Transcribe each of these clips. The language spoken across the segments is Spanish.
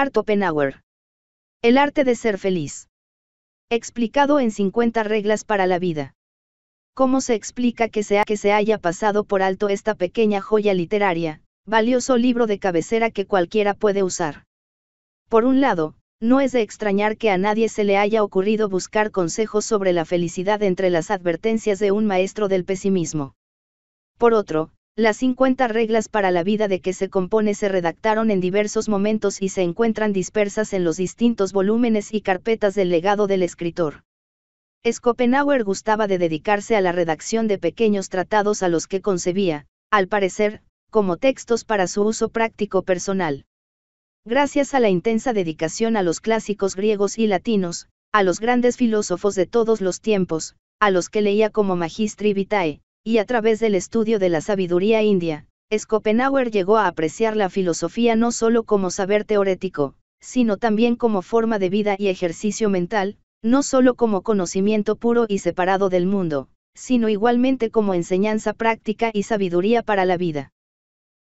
Art El arte de ser feliz. Explicado en 50 reglas para la vida. ¿Cómo se explica que, sea que se haya pasado por alto esta pequeña joya literaria, valioso libro de cabecera que cualquiera puede usar? Por un lado, no es de extrañar que a nadie se le haya ocurrido buscar consejos sobre la felicidad entre las advertencias de un maestro del pesimismo. Por otro, las 50 reglas para la vida de que se compone se redactaron en diversos momentos y se encuentran dispersas en los distintos volúmenes y carpetas del legado del escritor. Schopenhauer gustaba de dedicarse a la redacción de pequeños tratados a los que concebía, al parecer, como textos para su uso práctico personal. Gracias a la intensa dedicación a los clásicos griegos y latinos, a los grandes filósofos de todos los tiempos, a los que leía como Magistri Vitae, y a través del estudio de la sabiduría india, Schopenhauer llegó a apreciar la filosofía no solo como saber teorético, sino también como forma de vida y ejercicio mental, no solo como conocimiento puro y separado del mundo, sino igualmente como enseñanza práctica y sabiduría para la vida.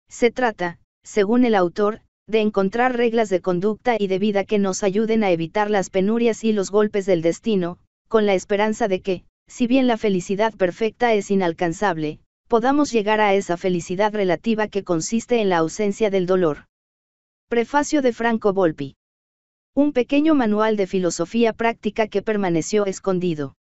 Se trata, según el autor, de encontrar reglas de conducta y de vida que nos ayuden a evitar las penurias y los golpes del destino, con la esperanza de que, si bien la felicidad perfecta es inalcanzable, podamos llegar a esa felicidad relativa que consiste en la ausencia del dolor. Prefacio de Franco Volpi. Un pequeño manual de filosofía práctica que permaneció escondido.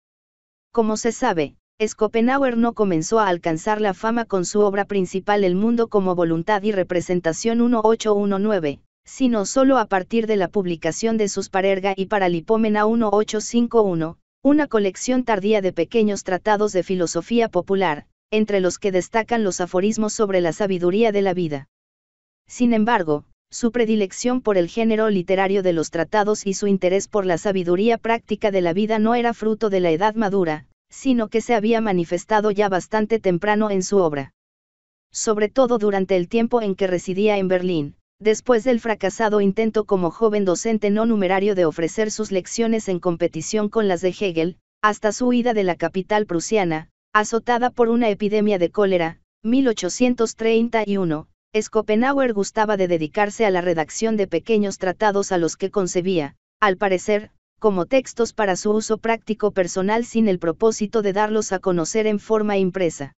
Como se sabe, Schopenhauer no comenzó a alcanzar la fama con su obra principal El mundo como voluntad y representación 1819, sino solo a partir de la publicación de sus Parerga y Paralipómena 1851, una colección tardía de pequeños tratados de filosofía popular, entre los que destacan los aforismos sobre la sabiduría de la vida. Sin embargo, su predilección por el género literario de los tratados y su interés por la sabiduría práctica de la vida no era fruto de la edad madura, sino que se había manifestado ya bastante temprano en su obra. Sobre todo durante el tiempo en que residía en Berlín, después del fracasado intento como joven docente no numerario de ofrecer sus lecciones en competición con las de Hegel, hasta su huida de la capital prusiana, azotada por una epidemia de cólera, 1831, Schopenhauer gustaba de dedicarse a la redacción de pequeños tratados a los que concebía, al parecer, como textos para su uso práctico personal sin el propósito de darlos a conocer en forma impresa.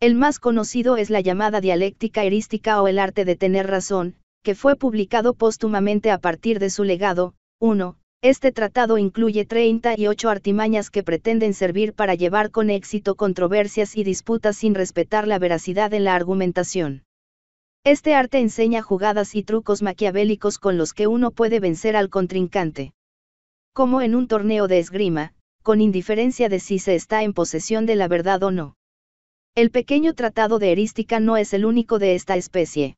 El más conocido es la llamada dialéctica erística o el arte de tener razón, que fue publicado póstumamente a partir de su legado. 1. Este tratado incluye 38 artimañas que pretenden servir para llevar con éxito controversias y disputas sin respetar la veracidad en la argumentación. Este arte enseña jugadas y trucos maquiavélicos con los que uno puede vencer al contrincante. Como en un torneo de esgrima, con indiferencia de si se está en posesión de la verdad o no. El pequeño tratado de erística no es el único de esta especie.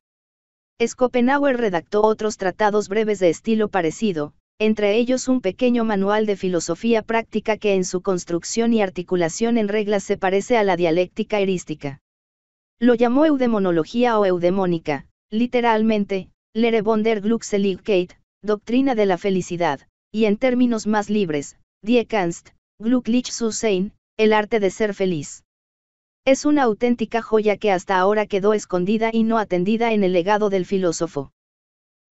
Schopenhauer redactó otros tratados breves de estilo parecido, entre ellos un pequeño manual de filosofía práctica que en su construcción y articulación en reglas se parece a la dialéctica herística. Lo llamó eudemonología o eudemónica, literalmente, Lere von der Glückseligkeit, doctrina de la felicidad, y en términos más libres, Die Kunst, Glücklich zu sein, el arte de ser feliz. Es una auténtica joya que hasta ahora quedó escondida y no atendida en el legado del filósofo.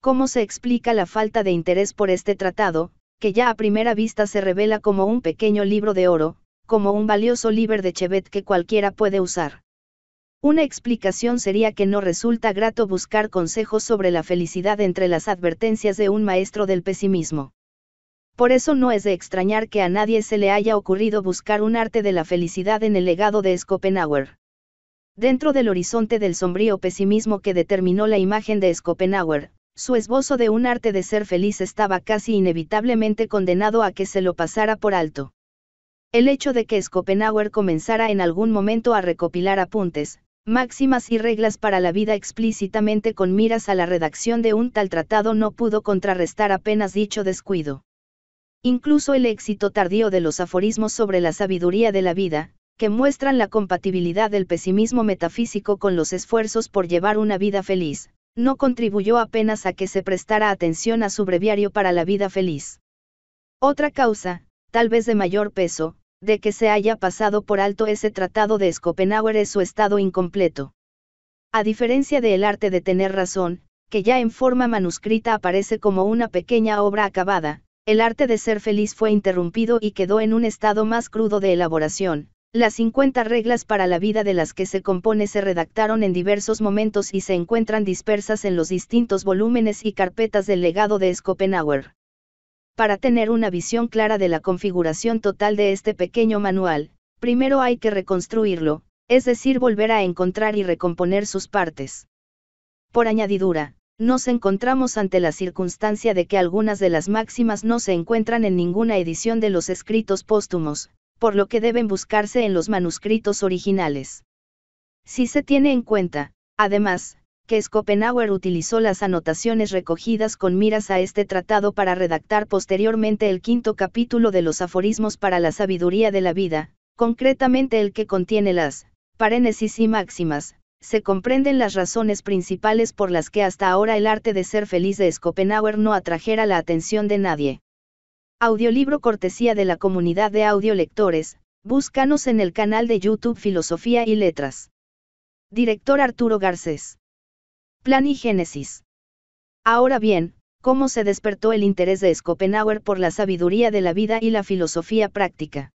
¿Cómo se explica la falta de interés por este tratado, que ya a primera vista se revela como un pequeño libro de oro, como un valioso liber de Chevet que cualquiera puede usar? Una explicación sería que no resulta grato buscar consejos sobre la felicidad entre las advertencias de un maestro del pesimismo. Por eso no es de extrañar que a nadie se le haya ocurrido buscar un arte de la felicidad en el legado de Schopenhauer. Dentro del horizonte del sombrío pesimismo que determinó la imagen de Schopenhauer, su esbozo de un arte de ser feliz estaba casi inevitablemente condenado a que se lo pasara por alto. El hecho de que Schopenhauer comenzara en algún momento a recopilar apuntes, máximas y reglas para la vida explícitamente con miras a la redacción de un tal tratado no pudo contrarrestar apenas dicho descuido. Incluso el éxito tardío de los aforismos sobre la sabiduría de la vida, que muestran la compatibilidad del pesimismo metafísico con los esfuerzos por llevar una vida feliz, no contribuyó apenas a que se prestara atención a su breviario para la vida feliz. Otra causa, tal vez de mayor peso, de que se haya pasado por alto ese tratado de Schopenhauer es su estado incompleto. A diferencia del arte de tener razón, que ya en forma manuscrita aparece como una pequeña obra acabada, el arte de ser feliz fue interrumpido y quedó en un estado más crudo de elaboración. Las 50 reglas para la vida de las que se compone se redactaron en diversos momentos y se encuentran dispersas en los distintos volúmenes y carpetas del legado de Schopenhauer. Para tener una visión clara de la configuración total de este pequeño manual, primero hay que reconstruirlo, es decir, volver a encontrar y recomponer sus partes. Por añadidura, nos encontramos ante la circunstancia de que algunas de las máximas no se encuentran en ninguna edición de los escritos póstumos, por lo que deben buscarse en los manuscritos originales. Si se tiene en cuenta, además, que Schopenhauer utilizó las anotaciones recogidas con miras a este tratado para redactar posteriormente el quinto capítulo de los aforismos para la sabiduría de la vida, concretamente el que contiene las parénesis y máximas, se comprenden las razones principales por las que hasta ahora el arte de ser feliz de Schopenhauer no atrajera la atención de nadie. Audiolibro cortesía de la comunidad de audiolectores, búscanos en el canal de YouTube Filosofía y Letras. Director Arturo Garcés. Plan y Génesis. Ahora bien, ¿cómo se despertó el interés de Schopenhauer por la sabiduría de la vida y la filosofía práctica?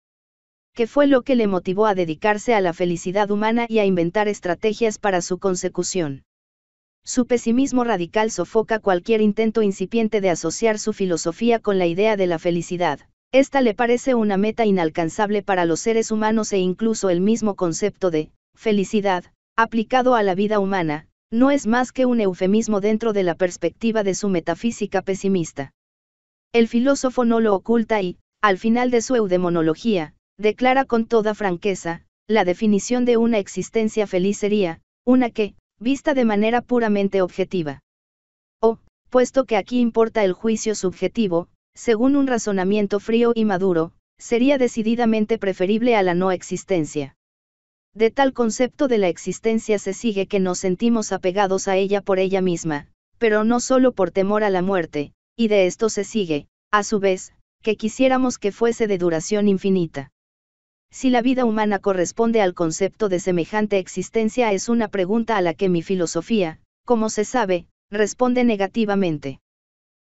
que fue lo que le motivó a dedicarse a la felicidad humana y a inventar estrategias para su consecución. Su pesimismo radical sofoca cualquier intento incipiente de asociar su filosofía con la idea de la felicidad. Esta le parece una meta inalcanzable para los seres humanos e incluso el mismo concepto de felicidad, aplicado a la vida humana, no es más que un eufemismo dentro de la perspectiva de su metafísica pesimista. El filósofo no lo oculta y, al final de su eudemonología, declara con toda franqueza, la definición de una existencia feliz sería, una que, vista de manera puramente objetiva. O, puesto que aquí importa el juicio subjetivo, según un razonamiento frío y maduro, sería decididamente preferible a la no existencia. De tal concepto de la existencia se sigue que nos sentimos apegados a ella por ella misma, pero no solo por temor a la muerte, y de esto se sigue, a su vez, que quisiéramos que fuese de duración infinita. Si la vida humana corresponde al concepto de semejante existencia es una pregunta a la que mi filosofía, como se sabe, responde negativamente.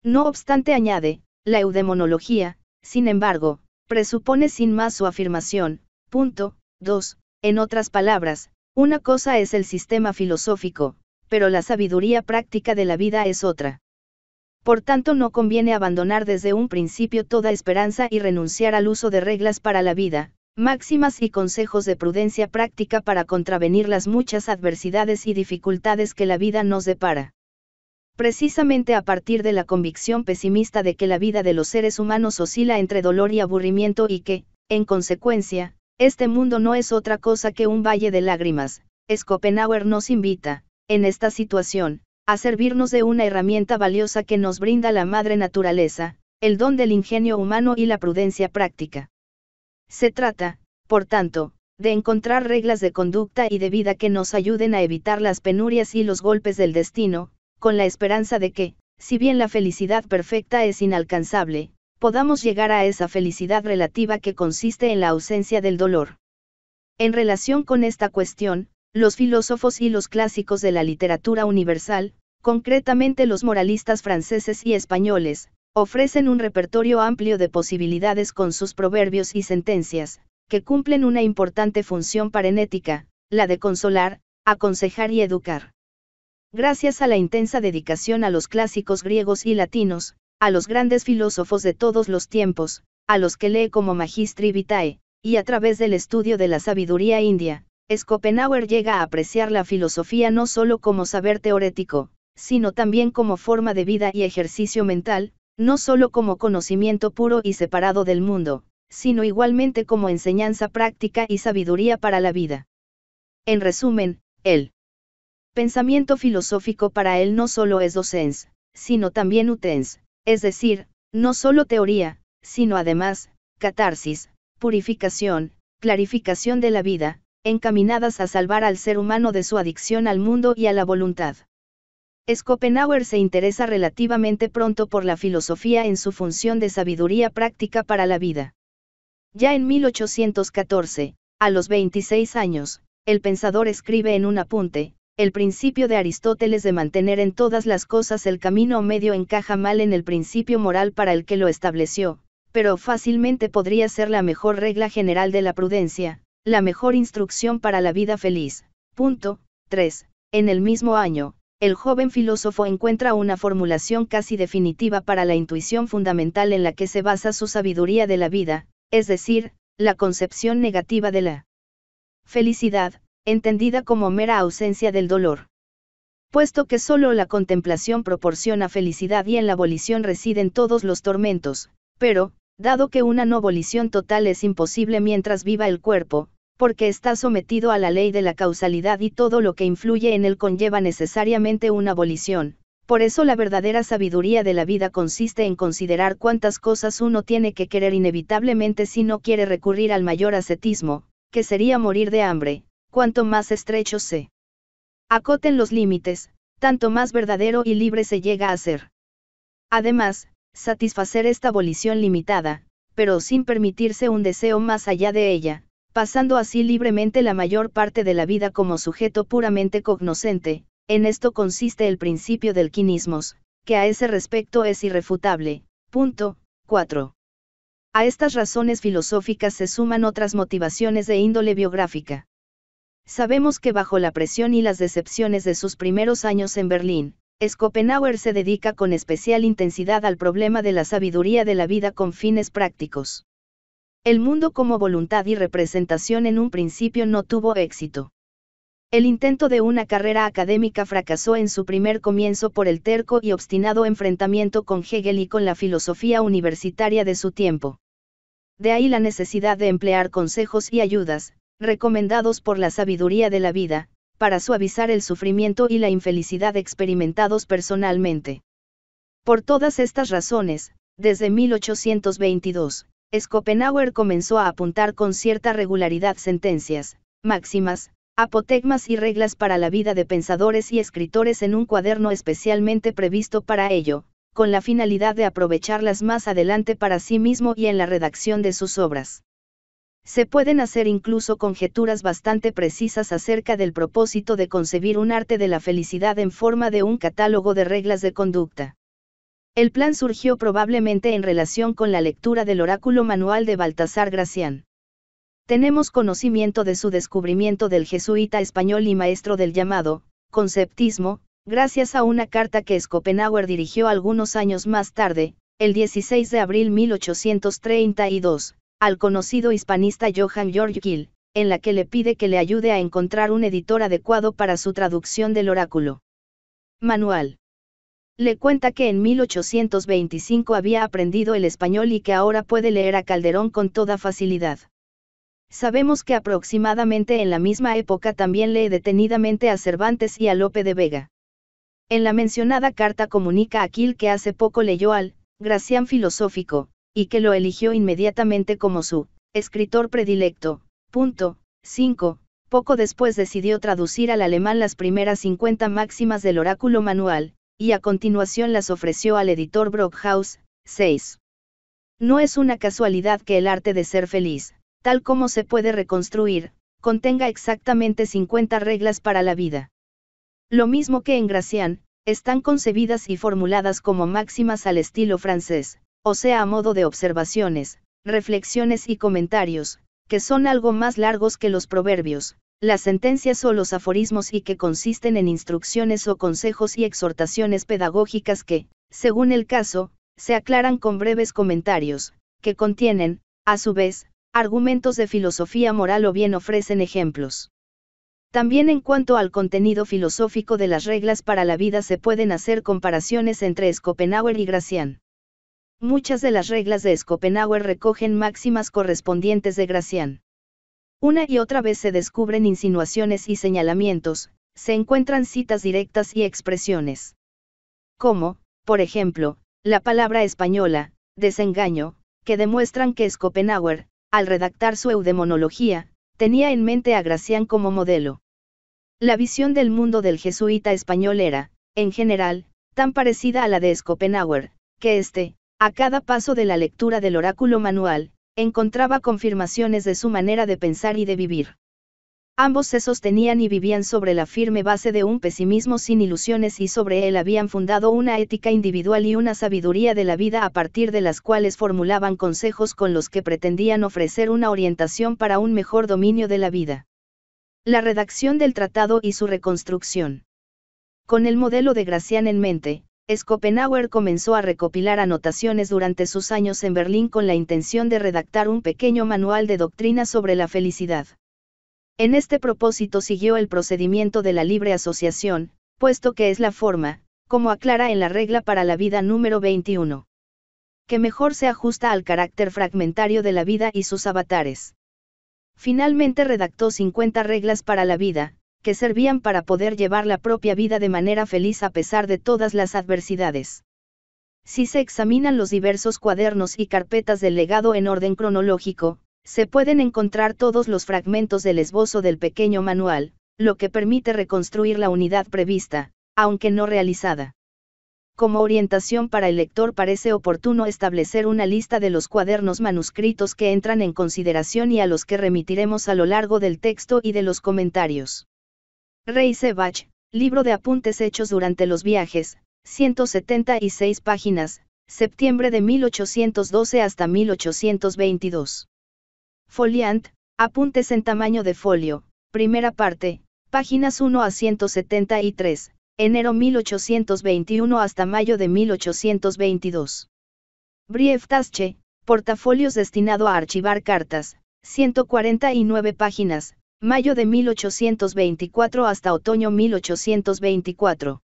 No obstante añade, la eudemonología, sin embargo, presupone sin más su afirmación. Punto 2. En otras palabras, una cosa es el sistema filosófico, pero la sabiduría práctica de la vida es otra. Por tanto, no conviene abandonar desde un principio toda esperanza y renunciar al uso de reglas para la vida, Máximas y consejos de prudencia práctica para contravenir las muchas adversidades y dificultades que la vida nos depara. Precisamente a partir de la convicción pesimista de que la vida de los seres humanos oscila entre dolor y aburrimiento y que, en consecuencia, este mundo no es otra cosa que un valle de lágrimas, Schopenhauer nos invita, en esta situación, a servirnos de una herramienta valiosa que nos brinda la madre naturaleza, el don del ingenio humano y la prudencia práctica. Se trata, por tanto, de encontrar reglas de conducta y de vida que nos ayuden a evitar las penurias y los golpes del destino, con la esperanza de que, si bien la felicidad perfecta es inalcanzable, podamos llegar a esa felicidad relativa que consiste en la ausencia del dolor. En relación con esta cuestión, los filósofos y los clásicos de la literatura universal, concretamente los moralistas franceses y españoles, Ofrecen un repertorio amplio de posibilidades con sus proverbios y sentencias, que cumplen una importante función parenética, la de consolar, aconsejar y educar. Gracias a la intensa dedicación a los clásicos griegos y latinos, a los grandes filósofos de todos los tiempos, a los que lee como Magistri Vitae, y a través del estudio de la sabiduría india, Schopenhauer llega a apreciar la filosofía no solo como saber teorético, sino también como forma de vida y ejercicio mental, no solo como conocimiento puro y separado del mundo, sino igualmente como enseñanza práctica y sabiduría para la vida. En resumen, el pensamiento filosófico para él no solo es docens, sino también utens, es decir, no solo teoría, sino además, catarsis, purificación, clarificación de la vida, encaminadas a salvar al ser humano de su adicción al mundo y a la voluntad. Schopenhauer se interesa relativamente pronto por la filosofía en su función de sabiduría práctica para la vida. Ya en 1814, a los 26 años, el pensador escribe en un apunte, el principio de Aristóteles de mantener en todas las cosas el camino medio encaja mal en el principio moral para el que lo estableció, pero fácilmente podría ser la mejor regla general de la prudencia, la mejor instrucción para la vida feliz. Punto 3. En el mismo año, el joven filósofo encuentra una formulación casi definitiva para la intuición fundamental en la que se basa su sabiduría de la vida, es decir, la concepción negativa de la felicidad, entendida como mera ausencia del dolor. Puesto que solo la contemplación proporciona felicidad y en la abolición residen todos los tormentos, pero, dado que una no volición total es imposible mientras viva el cuerpo, porque está sometido a la ley de la causalidad y todo lo que influye en él conlleva necesariamente una abolición. Por eso la verdadera sabiduría de la vida consiste en considerar cuántas cosas uno tiene que querer inevitablemente si no quiere recurrir al mayor ascetismo, que sería morir de hambre, cuanto más estrecho se acoten los límites, tanto más verdadero y libre se llega a ser. Además, satisfacer esta abolición limitada, pero sin permitirse un deseo más allá de ella, pasando así libremente la mayor parte de la vida como sujeto puramente cognoscente, en esto consiste el principio del quinismos, que a ese respecto es irrefutable. 4. A estas razones filosóficas se suman otras motivaciones de índole biográfica. Sabemos que bajo la presión y las decepciones de sus primeros años en Berlín, Schopenhauer se dedica con especial intensidad al problema de la sabiduría de la vida con fines prácticos. El mundo como voluntad y representación en un principio no tuvo éxito. El intento de una carrera académica fracasó en su primer comienzo por el terco y obstinado enfrentamiento con Hegel y con la filosofía universitaria de su tiempo. De ahí la necesidad de emplear consejos y ayudas, recomendados por la sabiduría de la vida, para suavizar el sufrimiento y la infelicidad experimentados personalmente. Por todas estas razones, desde 1822, Schopenhauer comenzó a apuntar con cierta regularidad sentencias, máximas, apotegmas y reglas para la vida de pensadores y escritores en un cuaderno especialmente previsto para ello, con la finalidad de aprovecharlas más adelante para sí mismo y en la redacción de sus obras. Se pueden hacer incluso conjeturas bastante precisas acerca del propósito de concebir un arte de la felicidad en forma de un catálogo de reglas de conducta. El plan surgió probablemente en relación con la lectura del oráculo manual de Baltasar Gracián. Tenemos conocimiento de su descubrimiento del jesuita español y maestro del llamado, conceptismo, gracias a una carta que Schopenhauer dirigió algunos años más tarde, el 16 de abril 1832, al conocido hispanista Johann Georg Gill, en la que le pide que le ayude a encontrar un editor adecuado para su traducción del oráculo. Manual le cuenta que en 1825 había aprendido el español y que ahora puede leer a Calderón con toda facilidad. Sabemos que aproximadamente en la misma época también lee detenidamente a Cervantes y a Lope de Vega. En la mencionada carta comunica a Aquil que hace poco leyó al Gracián filosófico, y que lo eligió inmediatamente como su escritor predilecto. 5. Poco después decidió traducir al alemán las primeras 50 máximas del oráculo manual, y a continuación las ofreció al editor Brockhaus. 6. No es una casualidad que el arte de ser feliz, tal como se puede reconstruir, contenga exactamente 50 reglas para la vida. Lo mismo que en Gracián, están concebidas y formuladas como máximas al estilo francés, o sea a modo de observaciones, reflexiones y comentarios, que son algo más largos que los proverbios, las sentencias o los aforismos y que consisten en instrucciones o consejos y exhortaciones pedagógicas que, según el caso, se aclaran con breves comentarios, que contienen, a su vez, argumentos de filosofía moral o bien ofrecen ejemplos. También en cuanto al contenido filosófico de las reglas para la vida se pueden hacer comparaciones entre Schopenhauer y Gracián. Muchas de las reglas de Schopenhauer recogen máximas correspondientes de Gracián. Una y otra vez se descubren insinuaciones y señalamientos, se encuentran citas directas y expresiones. Como, por ejemplo, la palabra española, desengaño, que demuestran que Schopenhauer, al redactar su eudemonología, tenía en mente a Gracián como modelo. La visión del mundo del jesuita español era, en general, tan parecida a la de Schopenhauer, que éste, a cada paso de la lectura del oráculo manual, encontraba confirmaciones de su manera de pensar y de vivir. Ambos se sostenían y vivían sobre la firme base de un pesimismo sin ilusiones y sobre él habían fundado una ética individual y una sabiduría de la vida a partir de las cuales formulaban consejos con los que pretendían ofrecer una orientación para un mejor dominio de la vida. La redacción del tratado y su reconstrucción. Con el modelo de Gracián en mente, Schopenhauer comenzó a recopilar anotaciones durante sus años en Berlín con la intención de redactar un pequeño manual de doctrina sobre la felicidad. En este propósito siguió el procedimiento de la libre asociación, puesto que es la forma, como aclara en la regla para la vida número 21. Que mejor se ajusta al carácter fragmentario de la vida y sus avatares. Finalmente redactó 50 reglas para la vida, que servían para poder llevar la propia vida de manera feliz a pesar de todas las adversidades. Si se examinan los diversos cuadernos y carpetas del legado en orden cronológico, se pueden encontrar todos los fragmentos del esbozo del pequeño manual, lo que permite reconstruir la unidad prevista, aunque no realizada. Como orientación para el lector parece oportuno establecer una lista de los cuadernos manuscritos que entran en consideración y a los que remitiremos a lo largo del texto y de los comentarios. Rey libro de apuntes hechos durante los viajes, 176 páginas, septiembre de 1812 hasta 1822. Foliant, apuntes en tamaño de folio, primera parte, páginas 1 a 173, enero 1821 hasta mayo de 1822. Brief Tasche, portafolios destinado a archivar cartas, 149 páginas, Mayo de 1824 hasta otoño 1824.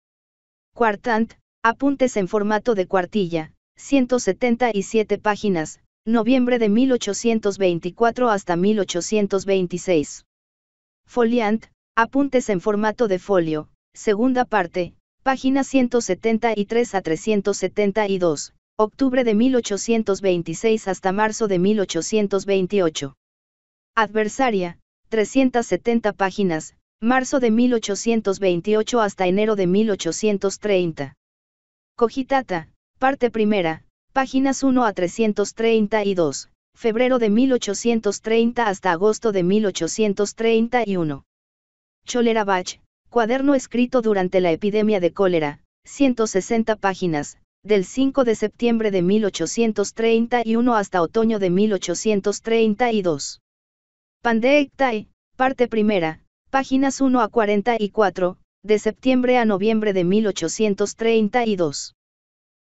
Quartant, apuntes en formato de cuartilla, 177 páginas, noviembre de 1824 hasta 1826. Foliant, apuntes en formato de folio, segunda parte, páginas 173 a 372, octubre de 1826 hasta marzo de 1828. Adversaria, 370 páginas, marzo de 1828 hasta enero de 1830. Cogitata, parte primera, páginas 1 a 332, febrero de 1830 hasta agosto de 1831. Cholera Bach, cuaderno escrito durante la epidemia de cólera, 160 páginas, del 5 de septiembre de 1831 hasta otoño de 1832. Pandectae, parte primera, páginas 1 a 44, de septiembre a noviembre de 1832.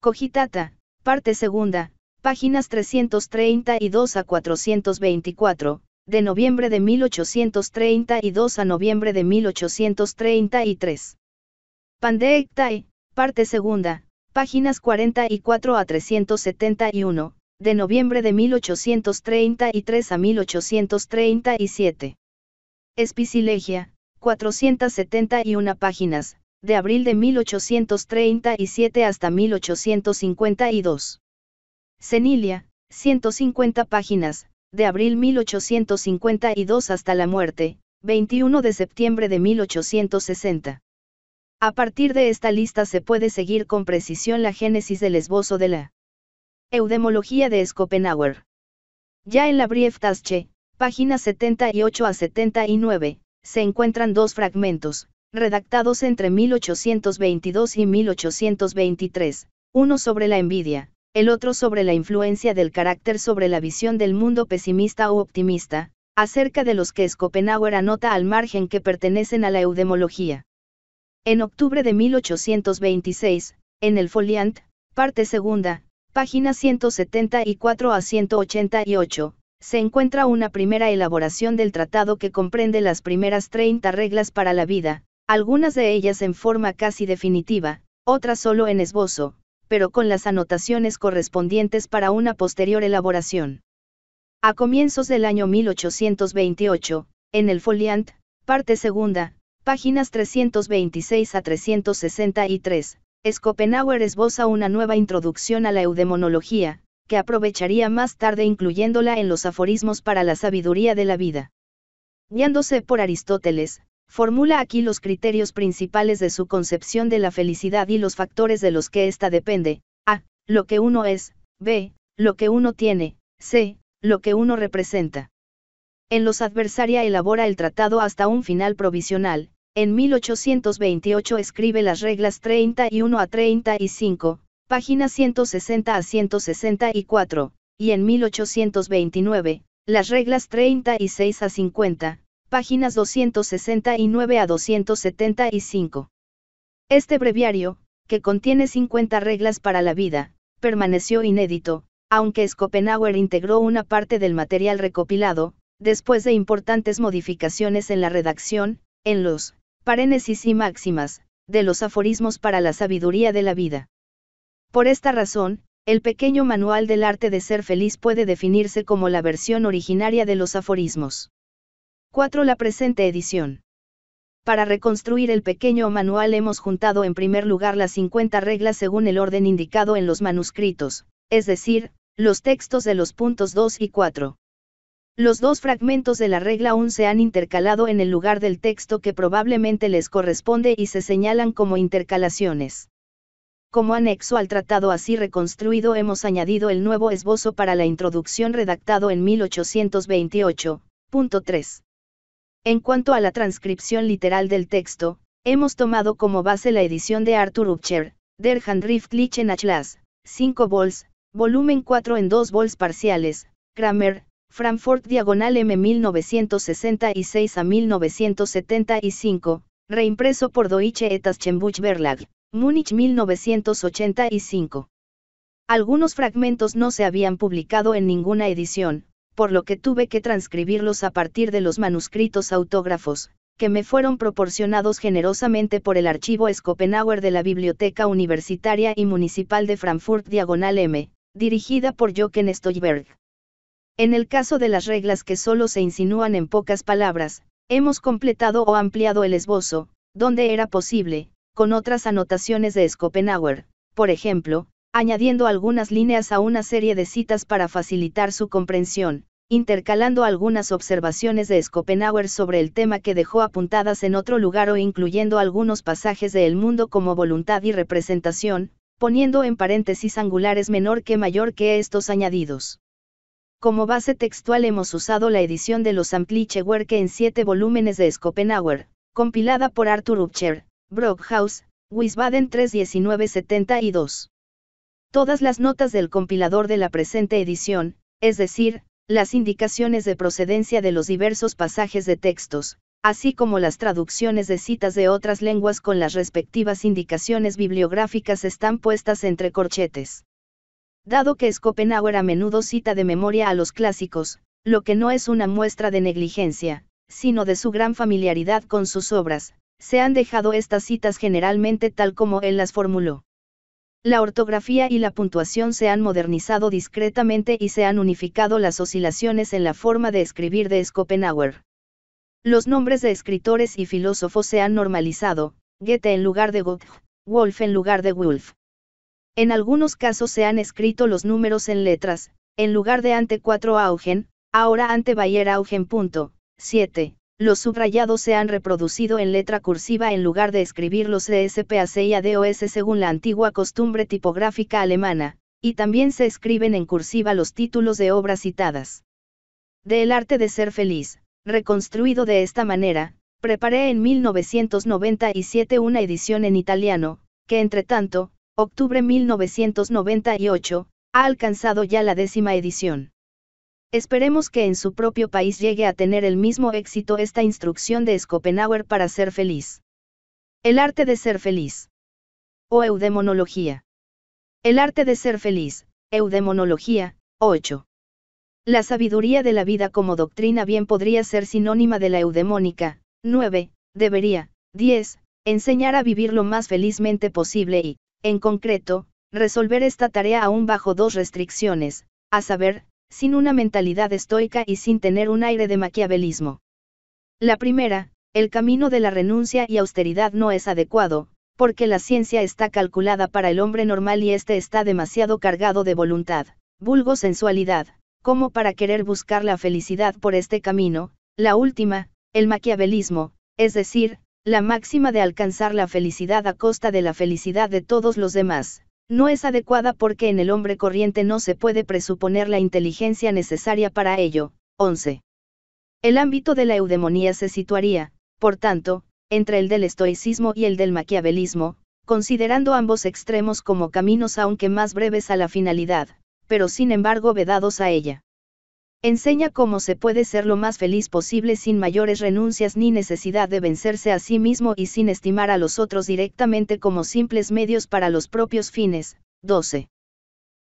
Cogitata, parte segunda, páginas 332 a 424, de noviembre de 1832 a noviembre de 1833. Pandectae, parte segunda, páginas 44 a 371, de noviembre de 1833 a 1837. Espicilegia, 471 páginas, de abril de 1837 hasta 1852. Senilia, 150 páginas, de abril 1852 hasta la muerte, 21 de septiembre de 1860. A partir de esta lista se puede seguir con precisión la génesis del esbozo de la Eudemología de Schopenhauer. Ya en la Tasche, páginas 78 a 79, se encuentran dos fragmentos, redactados entre 1822 y 1823, uno sobre la envidia, el otro sobre la influencia del carácter sobre la visión del mundo pesimista o optimista, acerca de los que Schopenhauer anota al margen que pertenecen a la eudemología. En octubre de 1826, en el Foliant, parte segunda, páginas 174 a 188, se encuentra una primera elaboración del tratado que comprende las primeras 30 reglas para la vida, algunas de ellas en forma casi definitiva, otras solo en esbozo, pero con las anotaciones correspondientes para una posterior elaboración. A comienzos del año 1828, en el Foliant, parte segunda, páginas 326 a 363, Schopenhauer esboza una nueva introducción a la eudemonología, que aprovecharía más tarde incluyéndola en los aforismos para la sabiduría de la vida. Guiándose por Aristóteles, formula aquí los criterios principales de su concepción de la felicidad y los factores de los que ésta depende, a. lo que uno es, b. lo que uno tiene, c. lo que uno representa. En los adversaria elabora el tratado hasta un final provisional, en 1828 escribe las reglas 31 a 35, páginas 160 a 164, y en 1829, las reglas 36 a 50, páginas 269 a 275. Este breviario, que contiene 50 reglas para la vida, permaneció inédito, aunque Schopenhauer integró una parte del material recopilado, después de importantes modificaciones en la redacción, en los parénesis y máximas, de los aforismos para la sabiduría de la vida. Por esta razón, el pequeño manual del arte de ser feliz puede definirse como la versión originaria de los aforismos. 4. La presente edición. Para reconstruir el pequeño manual hemos juntado en primer lugar las 50 reglas según el orden indicado en los manuscritos, es decir, los textos de los puntos 2 y 4. Los dos fragmentos de la regla aún se han intercalado en el lugar del texto que probablemente les corresponde y se señalan como intercalaciones. Como anexo al tratado así reconstruido hemos añadido el nuevo esbozo para la introducción redactado en 1828.3. punto En cuanto a la transcripción literal del texto, hemos tomado como base la edición de Arthur Upcher, Der Handriftlichen Atlas, 5 vols, volumen 4 en 2 vols parciales, Kramer, Frankfurt Diagonal M 1966 a 1975, reimpreso por Deutsche Etaschenbuch Verlag, Múnich 1985. Algunos fragmentos no se habían publicado en ninguna edición, por lo que tuve que transcribirlos a partir de los manuscritos autógrafos, que me fueron proporcionados generosamente por el archivo Schopenhauer de la Biblioteca Universitaria y Municipal de Frankfurt Diagonal M, dirigida por Jochen Stolberg. En el caso de las reglas que solo se insinúan en pocas palabras, hemos completado o ampliado el esbozo, donde era posible, con otras anotaciones de Schopenhauer, por ejemplo, añadiendo algunas líneas a una serie de citas para facilitar su comprensión, intercalando algunas observaciones de Schopenhauer sobre el tema que dejó apuntadas en otro lugar o incluyendo algunos pasajes de El mundo como voluntad y representación, poniendo en paréntesis angulares menor que mayor que estos añadidos. Como base textual hemos usado la edición de los Ampliche Werke en siete volúmenes de Schopenhauer, compilada por Arthur Upcher, Brockhaus, Wiesbaden 31972. Todas las notas del compilador de la presente edición, es decir, las indicaciones de procedencia de los diversos pasajes de textos, así como las traducciones de citas de otras lenguas con las respectivas indicaciones bibliográficas están puestas entre corchetes. Dado que Schopenhauer a menudo cita de memoria a los clásicos, lo que no es una muestra de negligencia, sino de su gran familiaridad con sus obras, se han dejado estas citas generalmente tal como él las formuló. La ortografía y la puntuación se han modernizado discretamente y se han unificado las oscilaciones en la forma de escribir de Schopenhauer. Los nombres de escritores y filósofos se han normalizado, Goethe en lugar de Goethe, Wolf en lugar de Wolf, en algunos casos se han escrito los números en letras, en lugar de ante 4 augen, ahora ante Bayer augen. 7. Los subrayados se han reproducido en letra cursiva en lugar de escribir los ESPAC y ADOS según la antigua costumbre tipográfica alemana, y también se escriben en cursiva los títulos de obras citadas. De El arte de ser feliz, reconstruido de esta manera, preparé en 1997 una edición en italiano, que entre tanto, octubre 1998, ha alcanzado ya la décima edición. Esperemos que en su propio país llegue a tener el mismo éxito esta instrucción de Schopenhauer para ser feliz. El arte de ser feliz. O eudemonología. El arte de ser feliz, eudemonología, 8. La sabiduría de la vida como doctrina bien podría ser sinónima de la eudemónica, 9, debería, 10, enseñar a vivir lo más felizmente posible y, en concreto, resolver esta tarea aún bajo dos restricciones, a saber, sin una mentalidad estoica y sin tener un aire de maquiavelismo. La primera, el camino de la renuncia y austeridad no es adecuado, porque la ciencia está calculada para el hombre normal y éste está demasiado cargado de voluntad, vulgo sensualidad, como para querer buscar la felicidad por este camino. La última, el maquiavelismo, es decir, la máxima de alcanzar la felicidad a costa de la felicidad de todos los demás, no es adecuada porque en el hombre corriente no se puede presuponer la inteligencia necesaria para ello. 11. El ámbito de la eudemonía se situaría, por tanto, entre el del estoicismo y el del maquiavelismo, considerando ambos extremos como caminos aunque más breves a la finalidad, pero sin embargo vedados a ella. Enseña cómo se puede ser lo más feliz posible sin mayores renuncias ni necesidad de vencerse a sí mismo y sin estimar a los otros directamente como simples medios para los propios fines. 12.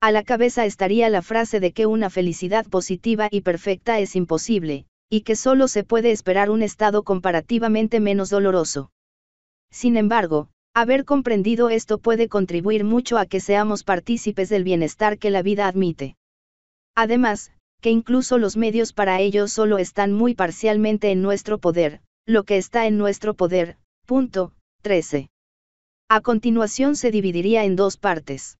A la cabeza estaría la frase de que una felicidad positiva y perfecta es imposible, y que solo se puede esperar un estado comparativamente menos doloroso. Sin embargo, haber comprendido esto puede contribuir mucho a que seamos partícipes del bienestar que la vida admite. Además, que incluso los medios para ello solo están muy parcialmente en nuestro poder, lo que está en nuestro poder. Punto 13. A continuación se dividiría en dos partes.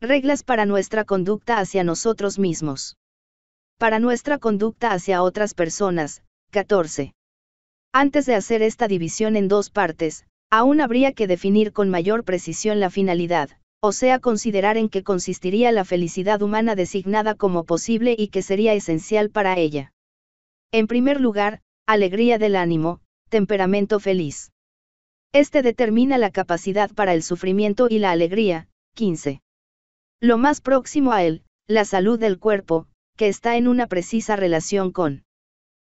Reglas para nuestra conducta hacia nosotros mismos. Para nuestra conducta hacia otras personas. 14. Antes de hacer esta división en dos partes, aún habría que definir con mayor precisión la finalidad, o sea considerar en qué consistiría la felicidad humana designada como posible y que sería esencial para ella. En primer lugar, alegría del ánimo, temperamento feliz. Este determina la capacidad para el sufrimiento y la alegría, 15. Lo más próximo a él, la salud del cuerpo, que está en una precisa relación con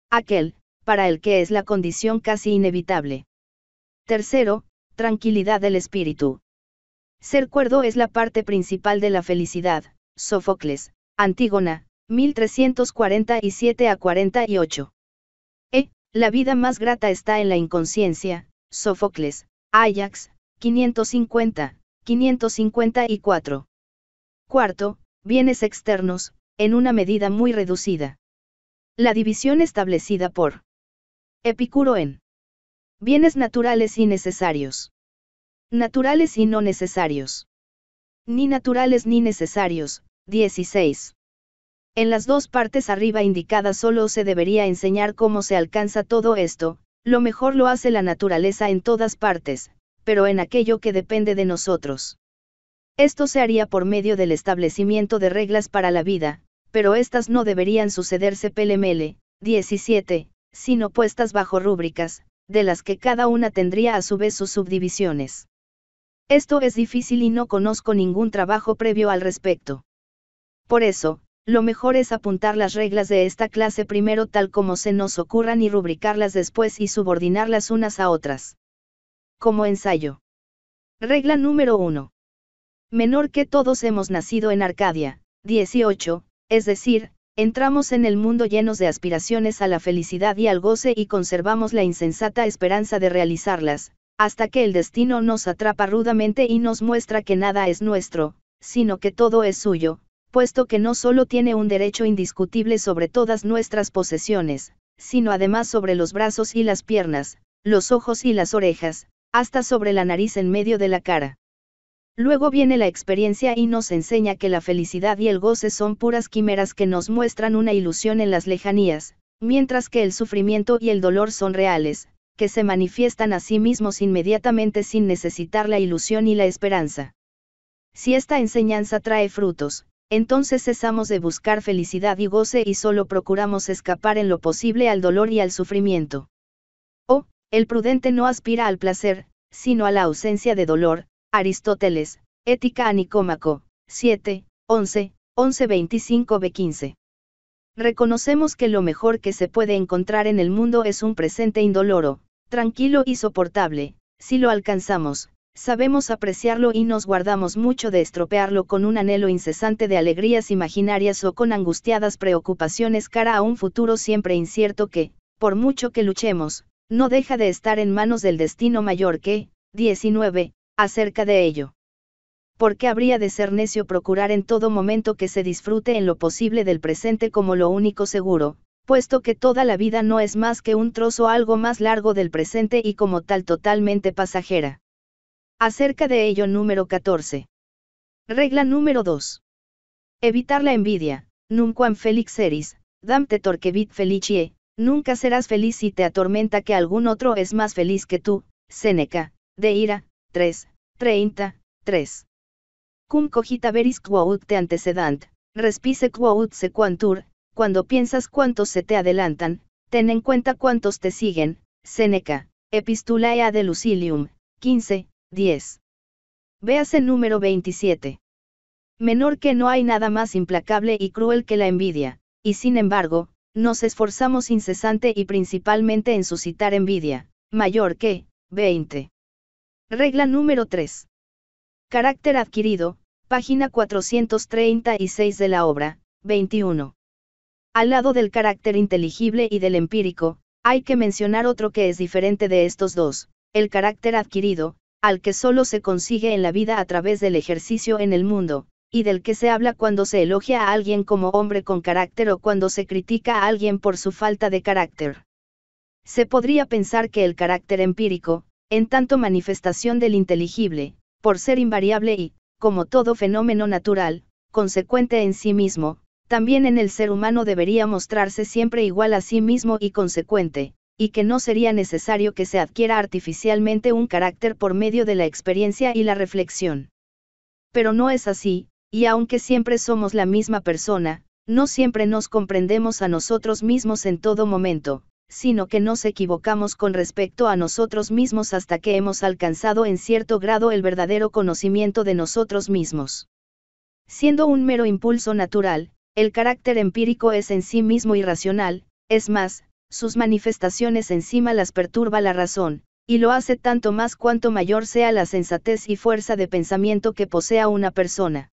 aquel, para el que es la condición casi inevitable. Tercero, tranquilidad del espíritu, ser cuerdo es la parte principal de la felicidad. Sófocles, Antígona, 1347 a 48. E. La vida más grata está en la inconsciencia. Sófocles, Ajax, 550, 554. Cuarto, bienes externos, en una medida muy reducida. La división establecida por Epicuro en bienes naturales y necesarios. Naturales y no necesarios. Ni naturales ni necesarios. 16. En las dos partes arriba indicadas solo se debería enseñar cómo se alcanza todo esto, lo mejor lo hace la naturaleza en todas partes, pero en aquello que depende de nosotros. Esto se haría por medio del establecimiento de reglas para la vida, pero estas no deberían sucederse pelemele, 17, sino puestas bajo rúbricas, de las que cada una tendría a su vez sus subdivisiones. Esto es difícil y no conozco ningún trabajo previo al respecto. Por eso, lo mejor es apuntar las reglas de esta clase primero tal como se nos ocurran y rubricarlas después y subordinarlas unas a otras. Como ensayo. Regla número 1. Menor que todos hemos nacido en Arcadia, 18, es decir, entramos en el mundo llenos de aspiraciones a la felicidad y al goce y conservamos la insensata esperanza de realizarlas, hasta que el destino nos atrapa rudamente y nos muestra que nada es nuestro, sino que todo es suyo, puesto que no solo tiene un derecho indiscutible sobre todas nuestras posesiones, sino además sobre los brazos y las piernas, los ojos y las orejas, hasta sobre la nariz en medio de la cara. Luego viene la experiencia y nos enseña que la felicidad y el goce son puras quimeras que nos muestran una ilusión en las lejanías, mientras que el sufrimiento y el dolor son reales, que se manifiestan a sí mismos inmediatamente sin necesitar la ilusión y la esperanza. Si esta enseñanza trae frutos, entonces cesamos de buscar felicidad y goce y solo procuramos escapar en lo posible al dolor y al sufrimiento. O, oh, el prudente no aspira al placer, sino a la ausencia de dolor, Aristóteles, Ética a Nicómaco, 7, 11, 11 25 B15. Reconocemos que lo mejor que se puede encontrar en el mundo es un presente indoloro, tranquilo y soportable, si lo alcanzamos, sabemos apreciarlo y nos guardamos mucho de estropearlo con un anhelo incesante de alegrías imaginarias o con angustiadas preocupaciones cara a un futuro siempre incierto que, por mucho que luchemos, no deja de estar en manos del destino mayor que, 19, acerca de ello. ¿Por qué habría de ser necio procurar en todo momento que se disfrute en lo posible del presente como lo único seguro, puesto que toda la vida no es más que un trozo algo más largo del presente y como tal totalmente pasajera. Acerca de ello número 14. Regla número 2. Evitar la envidia, nunquam felix eris, damte torquevit felicie, nunca serás feliz si te atormenta que algún otro es más feliz que tú, Seneca, de ira, 3, 30, 3. Cum cogita veris quod te antecedant, respice quod se cuando piensas cuántos se te adelantan, ten en cuenta cuántos te siguen, Seneca, Epistulae de Lucilium, 15, 10. Véase número 27. Menor que no hay nada más implacable y cruel que la envidia, y sin embargo, nos esforzamos incesante y principalmente en suscitar envidia, mayor que, 20. Regla número 3. Carácter adquirido, página 436 de la obra, 21. Al lado del carácter inteligible y del empírico, hay que mencionar otro que es diferente de estos dos, el carácter adquirido, al que solo se consigue en la vida a través del ejercicio en el mundo, y del que se habla cuando se elogia a alguien como hombre con carácter o cuando se critica a alguien por su falta de carácter. Se podría pensar que el carácter empírico, en tanto manifestación del inteligible, por ser invariable y, como todo fenómeno natural, consecuente en sí mismo, también en el ser humano debería mostrarse siempre igual a sí mismo y consecuente, y que no sería necesario que se adquiera artificialmente un carácter por medio de la experiencia y la reflexión. Pero no es así, y aunque siempre somos la misma persona, no siempre nos comprendemos a nosotros mismos en todo momento, sino que nos equivocamos con respecto a nosotros mismos hasta que hemos alcanzado en cierto grado el verdadero conocimiento de nosotros mismos. Siendo un mero impulso natural, el carácter empírico es en sí mismo irracional, es más, sus manifestaciones encima las perturba la razón, y lo hace tanto más cuanto mayor sea la sensatez y fuerza de pensamiento que posea una persona.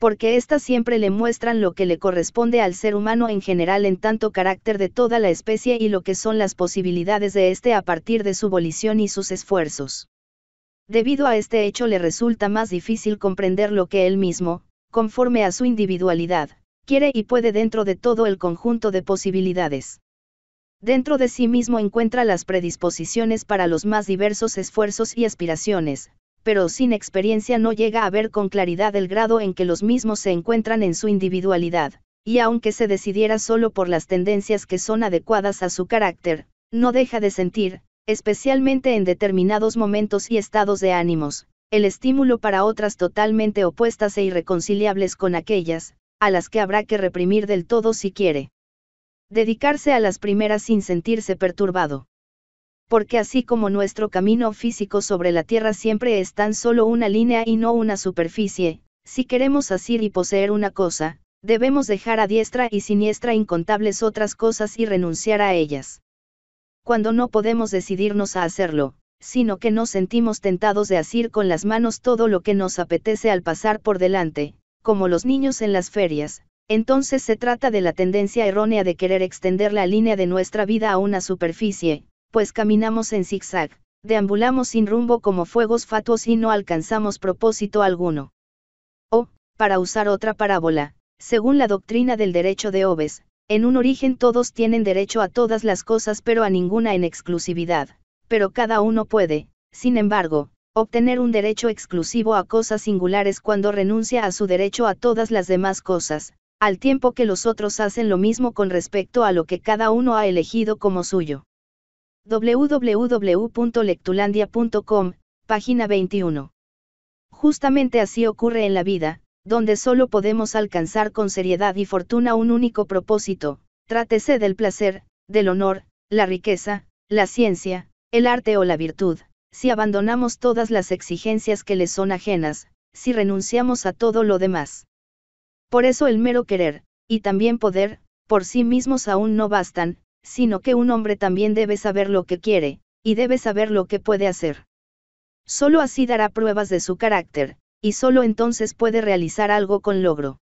Porque éstas siempre le muestran lo que le corresponde al ser humano en general en tanto carácter de toda la especie y lo que son las posibilidades de éste a partir de su volición y sus esfuerzos. Debido a este hecho le resulta más difícil comprender lo que él mismo, conforme a su individualidad, quiere y puede dentro de todo el conjunto de posibilidades. Dentro de sí mismo encuentra las predisposiciones para los más diversos esfuerzos y aspiraciones, pero sin experiencia no llega a ver con claridad el grado en que los mismos se encuentran en su individualidad, y aunque se decidiera solo por las tendencias que son adecuadas a su carácter, no deja de sentir, especialmente en determinados momentos y estados de ánimos, el estímulo para otras totalmente opuestas e irreconciliables con aquellas, a las que habrá que reprimir del todo si quiere. Dedicarse a las primeras sin sentirse perturbado. Porque así como nuestro camino físico sobre la Tierra siempre es tan solo una línea y no una superficie, si queremos asir y poseer una cosa, debemos dejar a diestra y siniestra incontables otras cosas y renunciar a ellas. Cuando no podemos decidirnos a hacerlo, sino que nos sentimos tentados de asir con las manos todo lo que nos apetece al pasar por delante, como los niños en las ferias, entonces se trata de la tendencia errónea de querer extender la línea de nuestra vida a una superficie, pues caminamos en zigzag, deambulamos sin rumbo como fuegos fatuos y no alcanzamos propósito alguno. O, para usar otra parábola, según la doctrina del derecho de obes, en un origen todos tienen derecho a todas las cosas pero a ninguna en exclusividad, pero cada uno puede, sin embargo, obtener un derecho exclusivo a cosas singulares cuando renuncia a su derecho a todas las demás cosas, al tiempo que los otros hacen lo mismo con respecto a lo que cada uno ha elegido como suyo. www.lectulandia.com, página 21. Justamente así ocurre en la vida, donde solo podemos alcanzar con seriedad y fortuna un único propósito, trátese del placer, del honor, la riqueza, la ciencia, el arte o la virtud si abandonamos todas las exigencias que le son ajenas, si renunciamos a todo lo demás. Por eso el mero querer, y también poder, por sí mismos aún no bastan, sino que un hombre también debe saber lo que quiere, y debe saber lo que puede hacer. Solo así dará pruebas de su carácter, y solo entonces puede realizar algo con logro.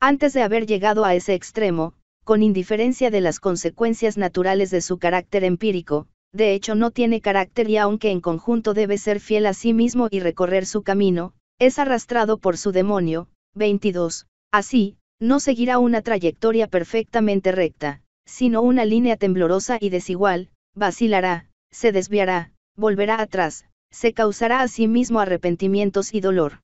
Antes de haber llegado a ese extremo, con indiferencia de las consecuencias naturales de su carácter empírico, de hecho no tiene carácter y aunque en conjunto debe ser fiel a sí mismo y recorrer su camino, es arrastrado por su demonio. 22. Así, no seguirá una trayectoria perfectamente recta, sino una línea temblorosa y desigual, vacilará, se desviará, volverá atrás, se causará a sí mismo arrepentimientos y dolor.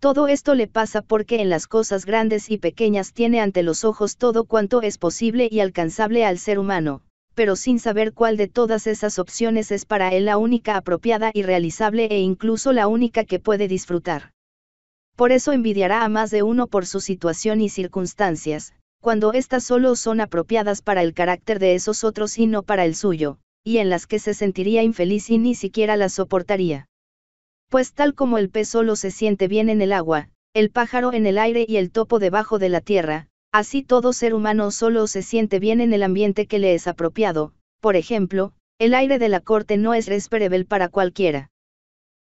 Todo esto le pasa porque en las cosas grandes y pequeñas tiene ante los ojos todo cuanto es posible y alcanzable al ser humano, pero sin saber cuál de todas esas opciones es para él la única apropiada y realizable e incluso la única que puede disfrutar. Por eso envidiará a más de uno por su situación y circunstancias, cuando éstas solo son apropiadas para el carácter de esos otros y no para el suyo, y en las que se sentiría infeliz y ni siquiera las soportaría. Pues tal como el pez solo se siente bien en el agua, el pájaro en el aire y el topo debajo de la tierra, Así todo ser humano solo se siente bien en el ambiente que le es apropiado, por ejemplo, el aire de la corte no es respirable para cualquiera.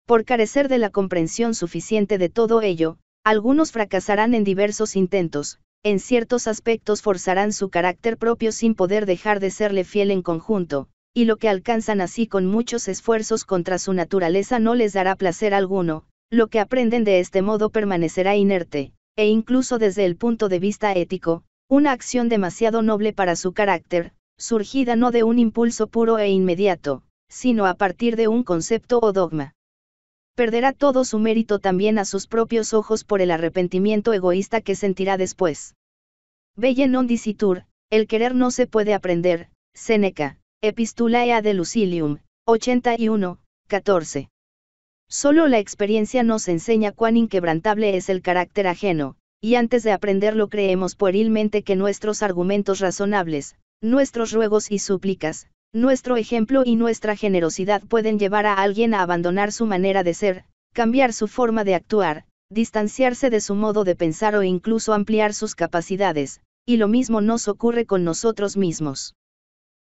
Por carecer de la comprensión suficiente de todo ello, algunos fracasarán en diversos intentos, en ciertos aspectos forzarán su carácter propio sin poder dejar de serle fiel en conjunto, y lo que alcanzan así con muchos esfuerzos contra su naturaleza no les dará placer alguno, lo que aprenden de este modo permanecerá inerte, e incluso desde el punto de vista ético, una acción demasiado noble para su carácter, surgida no de un impulso puro e inmediato, sino a partir de un concepto o dogma. Perderá todo su mérito también a sus propios ojos por el arrepentimiento egoísta que sentirá después. Velle non dicitur, el querer no se puede aprender, Seneca, Epistulae de Lucilium, 81, 14. Solo la experiencia nos enseña cuán inquebrantable es el carácter ajeno, y antes de aprenderlo creemos puerilmente que nuestros argumentos razonables, nuestros ruegos y súplicas, nuestro ejemplo y nuestra generosidad pueden llevar a alguien a abandonar su manera de ser, cambiar su forma de actuar, distanciarse de su modo de pensar o incluso ampliar sus capacidades, y lo mismo nos ocurre con nosotros mismos.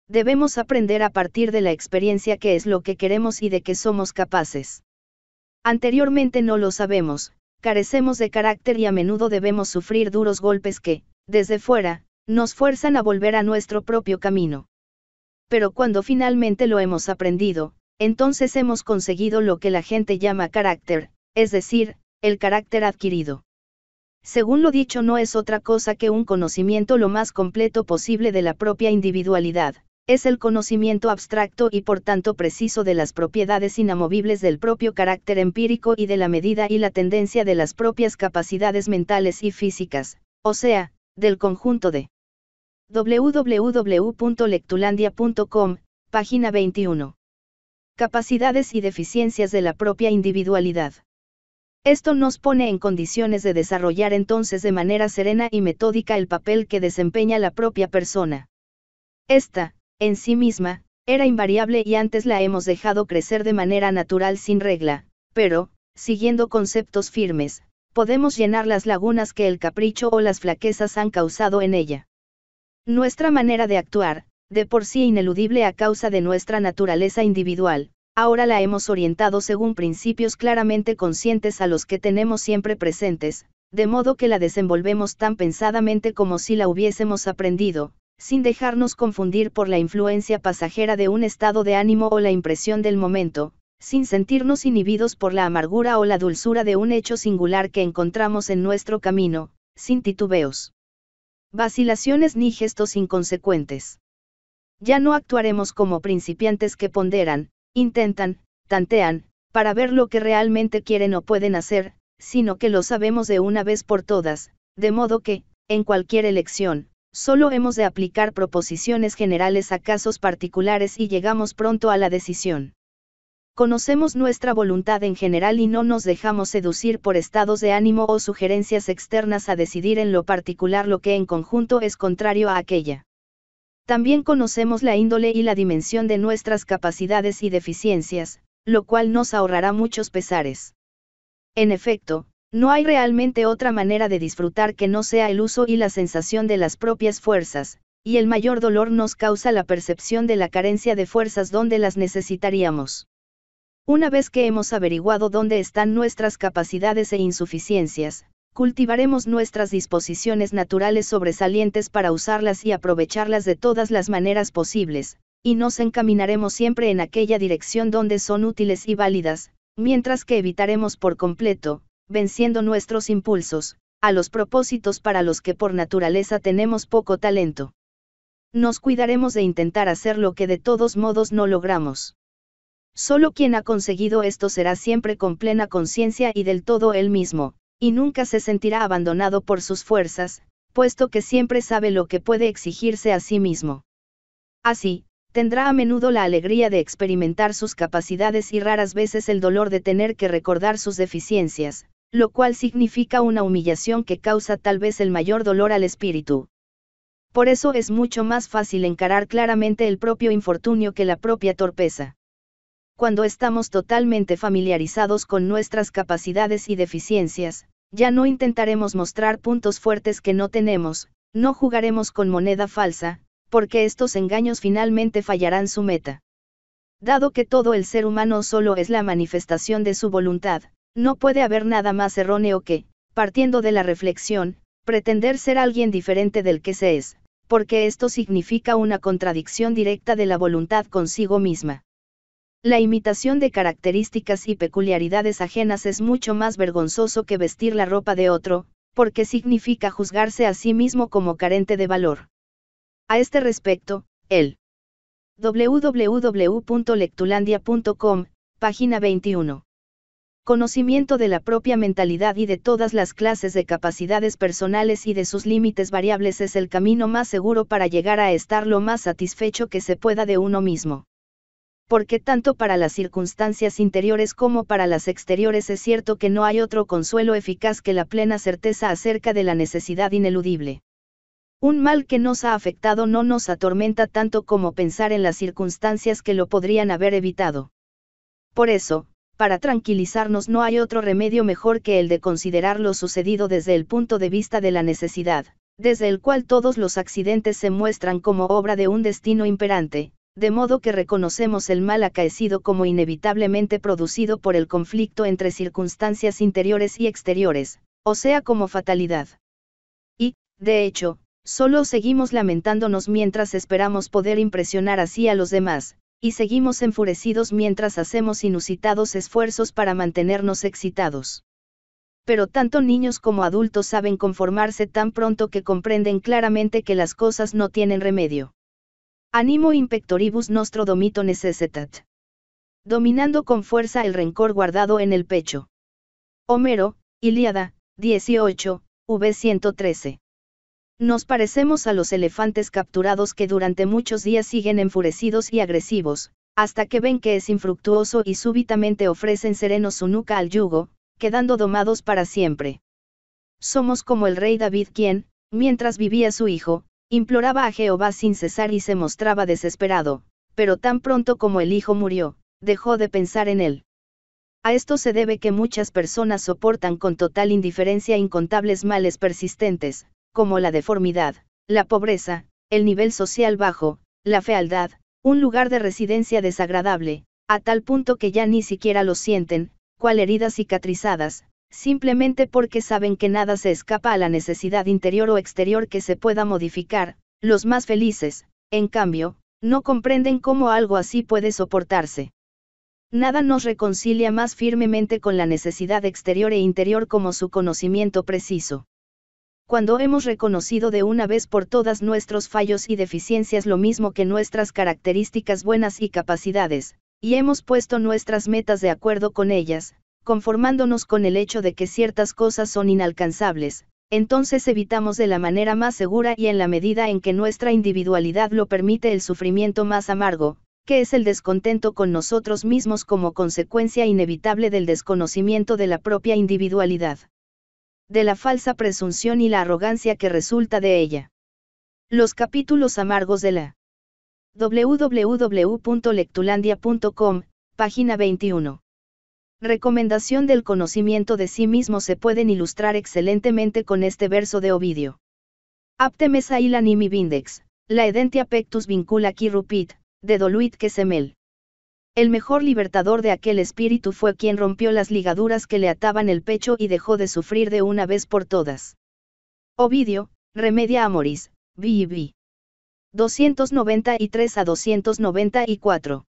Debemos aprender a partir de la experiencia qué es lo que queremos y de qué somos capaces. Anteriormente no lo sabemos, carecemos de carácter y a menudo debemos sufrir duros golpes que, desde fuera, nos fuerzan a volver a nuestro propio camino. Pero cuando finalmente lo hemos aprendido, entonces hemos conseguido lo que la gente llama carácter, es decir, el carácter adquirido. Según lo dicho, no es otra cosa que un conocimiento lo más completo posible de la propia individualidad, es el conocimiento abstracto y por tanto preciso de las propiedades inamovibles del propio carácter empírico y de la medida y la tendencia de las propias capacidades mentales y físicas, o sea, del conjunto de www.lectulandia.com, página 21. Capacidades y deficiencias de la propia individualidad. Esto nos pone en condiciones de desarrollar entonces de manera serena y metódica el papel que desempeña la propia persona. Esta, en sí misma, era invariable y antes la hemos dejado crecer de manera natural sin regla, pero, siguiendo conceptos firmes, podemos llenar las lagunas que el capricho o las flaquezas han causado en ella. Nuestra manera de actuar, de por sí ineludible a causa de nuestra naturaleza individual, ahora la hemos orientado según principios claramente conscientes a los que tenemos siempre presentes, de modo que la desenvolvemos tan pensadamente como si la hubiésemos aprendido, sin dejarnos confundir por la influencia pasajera de un estado de ánimo o la impresión del momento, sin sentirnos inhibidos por la amargura o la dulzura de un hecho singular que encontramos en nuestro camino, sin titubeos. Vacilaciones ni gestos inconsecuentes. Ya no actuaremos como principiantes que ponderan, intentan, tantean, para ver lo que realmente quieren o pueden hacer, sino que lo sabemos de una vez por todas, de modo que, en cualquier elección, solo hemos de aplicar proposiciones generales a casos particulares y llegamos pronto a la decisión. Conocemos nuestra voluntad en general y no nos dejamos seducir por estados de ánimo o sugerencias externas a decidir en lo particular lo que en conjunto es contrario a aquella. También conocemos la índole y la dimensión de nuestras capacidades y deficiencias, lo cual nos ahorrará muchos pesares. En efecto, no hay realmente otra manera de disfrutar que no sea el uso y la sensación de las propias fuerzas, y el mayor dolor nos causa la percepción de la carencia de fuerzas donde las necesitaríamos. Una vez que hemos averiguado dónde están nuestras capacidades e insuficiencias, cultivaremos nuestras disposiciones naturales sobresalientes para usarlas y aprovecharlas de todas las maneras posibles, y nos encaminaremos siempre en aquella dirección donde son útiles y válidas, mientras que evitaremos por completo, venciendo nuestros impulsos, a los propósitos para los que por naturaleza tenemos poco talento. Nos cuidaremos de intentar hacer lo que de todos modos no logramos. Solo quien ha conseguido esto será siempre con plena conciencia y del todo él mismo, y nunca se sentirá abandonado por sus fuerzas, puesto que siempre sabe lo que puede exigirse a sí mismo. Así, tendrá a menudo la alegría de experimentar sus capacidades y raras veces el dolor de tener que recordar sus deficiencias, lo cual significa una humillación que causa tal vez el mayor dolor al espíritu. Por eso es mucho más fácil encarar claramente el propio infortunio que la propia torpeza. Cuando estamos totalmente familiarizados con nuestras capacidades y deficiencias, ya no intentaremos mostrar puntos fuertes que no tenemos, no jugaremos con moneda falsa, porque estos engaños finalmente fallarán su meta. Dado que todo el ser humano solo es la manifestación de su voluntad, no puede haber nada más erróneo que, partiendo de la reflexión, pretender ser alguien diferente del que se es, porque esto significa una contradicción directa de la voluntad consigo misma. La imitación de características y peculiaridades ajenas es mucho más vergonzoso que vestir la ropa de otro, porque significa juzgarse a sí mismo como carente de valor. A este respecto, el www.lectulandia.com, página 21 conocimiento de la propia mentalidad y de todas las clases de capacidades personales y de sus límites variables es el camino más seguro para llegar a estar lo más satisfecho que se pueda de uno mismo. Porque tanto para las circunstancias interiores como para las exteriores es cierto que no hay otro consuelo eficaz que la plena certeza acerca de la necesidad ineludible. Un mal que nos ha afectado no nos atormenta tanto como pensar en las circunstancias que lo podrían haber evitado. Por eso, para tranquilizarnos no hay otro remedio mejor que el de considerar lo sucedido desde el punto de vista de la necesidad, desde el cual todos los accidentes se muestran como obra de un destino imperante, de modo que reconocemos el mal acaecido como inevitablemente producido por el conflicto entre circunstancias interiores y exteriores, o sea como fatalidad. Y, de hecho, solo seguimos lamentándonos mientras esperamos poder impresionar así a los demás, y seguimos enfurecidos mientras hacemos inusitados esfuerzos para mantenernos excitados. Pero tanto niños como adultos saben conformarse tan pronto que comprenden claramente que las cosas no tienen remedio. Animo pectoribus nostro domito necessitat. Dominando con fuerza el rencor guardado en el pecho. Homero, Ilíada, 18, V113. Nos parecemos a los elefantes capturados que durante muchos días siguen enfurecidos y agresivos, hasta que ven que es infructuoso y súbitamente ofrecen sereno su nuca al yugo, quedando domados para siempre. Somos como el rey David quien, mientras vivía su hijo, imploraba a Jehová sin cesar y se mostraba desesperado, pero tan pronto como el hijo murió, dejó de pensar en él. A esto se debe que muchas personas soportan con total indiferencia incontables males persistentes, como la deformidad, la pobreza, el nivel social bajo, la fealdad, un lugar de residencia desagradable, a tal punto que ya ni siquiera lo sienten, cual heridas cicatrizadas, simplemente porque saben que nada se escapa a la necesidad interior o exterior que se pueda modificar, los más felices, en cambio, no comprenden cómo algo así puede soportarse. Nada nos reconcilia más firmemente con la necesidad exterior e interior como su conocimiento preciso cuando hemos reconocido de una vez por todas nuestros fallos y deficiencias lo mismo que nuestras características buenas y capacidades, y hemos puesto nuestras metas de acuerdo con ellas, conformándonos con el hecho de que ciertas cosas son inalcanzables, entonces evitamos de la manera más segura y en la medida en que nuestra individualidad lo permite el sufrimiento más amargo, que es el descontento con nosotros mismos como consecuencia inevitable del desconocimiento de la propia individualidad de la falsa presunción y la arrogancia que resulta de ella. Los capítulos amargos de la www.lectulandia.com, página 21. Recomendación del conocimiento de sí mismo se pueden ilustrar excelentemente con este verso de Ovidio. Aptemesa ilanimi la vindex, la edentia pectus vincula qui rupit, de doluit que semel. El mejor libertador de aquel espíritu fue quien rompió las ligaduras que le ataban el pecho y dejó de sufrir de una vez por todas. Ovidio, Remedia Amoris, B.B. 293 a 294.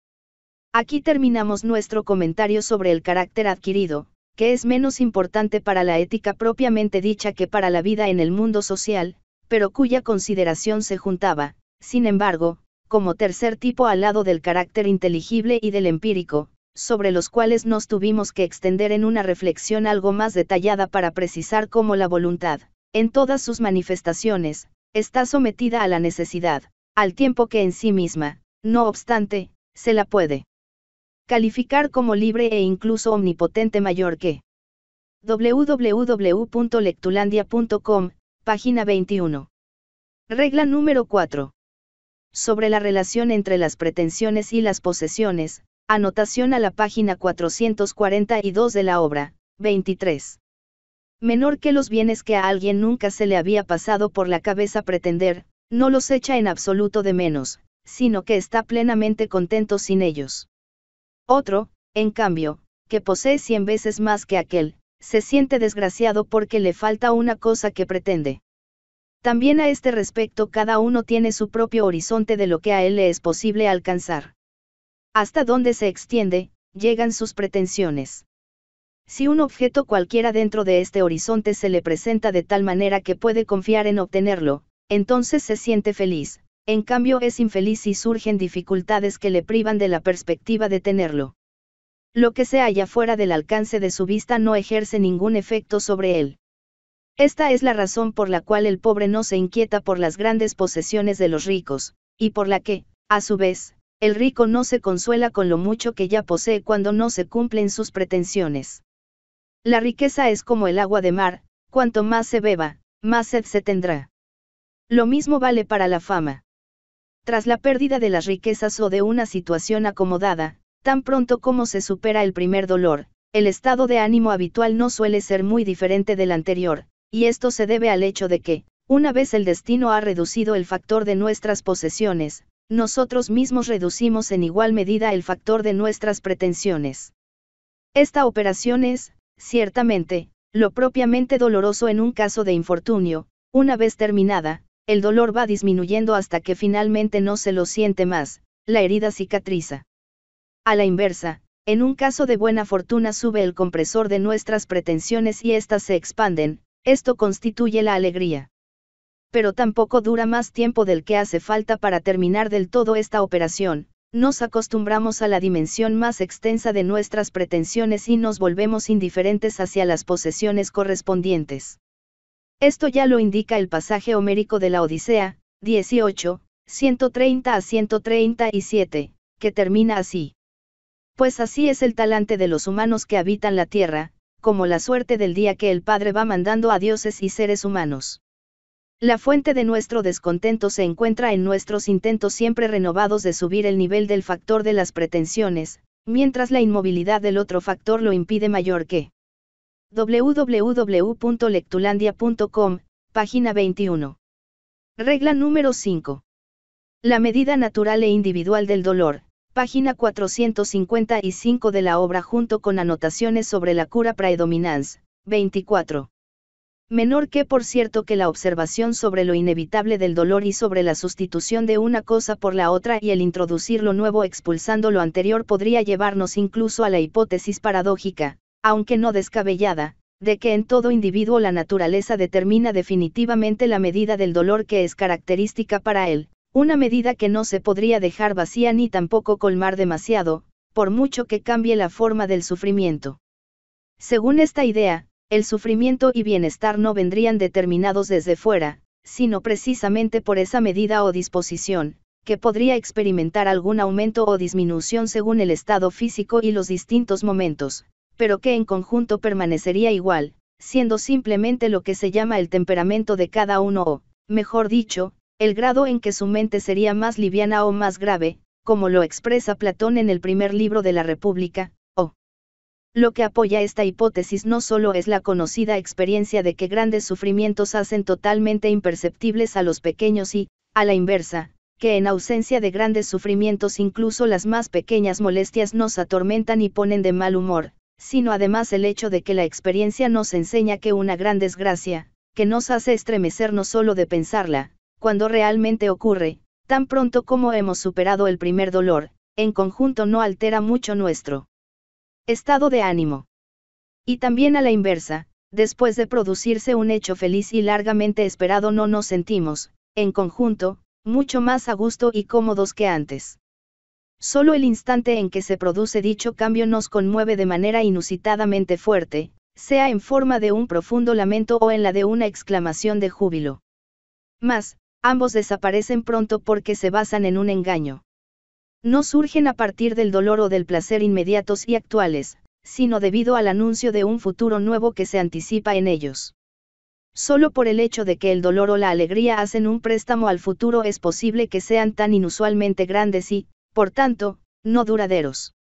Aquí terminamos nuestro comentario sobre el carácter adquirido, que es menos importante para la ética propiamente dicha que para la vida en el mundo social, pero cuya consideración se juntaba, sin embargo, como tercer tipo al lado del carácter inteligible y del empírico, sobre los cuales nos tuvimos que extender en una reflexión algo más detallada para precisar cómo la voluntad, en todas sus manifestaciones, está sometida a la necesidad, al tiempo que en sí misma, no obstante, se la puede calificar como libre e incluso omnipotente mayor que www.lectulandia.com, página 21. Regla número 4 sobre la relación entre las pretensiones y las posesiones, anotación a la página 442 de la obra, 23. Menor que los bienes que a alguien nunca se le había pasado por la cabeza pretender, no los echa en absoluto de menos, sino que está plenamente contento sin ellos. Otro, en cambio, que posee cien veces más que aquel, se siente desgraciado porque le falta una cosa que pretende. También a este respecto cada uno tiene su propio horizonte de lo que a él le es posible alcanzar. Hasta donde se extiende, llegan sus pretensiones. Si un objeto cualquiera dentro de este horizonte se le presenta de tal manera que puede confiar en obtenerlo, entonces se siente feliz, en cambio es infeliz y surgen dificultades que le privan de la perspectiva de tenerlo. Lo que se halla fuera del alcance de su vista no ejerce ningún efecto sobre él. Esta es la razón por la cual el pobre no se inquieta por las grandes posesiones de los ricos, y por la que, a su vez, el rico no se consuela con lo mucho que ya posee cuando no se cumplen sus pretensiones. La riqueza es como el agua de mar, cuanto más se beba, más sed se tendrá. Lo mismo vale para la fama. Tras la pérdida de las riquezas o de una situación acomodada, tan pronto como se supera el primer dolor, el estado de ánimo habitual no suele ser muy diferente del anterior, y esto se debe al hecho de que, una vez el destino ha reducido el factor de nuestras posesiones, nosotros mismos reducimos en igual medida el factor de nuestras pretensiones. Esta operación es, ciertamente, lo propiamente doloroso en un caso de infortunio, una vez terminada, el dolor va disminuyendo hasta que finalmente no se lo siente más, la herida cicatriza. A la inversa, en un caso de buena fortuna sube el compresor de nuestras pretensiones y éstas se expanden, esto constituye la alegría. Pero tampoco dura más tiempo del que hace falta para terminar del todo esta operación, nos acostumbramos a la dimensión más extensa de nuestras pretensiones y nos volvemos indiferentes hacia las posesiones correspondientes. Esto ya lo indica el pasaje homérico de la Odisea, 18, 130 a 137, que termina así. Pues así es el talante de los humanos que habitan la tierra, como la suerte del día que el Padre va mandando a dioses y seres humanos. La fuente de nuestro descontento se encuentra en nuestros intentos siempre renovados de subir el nivel del factor de las pretensiones, mientras la inmovilidad del otro factor lo impide mayor que. www.lectulandia.com, página 21. Regla número 5. La medida natural e individual del dolor, página 455 de la obra junto con anotaciones sobre la cura praedominans. 24. Menor que por cierto que la observación sobre lo inevitable del dolor y sobre la sustitución de una cosa por la otra y el introducir lo nuevo expulsando lo anterior podría llevarnos incluso a la hipótesis paradójica, aunque no descabellada, de que en todo individuo la naturaleza determina definitivamente la medida del dolor que es característica para él, una medida que no se podría dejar vacía ni tampoco colmar demasiado, por mucho que cambie la forma del sufrimiento. Según esta idea, el sufrimiento y bienestar no vendrían determinados desde fuera, sino precisamente por esa medida o disposición, que podría experimentar algún aumento o disminución según el estado físico y los distintos momentos, pero que en conjunto permanecería igual, siendo simplemente lo que se llama el temperamento de cada uno o, mejor dicho, el grado en que su mente sería más liviana o más grave, como lo expresa Platón en el primer libro de la República, o. Lo que apoya esta hipótesis no solo es la conocida experiencia de que grandes sufrimientos hacen totalmente imperceptibles a los pequeños y, a la inversa, que en ausencia de grandes sufrimientos incluso las más pequeñas molestias nos atormentan y ponen de mal humor, sino además el hecho de que la experiencia nos enseña que una gran desgracia, que nos hace estremecer no solo de pensarla, cuando realmente ocurre, tan pronto como hemos superado el primer dolor, en conjunto no altera mucho nuestro estado de ánimo. Y también a la inversa, después de producirse un hecho feliz y largamente esperado no nos sentimos, en conjunto, mucho más a gusto y cómodos que antes. Solo el instante en que se produce dicho cambio nos conmueve de manera inusitadamente fuerte, sea en forma de un profundo lamento o en la de una exclamación de júbilo. Mas, ambos desaparecen pronto porque se basan en un engaño. No surgen a partir del dolor o del placer inmediatos y actuales, sino debido al anuncio de un futuro nuevo que se anticipa en ellos. Solo por el hecho de que el dolor o la alegría hacen un préstamo al futuro es posible que sean tan inusualmente grandes y, por tanto, no duraderos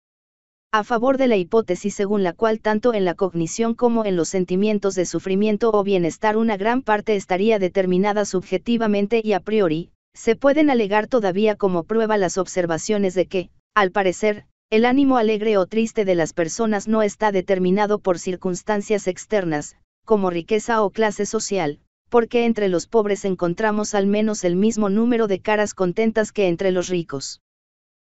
a favor de la hipótesis según la cual tanto en la cognición como en los sentimientos de sufrimiento o bienestar una gran parte estaría determinada subjetivamente y a priori, se pueden alegar todavía como prueba las observaciones de que, al parecer, el ánimo alegre o triste de las personas no está determinado por circunstancias externas, como riqueza o clase social, porque entre los pobres encontramos al menos el mismo número de caras contentas que entre los ricos.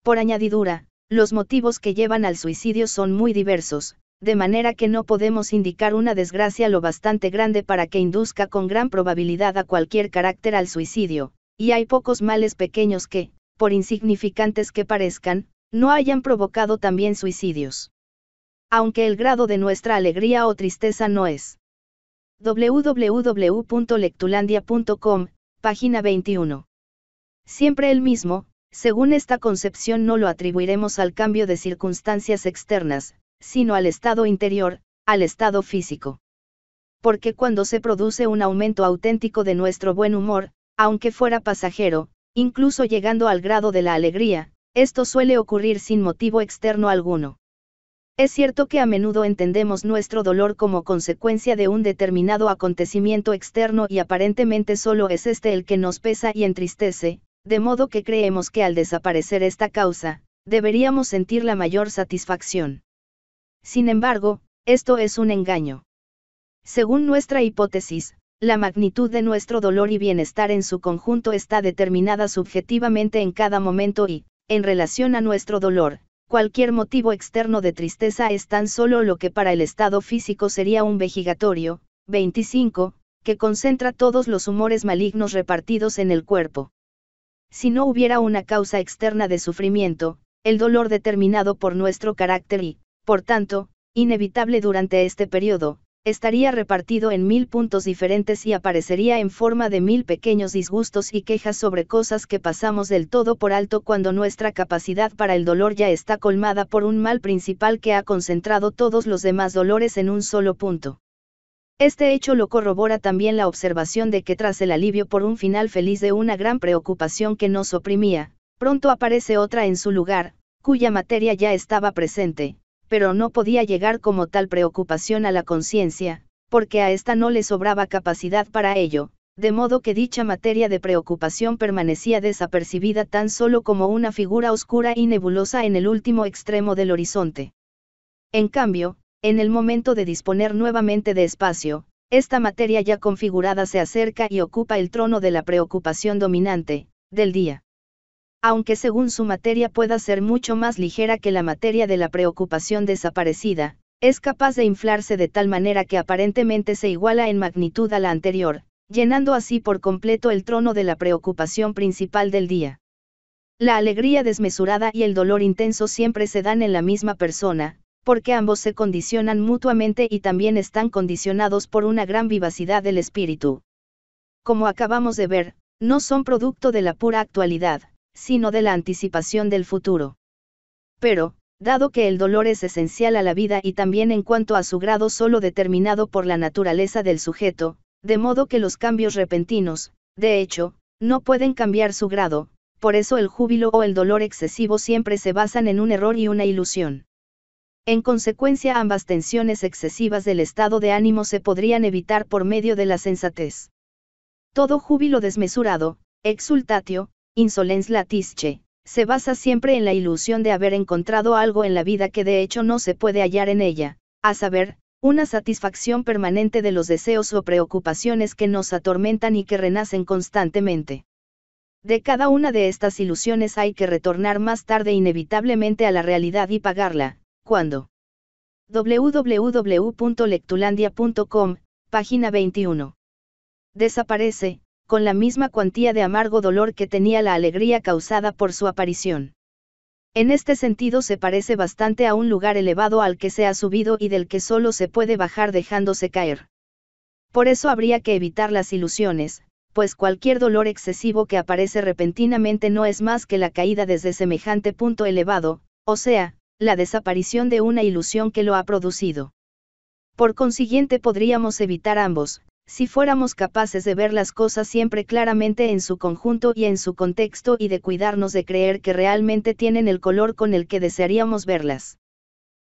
Por añadidura, los motivos que llevan al suicidio son muy diversos, de manera que no podemos indicar una desgracia lo bastante grande para que induzca con gran probabilidad a cualquier carácter al suicidio, y hay pocos males pequeños que, por insignificantes que parezcan, no hayan provocado también suicidios. Aunque el grado de nuestra alegría o tristeza no es. www.lectulandia.com, página 21. Siempre el mismo, según esta concepción no lo atribuiremos al cambio de circunstancias externas, sino al estado interior, al estado físico. Porque cuando se produce un aumento auténtico de nuestro buen humor, aunque fuera pasajero, incluso llegando al grado de la alegría, esto suele ocurrir sin motivo externo alguno. Es cierto que a menudo entendemos nuestro dolor como consecuencia de un determinado acontecimiento externo y aparentemente solo es este el que nos pesa y entristece, de modo que creemos que al desaparecer esta causa, deberíamos sentir la mayor satisfacción. Sin embargo, esto es un engaño. Según nuestra hipótesis, la magnitud de nuestro dolor y bienestar en su conjunto está determinada subjetivamente en cada momento y, en relación a nuestro dolor, cualquier motivo externo de tristeza es tan solo lo que para el estado físico sería un vejigatorio, 25, que concentra todos los humores malignos repartidos en el cuerpo si no hubiera una causa externa de sufrimiento, el dolor determinado por nuestro carácter y, por tanto, inevitable durante este periodo, estaría repartido en mil puntos diferentes y aparecería en forma de mil pequeños disgustos y quejas sobre cosas que pasamos del todo por alto cuando nuestra capacidad para el dolor ya está colmada por un mal principal que ha concentrado todos los demás dolores en un solo punto. Este hecho lo corrobora también la observación de que tras el alivio por un final feliz de una gran preocupación que nos oprimía, pronto aparece otra en su lugar, cuya materia ya estaba presente, pero no podía llegar como tal preocupación a la conciencia, porque a ésta no le sobraba capacidad para ello, de modo que dicha materia de preocupación permanecía desapercibida tan solo como una figura oscura y nebulosa en el último extremo del horizonte. En cambio, en el momento de disponer nuevamente de espacio, esta materia ya configurada se acerca y ocupa el trono de la preocupación dominante, del día. Aunque según su materia pueda ser mucho más ligera que la materia de la preocupación desaparecida, es capaz de inflarse de tal manera que aparentemente se iguala en magnitud a la anterior, llenando así por completo el trono de la preocupación principal del día. La alegría desmesurada y el dolor intenso siempre se dan en la misma persona, porque ambos se condicionan mutuamente y también están condicionados por una gran vivacidad del espíritu. Como acabamos de ver, no son producto de la pura actualidad, sino de la anticipación del futuro. Pero, dado que el dolor es esencial a la vida y también en cuanto a su grado solo determinado por la naturaleza del sujeto, de modo que los cambios repentinos, de hecho, no pueden cambiar su grado, por eso el júbilo o el dolor excesivo siempre se basan en un error y una ilusión. En consecuencia ambas tensiones excesivas del estado de ánimo se podrían evitar por medio de la sensatez. Todo júbilo desmesurado, exultatio, insolens latice, se basa siempre en la ilusión de haber encontrado algo en la vida que de hecho no se puede hallar en ella, a saber, una satisfacción permanente de los deseos o preocupaciones que nos atormentan y que renacen constantemente. De cada una de estas ilusiones hay que retornar más tarde inevitablemente a la realidad y pagarla, cuando www.lectulandia.com, página 21. Desaparece, con la misma cuantía de amargo dolor que tenía la alegría causada por su aparición. En este sentido se parece bastante a un lugar elevado al que se ha subido y del que solo se puede bajar dejándose caer. Por eso habría que evitar las ilusiones, pues cualquier dolor excesivo que aparece repentinamente no es más que la caída desde semejante punto elevado, o sea, la desaparición de una ilusión que lo ha producido. Por consiguiente podríamos evitar ambos, si fuéramos capaces de ver las cosas siempre claramente en su conjunto y en su contexto y de cuidarnos de creer que realmente tienen el color con el que desearíamos verlas.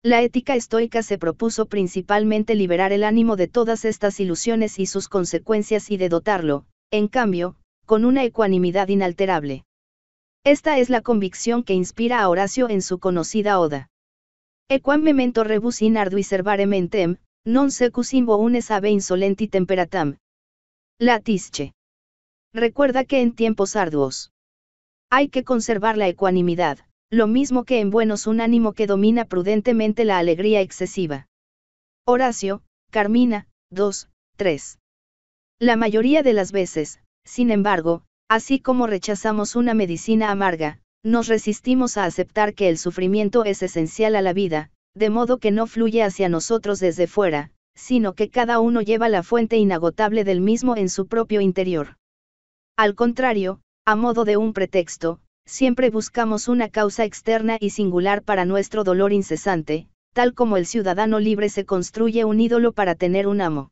La ética estoica se propuso principalmente liberar el ánimo de todas estas ilusiones y sus consecuencias y de dotarlo, en cambio, con una ecuanimidad inalterable. Esta es la convicción que inspira a Horacio en su conocida oda. E memento rebus in ardui servare mentem, non secus in unes ave insolenti temperatam. Latisce. Recuerda que en tiempos arduos hay que conservar la ecuanimidad, lo mismo que en buenos un ánimo que domina prudentemente la alegría excesiva. Horacio, Carmina, 2, 3. La mayoría de las veces, sin embargo, Así como rechazamos una medicina amarga, nos resistimos a aceptar que el sufrimiento es esencial a la vida, de modo que no fluye hacia nosotros desde fuera, sino que cada uno lleva la fuente inagotable del mismo en su propio interior. Al contrario, a modo de un pretexto, siempre buscamos una causa externa y singular para nuestro dolor incesante, tal como el ciudadano libre se construye un ídolo para tener un amo.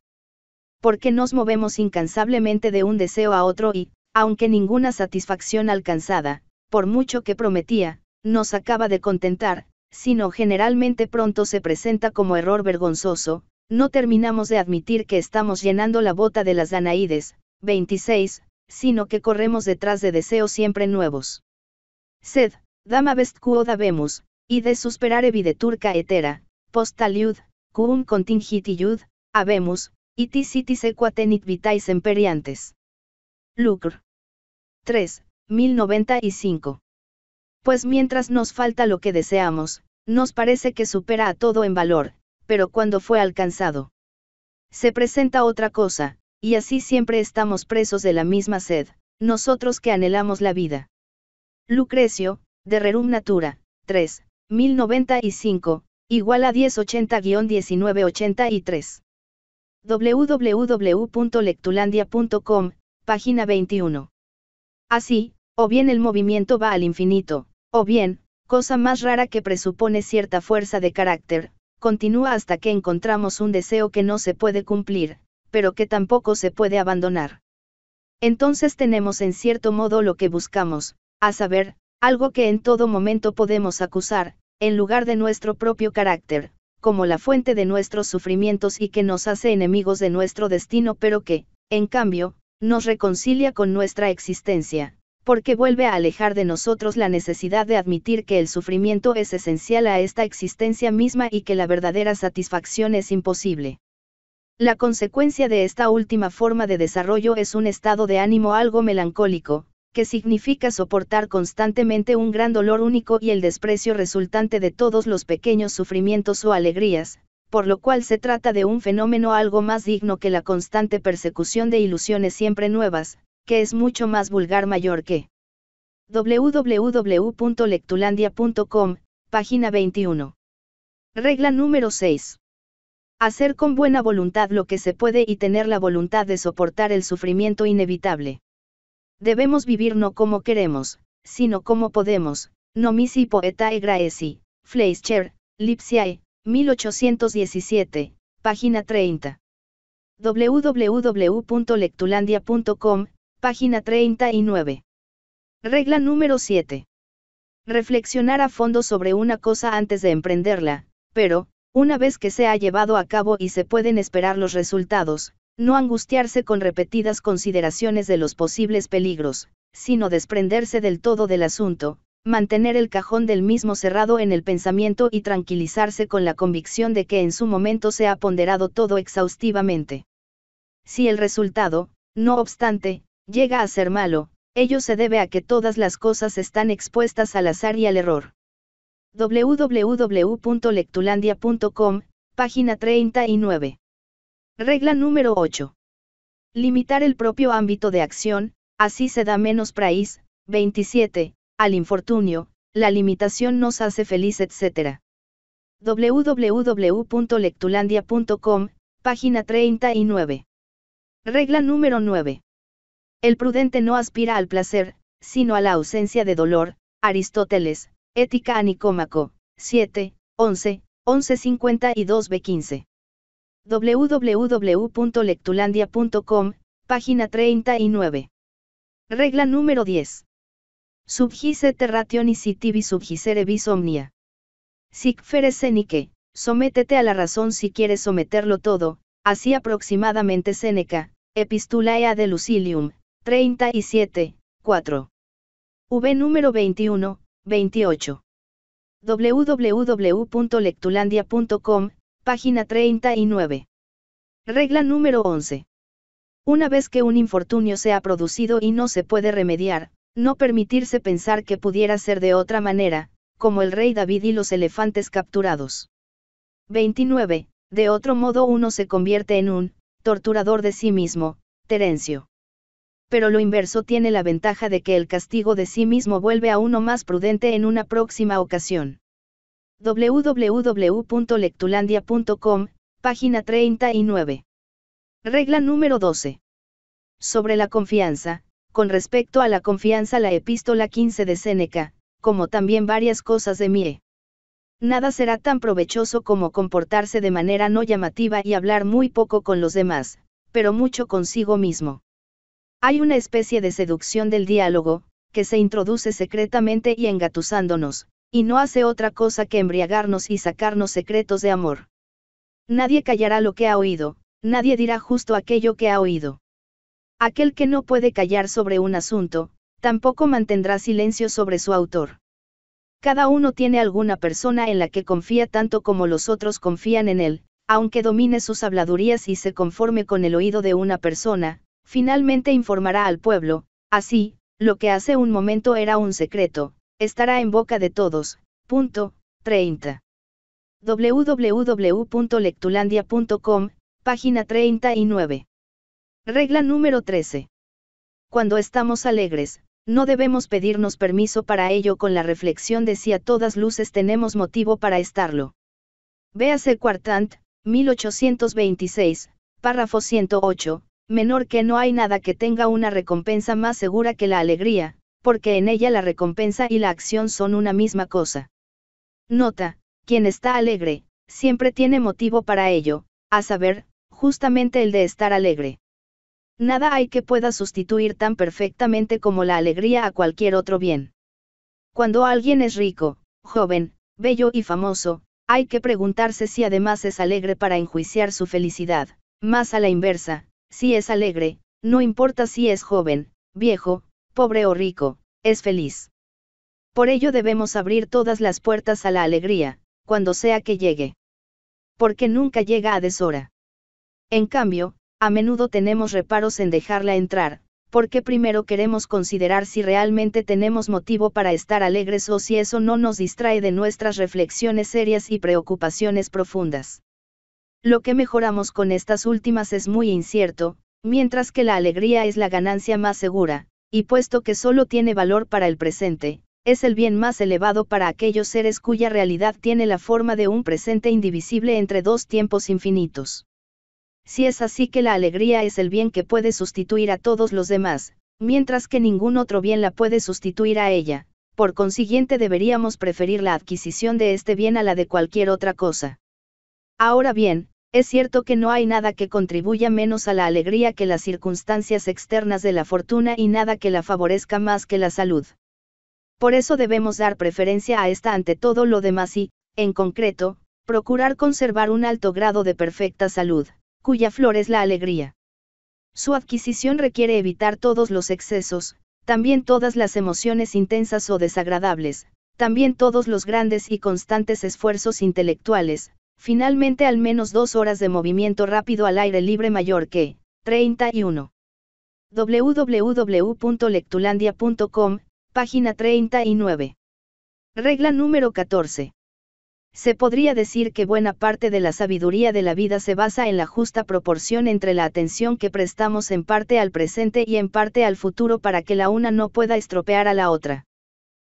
Porque nos movemos incansablemente de un deseo a otro y, aunque ninguna satisfacción alcanzada, por mucho que prometía, nos acaba de contentar, sino generalmente pronto se presenta como error vergonzoso, no terminamos de admitir que estamos llenando la bota de las Danaides, 26, sino que corremos detrás de deseos siempre nuevos. Sed, dama vest vemos, y de superare turca etera, postaliud, quum contingitiud, habemus, itis itis tenit vitais emperiantes. Lucre. 3. 1095. Pues mientras nos falta lo que deseamos, nos parece que supera a todo en valor, pero cuando fue alcanzado. Se presenta otra cosa, y así siempre estamos presos de la misma sed, nosotros que anhelamos la vida. Lucrecio, de Rerum Natura, 3, 1095, igual a 1080-1983. www.lectulandia.com, Página 21. Así, o bien el movimiento va al infinito, o bien, cosa más rara que presupone cierta fuerza de carácter, continúa hasta que encontramos un deseo que no se puede cumplir, pero que tampoco se puede abandonar. Entonces tenemos en cierto modo lo que buscamos, a saber, algo que en todo momento podemos acusar, en lugar de nuestro propio carácter, como la fuente de nuestros sufrimientos y que nos hace enemigos de nuestro destino, pero que, en cambio, nos reconcilia con nuestra existencia, porque vuelve a alejar de nosotros la necesidad de admitir que el sufrimiento es esencial a esta existencia misma y que la verdadera satisfacción es imposible. La consecuencia de esta última forma de desarrollo es un estado de ánimo algo melancólico, que significa soportar constantemente un gran dolor único y el desprecio resultante de todos los pequeños sufrimientos o alegrías, por lo cual se trata de un fenómeno algo más digno que la constante persecución de ilusiones siempre nuevas, que es mucho más vulgar mayor que www.lectulandia.com, página 21. Regla número 6. Hacer con buena voluntad lo que se puede y tener la voluntad de soportar el sufrimiento inevitable. Debemos vivir no como queremos, sino como podemos, no poeta e graesi, fleischer, lipsiae, 1817, página 30. www.lectulandia.com, página 39. Regla número 7. Reflexionar a fondo sobre una cosa antes de emprenderla, pero, una vez que se ha llevado a cabo y se pueden esperar los resultados, no angustiarse con repetidas consideraciones de los posibles peligros, sino desprenderse del todo del asunto, mantener el cajón del mismo cerrado en el pensamiento y tranquilizarse con la convicción de que en su momento se ha ponderado todo exhaustivamente. Si el resultado, no obstante, llega a ser malo, ello se debe a que todas las cosas están expuestas al azar y al error. www.lectulandia.com, página 39. Regla número 8. Limitar el propio ámbito de acción, así se da menos praís, 27, al infortunio, la limitación nos hace feliz, etc. www.lectulandia.com, página 39. Regla número 9. El prudente no aspira al placer, sino a la ausencia de dolor, Aristóteles, Ética a Nicómaco, 7, 11, 1152 2 B15. www.lectulandia.com, página 39. Regla número 10. SUBJICETE rationis tibi subgisere omnia. Sic sométete a la razón si quieres someterlo todo, así aproximadamente Seneca, Epistulae de Lucilium, 37, 4. V número 21, 28. www.lectulandia.com, página 39. Regla número 11. Una vez que un infortunio se ha producido y no se puede remediar, no permitirse pensar que pudiera ser de otra manera, como el rey David y los elefantes capturados. 29. De otro modo uno se convierte en un, torturador de sí mismo, Terencio. Pero lo inverso tiene la ventaja de que el castigo de sí mismo vuelve a uno más prudente en una próxima ocasión. www.lectulandia.com, página 39. Regla número 12. Sobre la confianza, con respecto a la confianza la epístola 15 de Séneca, como también varias cosas de Mie. Nada será tan provechoso como comportarse de manera no llamativa y hablar muy poco con los demás, pero mucho consigo mismo. Hay una especie de seducción del diálogo, que se introduce secretamente y engatusándonos, y no hace otra cosa que embriagarnos y sacarnos secretos de amor. Nadie callará lo que ha oído, nadie dirá justo aquello que ha oído. Aquel que no puede callar sobre un asunto, tampoco mantendrá silencio sobre su autor. Cada uno tiene alguna persona en la que confía tanto como los otros confían en él, aunque domine sus habladurías y se conforme con el oído de una persona, finalmente informará al pueblo, así, lo que hace un momento era un secreto, estará en boca de todos. Punto 30. www.lectulandia.com, página 39. Regla número 13. Cuando estamos alegres, no debemos pedirnos permiso para ello con la reflexión de si a todas luces tenemos motivo para estarlo. Véase Quartant, 1826, párrafo 108, menor que no hay nada que tenga una recompensa más segura que la alegría, porque en ella la recompensa y la acción son una misma cosa. Nota, quien está alegre, siempre tiene motivo para ello, a saber, justamente el de estar alegre. Nada hay que pueda sustituir tan perfectamente como la alegría a cualquier otro bien. Cuando alguien es rico, joven, bello y famoso, hay que preguntarse si además es alegre para enjuiciar su felicidad, más a la inversa, si es alegre, no importa si es joven, viejo, pobre o rico, es feliz. Por ello debemos abrir todas las puertas a la alegría, cuando sea que llegue. Porque nunca llega a deshora. En cambio, a menudo tenemos reparos en dejarla entrar, porque primero queremos considerar si realmente tenemos motivo para estar alegres o si eso no nos distrae de nuestras reflexiones serias y preocupaciones profundas. Lo que mejoramos con estas últimas es muy incierto, mientras que la alegría es la ganancia más segura, y puesto que solo tiene valor para el presente, es el bien más elevado para aquellos seres cuya realidad tiene la forma de un presente indivisible entre dos tiempos infinitos. Si es así que la alegría es el bien que puede sustituir a todos los demás, mientras que ningún otro bien la puede sustituir a ella, por consiguiente deberíamos preferir la adquisición de este bien a la de cualquier otra cosa. Ahora bien, es cierto que no hay nada que contribuya menos a la alegría que las circunstancias externas de la fortuna y nada que la favorezca más que la salud. Por eso debemos dar preferencia a esta ante todo lo demás y, en concreto, procurar conservar un alto grado de perfecta salud cuya flor es la alegría. Su adquisición requiere evitar todos los excesos, también todas las emociones intensas o desagradables, también todos los grandes y constantes esfuerzos intelectuales, finalmente al menos dos horas de movimiento rápido al aire libre mayor que 31. www.lectulandia.com, página 39. Regla número 14 se podría decir que buena parte de la sabiduría de la vida se basa en la justa proporción entre la atención que prestamos en parte al presente y en parte al futuro para que la una no pueda estropear a la otra.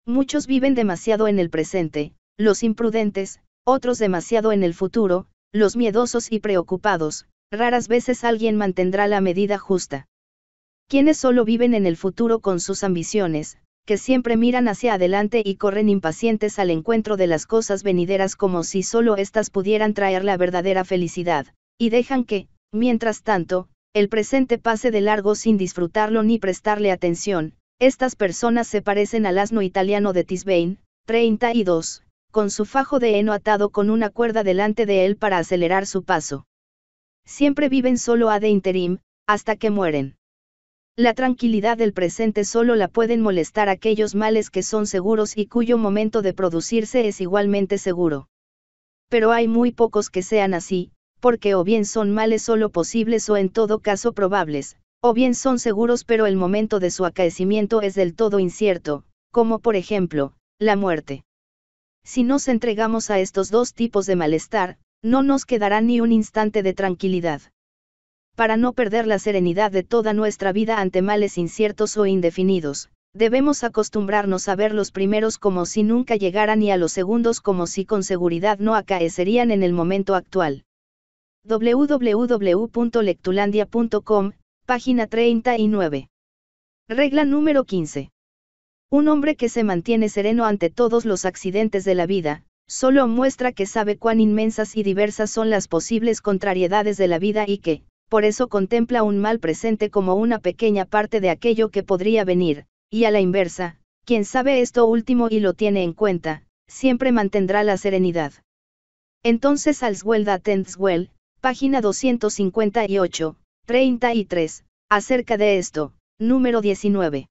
Muchos viven demasiado en el presente, los imprudentes, otros demasiado en el futuro, los miedosos y preocupados, raras veces alguien mantendrá la medida justa. Quienes solo viven en el futuro con sus ambiciones, que siempre miran hacia adelante y corren impacientes al encuentro de las cosas venideras como si solo éstas pudieran traer la verdadera felicidad, y dejan que, mientras tanto, el presente pase de largo sin disfrutarlo ni prestarle atención, estas personas se parecen al asno italiano de Tisbane, 32, con su fajo de heno atado con una cuerda delante de él para acelerar su paso. Siempre viven solo a de interim, hasta que mueren. La tranquilidad del presente solo la pueden molestar aquellos males que son seguros y cuyo momento de producirse es igualmente seguro. Pero hay muy pocos que sean así, porque o bien son males solo posibles o en todo caso probables, o bien son seguros pero el momento de su acaecimiento es del todo incierto, como por ejemplo, la muerte. Si nos entregamos a estos dos tipos de malestar, no nos quedará ni un instante de tranquilidad. Para no perder la serenidad de toda nuestra vida ante males inciertos o indefinidos, debemos acostumbrarnos a ver los primeros como si nunca llegaran y a los segundos como si con seguridad no acaecerían en el momento actual. www.lectulandia.com, página 39. Regla número 15. Un hombre que se mantiene sereno ante todos los accidentes de la vida, solo muestra que sabe cuán inmensas y diversas son las posibles contrariedades de la vida y que, por eso contempla un mal presente como una pequeña parte de aquello que podría venir, y a la inversa, quien sabe esto último y lo tiene en cuenta, siempre mantendrá la serenidad. Entonces Alswell tenswell, página 258, 33, acerca de esto, número 19.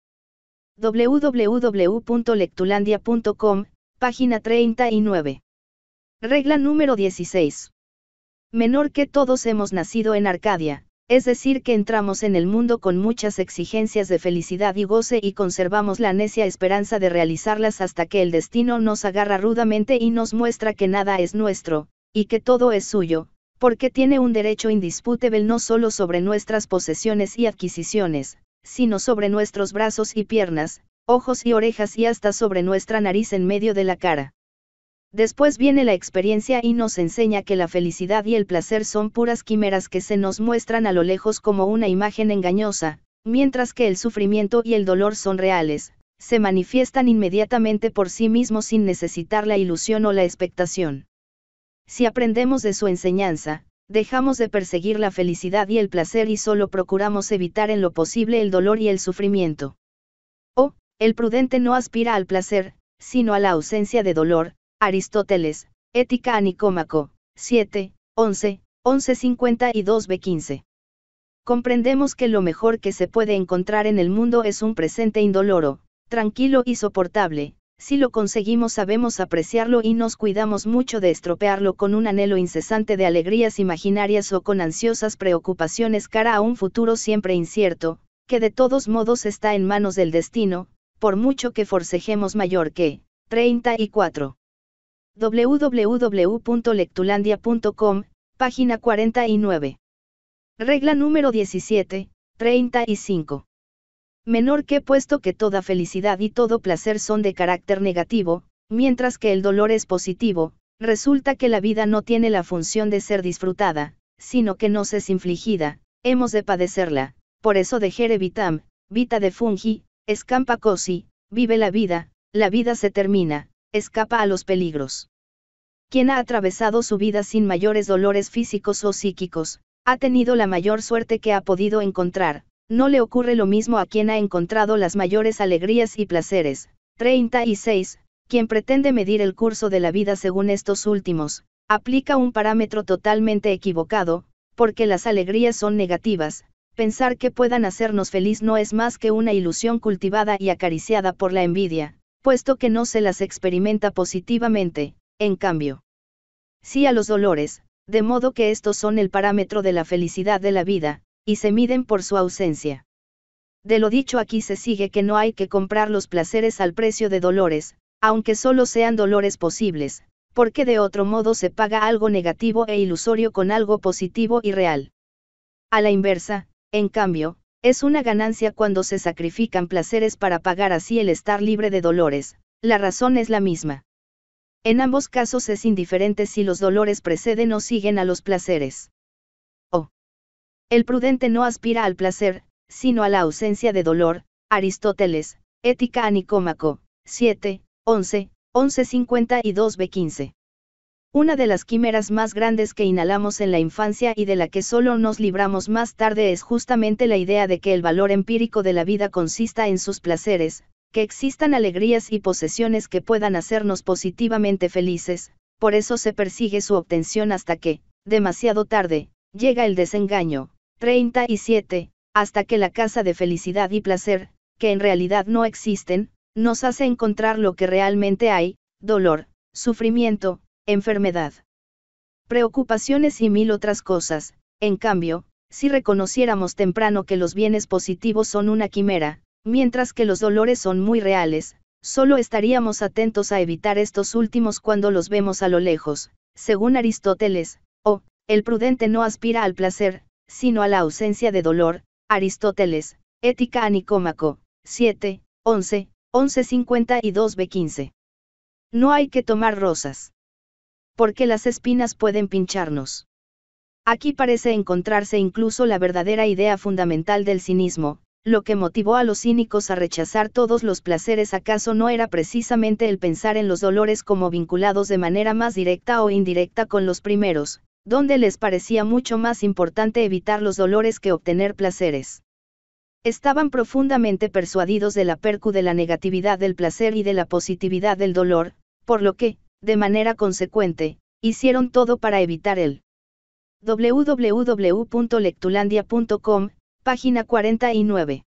www.lectulandia.com, página 39. Regla número 16 menor que todos hemos nacido en Arcadia, es decir que entramos en el mundo con muchas exigencias de felicidad y goce y conservamos la necia esperanza de realizarlas hasta que el destino nos agarra rudamente y nos muestra que nada es nuestro, y que todo es suyo, porque tiene un derecho indisputable no solo sobre nuestras posesiones y adquisiciones, sino sobre nuestros brazos y piernas, ojos y orejas y hasta sobre nuestra nariz en medio de la cara. Después viene la experiencia y nos enseña que la felicidad y el placer son puras quimeras que se nos muestran a lo lejos como una imagen engañosa, mientras que el sufrimiento y el dolor son reales, se manifiestan inmediatamente por sí mismos sin necesitar la ilusión o la expectación. Si aprendemos de su enseñanza, dejamos de perseguir la felicidad y el placer y solo procuramos evitar en lo posible el dolor y el sufrimiento. O, el prudente no aspira al placer, sino a la ausencia de dolor, Aristóteles, Ética a Nicómaco, 7, 11, y 2 B15. Comprendemos que lo mejor que se puede encontrar en el mundo es un presente indoloro, tranquilo y soportable, si lo conseguimos sabemos apreciarlo y nos cuidamos mucho de estropearlo con un anhelo incesante de alegrías imaginarias o con ansiosas preocupaciones cara a un futuro siempre incierto, que de todos modos está en manos del destino, por mucho que forcejemos mayor que 34 www.lectulandia.com, página 49. Regla número 17, 35. Menor que puesto que toda felicidad y todo placer son de carácter negativo, mientras que el dolor es positivo, resulta que la vida no tiene la función de ser disfrutada, sino que nos es infligida, hemos de padecerla, por eso dejere vitam, vita de fungi, escampa cosi, vive la vida, la vida se termina, escapa a los peligros. Quien ha atravesado su vida sin mayores dolores físicos o psíquicos, ha tenido la mayor suerte que ha podido encontrar, no le ocurre lo mismo a quien ha encontrado las mayores alegrías y placeres. 36. Quien pretende medir el curso de la vida según estos últimos, aplica un parámetro totalmente equivocado, porque las alegrías son negativas, pensar que puedan hacernos feliz no es más que una ilusión cultivada y acariciada por la envidia puesto que no se las experimenta positivamente, en cambio. Sí a los dolores, de modo que estos son el parámetro de la felicidad de la vida, y se miden por su ausencia. De lo dicho aquí se sigue que no hay que comprar los placeres al precio de dolores, aunque solo sean dolores posibles, porque de otro modo se paga algo negativo e ilusorio con algo positivo y real. A la inversa, en cambio, es una ganancia cuando se sacrifican placeres para pagar así el estar libre de dolores, la razón es la misma. En ambos casos es indiferente si los dolores preceden o siguen a los placeres. O. El prudente no aspira al placer, sino a la ausencia de dolor, Aristóteles, Ética a Nicómaco, 7, 11, y 2 B15. Una de las quimeras más grandes que inhalamos en la infancia y de la que solo nos libramos más tarde es justamente la idea de que el valor empírico de la vida consista en sus placeres, que existan alegrías y posesiones que puedan hacernos positivamente felices, por eso se persigue su obtención hasta que, demasiado tarde, llega el desengaño. 37. Hasta que la casa de felicidad y placer, que en realidad no existen, nos hace encontrar lo que realmente hay, dolor, sufrimiento, enfermedad, preocupaciones y mil otras cosas, en cambio, si reconociéramos temprano que los bienes positivos son una quimera, mientras que los dolores son muy reales, solo estaríamos atentos a evitar estos últimos cuando los vemos a lo lejos, según Aristóteles, o, el prudente no aspira al placer, sino a la ausencia de dolor, Aristóteles, Ética a Nicómaco, 7, 11, 2 B15. No hay que tomar rosas porque las espinas pueden pincharnos. Aquí parece encontrarse incluso la verdadera idea fundamental del cinismo, lo que motivó a los cínicos a rechazar todos los placeres acaso no era precisamente el pensar en los dolores como vinculados de manera más directa o indirecta con los primeros, donde les parecía mucho más importante evitar los dolores que obtener placeres. Estaban profundamente persuadidos de la percu de la negatividad del placer y de la positividad del dolor, por lo que, de manera consecuente, hicieron todo para evitar el www.lectulandia.com, página 49.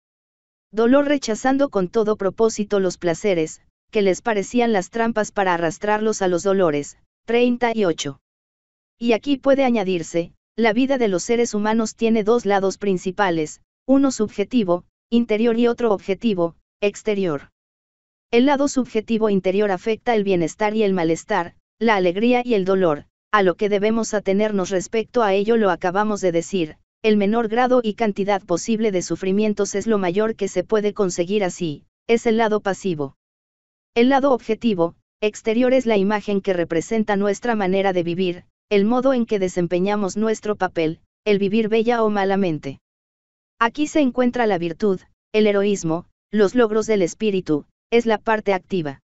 Dolor rechazando con todo propósito los placeres, que les parecían las trampas para arrastrarlos a los dolores, 38. Y aquí puede añadirse, la vida de los seres humanos tiene dos lados principales, uno subjetivo, interior y otro objetivo, exterior. El lado subjetivo interior afecta el bienestar y el malestar, la alegría y el dolor, a lo que debemos atenernos respecto a ello lo acabamos de decir, el menor grado y cantidad posible de sufrimientos es lo mayor que se puede conseguir así, es el lado pasivo. El lado objetivo, exterior es la imagen que representa nuestra manera de vivir, el modo en que desempeñamos nuestro papel, el vivir bella o malamente. Aquí se encuentra la virtud, el heroísmo, los logros del espíritu, es la parte activa.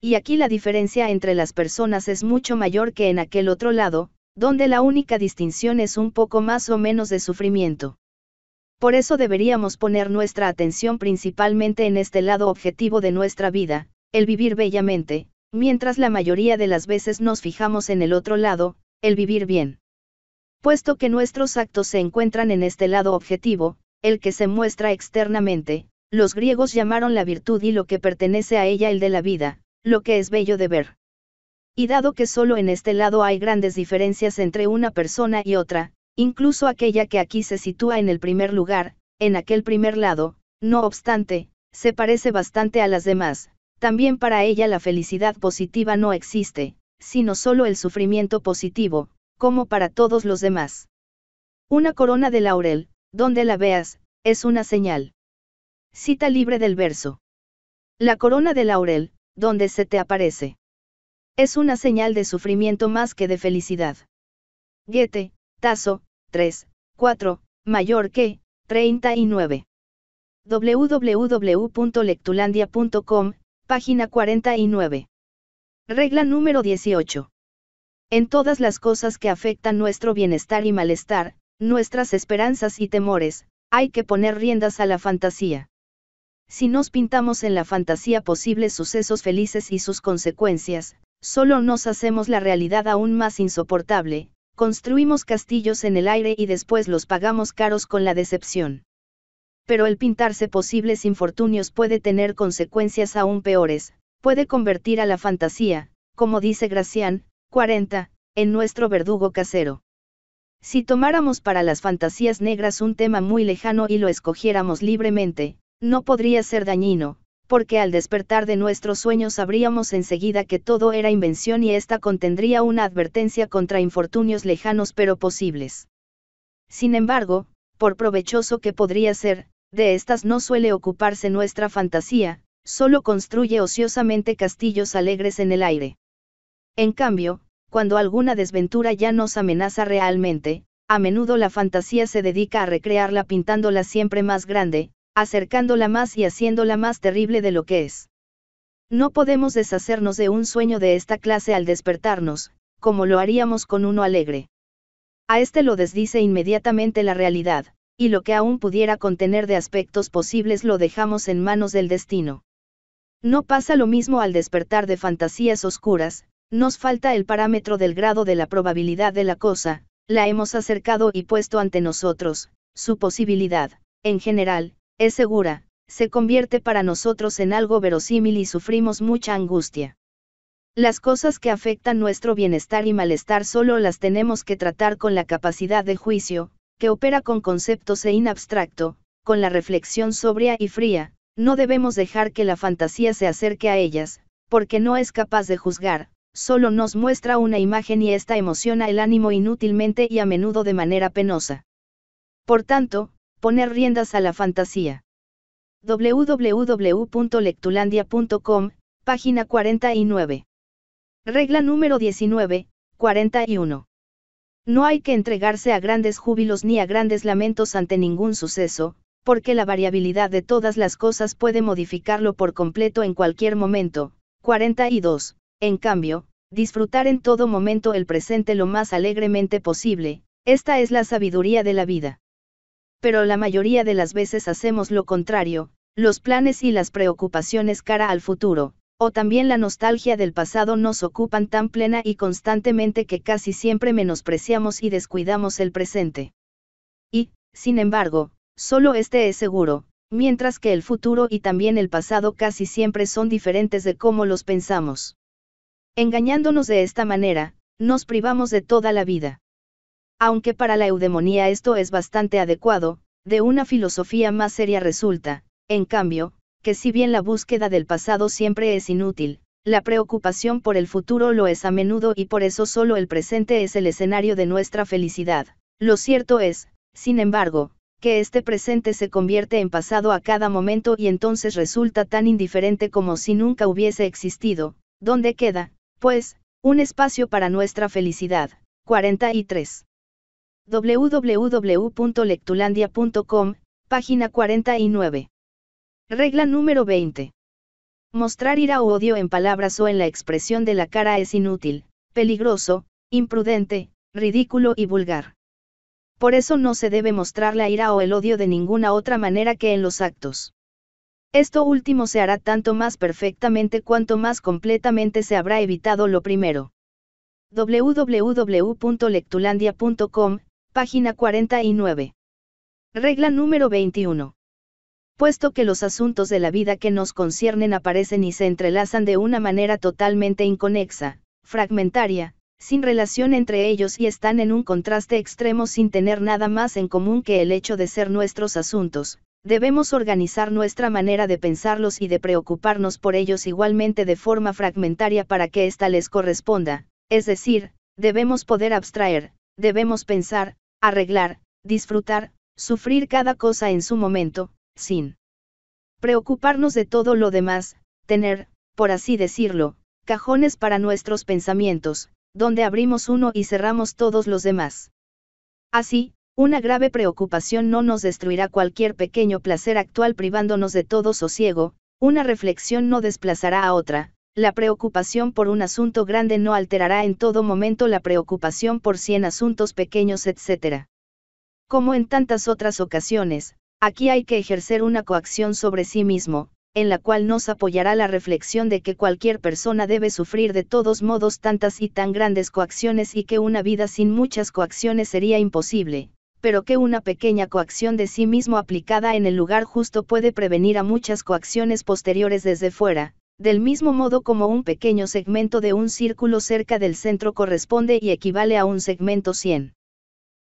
Y aquí la diferencia entre las personas es mucho mayor que en aquel otro lado, donde la única distinción es un poco más o menos de sufrimiento. Por eso deberíamos poner nuestra atención principalmente en este lado objetivo de nuestra vida, el vivir bellamente, mientras la mayoría de las veces nos fijamos en el otro lado, el vivir bien. Puesto que nuestros actos se encuentran en este lado objetivo, el que se muestra externamente, los griegos llamaron la virtud y lo que pertenece a ella el de la vida, lo que es bello de ver. Y dado que solo en este lado hay grandes diferencias entre una persona y otra, incluso aquella que aquí se sitúa en el primer lugar, en aquel primer lado, no obstante, se parece bastante a las demás, también para ella la felicidad positiva no existe, sino solo el sufrimiento positivo, como para todos los demás. Una corona de laurel, donde la veas, es una señal. Cita libre del verso. La corona de laurel, donde se te aparece. Es una señal de sufrimiento más que de felicidad. Goethe, Tasso, 3, 4, mayor que, 39. www.lectulandia.com, página 49. Regla número 18. En todas las cosas que afectan nuestro bienestar y malestar, nuestras esperanzas y temores, hay que poner riendas a la fantasía. Si nos pintamos en la fantasía posibles sucesos felices y sus consecuencias, solo nos hacemos la realidad aún más insoportable, construimos castillos en el aire y después los pagamos caros con la decepción. Pero el pintarse posibles infortunios puede tener consecuencias aún peores, puede convertir a la fantasía, como dice Gracián, 40, en nuestro verdugo casero. Si tomáramos para las fantasías negras un tema muy lejano y lo escogiéramos libremente, no podría ser dañino, porque al despertar de nuestros sueños sabríamos enseguida que todo era invención y esta contendría una advertencia contra infortunios lejanos pero posibles. Sin embargo, por provechoso que podría ser, de estas no suele ocuparse nuestra fantasía, solo construye ociosamente castillos alegres en el aire. En cambio, cuando alguna desventura ya nos amenaza realmente, a menudo la fantasía se dedica a recrearla pintándola siempre más grande, acercándola más y haciéndola más terrible de lo que es. No podemos deshacernos de un sueño de esta clase al despertarnos, como lo haríamos con uno alegre. A este lo desdice inmediatamente la realidad, y lo que aún pudiera contener de aspectos posibles lo dejamos en manos del destino. No pasa lo mismo al despertar de fantasías oscuras, nos falta el parámetro del grado de la probabilidad de la cosa, la hemos acercado y puesto ante nosotros, su posibilidad, en general, es segura, se convierte para nosotros en algo verosímil y sufrimos mucha angustia. Las cosas que afectan nuestro bienestar y malestar solo las tenemos que tratar con la capacidad de juicio, que opera con conceptos e inabstracto, con la reflexión sobria y fría, no debemos dejar que la fantasía se acerque a ellas, porque no es capaz de juzgar, solo nos muestra una imagen y esta emociona el ánimo inútilmente y a menudo de manera penosa. Por tanto, Poner riendas a la fantasía. www.lectulandia.com, página 49. Regla número 19, 41. No hay que entregarse a grandes júbilos ni a grandes lamentos ante ningún suceso, porque la variabilidad de todas las cosas puede modificarlo por completo en cualquier momento. 42. En cambio, disfrutar en todo momento el presente lo más alegremente posible, esta es la sabiduría de la vida pero la mayoría de las veces hacemos lo contrario, los planes y las preocupaciones cara al futuro, o también la nostalgia del pasado nos ocupan tan plena y constantemente que casi siempre menospreciamos y descuidamos el presente. Y, sin embargo, solo este es seguro, mientras que el futuro y también el pasado casi siempre son diferentes de cómo los pensamos. Engañándonos de esta manera, nos privamos de toda la vida. Aunque para la eudemonía esto es bastante adecuado, de una filosofía más seria resulta, en cambio, que si bien la búsqueda del pasado siempre es inútil, la preocupación por el futuro lo es a menudo y por eso solo el presente es el escenario de nuestra felicidad. Lo cierto es, sin embargo, que este presente se convierte en pasado a cada momento y entonces resulta tan indiferente como si nunca hubiese existido, ¿dónde queda, pues, un espacio para nuestra felicidad. 43 www.lectulandia.com, página 49. Regla número 20. Mostrar ira o odio en palabras o en la expresión de la cara es inútil, peligroso, imprudente, ridículo y vulgar. Por eso no se debe mostrar la ira o el odio de ninguna otra manera que en los actos. Esto último se hará tanto más perfectamente cuanto más completamente se habrá evitado lo primero. www.lectulandia.com, Página 49. Regla número 21. Puesto que los asuntos de la vida que nos conciernen aparecen y se entrelazan de una manera totalmente inconexa, fragmentaria, sin relación entre ellos y están en un contraste extremo sin tener nada más en común que el hecho de ser nuestros asuntos, debemos organizar nuestra manera de pensarlos y de preocuparnos por ellos igualmente de forma fragmentaria para que ésta les corresponda, es decir, debemos poder abstraer, debemos pensar, arreglar, disfrutar, sufrir cada cosa en su momento, sin preocuparnos de todo lo demás, tener, por así decirlo, cajones para nuestros pensamientos, donde abrimos uno y cerramos todos los demás. Así, una grave preocupación no nos destruirá cualquier pequeño placer actual privándonos de todo sosiego, una reflexión no desplazará a otra, la preocupación por un asunto grande no alterará en todo momento la preocupación por cien asuntos pequeños, etc. Como en tantas otras ocasiones, aquí hay que ejercer una coacción sobre sí mismo, en la cual nos apoyará la reflexión de que cualquier persona debe sufrir de todos modos tantas y tan grandes coacciones y que una vida sin muchas coacciones sería imposible, pero que una pequeña coacción de sí mismo aplicada en el lugar justo puede prevenir a muchas coacciones posteriores desde fuera, del mismo modo como un pequeño segmento de un círculo cerca del centro corresponde y equivale a un segmento 100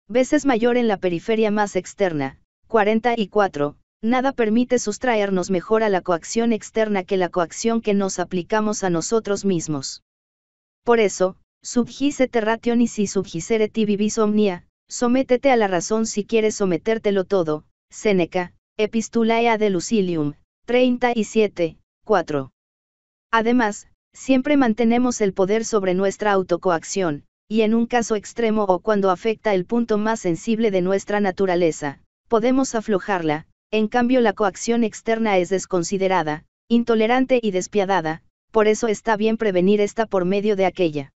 veces mayor en la periferia más externa, 44, nada permite sustraernos mejor a la coacción externa que la coacción que nos aplicamos a nosotros mismos. Por eso, subgise rationis y subgisere vivis omnia, sométete a la razón si quieres sometértelo todo, Séneca, Epistulae de Lucilium, 37, 4. Además, siempre mantenemos el poder sobre nuestra autocoacción, y en un caso extremo o cuando afecta el punto más sensible de nuestra naturaleza, podemos aflojarla, en cambio la coacción externa es desconsiderada, intolerante y despiadada, por eso está bien prevenir esta por medio de aquella.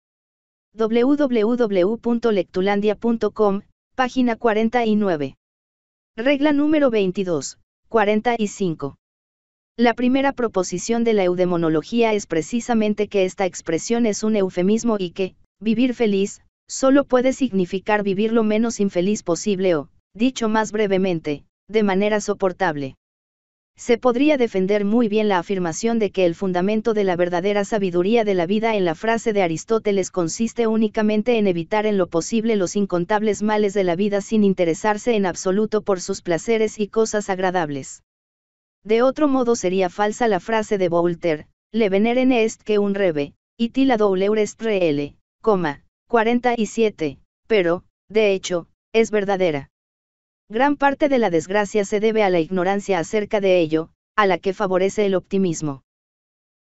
www.lectulandia.com, página 49. Regla número 22, 45. La primera proposición de la eudemonología es precisamente que esta expresión es un eufemismo y que, vivir feliz, solo puede significar vivir lo menos infeliz posible o, dicho más brevemente, de manera soportable. Se podría defender muy bien la afirmación de que el fundamento de la verdadera sabiduría de la vida en la frase de Aristóteles consiste únicamente en evitar en lo posible los incontables males de la vida sin interesarse en absoluto por sus placeres y cosas agradables. De otro modo sería falsa la frase de Voltaire, le veneren est que un rebe, y douleur est reele, coma, 47, pero, de hecho, es verdadera. Gran parte de la desgracia se debe a la ignorancia acerca de ello, a la que favorece el optimismo.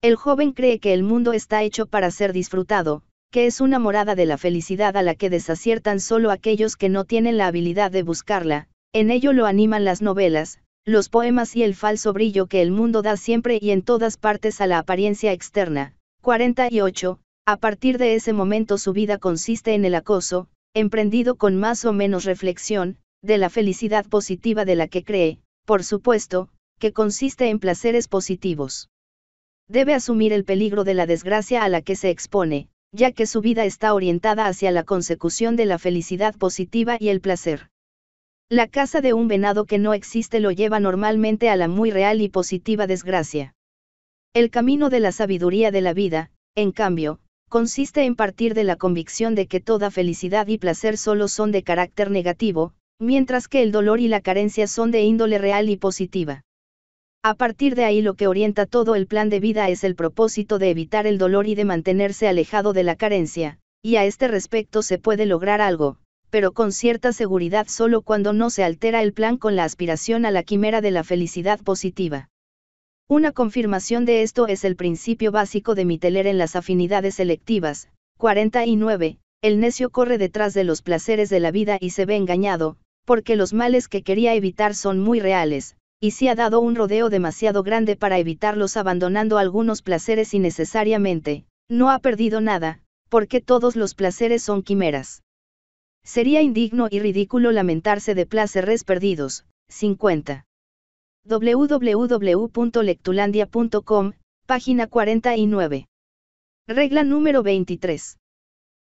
El joven cree que el mundo está hecho para ser disfrutado, que es una morada de la felicidad a la que desaciertan solo aquellos que no tienen la habilidad de buscarla, en ello lo animan las novelas, los poemas y el falso brillo que el mundo da siempre y en todas partes a la apariencia externa. 48. A partir de ese momento su vida consiste en el acoso, emprendido con más o menos reflexión, de la felicidad positiva de la que cree, por supuesto, que consiste en placeres positivos. Debe asumir el peligro de la desgracia a la que se expone, ya que su vida está orientada hacia la consecución de la felicidad positiva y el placer. La caza de un venado que no existe lo lleva normalmente a la muy real y positiva desgracia. El camino de la sabiduría de la vida, en cambio, consiste en partir de la convicción de que toda felicidad y placer solo son de carácter negativo, mientras que el dolor y la carencia son de índole real y positiva. A partir de ahí lo que orienta todo el plan de vida es el propósito de evitar el dolor y de mantenerse alejado de la carencia, y a este respecto se puede lograr algo, pero con cierta seguridad solo cuando no se altera el plan con la aspiración a la quimera de la felicidad positiva. Una confirmación de esto es el principio básico de Miteler en las afinidades selectivas. 49. El necio corre detrás de los placeres de la vida y se ve engañado, porque los males que quería evitar son muy reales, y si ha dado un rodeo demasiado grande para evitarlos abandonando algunos placeres innecesariamente, no ha perdido nada, porque todos los placeres son quimeras. Sería indigno y ridículo lamentarse de placeres perdidos. 50. www.lectulandia.com, página 49. Regla número 23.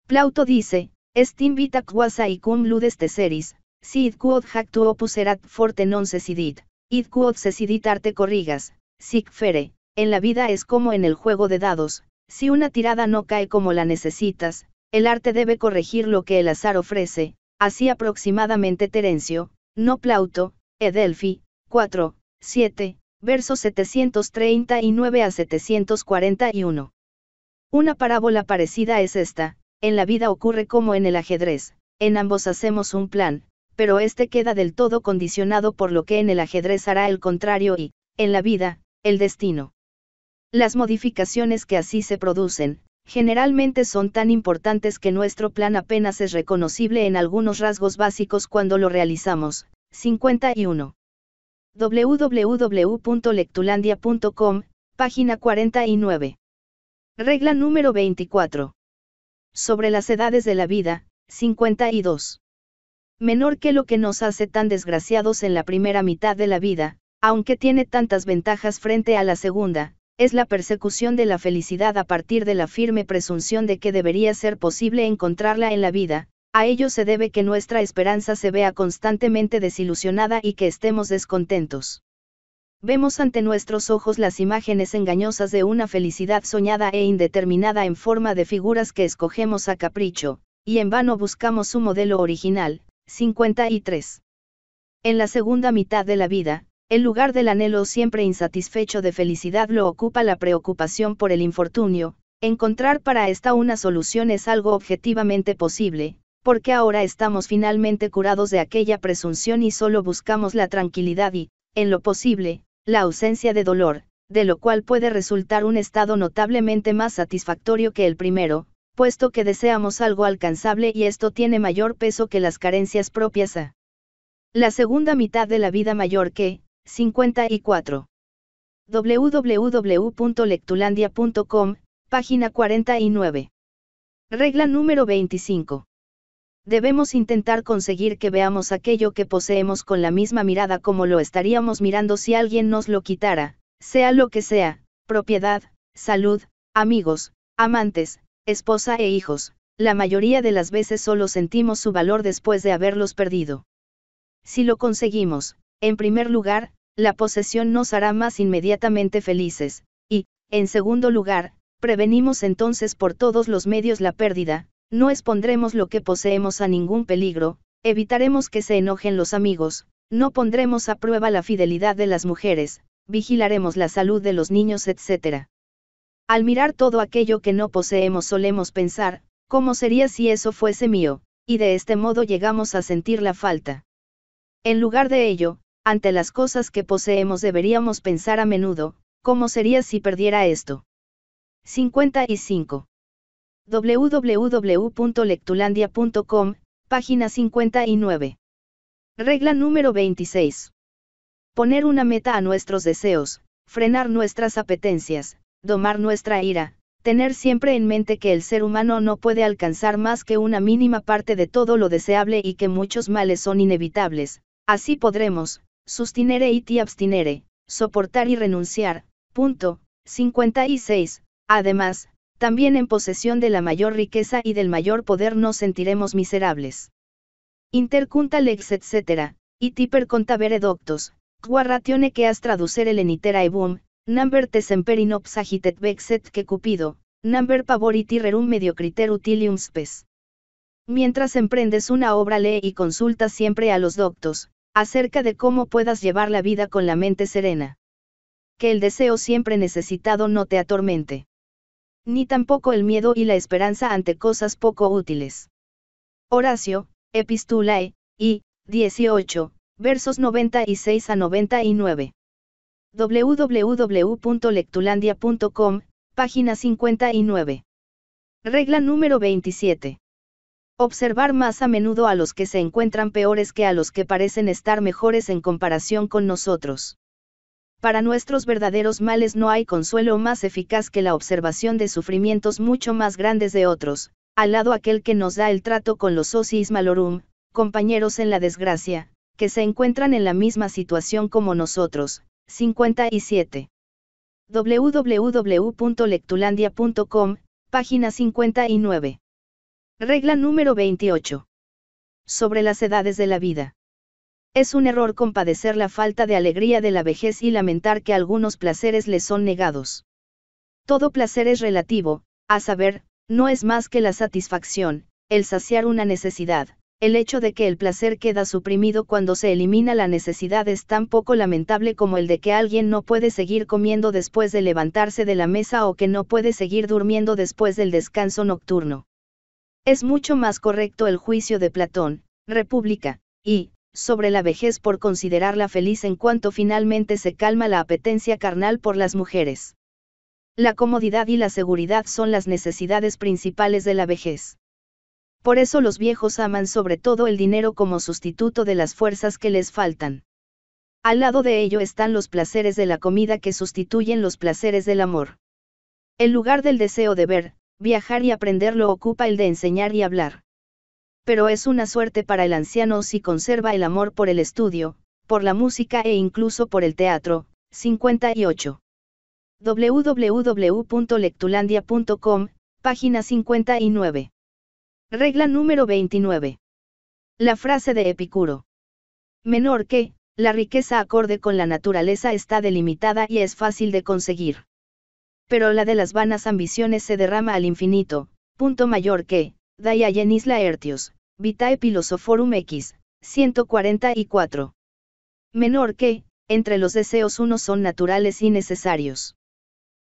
Plauto dice, est invita quasa y cum ludes teseris, si id quod hactu opus erat forte non sesidit, id quod sesidit arte corrigas, sic fere, en la vida es como en el juego de dados, si una tirada no cae como la necesitas, el arte debe corregir lo que el azar ofrece, así aproximadamente Terencio, no Plauto, Edelfi, 4, 7, versos 739 a 741. Una parábola parecida es esta, en la vida ocurre como en el ajedrez, en ambos hacemos un plan, pero este queda del todo condicionado por lo que en el ajedrez hará el contrario y, en la vida, el destino. Las modificaciones que así se producen, generalmente son tan importantes que nuestro plan apenas es reconocible en algunos rasgos básicos cuando lo realizamos. 51. www.lectulandia.com, página 49. Regla número 24. Sobre las edades de la vida, 52. Menor que lo que nos hace tan desgraciados en la primera mitad de la vida, aunque tiene tantas ventajas frente a la segunda, es la persecución de la felicidad a partir de la firme presunción de que debería ser posible encontrarla en la vida, a ello se debe que nuestra esperanza se vea constantemente desilusionada y que estemos descontentos. Vemos ante nuestros ojos las imágenes engañosas de una felicidad soñada e indeterminada en forma de figuras que escogemos a capricho, y en vano buscamos su modelo original. 53. En la segunda mitad de la vida, el lugar del anhelo siempre insatisfecho de felicidad lo ocupa la preocupación por el infortunio, encontrar para esta una solución es algo objetivamente posible, porque ahora estamos finalmente curados de aquella presunción y solo buscamos la tranquilidad y, en lo posible, la ausencia de dolor, de lo cual puede resultar un estado notablemente más satisfactorio que el primero, puesto que deseamos algo alcanzable y esto tiene mayor peso que las carencias propias a la segunda mitad de la vida mayor que, 54. www.lectulandia.com, página 49. Regla número 25. Debemos intentar conseguir que veamos aquello que poseemos con la misma mirada como lo estaríamos mirando si alguien nos lo quitara, sea lo que sea, propiedad, salud, amigos, amantes, esposa e hijos, la mayoría de las veces solo sentimos su valor después de haberlos perdido. Si lo conseguimos, en primer lugar, la posesión nos hará más inmediatamente felices, y, en segundo lugar, prevenimos entonces por todos los medios la pérdida, no expondremos lo que poseemos a ningún peligro, evitaremos que se enojen los amigos, no pondremos a prueba la fidelidad de las mujeres, vigilaremos la salud de los niños, etc. Al mirar todo aquello que no poseemos solemos pensar, ¿cómo sería si eso fuese mío? Y de este modo llegamos a sentir la falta. En lugar de ello, ante las cosas que poseemos deberíamos pensar a menudo, ¿cómo sería si perdiera esto? 55. www.lectulandia.com, página 59. Regla número 26. Poner una meta a nuestros deseos, frenar nuestras apetencias, domar nuestra ira, tener siempre en mente que el ser humano no puede alcanzar más que una mínima parte de todo lo deseable y que muchos males son inevitables, así podremos, sustinere y ti abstinere, soportar y renunciar, 56. Además, también en posesión de la mayor riqueza y del mayor poder nos sentiremos miserables. Intercunta lex etc., y tiper conta veredoctos, guarratione que has traducere lenitera ebum, number semper in obsagitet vexet que cupido, number y rerum mediocriter utilium spes. Mientras emprendes una obra lee y consulta siempre a los doctos, acerca de cómo puedas llevar la vida con la mente serena. Que el deseo siempre necesitado no te atormente. Ni tampoco el miedo y la esperanza ante cosas poco útiles. Horacio, Epistulae, I, 18, versos 96 a 99. www.lectulandia.com, página 59. Regla número 27. Observar más a menudo a los que se encuentran peores que a los que parecen estar mejores en comparación con nosotros. Para nuestros verdaderos males no hay consuelo más eficaz que la observación de sufrimientos mucho más grandes de otros, al lado aquel que nos da el trato con los sociis malorum, compañeros en la desgracia, que se encuentran en la misma situación como nosotros. 57. www.lectulandia.com, página 59. Regla número 28. Sobre las edades de la vida. Es un error compadecer la falta de alegría de la vejez y lamentar que algunos placeres le son negados. Todo placer es relativo, a saber, no es más que la satisfacción, el saciar una necesidad. El hecho de que el placer queda suprimido cuando se elimina la necesidad es tan poco lamentable como el de que alguien no puede seguir comiendo después de levantarse de la mesa o que no puede seguir durmiendo después del descanso nocturno. Es mucho más correcto el juicio de Platón, República, y, sobre la vejez por considerarla feliz en cuanto finalmente se calma la apetencia carnal por las mujeres. La comodidad y la seguridad son las necesidades principales de la vejez. Por eso los viejos aman sobre todo el dinero como sustituto de las fuerzas que les faltan. Al lado de ello están los placeres de la comida que sustituyen los placeres del amor. El lugar del deseo de ver, viajar y aprender lo ocupa el de enseñar y hablar. Pero es una suerte para el anciano si conserva el amor por el estudio, por la música e incluso por el teatro. 58. www.lectulandia.com, página 59. Regla número 29. La frase de Epicuro. Menor que, la riqueza acorde con la naturaleza está delimitada y es fácil de conseguir pero la de las vanas ambiciones se derrama al infinito, punto mayor que, Daya Islaertios, Laertius, Vitae Philosophorum X, 144. Menor que, entre los deseos unos son naturales y necesarios.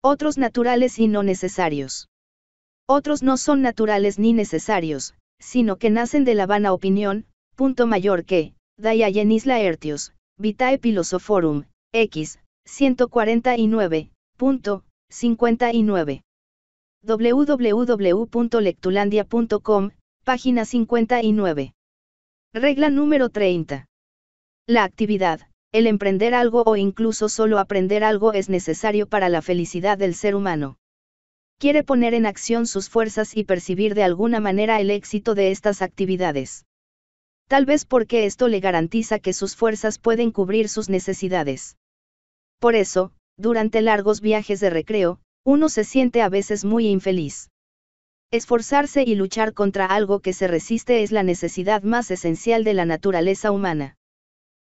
Otros naturales y no necesarios. Otros no son naturales ni necesarios, sino que nacen de la vana opinión, punto mayor que, Daya Islaertios, Laertius, Vitae Philosophorum, X, 149, punto, 59. www.lectulandia.com, página 59. Regla número 30. La actividad, el emprender algo o incluso solo aprender algo es necesario para la felicidad del ser humano. Quiere poner en acción sus fuerzas y percibir de alguna manera el éxito de estas actividades. Tal vez porque esto le garantiza que sus fuerzas pueden cubrir sus necesidades. Por eso, durante largos viajes de recreo, uno se siente a veces muy infeliz. Esforzarse y luchar contra algo que se resiste es la necesidad más esencial de la naturaleza humana.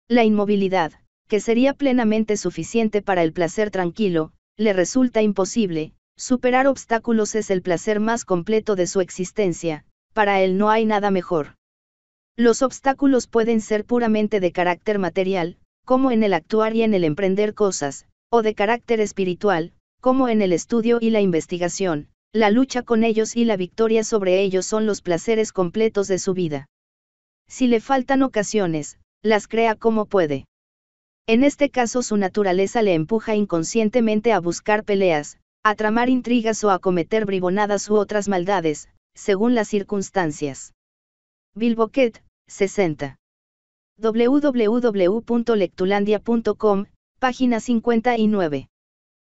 La inmovilidad, que sería plenamente suficiente para el placer tranquilo, le resulta imposible, superar obstáculos es el placer más completo de su existencia, para él no hay nada mejor. Los obstáculos pueden ser puramente de carácter material, como en el actuar y en el emprender cosas, o de carácter espiritual, como en el estudio y la investigación, la lucha con ellos y la victoria sobre ellos son los placeres completos de su vida. Si le faltan ocasiones, las crea como puede. En este caso su naturaleza le empuja inconscientemente a buscar peleas, a tramar intrigas o a cometer bribonadas u otras maldades, según las circunstancias. Bilboquet, 60. www.lectulandia.com Página 59.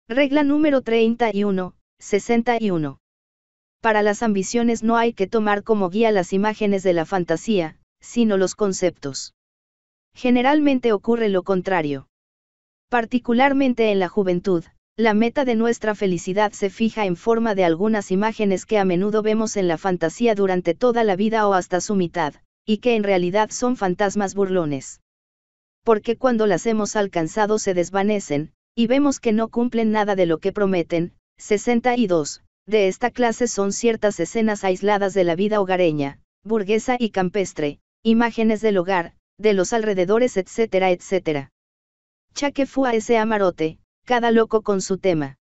Regla número 31, 61. Para las ambiciones no hay que tomar como guía las imágenes de la fantasía, sino los conceptos. Generalmente ocurre lo contrario. Particularmente en la juventud, la meta de nuestra felicidad se fija en forma de algunas imágenes que a menudo vemos en la fantasía durante toda la vida o hasta su mitad, y que en realidad son fantasmas burlones porque cuando las hemos alcanzado se desvanecen, y vemos que no cumplen nada de lo que prometen. 62. De esta clase son ciertas escenas aisladas de la vida hogareña, burguesa y campestre, imágenes del hogar, de los alrededores, etcétera, etcétera. Chaque fue a ese amarote, cada loco con su tema.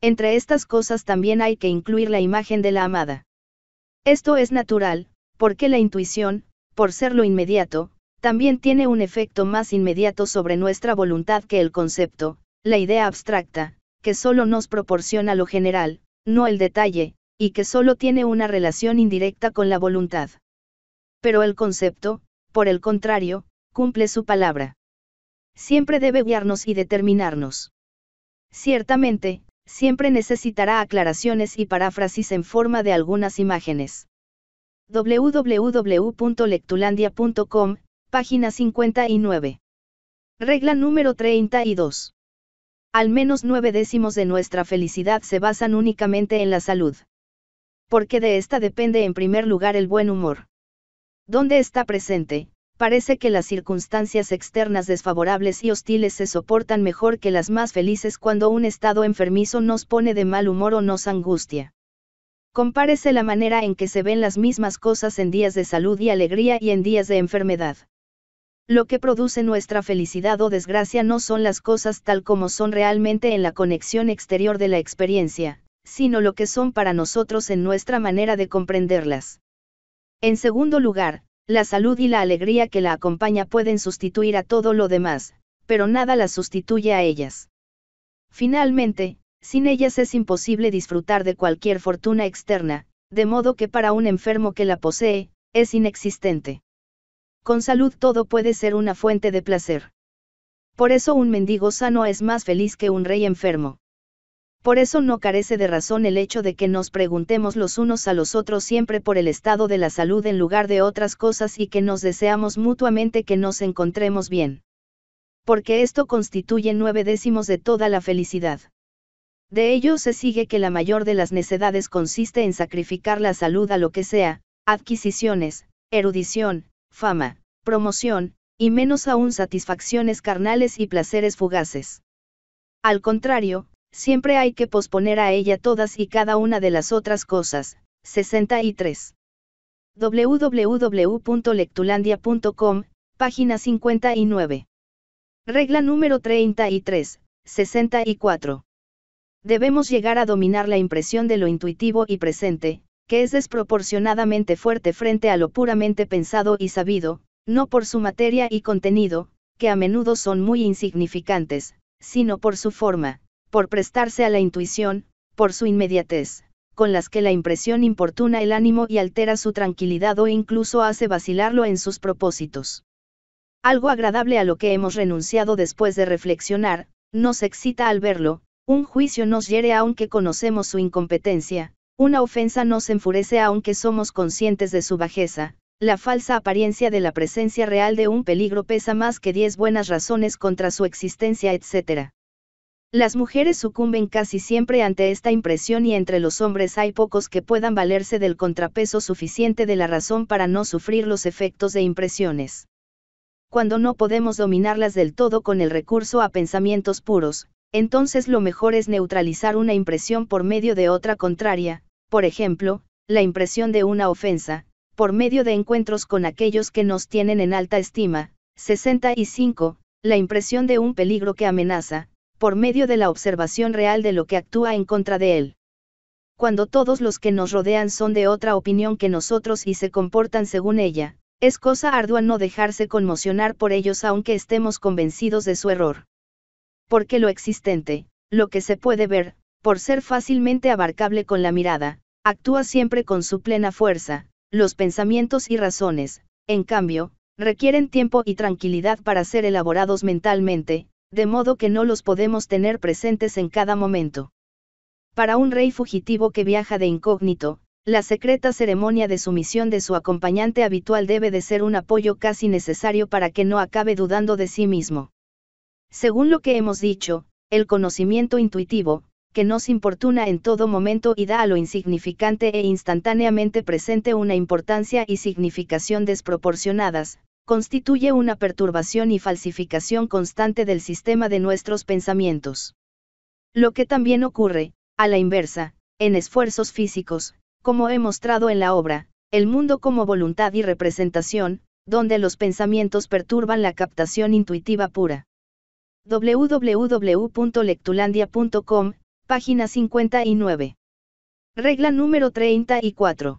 Entre estas cosas también hay que incluir la imagen de la amada. Esto es natural, porque la intuición, por ser lo inmediato, también tiene un efecto más inmediato sobre nuestra voluntad que el concepto, la idea abstracta, que solo nos proporciona lo general, no el detalle, y que solo tiene una relación indirecta con la voluntad. Pero el concepto, por el contrario, cumple su palabra. Siempre debe guiarnos y determinarnos. Ciertamente, siempre necesitará aclaraciones y paráfrasis en forma de algunas imágenes. www.lectulandia.com Página 59. Regla número 32. Al menos nueve décimos de nuestra felicidad se basan únicamente en la salud. Porque de esta depende en primer lugar el buen humor. Donde está presente, parece que las circunstancias externas desfavorables y hostiles se soportan mejor que las más felices cuando un estado enfermizo nos pone de mal humor o nos angustia. Compárese la manera en que se ven las mismas cosas en días de salud y alegría y en días de enfermedad. Lo que produce nuestra felicidad o desgracia no son las cosas tal como son realmente en la conexión exterior de la experiencia, sino lo que son para nosotros en nuestra manera de comprenderlas. En segundo lugar, la salud y la alegría que la acompaña pueden sustituir a todo lo demás, pero nada las sustituye a ellas. Finalmente, sin ellas es imposible disfrutar de cualquier fortuna externa, de modo que para un enfermo que la posee, es inexistente. Con salud todo puede ser una fuente de placer. Por eso un mendigo sano es más feliz que un rey enfermo. Por eso no carece de razón el hecho de que nos preguntemos los unos a los otros siempre por el estado de la salud en lugar de otras cosas y que nos deseamos mutuamente que nos encontremos bien. Porque esto constituye nueve décimos de toda la felicidad. De ello se sigue que la mayor de las necedades consiste en sacrificar la salud a lo que sea, adquisiciones, erudición, fama, promoción, y menos aún satisfacciones carnales y placeres fugaces. Al contrario, siempre hay que posponer a ella todas y cada una de las otras cosas. 63. www.lectulandia.com, página 59. Regla número 33, 64. Debemos llegar a dominar la impresión de lo intuitivo y presente, es desproporcionadamente fuerte frente a lo puramente pensado y sabido, no por su materia y contenido, que a menudo son muy insignificantes, sino por su forma, por prestarse a la intuición, por su inmediatez, con las que la impresión importuna el ánimo y altera su tranquilidad o incluso hace vacilarlo en sus propósitos. Algo agradable a lo que hemos renunciado después de reflexionar, nos excita al verlo, un juicio nos hiere aunque conocemos su incompetencia, una ofensa nos enfurece aunque somos conscientes de su bajeza, la falsa apariencia de la presencia real de un peligro pesa más que diez buenas razones contra su existencia, etc. Las mujeres sucumben casi siempre ante esta impresión y entre los hombres hay pocos que puedan valerse del contrapeso suficiente de la razón para no sufrir los efectos de impresiones. Cuando no podemos dominarlas del todo con el recurso a pensamientos puros, entonces lo mejor es neutralizar una impresión por medio de otra contraria, por ejemplo, la impresión de una ofensa, por medio de encuentros con aquellos que nos tienen en alta estima. 65. La impresión de un peligro que amenaza, por medio de la observación real de lo que actúa en contra de él. Cuando todos los que nos rodean son de otra opinión que nosotros y se comportan según ella, es cosa ardua no dejarse conmocionar por ellos aunque estemos convencidos de su error porque lo existente, lo que se puede ver, por ser fácilmente abarcable con la mirada, actúa siempre con su plena fuerza, los pensamientos y razones, en cambio, requieren tiempo y tranquilidad para ser elaborados mentalmente, de modo que no los podemos tener presentes en cada momento. Para un rey fugitivo que viaja de incógnito, la secreta ceremonia de sumisión de su acompañante habitual debe de ser un apoyo casi necesario para que no acabe dudando de sí mismo. Según lo que hemos dicho, el conocimiento intuitivo, que nos importuna en todo momento y da a lo insignificante e instantáneamente presente una importancia y significación desproporcionadas, constituye una perturbación y falsificación constante del sistema de nuestros pensamientos. Lo que también ocurre, a la inversa, en esfuerzos físicos, como he mostrado en la obra, El mundo como voluntad y representación, donde los pensamientos perturban la captación intuitiva pura www.lectulandia.com, página 59. Regla número 34.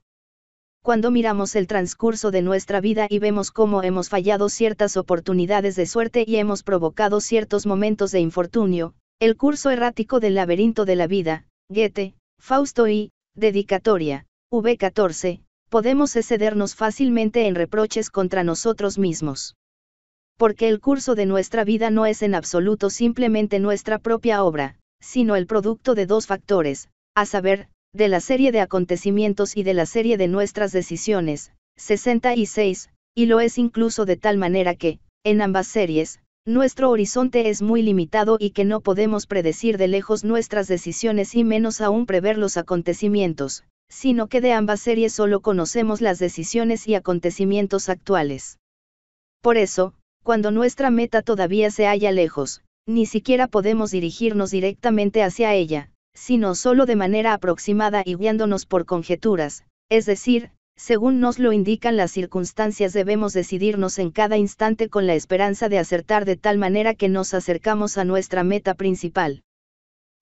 Cuando miramos el transcurso de nuestra vida y vemos cómo hemos fallado ciertas oportunidades de suerte y hemos provocado ciertos momentos de infortunio, el curso errático del laberinto de la vida, Goethe, Fausto y, Dedicatoria, V14, podemos excedernos fácilmente en reproches contra nosotros mismos porque el curso de nuestra vida no es en absoluto simplemente nuestra propia obra, sino el producto de dos factores, a saber, de la serie de acontecimientos y de la serie de nuestras decisiones, 66, y lo es incluso de tal manera que, en ambas series, nuestro horizonte es muy limitado y que no podemos predecir de lejos nuestras decisiones y menos aún prever los acontecimientos, sino que de ambas series solo conocemos las decisiones y acontecimientos actuales. Por eso, cuando nuestra meta todavía se halla lejos, ni siquiera podemos dirigirnos directamente hacia ella, sino solo de manera aproximada y guiándonos por conjeturas, es decir, según nos lo indican las circunstancias debemos decidirnos en cada instante con la esperanza de acertar de tal manera que nos acercamos a nuestra meta principal.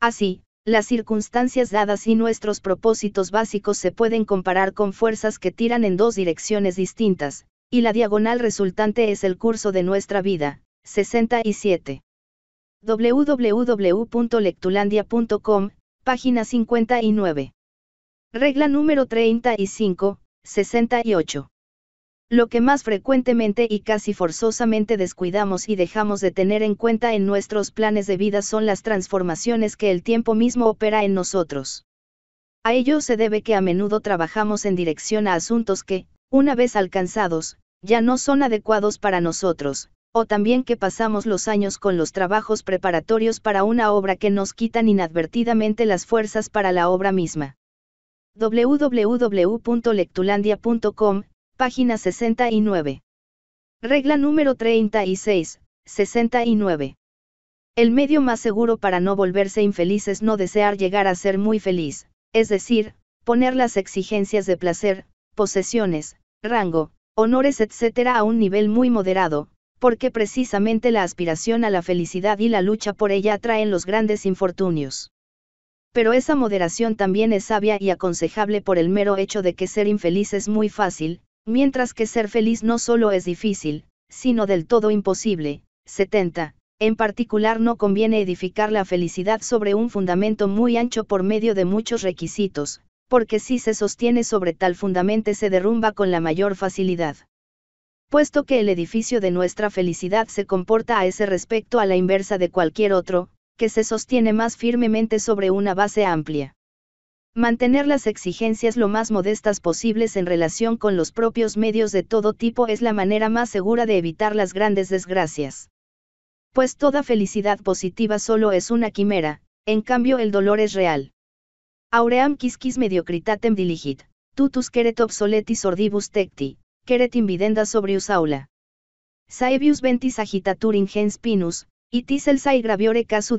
Así, las circunstancias dadas y nuestros propósitos básicos se pueden comparar con fuerzas que tiran en dos direcciones distintas, y la diagonal resultante es el curso de nuestra vida, 67. www.lectulandia.com, página 59. Regla número 35, 68. Lo que más frecuentemente y casi forzosamente descuidamos y dejamos de tener en cuenta en nuestros planes de vida son las transformaciones que el tiempo mismo opera en nosotros. A ello se debe que a menudo trabajamos en dirección a asuntos que, una vez alcanzados, ya no son adecuados para nosotros, o también que pasamos los años con los trabajos preparatorios para una obra que nos quitan inadvertidamente las fuerzas para la obra misma. www.lectulandia.com, página 69. Regla número 36, 69. El medio más seguro para no volverse infeliz es no desear llegar a ser muy feliz, es decir, poner las exigencias de placer, posesiones, rango, honores, etc. a un nivel muy moderado, porque precisamente la aspiración a la felicidad y la lucha por ella atraen los grandes infortunios. Pero esa moderación también es sabia y aconsejable por el mero hecho de que ser infeliz es muy fácil, mientras que ser feliz no solo es difícil, sino del todo imposible. 70. En particular no conviene edificar la felicidad sobre un fundamento muy ancho por medio de muchos requisitos, porque si se sostiene sobre tal fundamento se derrumba con la mayor facilidad. Puesto que el edificio de nuestra felicidad se comporta a ese respecto a la inversa de cualquier otro, que se sostiene más firmemente sobre una base amplia. Mantener las exigencias lo más modestas posibles en relación con los propios medios de todo tipo es la manera más segura de evitar las grandes desgracias. Pues toda felicidad positiva solo es una quimera, en cambio el dolor es real. Auream quisquis mediocritatem diligit, tutus queret obsoletis ordibus tecti, queret invidenda sobrius aula. Saebius ventis agitatur ingens pinus, itis el y graviore casu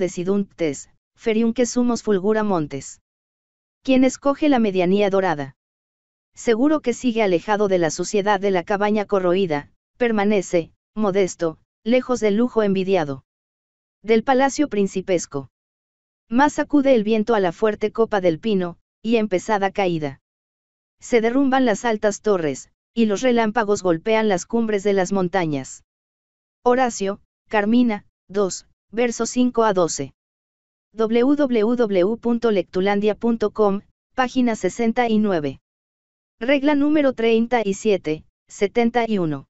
ferium que sumos fulgura montes. Quien escoge la medianía dorada. Seguro que sigue alejado de la suciedad de la cabaña corroída, permanece, modesto, lejos del lujo envidiado. Del palacio principesco. Más acude el viento a la fuerte copa del pino, y empezada caída. Se derrumban las altas torres, y los relámpagos golpean las cumbres de las montañas. Horacio, Carmina, 2, versos 5 a 12. www.lectulandia.com, página 69. Regla número 37, 71.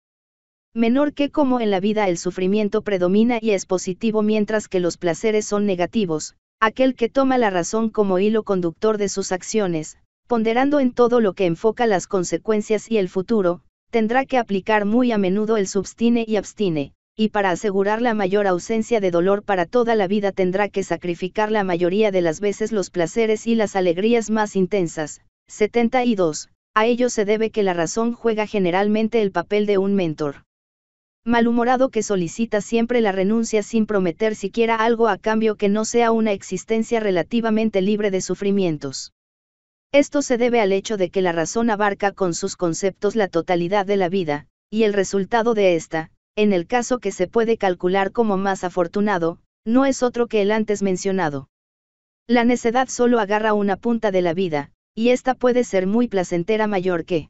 Menor que como en la vida el sufrimiento predomina y es positivo mientras que los placeres son negativos, aquel que toma la razón como hilo conductor de sus acciones, ponderando en todo lo que enfoca las consecuencias y el futuro, tendrá que aplicar muy a menudo el substine y abstine, y para asegurar la mayor ausencia de dolor para toda la vida tendrá que sacrificar la mayoría de las veces los placeres y las alegrías más intensas. 72. A ello se debe que la razón juega generalmente el papel de un mentor malhumorado que solicita siempre la renuncia sin prometer siquiera algo a cambio que no sea una existencia relativamente libre de sufrimientos. Esto se debe al hecho de que la razón abarca con sus conceptos la totalidad de la vida, y el resultado de esta, en el caso que se puede calcular como más afortunado, no es otro que el antes mencionado. La necedad solo agarra una punta de la vida, y esta puede ser muy placentera mayor que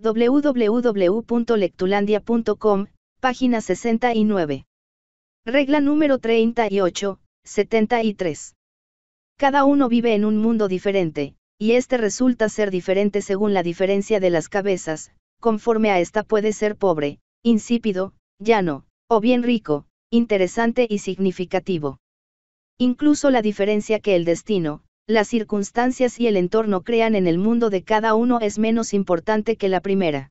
www.lectulandia.com, Página 69. Regla número 38, 73. Cada uno vive en un mundo diferente, y este resulta ser diferente según la diferencia de las cabezas, conforme a esta puede ser pobre, insípido, llano, o bien rico, interesante y significativo. Incluso la diferencia que el destino, las circunstancias y el entorno crean en el mundo de cada uno es menos importante que la primera.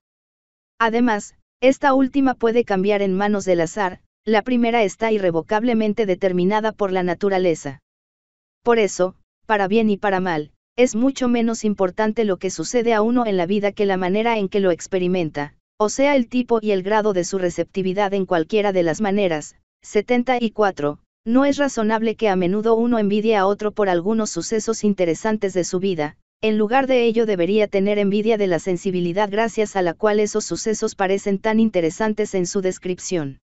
Además, esta última puede cambiar en manos del azar, la primera está irrevocablemente determinada por la naturaleza. Por eso, para bien y para mal, es mucho menos importante lo que sucede a uno en la vida que la manera en que lo experimenta, o sea el tipo y el grado de su receptividad en cualquiera de las maneras. 74. No es razonable que a menudo uno envidie a otro por algunos sucesos interesantes de su vida, en lugar de ello debería tener envidia de la sensibilidad gracias a la cual esos sucesos parecen tan interesantes en su descripción.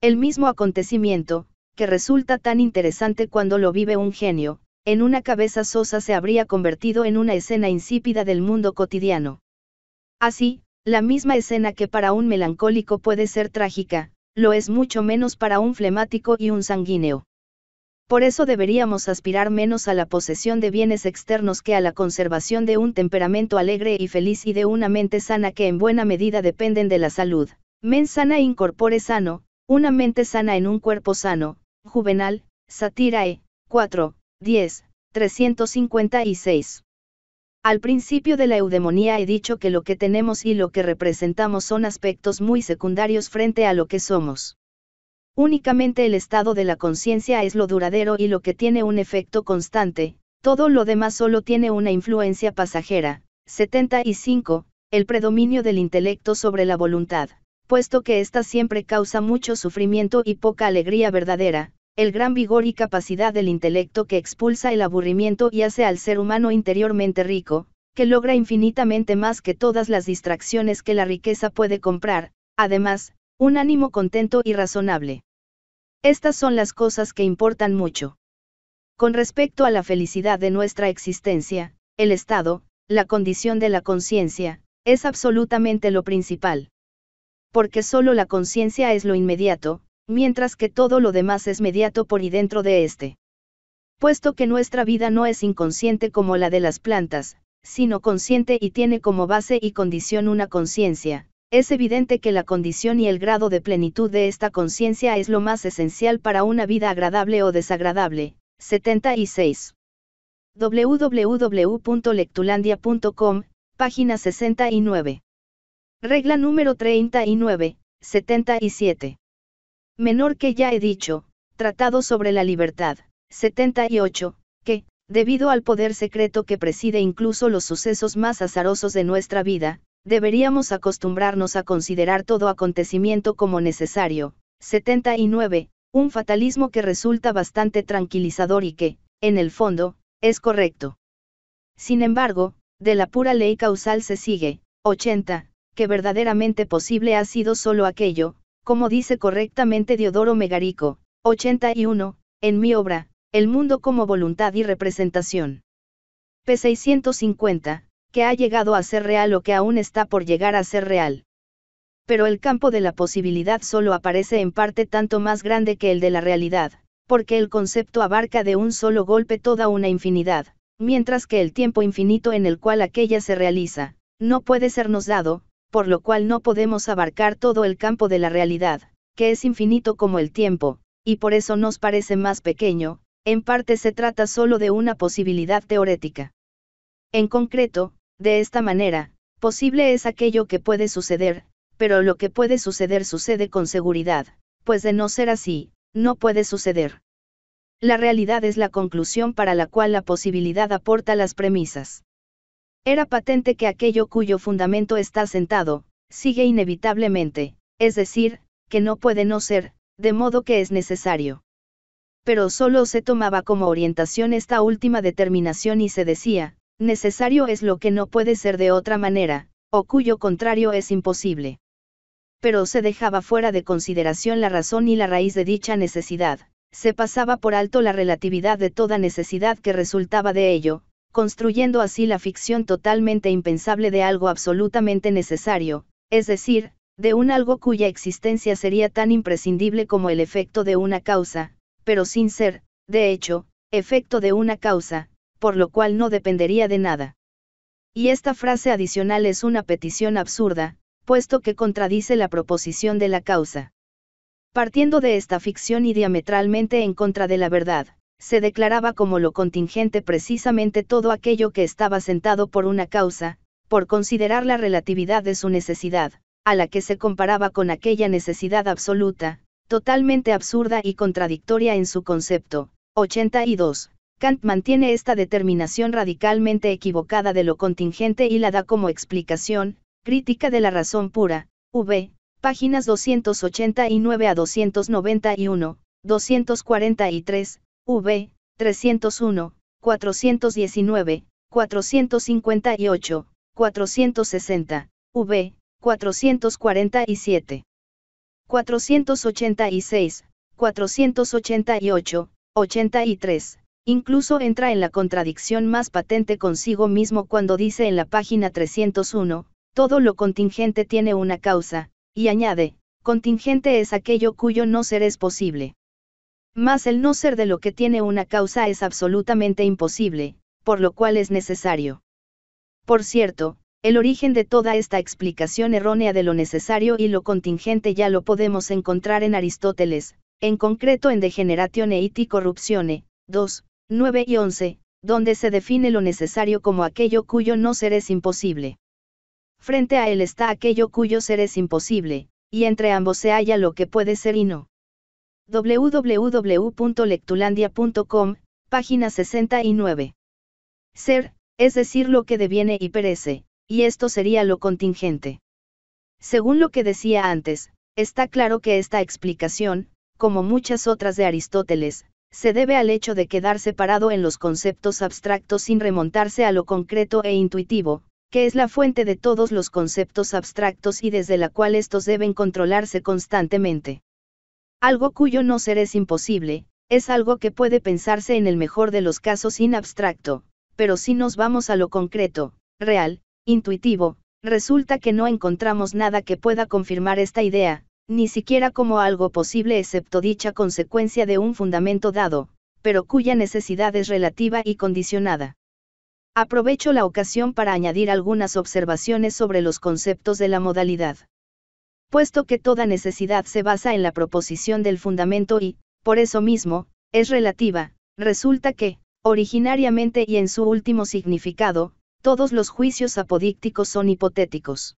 El mismo acontecimiento, que resulta tan interesante cuando lo vive un genio, en una cabeza sosa se habría convertido en una escena insípida del mundo cotidiano. Así, la misma escena que para un melancólico puede ser trágica, lo es mucho menos para un flemático y un sanguíneo. Por eso deberíamos aspirar menos a la posesión de bienes externos que a la conservación de un temperamento alegre y feliz y de una mente sana que en buena medida dependen de la salud. Men sana incorpore sano, una mente sana en un cuerpo sano. Juvenal, Satirae, 4, 10, 356. Al principio de la eudemonía he dicho que lo que tenemos y lo que representamos son aspectos muy secundarios frente a lo que somos. Únicamente el estado de la conciencia es lo duradero y lo que tiene un efecto constante, todo lo demás solo tiene una influencia pasajera. 75. El predominio del intelecto sobre la voluntad, puesto que ésta siempre causa mucho sufrimiento y poca alegría verdadera, el gran vigor y capacidad del intelecto que expulsa el aburrimiento y hace al ser humano interiormente rico, que logra infinitamente más que todas las distracciones que la riqueza puede comprar, además, un ánimo contento y razonable. Estas son las cosas que importan mucho. Con respecto a la felicidad de nuestra existencia, el estado, la condición de la conciencia, es absolutamente lo principal. Porque solo la conciencia es lo inmediato, mientras que todo lo demás es mediato por y dentro de éste. Puesto que nuestra vida no es inconsciente como la de las plantas, sino consciente y tiene como base y condición una conciencia, es evidente que la condición y el grado de plenitud de esta conciencia es lo más esencial para una vida agradable o desagradable. 76. www.lectulandia.com, página 69. Regla número 39, 77. Menor que ya he dicho, Tratado sobre la Libertad, 78, que, debido al poder secreto que preside incluso los sucesos más azarosos de nuestra vida, deberíamos acostumbrarnos a considerar todo acontecimiento como necesario. 79. Un fatalismo que resulta bastante tranquilizador y que, en el fondo, es correcto. Sin embargo, de la pura ley causal se sigue, 80, que verdaderamente posible ha sido solo aquello, como dice correctamente Diodoro Megarico, 81, en mi obra, El mundo como voluntad y representación. P650, que ha llegado a ser real o que aún está por llegar a ser real. Pero el campo de la posibilidad solo aparece en parte tanto más grande que el de la realidad, porque el concepto abarca de un solo golpe toda una infinidad, mientras que el tiempo infinito en el cual aquella se realiza, no puede sernos dado, por lo cual no podemos abarcar todo el campo de la realidad, que es infinito como el tiempo, y por eso nos parece más pequeño, en parte se trata solo de una posibilidad teórica. En concreto, de esta manera, posible es aquello que puede suceder, pero lo que puede suceder sucede con seguridad, pues de no ser así, no puede suceder. La realidad es la conclusión para la cual la posibilidad aporta las premisas. Era patente que aquello cuyo fundamento está sentado, sigue inevitablemente, es decir, que no puede no ser, de modo que es necesario. Pero solo se tomaba como orientación esta última determinación y se decía, Necesario es lo que no puede ser de otra manera, o cuyo contrario es imposible. Pero se dejaba fuera de consideración la razón y la raíz de dicha necesidad, se pasaba por alto la relatividad de toda necesidad que resultaba de ello, construyendo así la ficción totalmente impensable de algo absolutamente necesario, es decir, de un algo cuya existencia sería tan imprescindible como el efecto de una causa, pero sin ser, de hecho, efecto de una causa, por lo cual no dependería de nada. Y esta frase adicional es una petición absurda, puesto que contradice la proposición de la causa. Partiendo de esta ficción y diametralmente en contra de la verdad, se declaraba como lo contingente precisamente todo aquello que estaba sentado por una causa, por considerar la relatividad de su necesidad, a la que se comparaba con aquella necesidad absoluta, totalmente absurda y contradictoria en su concepto. 82. Kant mantiene esta determinación radicalmente equivocada de lo contingente y la da como explicación, crítica de la razón pura, v, páginas 289 a 291, 243, v, 301, 419, 458, 460, v, 447. 486, 488, 83, Incluso entra en la contradicción más patente consigo mismo cuando dice en la página 301, todo lo contingente tiene una causa, y añade, contingente es aquello cuyo no ser es posible. Mas el no ser de lo que tiene una causa es absolutamente imposible, por lo cual es necesario. Por cierto, el origen de toda esta explicación errónea de lo necesario y lo contingente ya lo podemos encontrar en Aristóteles, en concreto en Degeneration e Corruptione, 2, 9 y 11, donde se define lo necesario como aquello cuyo no ser es imposible. Frente a él está aquello cuyo ser es imposible, y entre ambos se halla lo que puede ser y no. www.lectulandia.com, página 69. Ser, es decir, lo que deviene y perece, y esto sería lo contingente. Según lo que decía antes, está claro que esta explicación, como muchas otras de Aristóteles, se debe al hecho de quedar separado en los conceptos abstractos sin remontarse a lo concreto e intuitivo, que es la fuente de todos los conceptos abstractos y desde la cual estos deben controlarse constantemente. Algo cuyo no ser es imposible, es algo que puede pensarse en el mejor de los casos sin abstracto, pero si nos vamos a lo concreto, real, intuitivo, resulta que no encontramos nada que pueda confirmar esta idea, ni siquiera como algo posible excepto dicha consecuencia de un fundamento dado, pero cuya necesidad es relativa y condicionada. Aprovecho la ocasión para añadir algunas observaciones sobre los conceptos de la modalidad. Puesto que toda necesidad se basa en la proposición del fundamento y, por eso mismo, es relativa, resulta que, originariamente y en su último significado, todos los juicios apodícticos son hipotéticos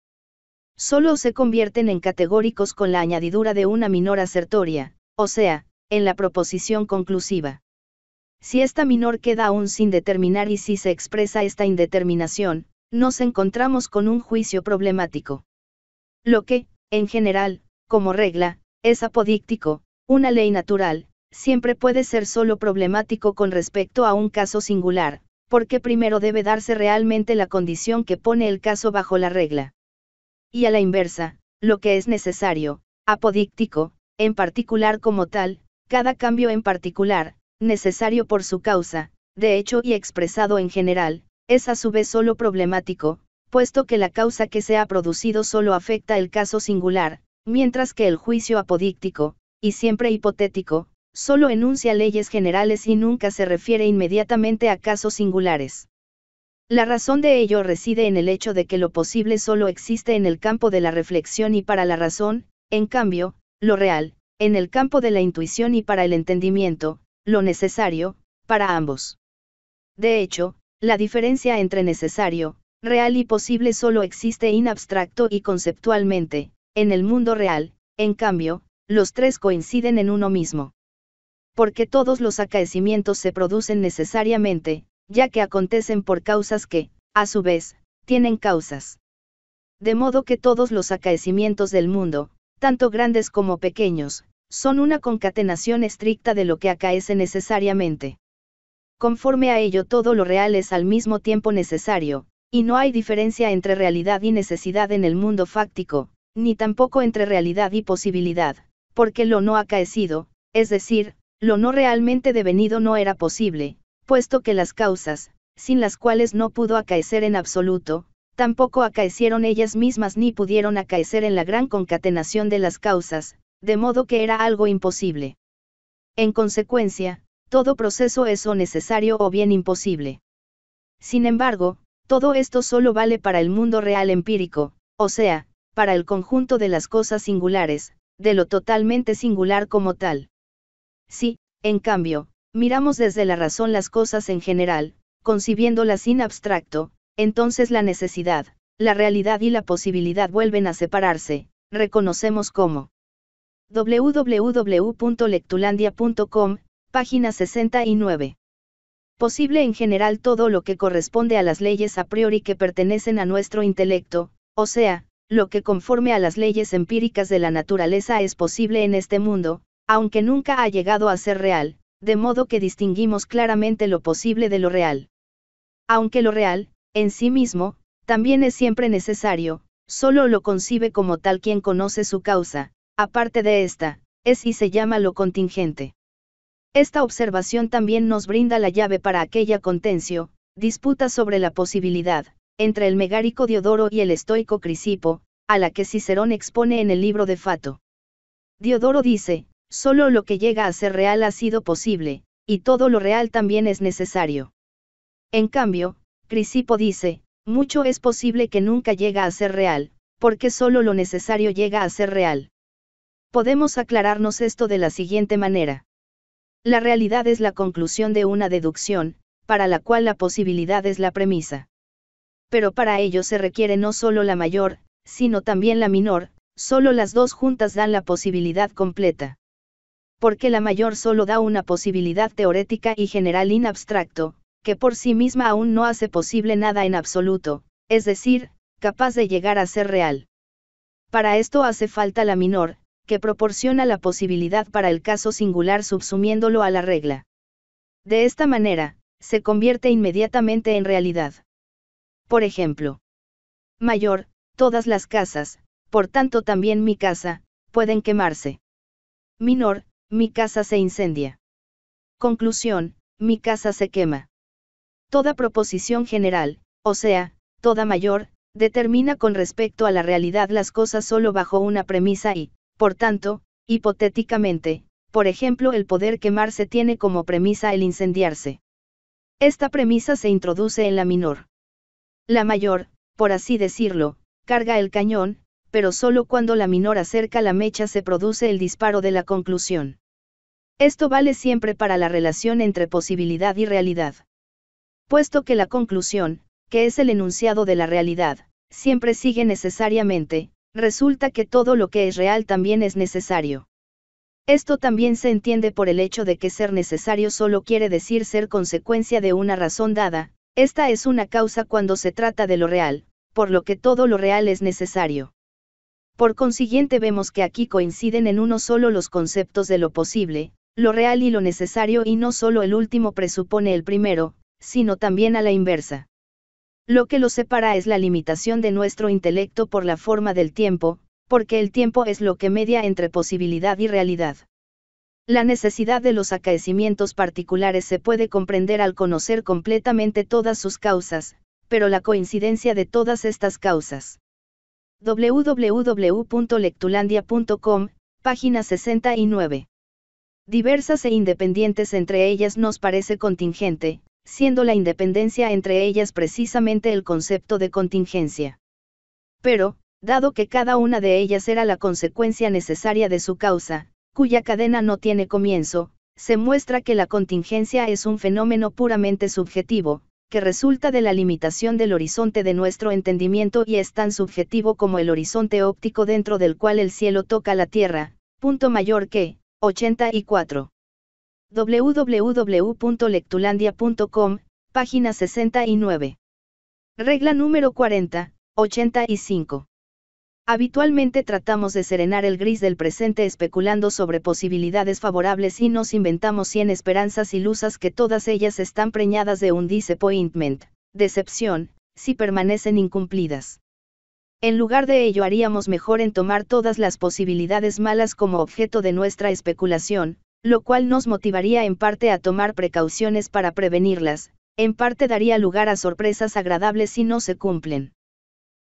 solo se convierten en categóricos con la añadidura de una minor asertoria, o sea, en la proposición conclusiva. Si esta minor queda aún sin determinar y si se expresa esta indeterminación, nos encontramos con un juicio problemático. Lo que, en general, como regla, es apodíctico, una ley natural, siempre puede ser solo problemático con respecto a un caso singular, porque primero debe darse realmente la condición que pone el caso bajo la regla y a la inversa, lo que es necesario, apodíctico, en particular como tal, cada cambio en particular, necesario por su causa, de hecho y expresado en general, es a su vez solo problemático, puesto que la causa que se ha producido solo afecta el caso singular, mientras que el juicio apodíctico, y siempre hipotético, solo enuncia leyes generales y nunca se refiere inmediatamente a casos singulares. La razón de ello reside en el hecho de que lo posible solo existe en el campo de la reflexión y para la razón, en cambio, lo real, en el campo de la intuición y para el entendimiento, lo necesario, para ambos. De hecho, la diferencia entre necesario, real y posible solo existe in abstracto y conceptualmente, en el mundo real, en cambio, los tres coinciden en uno mismo. Porque todos los acaecimientos se producen necesariamente, ya que acontecen por causas que, a su vez, tienen causas. De modo que todos los acaecimientos del mundo, tanto grandes como pequeños, son una concatenación estricta de lo que acaece necesariamente. Conforme a ello todo lo real es al mismo tiempo necesario, y no hay diferencia entre realidad y necesidad en el mundo fáctico, ni tampoco entre realidad y posibilidad, porque lo no acaecido, es decir, lo no realmente devenido no era posible, puesto que las causas, sin las cuales no pudo acaecer en absoluto, tampoco acaecieron ellas mismas ni pudieron acaecer en la gran concatenación de las causas, de modo que era algo imposible. En consecuencia, todo proceso es o necesario o bien imposible. Sin embargo, todo esto solo vale para el mundo real empírico, o sea, para el conjunto de las cosas singulares, de lo totalmente singular como tal. Sí, en cambio, Miramos desde la razón las cosas en general, concibiéndolas sin abstracto, entonces la necesidad, la realidad y la posibilidad vuelven a separarse, reconocemos como www.lectulandia.com, página 69. Posible en general todo lo que corresponde a las leyes a priori que pertenecen a nuestro intelecto, o sea, lo que conforme a las leyes empíricas de la naturaleza es posible en este mundo, aunque nunca ha llegado a ser real, de modo que distinguimos claramente lo posible de lo real. Aunque lo real, en sí mismo, también es siempre necesario, solo lo concibe como tal quien conoce su causa, aparte de esta, es y se llama lo contingente. Esta observación también nos brinda la llave para aquella contencio, disputa sobre la posibilidad, entre el megárico Diodoro y el estoico Crisipo, a la que Cicerón expone en el libro de Fato. Diodoro dice, Solo lo que llega a ser real ha sido posible, y todo lo real también es necesario. En cambio, Crisipo dice, mucho es posible que nunca llega a ser real, porque solo lo necesario llega a ser real. Podemos aclararnos esto de la siguiente manera. La realidad es la conclusión de una deducción, para la cual la posibilidad es la premisa. Pero para ello se requiere no solo la mayor, sino también la menor, solo las dos juntas dan la posibilidad completa porque la mayor solo da una posibilidad teorética y general inabstracto, que por sí misma aún no hace posible nada en absoluto, es decir, capaz de llegar a ser real. Para esto hace falta la minor, que proporciona la posibilidad para el caso singular subsumiéndolo a la regla. De esta manera, se convierte inmediatamente en realidad. Por ejemplo, mayor, todas las casas, por tanto también mi casa, pueden quemarse. Minor, mi casa se incendia. Conclusión, mi casa se quema. Toda proposición general, o sea, toda mayor, determina con respecto a la realidad las cosas solo bajo una premisa y, por tanto, hipotéticamente, por ejemplo, el poder quemarse tiene como premisa el incendiarse. Esta premisa se introduce en la menor. La mayor, por así decirlo, carga el cañón, pero solo cuando la menor acerca la mecha se produce el disparo de la conclusión. Esto vale siempre para la relación entre posibilidad y realidad. Puesto que la conclusión, que es el enunciado de la realidad, siempre sigue necesariamente, resulta que todo lo que es real también es necesario. Esto también se entiende por el hecho de que ser necesario solo quiere decir ser consecuencia de una razón dada, esta es una causa cuando se trata de lo real, por lo que todo lo real es necesario. Por consiguiente vemos que aquí coinciden en uno solo los conceptos de lo posible, lo real y lo necesario y no solo el último presupone el primero, sino también a la inversa. Lo que los separa es la limitación de nuestro intelecto por la forma del tiempo, porque el tiempo es lo que media entre posibilidad y realidad. La necesidad de los acaecimientos particulares se puede comprender al conocer completamente todas sus causas, pero la coincidencia de todas estas causas www.lectulandia.com, página 69. Diversas e independientes entre ellas nos parece contingente, siendo la independencia entre ellas precisamente el concepto de contingencia. Pero, dado que cada una de ellas era la consecuencia necesaria de su causa, cuya cadena no tiene comienzo, se muestra que la contingencia es un fenómeno puramente subjetivo, que resulta de la limitación del horizonte de nuestro entendimiento y es tan subjetivo como el horizonte óptico dentro del cual el cielo toca la tierra, punto mayor que, 84. www.lectulandia.com, página 69. Regla número 40, 85. Habitualmente tratamos de serenar el gris del presente especulando sobre posibilidades favorables y nos inventamos cien esperanzas ilusas que todas ellas están preñadas de un disappointment, decepción, si permanecen incumplidas. En lugar de ello haríamos mejor en tomar todas las posibilidades malas como objeto de nuestra especulación, lo cual nos motivaría en parte a tomar precauciones para prevenirlas, en parte daría lugar a sorpresas agradables si no se cumplen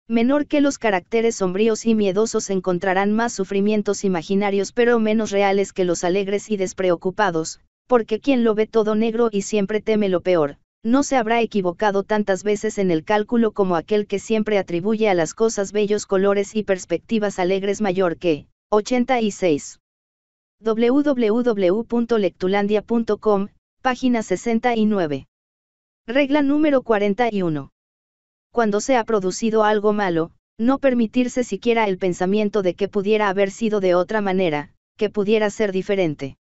menor que los caracteres sombríos y miedosos encontrarán más sufrimientos imaginarios pero menos reales que los alegres y despreocupados, porque quien lo ve todo negro y siempre teme lo peor, no se habrá equivocado tantas veces en el cálculo como aquel que siempre atribuye a las cosas bellos colores y perspectivas alegres mayor que 86. www.lectulandia.com, página 69. Regla número 41 cuando se ha producido algo malo, no permitirse siquiera el pensamiento de que pudiera haber sido de otra manera, que pudiera ser diferente.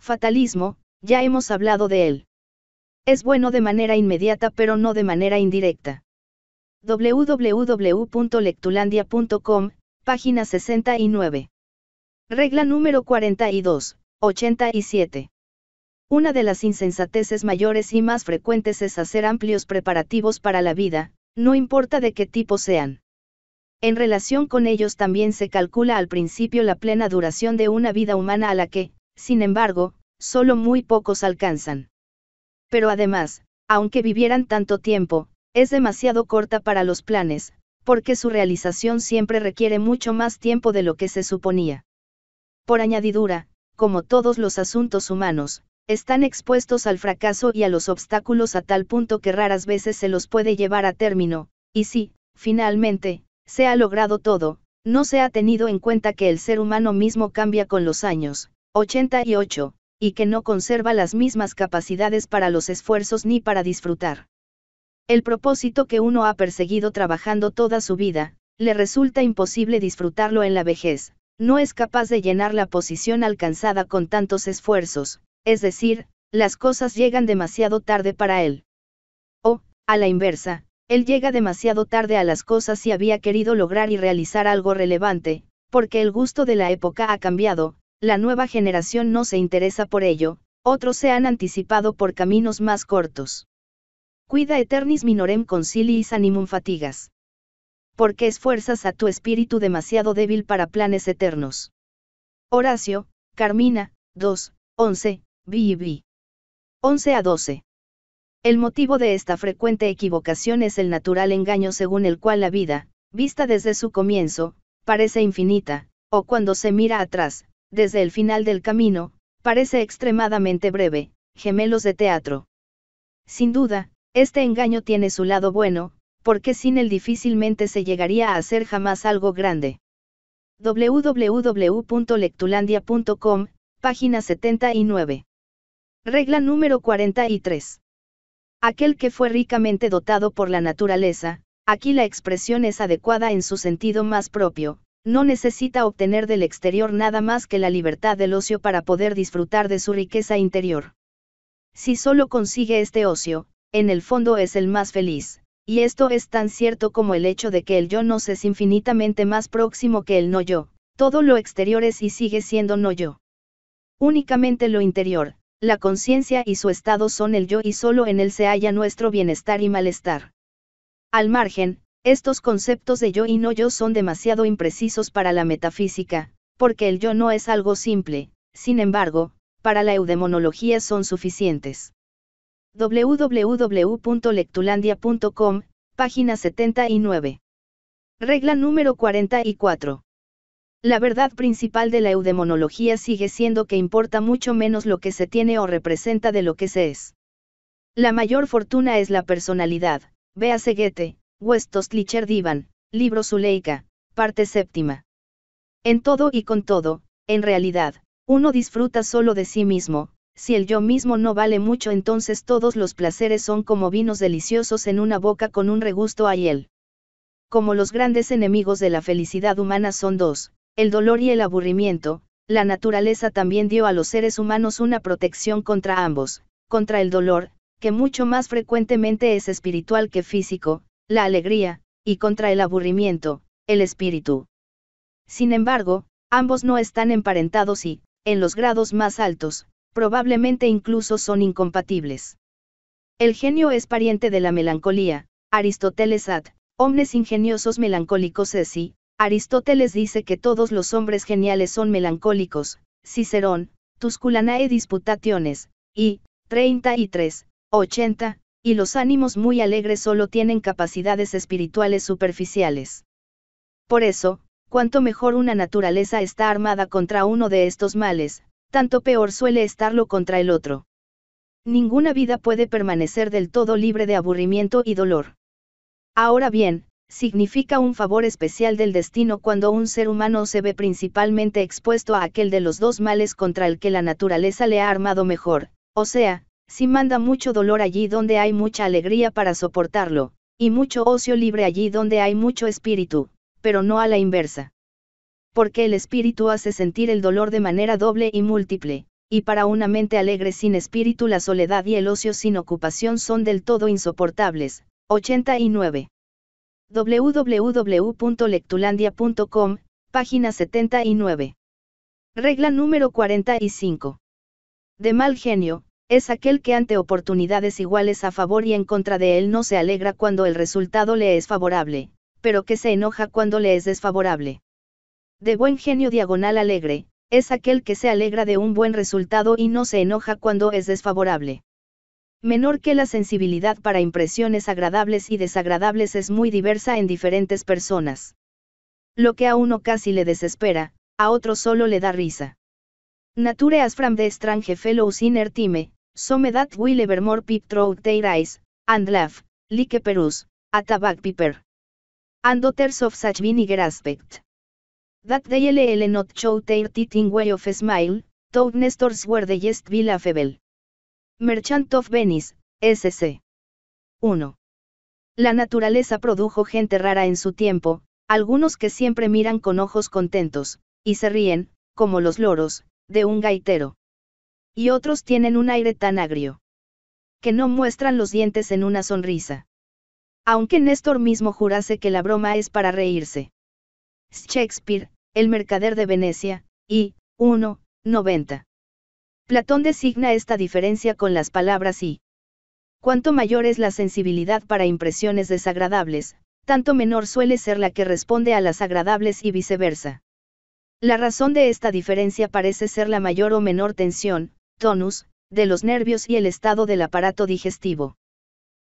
Fatalismo, ya hemos hablado de él. Es bueno de manera inmediata pero no de manera indirecta. www.lectulandia.com, página 69. Regla número 42, 87. Una de las insensateces mayores y más frecuentes es hacer amplios preparativos para la vida, no importa de qué tipo sean. En relación con ellos también se calcula al principio la plena duración de una vida humana a la que, sin embargo, solo muy pocos alcanzan. Pero además, aunque vivieran tanto tiempo, es demasiado corta para los planes, porque su realización siempre requiere mucho más tiempo de lo que se suponía. Por añadidura, como todos los asuntos humanos, están expuestos al fracaso y a los obstáculos a tal punto que raras veces se los puede llevar a término, y si, finalmente, se ha logrado todo, no se ha tenido en cuenta que el ser humano mismo cambia con los años, 88, y que no conserva las mismas capacidades para los esfuerzos ni para disfrutar. El propósito que uno ha perseguido trabajando toda su vida, le resulta imposible disfrutarlo en la vejez, no es capaz de llenar la posición alcanzada con tantos esfuerzos, es decir, las cosas llegan demasiado tarde para él. O, a la inversa, él llega demasiado tarde a las cosas y había querido lograr y realizar algo relevante, porque el gusto de la época ha cambiado, la nueva generación no se interesa por ello, otros se han anticipado por caminos más cortos. Cuida eternis minorem conciliis animum fatigas. Porque esfuerzas a tu espíritu demasiado débil para planes eternos. Horacio, Carmina, 2, 11, B. 11 a 12. El motivo de esta frecuente equivocación es el natural engaño según el cual la vida, vista desde su comienzo, parece infinita, o cuando se mira atrás, desde el final del camino, parece extremadamente breve, gemelos de teatro. Sin duda, este engaño tiene su lado bueno, porque sin él difícilmente se llegaría a hacer jamás algo grande. www.lectulandia.com, página 79. Regla número 43. Aquel que fue ricamente dotado por la naturaleza, aquí la expresión es adecuada en su sentido más propio, no necesita obtener del exterior nada más que la libertad del ocio para poder disfrutar de su riqueza interior. Si solo consigue este ocio, en el fondo es el más feliz, y esto es tan cierto como el hecho de que el yo nos es infinitamente más próximo que el no yo, todo lo exterior es y sigue siendo no yo. Únicamente lo interior, la conciencia y su estado son el yo y solo en él se halla nuestro bienestar y malestar. Al margen, estos conceptos de yo y no yo son demasiado imprecisos para la metafísica, porque el yo no es algo simple, sin embargo, para la eudemonología son suficientes. www.lectulandia.com, página 79. Regla número 44. La verdad principal de la eudemonología sigue siendo que importa mucho menos lo que se tiene o representa de lo que se es. La mayor fortuna es la personalidad. Seguete, huestos Licher Divan, libro Zuleika, parte séptima. En todo y con todo, en realidad, uno disfruta solo de sí mismo, si el yo mismo no vale mucho entonces todos los placeres son como vinos deliciosos en una boca con un regusto a hiel. Como los grandes enemigos de la felicidad humana son dos, el dolor y el aburrimiento, la naturaleza también dio a los seres humanos una protección contra ambos, contra el dolor, que mucho más frecuentemente es espiritual que físico, la alegría, y contra el aburrimiento, el espíritu. Sin embargo, ambos no están emparentados y, en los grados más altos, probablemente incluso son incompatibles. El genio es pariente de la melancolía, Aristóteles ad, omnes ingeniosos melancólicos es y, Aristóteles dice que todos los hombres geniales son melancólicos, Cicerón, Tusculanae Disputationes, y, 33, 80, y los ánimos muy alegres solo tienen capacidades espirituales superficiales. Por eso, cuanto mejor una naturaleza está armada contra uno de estos males, tanto peor suele estarlo contra el otro. Ninguna vida puede permanecer del todo libre de aburrimiento y dolor. Ahora bien, significa un favor especial del destino cuando un ser humano se ve principalmente expuesto a aquel de los dos males contra el que la naturaleza le ha armado mejor, o sea, si manda mucho dolor allí donde hay mucha alegría para soportarlo, y mucho ocio libre allí donde hay mucho espíritu, pero no a la inversa. Porque el espíritu hace sentir el dolor de manera doble y múltiple, y para una mente alegre sin espíritu la soledad y el ocio sin ocupación son del todo insoportables. 89 www.lectulandia.com, página 79. Regla número 45. De mal genio, es aquel que ante oportunidades iguales a favor y en contra de él no se alegra cuando el resultado le es favorable, pero que se enoja cuando le es desfavorable. De buen genio diagonal alegre, es aquel que se alegra de un buen resultado y no se enoja cuando es desfavorable menor que la sensibilidad para impresiones agradables y desagradables es muy diversa en diferentes personas. Lo que a uno casi le desespera, a otro solo le da risa. Nature as from the strange fellows inner time, some that will evermore peep through their eyes, and laugh, like perus, at a Piper. And others of such vinegar aspect. That they ll not show their teeth way of smile, though nestors were the jest be febel. Merchant of Venice, SC. 1. La naturaleza produjo gente rara en su tiempo, algunos que siempre miran con ojos contentos, y se ríen, como los loros, de un gaitero. Y otros tienen un aire tan agrio. Que no muestran los dientes en una sonrisa. Aunque Néstor mismo jurase que la broma es para reírse. Shakespeare, El mercader de Venecia, y 1, 90. Platón designa esta diferencia con las palabras y cuanto mayor es la sensibilidad para impresiones desagradables, tanto menor suele ser la que responde a las agradables y viceversa. La razón de esta diferencia parece ser la mayor o menor tensión, tonus, de los nervios y el estado del aparato digestivo.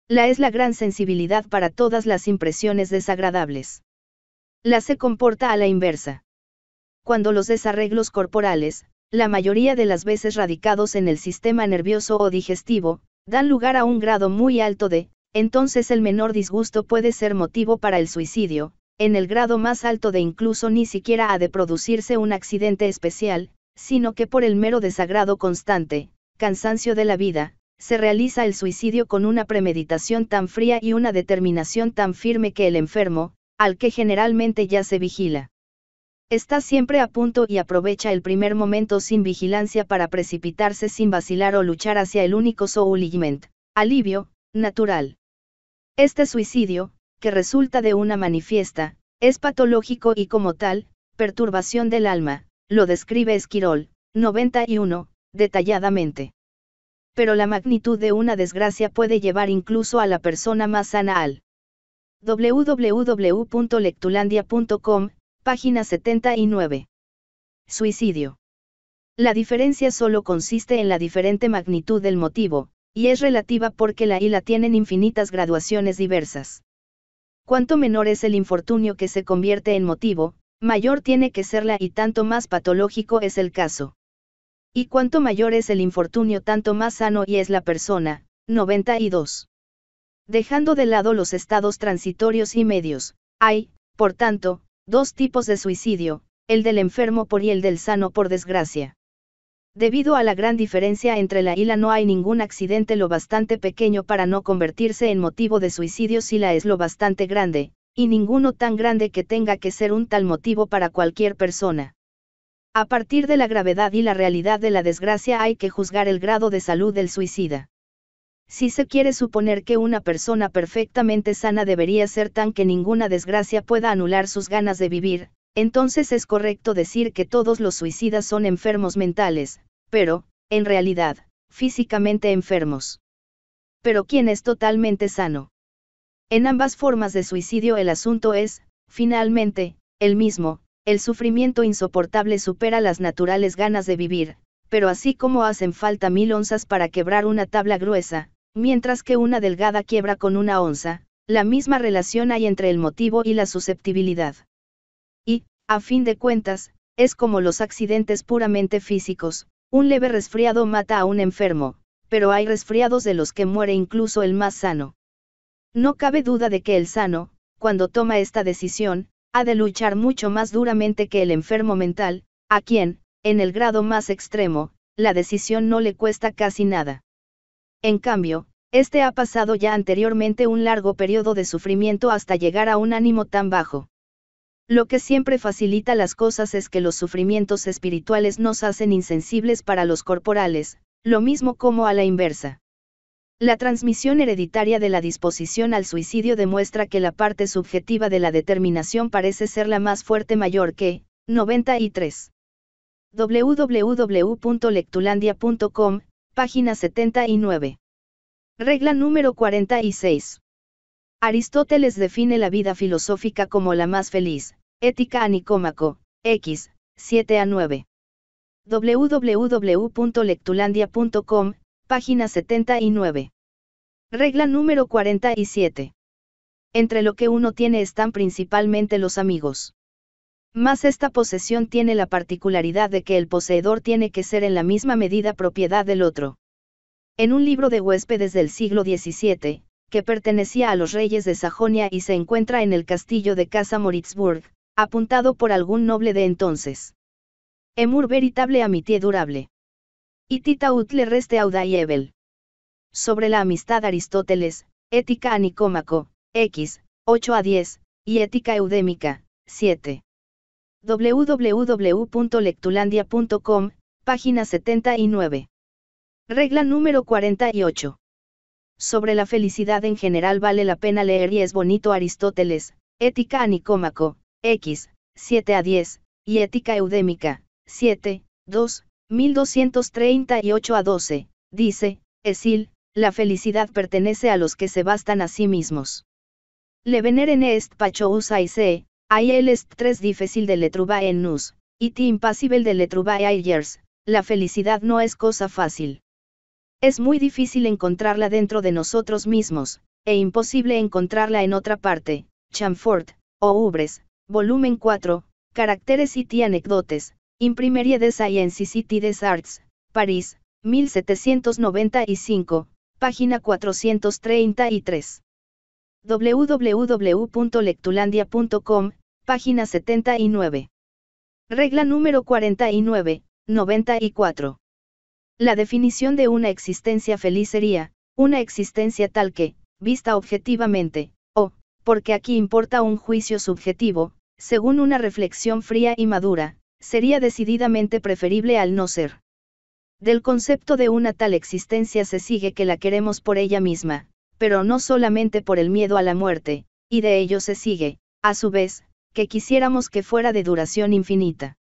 La es la gran sensibilidad para todas las impresiones desagradables. La se comporta a la inversa. Cuando los desarreglos corporales, la mayoría de las veces radicados en el sistema nervioso o digestivo, dan lugar a un grado muy alto de, entonces el menor disgusto puede ser motivo para el suicidio, en el grado más alto de incluso ni siquiera ha de producirse un accidente especial, sino que por el mero desagrado constante, cansancio de la vida, se realiza el suicidio con una premeditación tan fría y una determinación tan firme que el enfermo, al que generalmente ya se vigila, Está siempre a punto y aprovecha el primer momento sin vigilancia para precipitarse sin vacilar o luchar hacia el único souligment, alivio, natural. Este suicidio, que resulta de una manifiesta, es patológico y como tal, perturbación del alma, lo describe Esquirol, 91, detalladamente. Pero la magnitud de una desgracia puede llevar incluso a la persona más sana al www.lectulandia.com, Página 79. Suicidio. La diferencia solo consiste en la diferente magnitud del motivo, y es relativa porque la y la tienen infinitas graduaciones diversas. Cuanto menor es el infortunio que se convierte en motivo, mayor tiene que ser la y tanto más patológico es el caso. Y cuanto mayor es el infortunio tanto más sano y es la persona. 92. Dejando de lado los estados transitorios y medios, hay, por tanto, Dos tipos de suicidio, el del enfermo por y el del sano por desgracia. Debido a la gran diferencia entre la y la no hay ningún accidente lo bastante pequeño para no convertirse en motivo de suicidio si la es lo bastante grande, y ninguno tan grande que tenga que ser un tal motivo para cualquier persona. A partir de la gravedad y la realidad de la desgracia hay que juzgar el grado de salud del suicida. Si se quiere suponer que una persona perfectamente sana debería ser tan que ninguna desgracia pueda anular sus ganas de vivir, entonces es correcto decir que todos los suicidas son enfermos mentales, pero, en realidad, físicamente enfermos. Pero ¿quién es totalmente sano? En ambas formas de suicidio el asunto es, finalmente, el mismo, el sufrimiento insoportable supera las naturales ganas de vivir, pero así como hacen falta mil onzas para quebrar una tabla gruesa, Mientras que una delgada quiebra con una onza, la misma relación hay entre el motivo y la susceptibilidad. Y, a fin de cuentas, es como los accidentes puramente físicos, un leve resfriado mata a un enfermo, pero hay resfriados de los que muere incluso el más sano. No cabe duda de que el sano, cuando toma esta decisión, ha de luchar mucho más duramente que el enfermo mental, a quien, en el grado más extremo, la decisión no le cuesta casi nada. En cambio, este ha pasado ya anteriormente un largo periodo de sufrimiento hasta llegar a un ánimo tan bajo. Lo que siempre facilita las cosas es que los sufrimientos espirituales nos hacen insensibles para los corporales, lo mismo como a la inversa. La transmisión hereditaria de la disposición al suicidio demuestra que la parte subjetiva de la determinación parece ser la más fuerte mayor que, 93. www.lectulandia.com página 79. Regla número 46. Aristóteles define la vida filosófica como la más feliz, ética a Nicómaco, X, 7 a 9. www.lectulandia.com, página 79. Regla número 47. Entre lo que uno tiene están principalmente los amigos. Más esta posesión tiene la particularidad de que el poseedor tiene que ser en la misma medida propiedad del otro. En un libro de huéspedes del siglo XVII, que pertenecía a los reyes de Sajonia y se encuentra en el castillo de Casa Moritzburg, apuntado por algún noble de entonces. Emur veritable amitie durable. Y tita utle reste auda y ebel. Sobre la amistad Aristóteles, Ética a Nicómaco, X, 8 a 10, y Ética Eudémica, 7 www.lectulandia.com, página 79. Regla número 48. Sobre la felicidad en general vale la pena leer y es bonito Aristóteles, Ética a Nicómaco, X, 7 a 10, y Ética Eudémica, 7, 2, 1238 a 12, dice, Esil, la felicidad pertenece a los que se bastan a sí mismos. Le veneren est y hay el tres difícil de le en nus, y ti impossible de le truba la felicidad no es cosa fácil. Es muy difícil encontrarla dentro de nosotros mismos, e imposible encontrarla en otra parte, Chamfort, o Ubres, volumen 4, Caracteres y Anecdotes, Imprimerie de Sciences y des Arts, París, 1795, página 433 www.lectulandia.com, página 79. Regla número 49, 94. La definición de una existencia feliz sería, una existencia tal que, vista objetivamente, o, porque aquí importa un juicio subjetivo, según una reflexión fría y madura, sería decididamente preferible al no ser. Del concepto de una tal existencia se sigue que la queremos por ella misma, pero no solamente por el miedo a la muerte, y de ello se sigue, a su vez, que quisiéramos que fuera de duración infinita.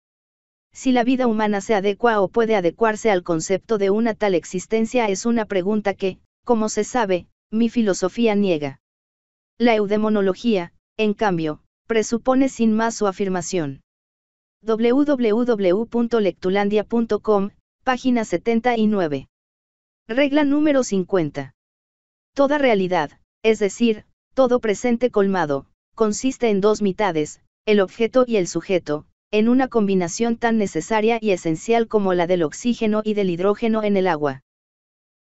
Si la vida humana se adecua o puede adecuarse al concepto de una tal existencia es una pregunta que, como se sabe, mi filosofía niega. La eudemonología, en cambio, presupone sin más su afirmación. www.lectulandia.com, página 79. Regla número 50. Toda realidad, es decir, todo presente colmado, consiste en dos mitades, el objeto y el sujeto, en una combinación tan necesaria y esencial como la del oxígeno y del hidrógeno en el agua.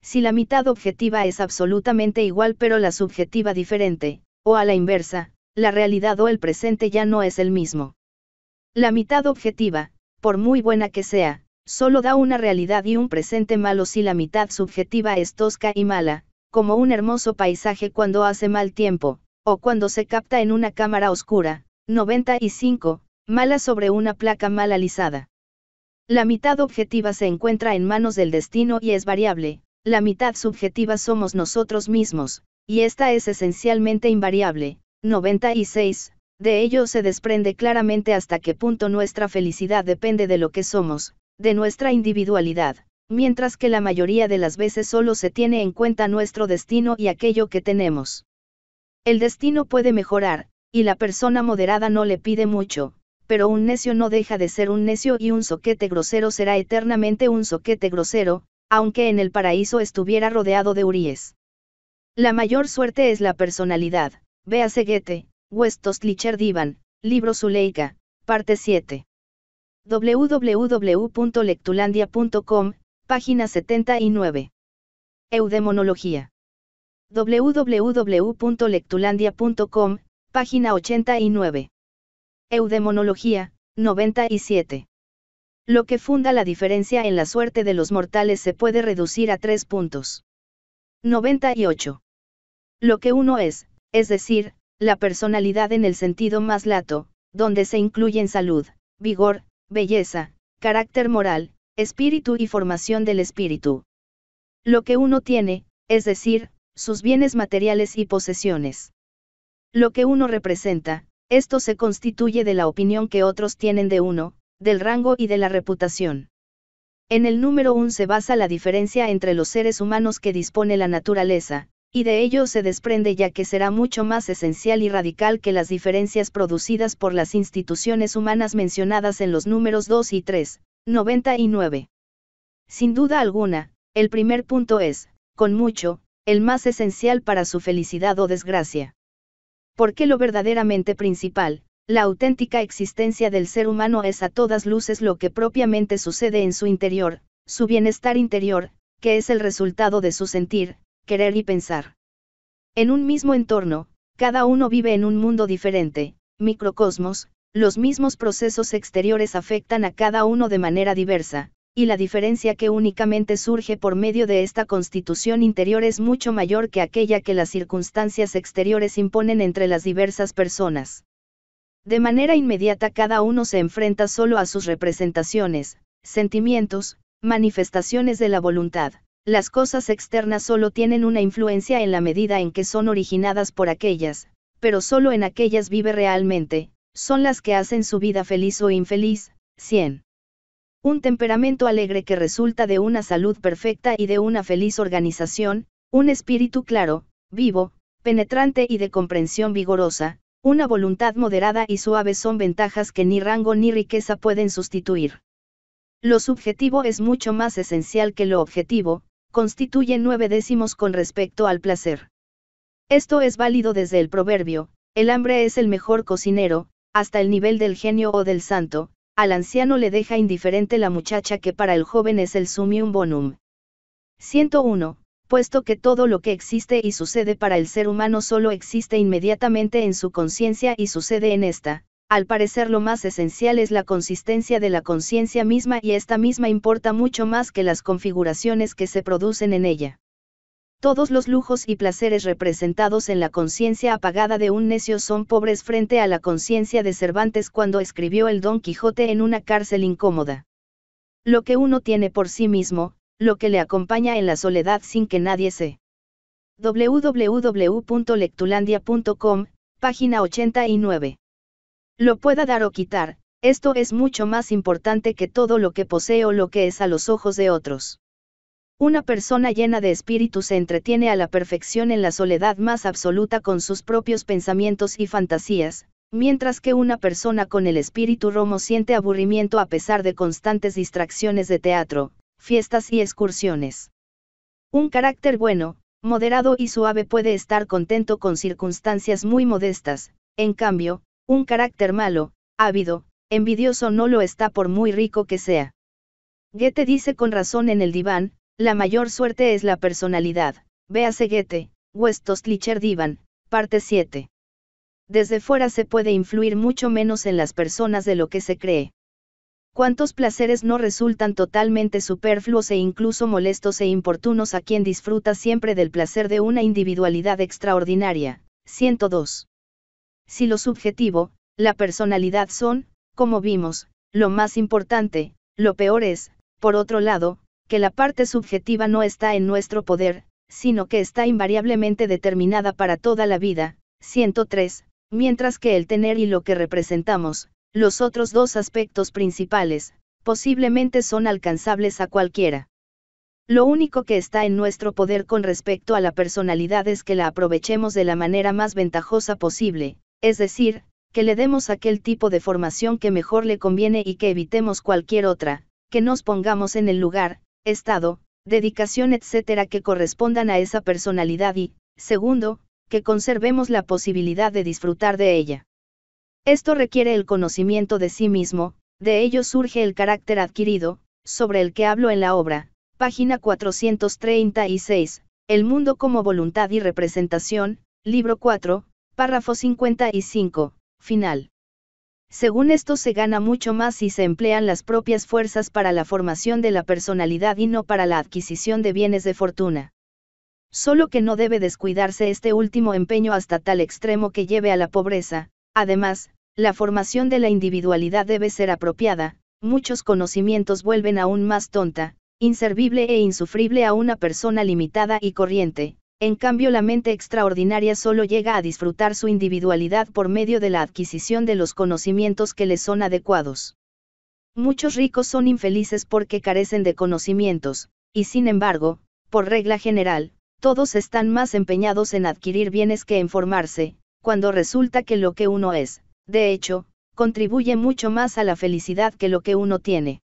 Si la mitad objetiva es absolutamente igual pero la subjetiva diferente, o a la inversa, la realidad o el presente ya no es el mismo. La mitad objetiva, por muy buena que sea, solo da una realidad y un presente malo si la mitad subjetiva es tosca y mala, como un hermoso paisaje cuando hace mal tiempo, o cuando se capta en una cámara oscura. 95. Mala sobre una placa mal alisada. La mitad objetiva se encuentra en manos del destino y es variable, la mitad subjetiva somos nosotros mismos, y esta es esencialmente invariable. 96. De ello se desprende claramente hasta qué punto nuestra felicidad depende de lo que somos, de nuestra individualidad, mientras que la mayoría de las veces solo se tiene en cuenta nuestro destino y aquello que tenemos. El destino puede mejorar, y la persona moderada no le pide mucho, pero un necio no deja de ser un necio y un soquete grosero será eternamente un soquete grosero, aunque en el paraíso estuviera rodeado de Uríes. La mayor suerte es la personalidad, véase Seguete, Westostlicher Divan, libro Zuleika, parte 7. www.lectulandia.com, Página 79. Eudemonología. www.lectulandia.com, página 89. Eudemonología, 97. Lo que funda la diferencia en la suerte de los mortales se puede reducir a tres puntos. 98. Lo que uno es, es decir, la personalidad en el sentido más lato, donde se incluyen salud, vigor, belleza, carácter moral, espíritu y formación del espíritu. Lo que uno tiene, es decir, sus bienes materiales y posesiones. Lo que uno representa, esto se constituye de la opinión que otros tienen de uno, del rango y de la reputación. En el número 1 se basa la diferencia entre los seres humanos que dispone la naturaleza, y de ello se desprende ya que será mucho más esencial y radical que las diferencias producidas por las instituciones humanas mencionadas en los números 2 y 3, 99. Sin duda alguna, el primer punto es, con mucho, el más esencial para su felicidad o desgracia. Porque lo verdaderamente principal, la auténtica existencia del ser humano es a todas luces lo que propiamente sucede en su interior, su bienestar interior, que es el resultado de su sentir, querer y pensar. En un mismo entorno, cada uno vive en un mundo diferente, microcosmos, los mismos procesos exteriores afectan a cada uno de manera diversa, y la diferencia que únicamente surge por medio de esta constitución interior es mucho mayor que aquella que las circunstancias exteriores imponen entre las diversas personas. De manera inmediata cada uno se enfrenta solo a sus representaciones, sentimientos, manifestaciones de la voluntad. Las cosas externas solo tienen una influencia en la medida en que son originadas por aquellas, pero solo en aquellas vive realmente, son las que hacen su vida feliz o infeliz, 100. Un temperamento alegre que resulta de una salud perfecta y de una feliz organización, un espíritu claro, vivo, penetrante y de comprensión vigorosa, una voluntad moderada y suave son ventajas que ni rango ni riqueza pueden sustituir. Lo subjetivo es mucho más esencial que lo objetivo, constituye nueve décimos con respecto al placer. Esto es válido desde el proverbio, el hambre es el mejor cocinero, hasta el nivel del genio o del santo, al anciano le deja indiferente la muchacha que para el joven es el sumium bonum. 101. Puesto que todo lo que existe y sucede para el ser humano solo existe inmediatamente en su conciencia y sucede en esta, al parecer lo más esencial es la consistencia de la conciencia misma y esta misma importa mucho más que las configuraciones que se producen en ella. Todos los lujos y placeres representados en la conciencia apagada de un necio son pobres frente a la conciencia de Cervantes cuando escribió el Don Quijote en una cárcel incómoda. Lo que uno tiene por sí mismo, lo que le acompaña en la soledad sin que nadie se. www.lectulandia.com, página 89. Lo pueda dar o quitar, esto es mucho más importante que todo lo que posee o lo que es a los ojos de otros. Una persona llena de espíritu se entretiene a la perfección en la soledad más absoluta con sus propios pensamientos y fantasías, mientras que una persona con el espíritu romo siente aburrimiento a pesar de constantes distracciones de teatro, fiestas y excursiones. Un carácter bueno, moderado y suave puede estar contento con circunstancias muy modestas, en cambio, un carácter malo, ávido, envidioso no lo está por muy rico que sea. Goethe dice con razón en el diván, la mayor suerte es la personalidad. Seguete, Huestos Westostlicher Divan, parte 7. Desde fuera se puede influir mucho menos en las personas de lo que se cree. ¿Cuántos placeres no resultan totalmente superfluos e incluso molestos e importunos a quien disfruta siempre del placer de una individualidad extraordinaria? 102. Si lo subjetivo, la personalidad son, como vimos, lo más importante, lo peor es, por otro lado, que la parte subjetiva no está en nuestro poder, sino que está invariablemente determinada para toda la vida. 103. Mientras que el tener y lo que representamos, los otros dos aspectos principales, posiblemente son alcanzables a cualquiera. Lo único que está en nuestro poder con respecto a la personalidad es que la aprovechemos de la manera más ventajosa posible, es decir, que le demos aquel tipo de formación que mejor le conviene y que evitemos cualquier otra, que nos pongamos en el lugar, estado, dedicación, etcétera, que correspondan a esa personalidad y, segundo, que conservemos la posibilidad de disfrutar de ella. Esto requiere el conocimiento de sí mismo, de ello surge el carácter adquirido, sobre el que hablo en la obra, página 436, El mundo como voluntad y representación, libro 4, párrafo 55, final. Según esto se gana mucho más si se emplean las propias fuerzas para la formación de la personalidad y no para la adquisición de bienes de fortuna. Solo que no debe descuidarse este último empeño hasta tal extremo que lleve a la pobreza, además, la formación de la individualidad debe ser apropiada, muchos conocimientos vuelven aún más tonta, inservible e insufrible a una persona limitada y corriente, en cambio la mente extraordinaria solo llega a disfrutar su individualidad por medio de la adquisición de los conocimientos que le son adecuados. Muchos ricos son infelices porque carecen de conocimientos, y sin embargo, por regla general, todos están más empeñados en adquirir bienes que en formarse, cuando resulta que lo que uno es, de hecho, contribuye mucho más a la felicidad que lo que uno tiene.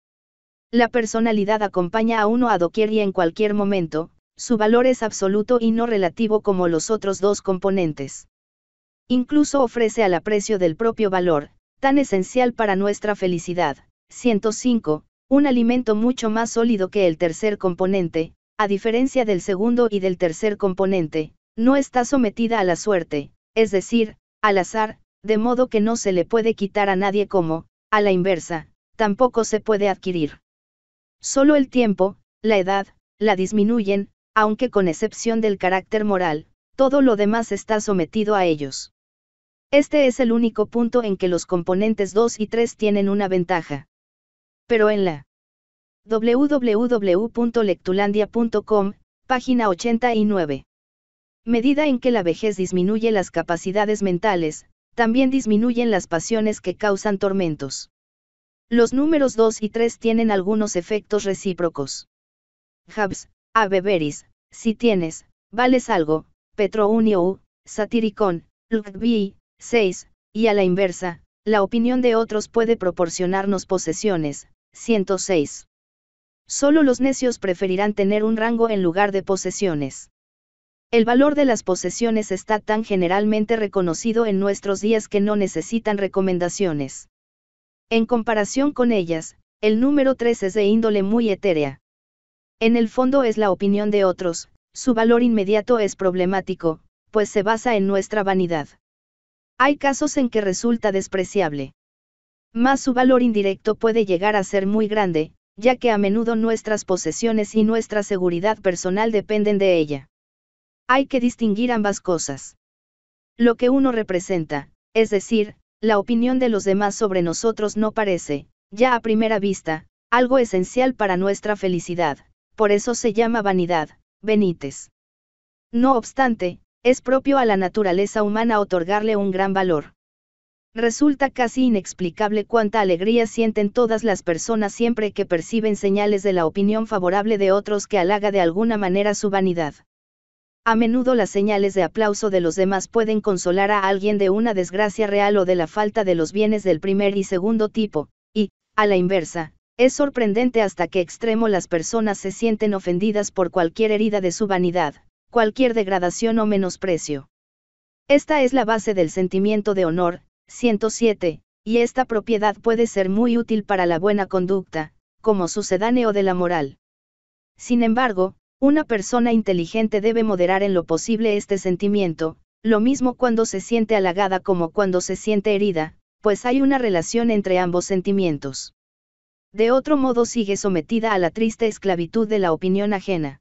La personalidad acompaña a uno a doquier y en cualquier momento, su valor es absoluto y no relativo como los otros dos componentes. Incluso ofrece al aprecio del propio valor, tan esencial para nuestra felicidad. 105. Un alimento mucho más sólido que el tercer componente, a diferencia del segundo y del tercer componente, no está sometida a la suerte, es decir, al azar, de modo que no se le puede quitar a nadie como, a la inversa, tampoco se puede adquirir. Solo el tiempo, la edad, la disminuyen, aunque con excepción del carácter moral, todo lo demás está sometido a ellos. Este es el único punto en que los componentes 2 y 3 tienen una ventaja. Pero en la www.lectulandia.com, página 89. Medida en que la vejez disminuye las capacidades mentales, también disminuyen las pasiones que causan tormentos. Los números 2 y 3 tienen algunos efectos recíprocos. Hubs a beberis, si tienes, vales algo, Petrounio, Satiricón, Lugbi, 6, y a la inversa, la opinión de otros puede proporcionarnos posesiones, 106. Solo los necios preferirán tener un rango en lugar de posesiones. El valor de las posesiones está tan generalmente reconocido en nuestros días que no necesitan recomendaciones. En comparación con ellas, el número 3 es de índole muy etérea. En el fondo es la opinión de otros, su valor inmediato es problemático, pues se basa en nuestra vanidad. Hay casos en que resulta despreciable. Mas su valor indirecto puede llegar a ser muy grande, ya que a menudo nuestras posesiones y nuestra seguridad personal dependen de ella. Hay que distinguir ambas cosas. Lo que uno representa, es decir, la opinión de los demás sobre nosotros no parece, ya a primera vista, algo esencial para nuestra felicidad por eso se llama vanidad, Benítez. No obstante, es propio a la naturaleza humana otorgarle un gran valor. Resulta casi inexplicable cuánta alegría sienten todas las personas siempre que perciben señales de la opinión favorable de otros que halaga de alguna manera su vanidad. A menudo las señales de aplauso de los demás pueden consolar a alguien de una desgracia real o de la falta de los bienes del primer y segundo tipo, y, a la inversa, es sorprendente hasta qué extremo las personas se sienten ofendidas por cualquier herida de su vanidad, cualquier degradación o menosprecio. Esta es la base del sentimiento de honor, 107, y esta propiedad puede ser muy útil para la buena conducta, como sucedáneo de la moral. Sin embargo, una persona inteligente debe moderar en lo posible este sentimiento, lo mismo cuando se siente halagada como cuando se siente herida, pues hay una relación entre ambos sentimientos. De otro modo sigue sometida a la triste esclavitud de la opinión ajena.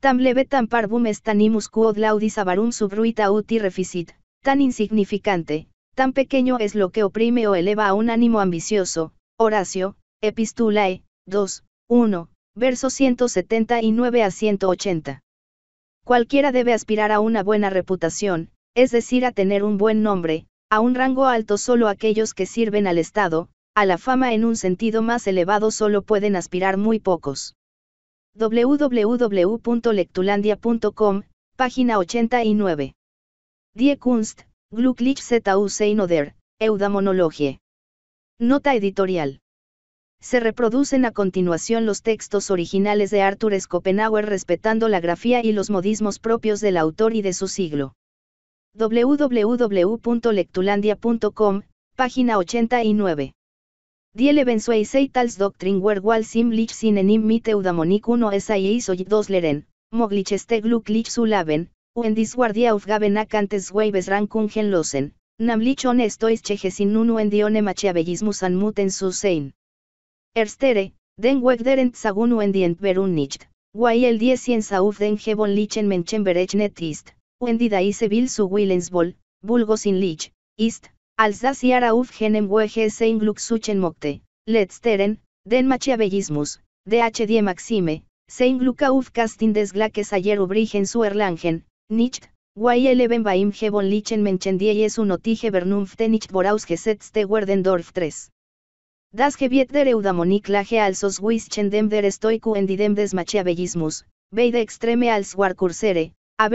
Tam leve tan parvum est animus quod laudis avarum subruita uti reficit, tan insignificante, tan pequeño es lo que oprime o eleva a un ánimo ambicioso. Horacio, Epistulae, 2, 1, versos 179 a 180. Cualquiera debe aspirar a una buena reputación, es decir, a tener un buen nombre, a un rango alto solo aquellos que sirven al Estado, a la fama en un sentido más elevado solo pueden aspirar muy pocos. www.lectulandia.com, página 89. Die Kunst, Glücklich sein Euda Monologie. Nota editorial. Se reproducen a continuación los textos originales de Arthur Schopenhauer respetando la grafía y los modismos propios del autor y de su siglo. www.lectulandia.com, página 89. Die doctrin Doctrine sim wal simlich Enim mit eudamonik 1 SIEIS og Dos leren, moglich este Gluck zu leben, und dies Akantes rankungen losen, namlich onestois chejes sin nunu en machiavellismus an muten su sein. Erstere, den weg sagunu en dient verun nicht, guay el die science sauf den gebon lichen menschen ist, und die su Willensbol, vulgo sin lich, ist, Alsaciar auf genem wege sein mokte, letzteren, den machiavellismus, dh die maxime, sein Glück des Glaques ayer ubrigen su erlangen, nicht, y eleven bei ihm lichen menschen die es unotige vernunft nicht voraus gesetzte Werdendorf 3. Das Gebiet der Eudamonik lage os wischen dem der Stoiku en didem des Machiavellismus, beide extreme als war cursere, ir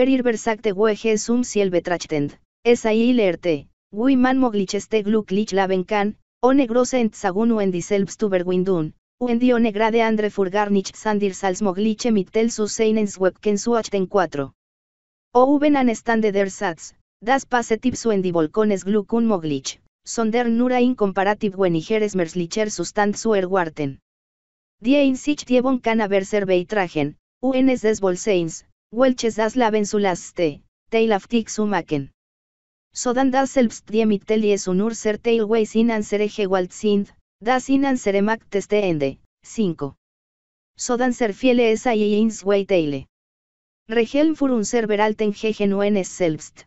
wege zum betrachtend, es ahí Wui man moglich este laven laben o o große Entsagunung en endi selbst windun, und die ohne grade andre furgar nichts anders als mogliche mittel su seinens webken su 4. O an stande der Satz, das passe tipsu en die volcones gluck un moglich, sonder nura in wenigeres merslicher sustant zu erwarten. Die sich die kann aber tragen, beitragen, uns des Bolseins, welches das laben su laste, teilhaftig su Sodan das selbst die Mittel nur ser in ansere gewalt sind, das in ansere Macht ende. 5. Sodan ser fiele es a ins way teile. Regeln für unser Beralten uns selbst.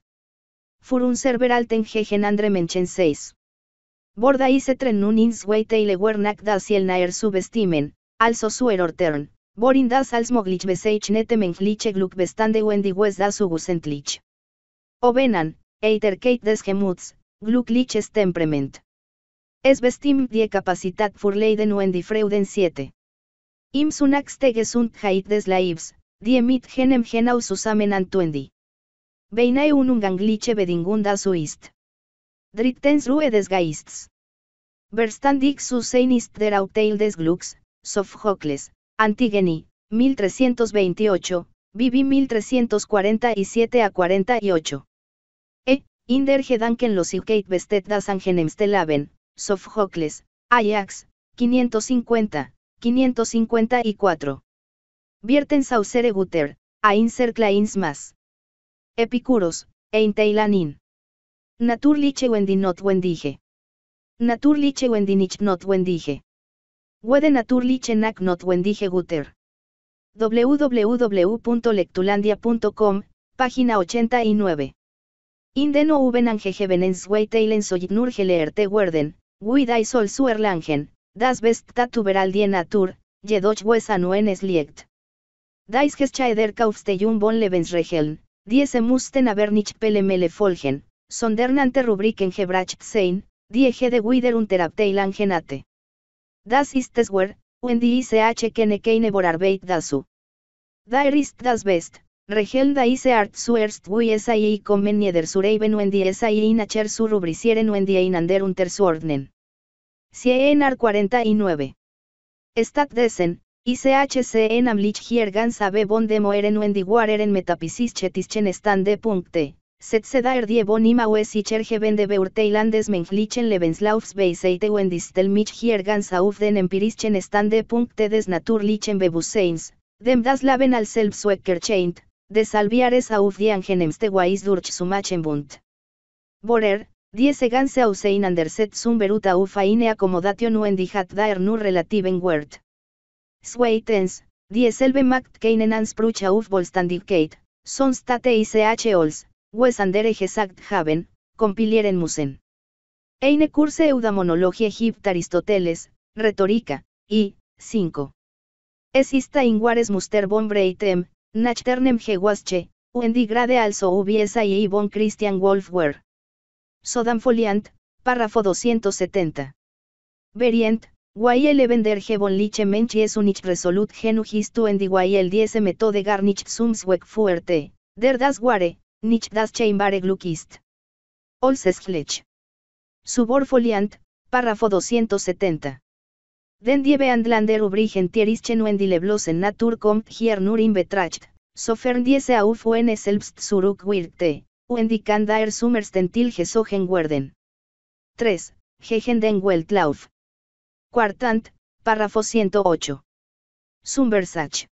Für unser Beralten gegen andre menchen 6. Borda y se tren nun ins way teile das el subestimen, also suer ortern, borin das als moglich beseich nete menchliche gluck bestande wendy wes das ugusentlich. Ovenan, Eiterkeit des Gemuts, Glückliches Temperament. Es bestimmt die Kapazität für Leiden und die Freuden 7. Im Sunaxte Gesundheit des Leibs, die mit genem genau susamen Antwendi. Beinae unum gangliche bedingunda suist. Drittens Ruedes des Geists. Verstandig su ist der Auteil des Glücks, Sophocles, Antigeni, 1328, Vivi 1347 a 48. In der Kate Bestet das Angenemstelaben, Leben, Ajax, 550, 554. Vierten sausere guter, Einser klein'smas. Epicuros, ein Naturliche Wendy not wendige. Naturliche Wendinich not wendige. Wede naturliche nak not wendige guter. www.lectulandia.com, página 89. In no ovenangegeven en zweiteilen geleerte werden, guida sol su das best tatuberal die natur, jedoch wes anuenes liegt. Dais geschaeder kaufstejun bon levensregeln, diese musten aber nicht pelemele folgen, sondernante rubriken gebracht sein, die de wider unterabteilen genate. Das ist es wer, wenn die ich kene keine vorarbeit dasu. Daer ist das best, Regelda ise art zuerst wiesa es kommen nieder wenn die es ahí nacher su rubricieren die einander unterzuordnen. ar 49. Stat desen, ICHC en amlich hier ganz abe bon de moeren metapisis chetischen stande punkte. Set se er die bon ima cherge ben de beurteilandes menchlichen lebenslaufs beiseite wendistel mich hier ganz auf den empirischen stande punkte des naturlichen bebuseins, dem das laben al chaint. De salviares auf die Angenemste durch zu machen bunt. Borer, diese ganze zum beruht auf eine Akkommodation nu die hat daer nur relativen Wert. Zweitens, dieselbe Macht keinen Anspruch auf Vollständigkeit, sonst hatte ich als, was andere gesagt haben, compilieren musen. Eine Kurse Eudamonologie Egypt Aristoteles, Retórica, i, 5. Es ist ein muster von Breitem, Nachternem gewasche, Wendy grade also ubiesa y Yvonne Christian Wolfwer. Sodam Foliant, párrafo 270. Berient, Guayel vender Gebon Liche Mench es unich resolut genugistu en Guayel 10 metode garnich WEG fuerte, der das guare, nich das cheimbare glukist. Olses Suborfoliant, Subor Foliant, párrafo 270. Den diebe andlander ubrigen tierischen wendileblosen natur Hiernur hier nur in betracht, sofern diese auf uene selbst zurück wirkte, uendikan daer summerstentil gesogen werden. 3. Gegen den Weltlauf. Quartant, párrafo 108. Sumbersach.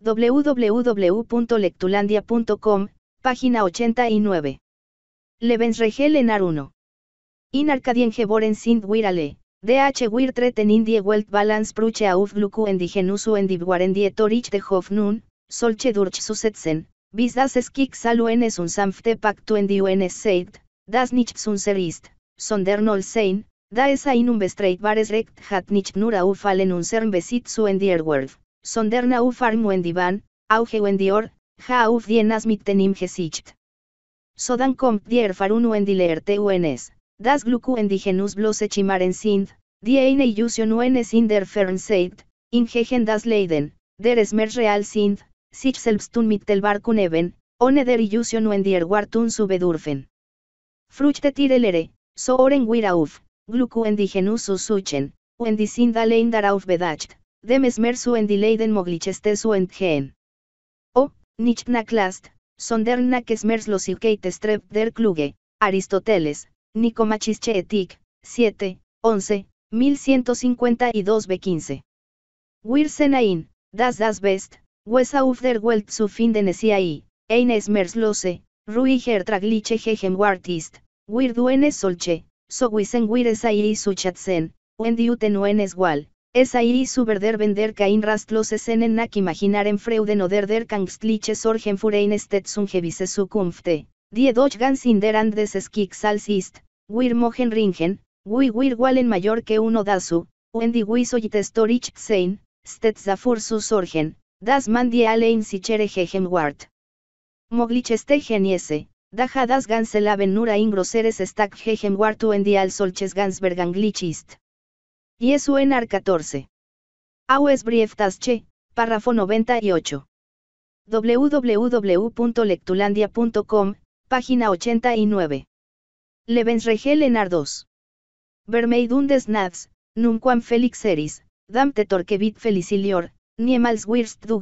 www.lectulandia.com, página 89. Lebensregel en Aruno. In Arcadien geboren sind wirale, DH wir treten in die Welt balance pruche auf glucuen en die Torich de nun, solche durch susetzen, bis das es un sanfte pactu en die seid, das nichts unser ist, sondern all sein, da es ein bares Recht hat nicht nur auf allen besit zu en die world, sondern auf armu en die auge en die Or, ha auf dienas mitten im Gesicht. Sodan kommt die Erfahrung en die UNS. Das Gluku en echimaren chimaren sind, die eine Illusion uenes in der Fernseit, ingegen das Leiden, der Esmer real sind, sich selbst del mittelbarkun eben, ohne der Illusion en die su subedurfen. Fruchte tirelere, so oren auf, Gluku en digenus usuchen, en die sind allein darauf bedacht, dem Esmer su en die Leiden moglicheste su entgehen. O, nicht na sondern na los der kluge, Aristoteles. Nicomachische etic, 7, 11, 1152 B15. Wirsenain, das das best, Wesa der Welt zu finden es i, eines merslose, ruiger tragliche gegem ist, wir duenes solche, so Wissen wir es i und chatzen, wendiuten es wal, es i su verder vender cain en senen imaginar imaginaren freuden oder der kangstliche sorgen furein stetsung sukumfte, die doch ganz in der als ist, wir MOHEN ringen, wir wir wallen mayor que uno DASU, uendi y storich sein, stets dafür su sorgen, das man die allein sichere gegem ward. Moglich este geniese, daja das ganze nura in groseres stack gegem ward uendi al solches ganz berganglich ist. Y 14. Aues tasche, párrafo 98. www.lectulandia.com, página 89. Lebensregel en 2. Vermeidundes nads, numquam felix eris, damte torquevit felicilior, niemals wirst du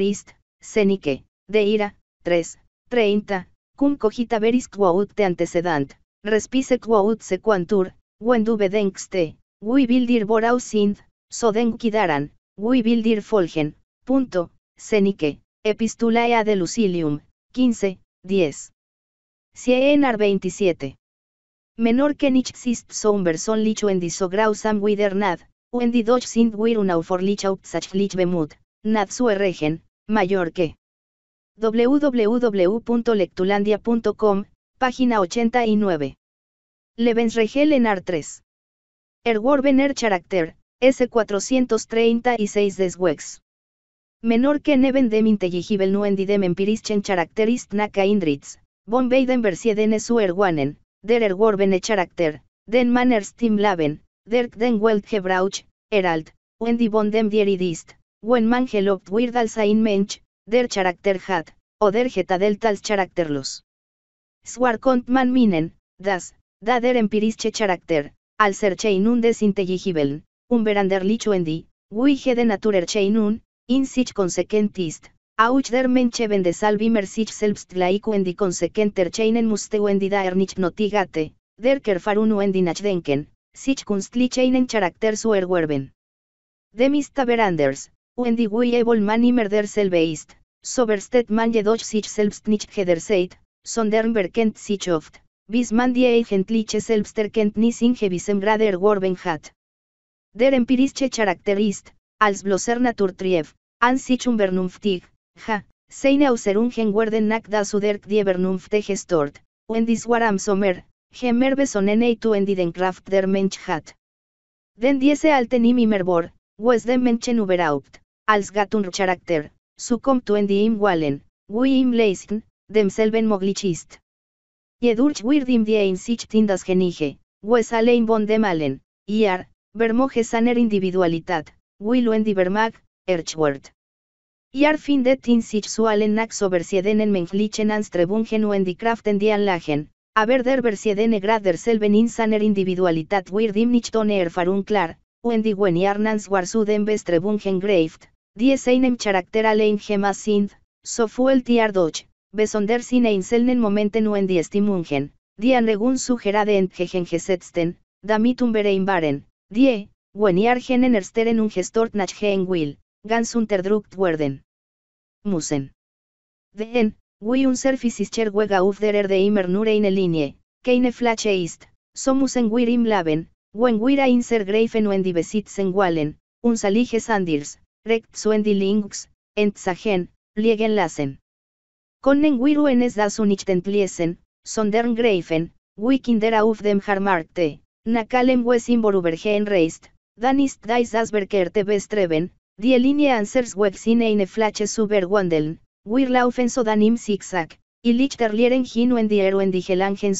ist, senique, de ira, 3, 30, cum cogita veris quaut te antecedant, respice quaut sequantur, wendu bedenkste, Wui bildir boraus so soden quidaran, hui bildir folgen, punto, senique, epistulae ad lucilium, 15, 10. Cienar 27. Menor que nicht sist soum son lich en so grausam wider nad, di doch sind wir unaufor lich out, lich bemut, nad su regen, mayor que. www.lectulandia.com, página 89. Lebensregel en AR 3. Erworbener Charakter, S436 des Wex. Menor que neven dem intelligibel nuendidem empirischen charakterist naka indrits, von beiden versieden su der erworbene Charakter, den Manners Tim Laben, der den Weltgebrauch, Herald, und die von dem Dieridist, wen man gelobt wird als ein Mensch, der Charakter hat, oder geta deltals charakterlos. Swar kommt man minen, das, da der empirische Charakter, al in un intelligibel un veranderlicho en die, wie de naturer in in sich consequentist, Auch der Menche vende salvimer sich selbst laikuen die chainen cheinen muste nich ernich notigate, der kerfarun die nachdenken, sich kunstlich einen charakter zu erwerben. Demista veranders, man mani manimer der so soberstet man jedoch sich selbst nicht gederseit, sondern berkennt sich oft, bis man die eigentliche selbster nis ingevisem grader er hat. Der empirische ist als bloßer naturtrief, an sich unvernunftig, Ja, seine Auserungen werden nach das Uderk die Vernunft gestort, und dies war am Sommer, gemer besonnen eitu tu den Kraft der Mensch hat. Den diese alten im immerbor, was den Menschen überhaupt, als Gattung Charakter, su tuendi en die im Wallen, wie im Leisten, demselben möglich ist. Jedurch wird ihm die Einsicht in das Genige, was allein von dem allen, ihr, vermoge seiner Individualität, will en die Vermag, Erchwort. Yar ar de in sich sualen naxo sobersiedenen menflichen anstrebungen die endikraften die lagen aber der versiedene grader selben in saner individualitat wir dimnichtone erfarun klar, nans war warsuden bestrebungen greift, die seinem charakter allein gemas sind, so fuel tiar doch, besonder sin einselnen momenten die endiestimungen, die regun sugerade entgegen gesetzten, damit umbereinbaren die, wen genen ersteren un gestort nachgen will Gans unterdrückt werden. Müssen. Den, wie unser Physischer Wege auf der Erde immer nur eine Linie, keine Flache ist, so müssen wir im Leben, wenn wir inser Greifen und die Besitzen walen, uns sandils, anders, rechts und die links, entsagen, liegen lassen. Konnen wir uns das nicht sondern Greifen, wie Kinder auf dem Harmarkte, nakalen we im vergen reist, dann ist das das bestreben, Die Linie Answers Web Sine eine Flasche zu wir laufen sodann im Zigzag, und lichter lieren hin und die und die Gelangen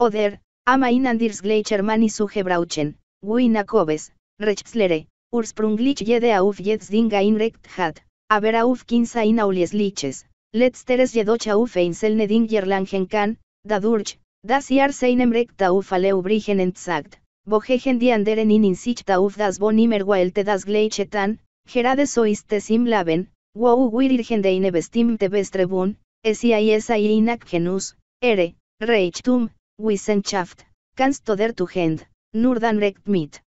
Oder, ama in Gleicher mani gebrauchen, wie rechtslere, ursprunglich jede auf jetzt Ding hat, aber auf kinsa in liches, letzteres jedoch auf einzelne kan, kann, dadurch, das jar seinem Recht auf alle entsagt dianderen in insicht auf das te das gleiche tan, gerade so ist es im Leben, wow deine bestimmte bestrebun, es ist inak Genus, Ere, Reichtum, Wissenschaft, kannst du der Tugend, nur dann recht mit.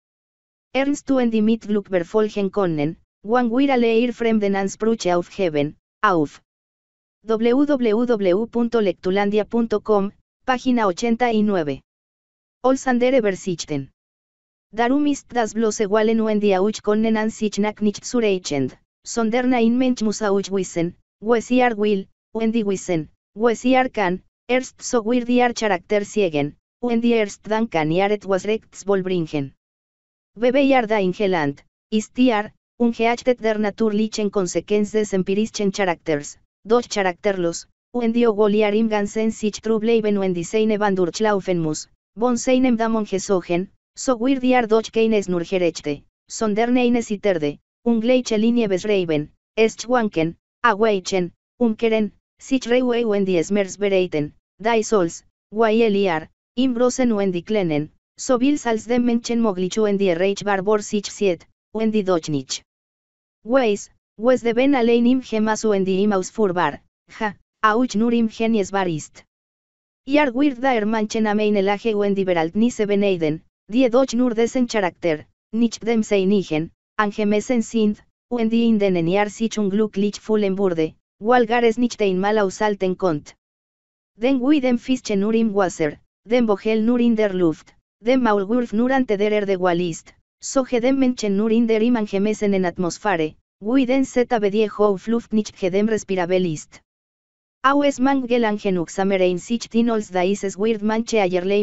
Ernst du en die gluck verfolgen konnen, wann wir alle fremden Ansprüche aufheben, auf. www.lectulandia.com, página 89. Olsandere versichten. Darum ist das bloße Wallen die uch konnen ansich sich nicht zureichend, sondern ein Mensch muss auch wissen, was er will, wissen, was kann, erst so wird die Charakter siegen, Wendy erst dann kann ihr was rechts vollbringen. Bebe yarda da in Geland, ist un der naturlichen Konsequenz empirischen Charakters, dos Charakterlos, Wendy ogoliar im ganzen sich trubleben uendiseine seine van muss, Bon seinem Damon gesogen, so wir die keines nur gerechte, sonderne iterde, ungleiche linie besreiben, aweichen, unkeren, sich reueuen die smers bereiten, die sols, guaieliar, imbrosen wendy klenen, so vils als dem menschen moglichuen die reich barbor sich siet, wendy Weis, wes deben allein im gemas die ja, auch nur im genies barist. Iar er manchen amein elage beralt se beneiden, die doch nur desen charakter, nich dem seinigen, angemesen sind, uendi in denen yar sich un glücklich fullen burde, walgares nicht dein mal ausalten kont. Den widen fischen nur im Wasser, den bohel nur in der Luft, den Maulwurf nur ante der Erde walist, so gedem menschen nur in der im angemesen en Atmosphäre, widen zeta abedie hof Luft nicht gedem respirabelist Aues mangelan uxamer ein sich tinols daises weird manche ayerlei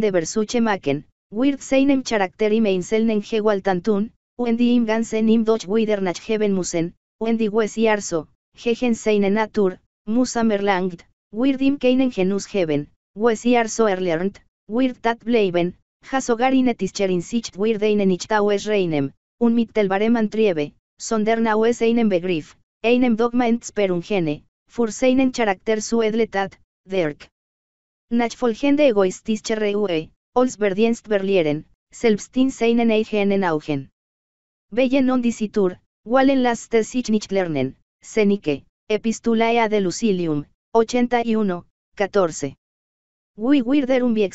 de versuche maken, weird seinem charakter im einselnen gewaltantun tantun, uendi im ganzen im doch nach musen, uendi wes gegen seinen natur, musamer merlangt wird im keinen genus heben, wes erlernt, wird dat bleiben, hasogar in etischer in sich wird einen reinem, un mittelbaren triebe, sondernawes einem begriff, einem dogma gene Furseinen seinen Charakter su edletat, Nach Nachfolgende egoistische reue, Olsberdienst verdienst verlieren, selbstin seinen eigenen augen. Bellen on disitur, Wallen laste sich nicht lernen, Senique, Epistulae ad Lucilium, 81, 14. We wir der um der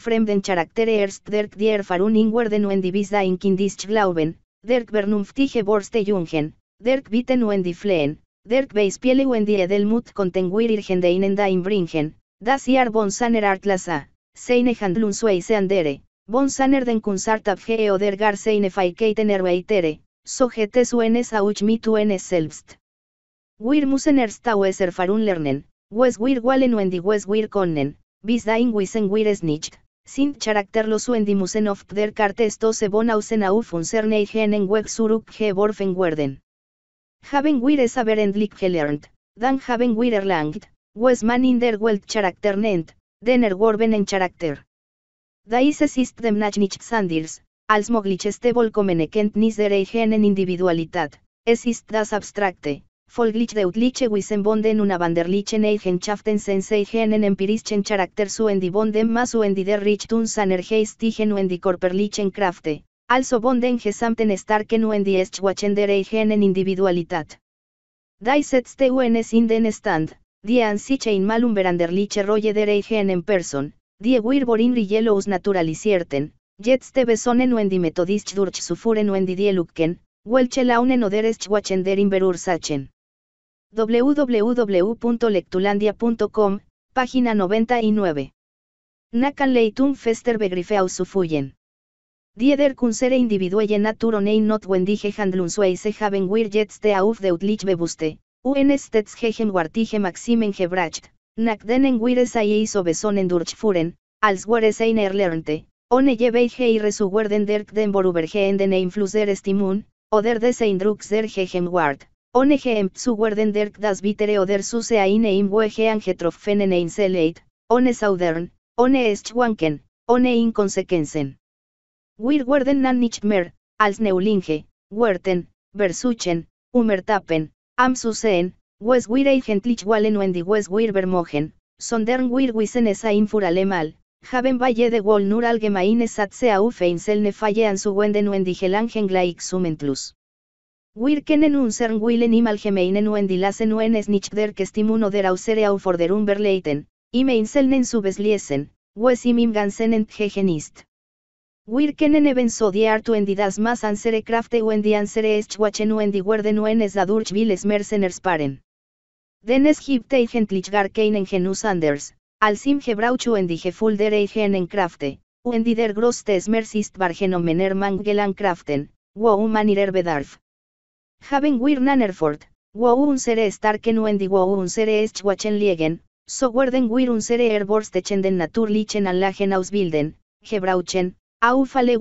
fremden Charaktere erst der die farun ingwerden und die in kindisch glauben, Dirk vernunftige borste jungen, Dirk Bitten und die flehen, Der Beispiele und die Edelmut contenguir irgen deinen da imbringen, das jar bonsaner artlasa, seine handlun sueise andere, bonsaner den kunsart abge der gar seine feikeiten erweitere, so gete suenes auch mit uenes selbst. Wir müssen erst er farun lernen, wes wir wallen und wes wir konnen, bis dahin wisen wir es nicht, sind charakterlos los musen oft der Karte se bon ausen auf funserneigenen Weg geborfen werden. Haben wir es endlich gelernt, dann haben wir erlangt, was man in der Welt Charakter nennt, den erworbenen Charakter. Da ist demnach nicht sandils als mögliches este vollkommene Kenntnis der eigenen Individualität, es ist das Abstrakte, folglich de utliche wisenbonden una vanderlichen eigenschaften sense eigenen empirischen Charakter su endibonden mas su endider die körperlichen Krafte, Also bonden gesamten starken en die Schwachender e en individualitat. Die in den stand, die an sich in malum veranderliche roye der person, die wirborin rielos naturalisierten, jetste besonen en die Metodist durch sufuren en die dielukken, welche launen oder wachender in berursachen. www.lectulandia.com, página 99. Nakan leitun fester begriffe sufuyen der kunsere individue und ein notwendige handlungsweise haben wir jetzt auf de utlich bewusste, un stets gegen maximen gebracht, nach denen wir es so durchfuhren, als wir es ein one ohne jeweige derk den borubergeenden oder des Eindrucks der gegen ward. Ohne derk das vitere oder suse ein im wegen ein seleit, ohne saudern, ohne eschwanken, ohne inconsequenzen. Wir werden nichmer, nicht mehr, als Neulinge, Werten, Versuchen, Umertappen, am Suseen, Wes wir eigentlich wallen und die Wes wir vermogen, sondern wir wissen es ein für mal, haben valle de woll nur allgemeine satze auf einzelne falle an su wenden und die gelangen gleich plus. Wir kennen unseren willen im allgemeinen und die lassen und es nicht der Kestimuno der Ausere auf verleiten, Umberleiten, im einzelnen subesliessen, Wes im im ganzen entgegen ist. Wirken evenså die artu en didas más ansere krafte en die ansere eschwachen endi die werden en es dadurch viles merceners Denes hipte y gentlich gar keinen genus anders, al sim gebrauchu en die gefulder eigen krafte, und die der grostes mersist bargenomener mangelan kraften, wo manirer bedarf. Haben wir erford, wo unsere starken en die wo unsere eschwachen liegen, so werden wir unsere erborstechen den naturlichen anlagen ausbilden, gebrauchen, Au fale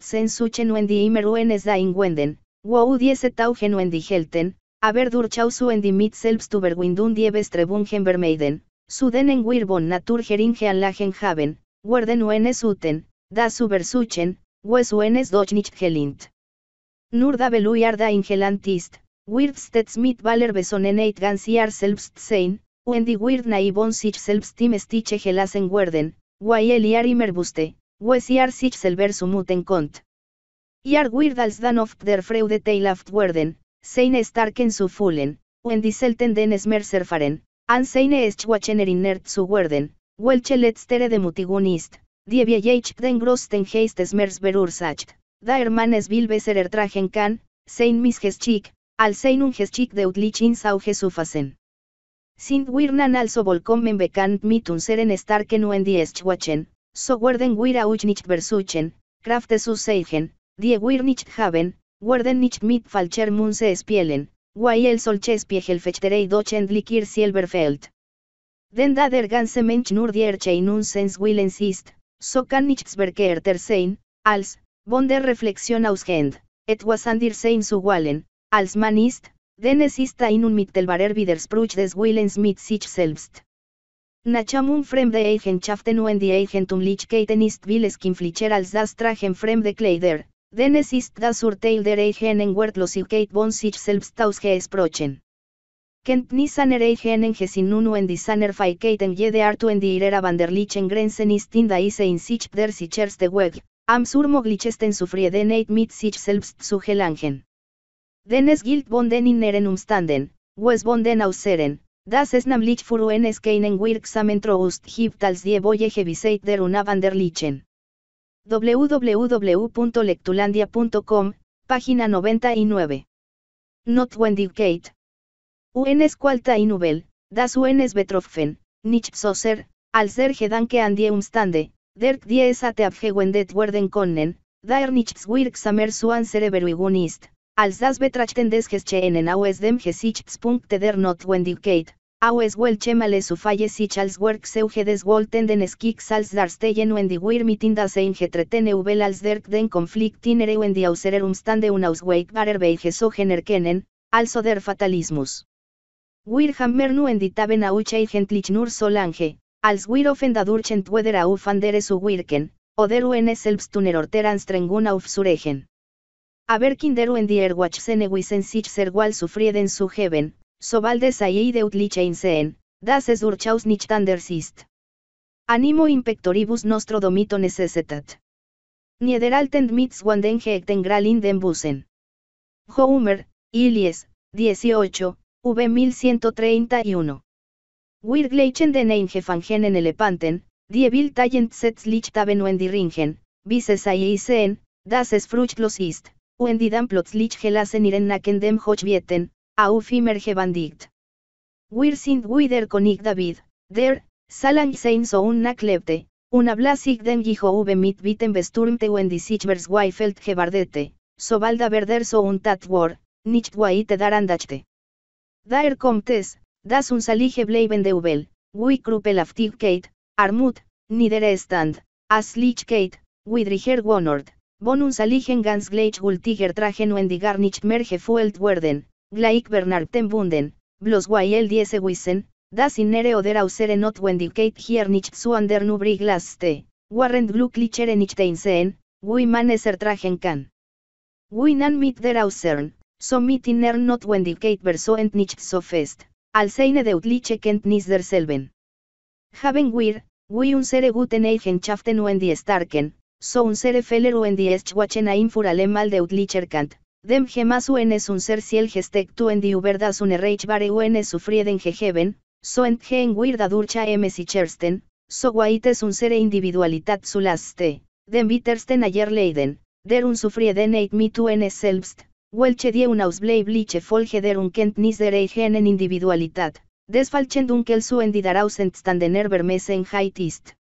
sen suchen wendi imeruenes unes da ingwenden, wow diese taugen wendi helten, aber durchausu wendi mit selbst überwindun diebes trebungen vermeiden, suden en wirbon naturgeringe anlagen haben, werden uenes uten, das suchen, wes uenes doch gelint. Nur da beluiar da ingelantist, wirfstets mit valer ganz ganziar selbst sein, uendi i bon sich selbst im stiche gelassen werden, yar imerbuste, Wes ar sich selber muten kont. y wird als dan oft der Freude teilhaft werden, seine starken zu fulen, und diesel den mercer faren, an seine eschwachener inert zu werden, welche letztere de ist, die jech den grosten heistes mers verursacht, da hermanes vil besser ertragen kann, sein misgeschick, al sein ungeschick de ins auge fassen. Sind wirnan also volkommen bekannt mit unseren starken und die so werden wir auch nicht versuchen, Kraft zu zeigen, die wir nicht haben, werden nicht mit falscher Munse spielen, weil solche Spiegel fechterei doch endlich ihr Den da der ganze Mensch nur die Erche Sens willens ist, so kann nichts verkehrter sein, als, von der Reflexion et etwas andir sein zu wollen, als man ist, denn es ist ein unmittelbarer Widerspruch des Willens mit sich selbst. Nachamum fremde eigenschaften und die keiten ist flicher als das Tragen fremde Kleider, denes ist das Urteil der eigenen Kate bon sich selbst ausgesprochen. Kenntnis seiner eigenen und die seiner keiten jede Art und die der lichen Grenzen ist in sich sich der sicherste Weg, am surmoglichesten eit mit sich selbst zu gelangen. Denes gilt von den inneren Umstanden, wes von den ausseren, Das es namlich für en keinen wirksamen Trost gibt als die boje Viseit der unabanderlichen. www.lectulandia.com, página 99. Not when Kate. UNS qualta nubel das UNS betroffen, nicht so ser, als der Gedanke an die Umstande, der die es abgewendet werden konnen, er nichts wirksamer zu ist, Als das en aues dem gesichtspunkt der notwendigkeit, aues welchemales su falle sich als werk seugedes woltenden skicks als darstellen wendigwir das ein getreten ubel als derk den konflikt inere wendi ausererum stande un ausweik beigesogen erkennen, also der fatalismus. Wir hammer nu taben auche nur solange, als wir offendadurchen weder auf su wirken, oder un selbst tunerorterans strengun auf Aber Kinderu en die Erwachsene wissen sich ser sufrieden su heben, sobaldes de utlichein einsehen, das es urchaus nicht anders ist. Animo impectoribus nostro domito necessitat. Niederalten mitz wanden heekten gralin den busen. Homer, Ilies, 18, V 1131. Wir den Eingefangen en elepanten, die will setzlich setz en Ringen, bises das es fruchtlos ist, When did plötzlich gelassen ihren nacken dem Hochbieten, auf immer gebandigt. Wir sind wieder König David, der, Salang sein so un klebte, una blasig mit bitten besturmte und die sich versweifelt gebardete, sobalda verder so un tat war, nicht waite darandachte. Daer kommt es, das un salige bleiben de ubel, we aftig Kate, armut, niederstand, as lich Kate, widriger wonord, Bonus aligen ganz gleich gultiger tragen Wendy die merge mehr werden, gleich ten bunden, bloß weil el diese wissen, das inere oder ausere not wendigkeit hier nicht zu ander nubriglaste, warrend glücklichere nicht einsehen, wie man es ertragen kann. Wie nan mit der ausern, so mit inner not wendigkeit versoent nicht so fest, als eine deutliche Kenntnis selben. Haben wir, wie unsere guten Eigenschaften wendig starken, so un ser feller en die Eschwachen ein für mal de Utlicherkant, dem gemas un es un ser ciel gestec tu en die Uberdas un erreich bare un es sufrieden gegeben, so en en guirda durcha emes y chersten, so guaites un ser e individualitat sulaste, Dem bitersten ayer leiden, der un sufrieden eit mitu en es selbst, welche die un bliche folge der un kent nis der eigenen en individualitat, desfalchen dunkel su en vermes entstandener vermesen ist.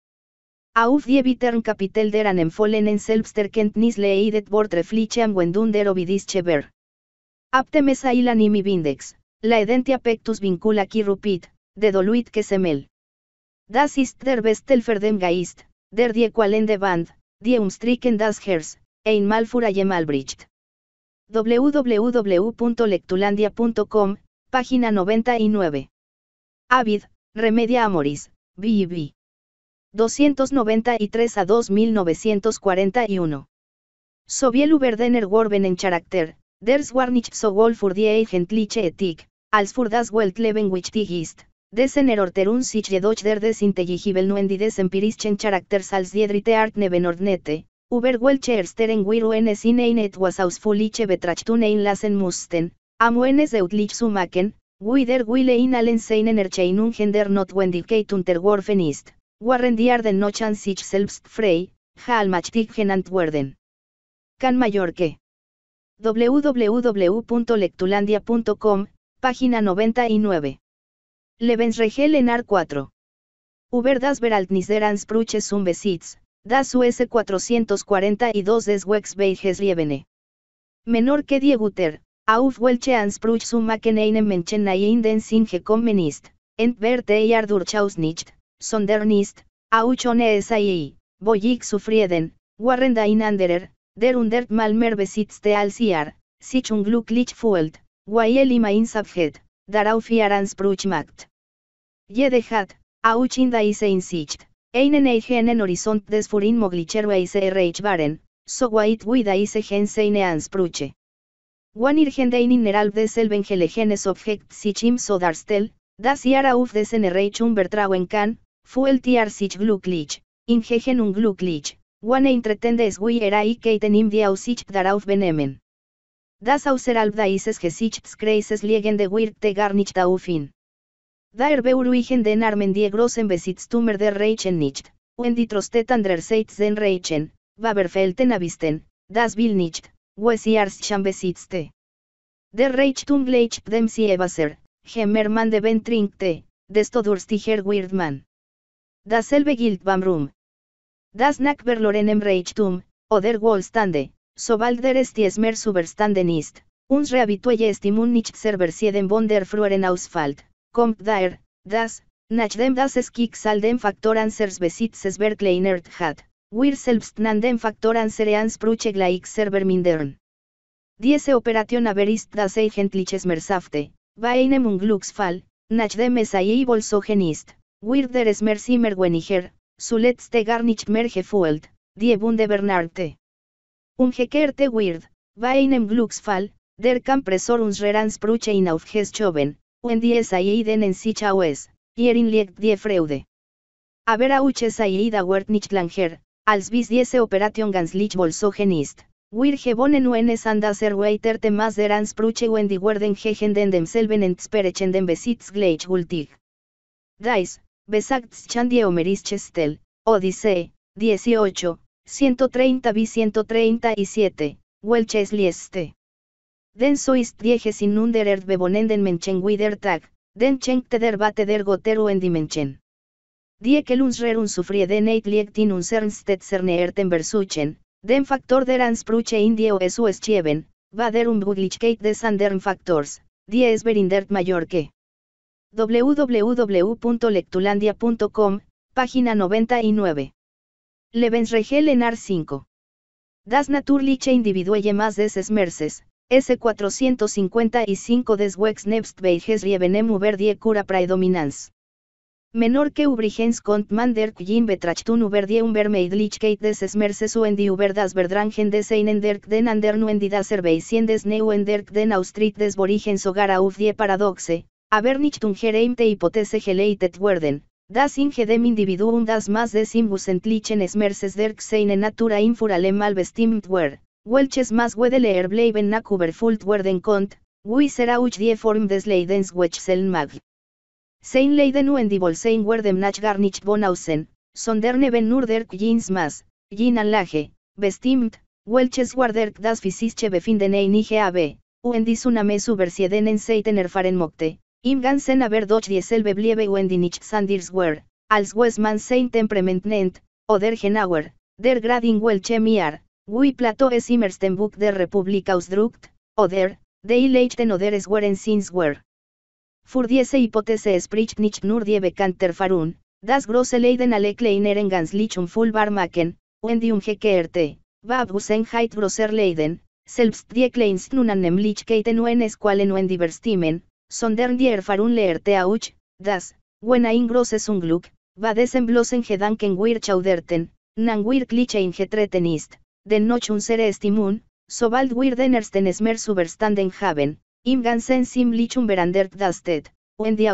Auf die Bittern Kapitel der empfohlenen Selbsterkenntnis leidet Bortrefliche am der obidische ver. Apte mesailan bindex, la edentia pectus vincula qui rupit, de doluit que semel. Das ist der bestelferdem geist, der die qualende band, die umstricken das hers, ein malfura Malbricht. www.lectulandia.com, página 99. Avid, Remedia Amoris, BB. 293 a 2941. Sobiel über den en Charakter, ders Swarnich so wohl die agentliche etik, als fur das Weltleben wichtig ist, dessen sich jedoch der desintelligibel nur empirischen Charakters als die dritte Art neben ordnete, über welcher ersteren wir uns in einet was ausführliche Betrachtung einlassen mussten, am uenes deutlich zu machen, wie der Wille in allen seinen Erscheinungen der notwendigkeit unterworfen ist. Warren die Arden sich selbst frei, Halmachtigen Antwerden. Can Mallorque. www.lectulandia.com, página 99. Lebensregel en AR 4. Uber das der Pruches zum Besitz, das US 442 des Wex Liebene. Menor que Dieguter, auf welche Anspruch machen einen Menschen den Singe kommen ist, verte er durchaus nicht, Sondernist, Auchone SAI, Boyik Sufrieden, Warren Dainanderer, Der Under Malmer als de sich Sichung Glücklich Fuelt, Wael im Einsabhet, Darauf macht. Jede hat, Auchinda Ise Insicht, Einen Eigenen Horizont des Furin moglicher weise RH Baren, So Wait Wida Ise Genseine Anspruche. Wanirgen irgendein Neralb des Elbengelegenes Objekt Sichim darstel, Das Iara auf des erreicht unbertrauen Kan, Fuelti sich glücklich, ingegen un glücklich, one entretende es wie era i keiten im die aussicht darauf benehmen. Das auser alb daises kreises Gesichtskreises liegen de wirkte gar nicht daufin. ihn. erbe den armen die großen Besitztümer der Reichen nicht, und die der den Reichen, Waberfelten abisten, das will nicht, was sie schon besitzte. Der Reichtum gleicht dem sie gemer man de ben trinkte, desto durstiger wird man. Dasselbe gilt Bamrum. rum. Das nack verloren em reichtum, oder wohlstande, sobald der esties mer ist, uns rehabituelle Stimmung nicht serversieden von der frueren ausfalt, komp daer, das, nachdem das skicks al dem faktor ansers besitzes verkleinert hat, wir selbst nan dem faktor ansereans ansprüche server mindern. Diese operation aber ist das eigentliches mersafte, bei einem nachdem es ei bolsogen Wirder es mer simmer weniger, zuletzte gar nicht mer die Bunde Bernarte. Ungekehrte wird, bei einem Glücksfall, der Kampressor uns in aufgeschoben, und die es en sich aus, hierin liegt die Freude. Aber auch es a wird nicht langer, als bis diese Operation ganzlich lich ist. Wir gebonen ser andaser te mas der Ansprüche und die werden gehenden demselben entsprechenden Besitz gleich gültig. Dies, Chandie Omeris Chestel, Odisee, 18, 130 bis 137, Welcheslieste. Lieste. Den soist dieges inunder erdbebonenden Menschen wider tag, den schenkte der bate gotero en dimenchen. Die que uns sufrie den un versuchen, den factor der anspruche indie o esu eschieven, va der buglichkeit des andern factors, die es mayor que www.lectulandia.com, página 99. Lebensregel 5. Das Naturliche Individuelle más des Esmerces, S455 des Wex nebst Riebenem über die Cura Menor que Ubrigens kont man der Betrachtun über die Unvermeidlichkeit des Esmerces und die das Verdrangen des einen den anderen des Neuen den austrit des borigen sogar auf die Paradoxe, Aber nicht ungereimte Hypothese geleitet werden, das inge dem Individuum das Maß des imbusentlichen Esmerces derk seine Natura infur allemal bestimmt wer, welches maß wedele erbleiben nach überfüllt werden kont, wiser auch die Form des Leidens wechseln mag. Sein Leiden uendibol sein werdem nach gar nicht bonausen, sondern ben nur derk jins más, jin anlage, bestimmt, welches warderk das physische befinden einige ab, uendis una mesu versieden en seiten erfaren mokte, Im ganzen aber doch dieselbe bliebe wendinich sandirs were, als man sein temperament nent, oder genauer, der grading welche miar, wie Plato es immersten der Republik ausdruckt, oder, dei leichten oder es weren sins were. Für diese Hypothese spricht nicht nur die bekannter Farun, das große Leiden alle kleineren ganz lichum fullbar machen, und die umgekehrte, Babusenheit grosser Leiden, selbst die kleinsten lich keiten und es qualen und diverstimen, Sondern farun leerte a auch, das, wenn ein un Unglück, va desemblossen Gedanken wir chauderten, nang wir getreten ist, den noch unsere Estimun, sobald wir den ersten Esmer superstanden haben, im ganzen Simlich das dastet, wenn die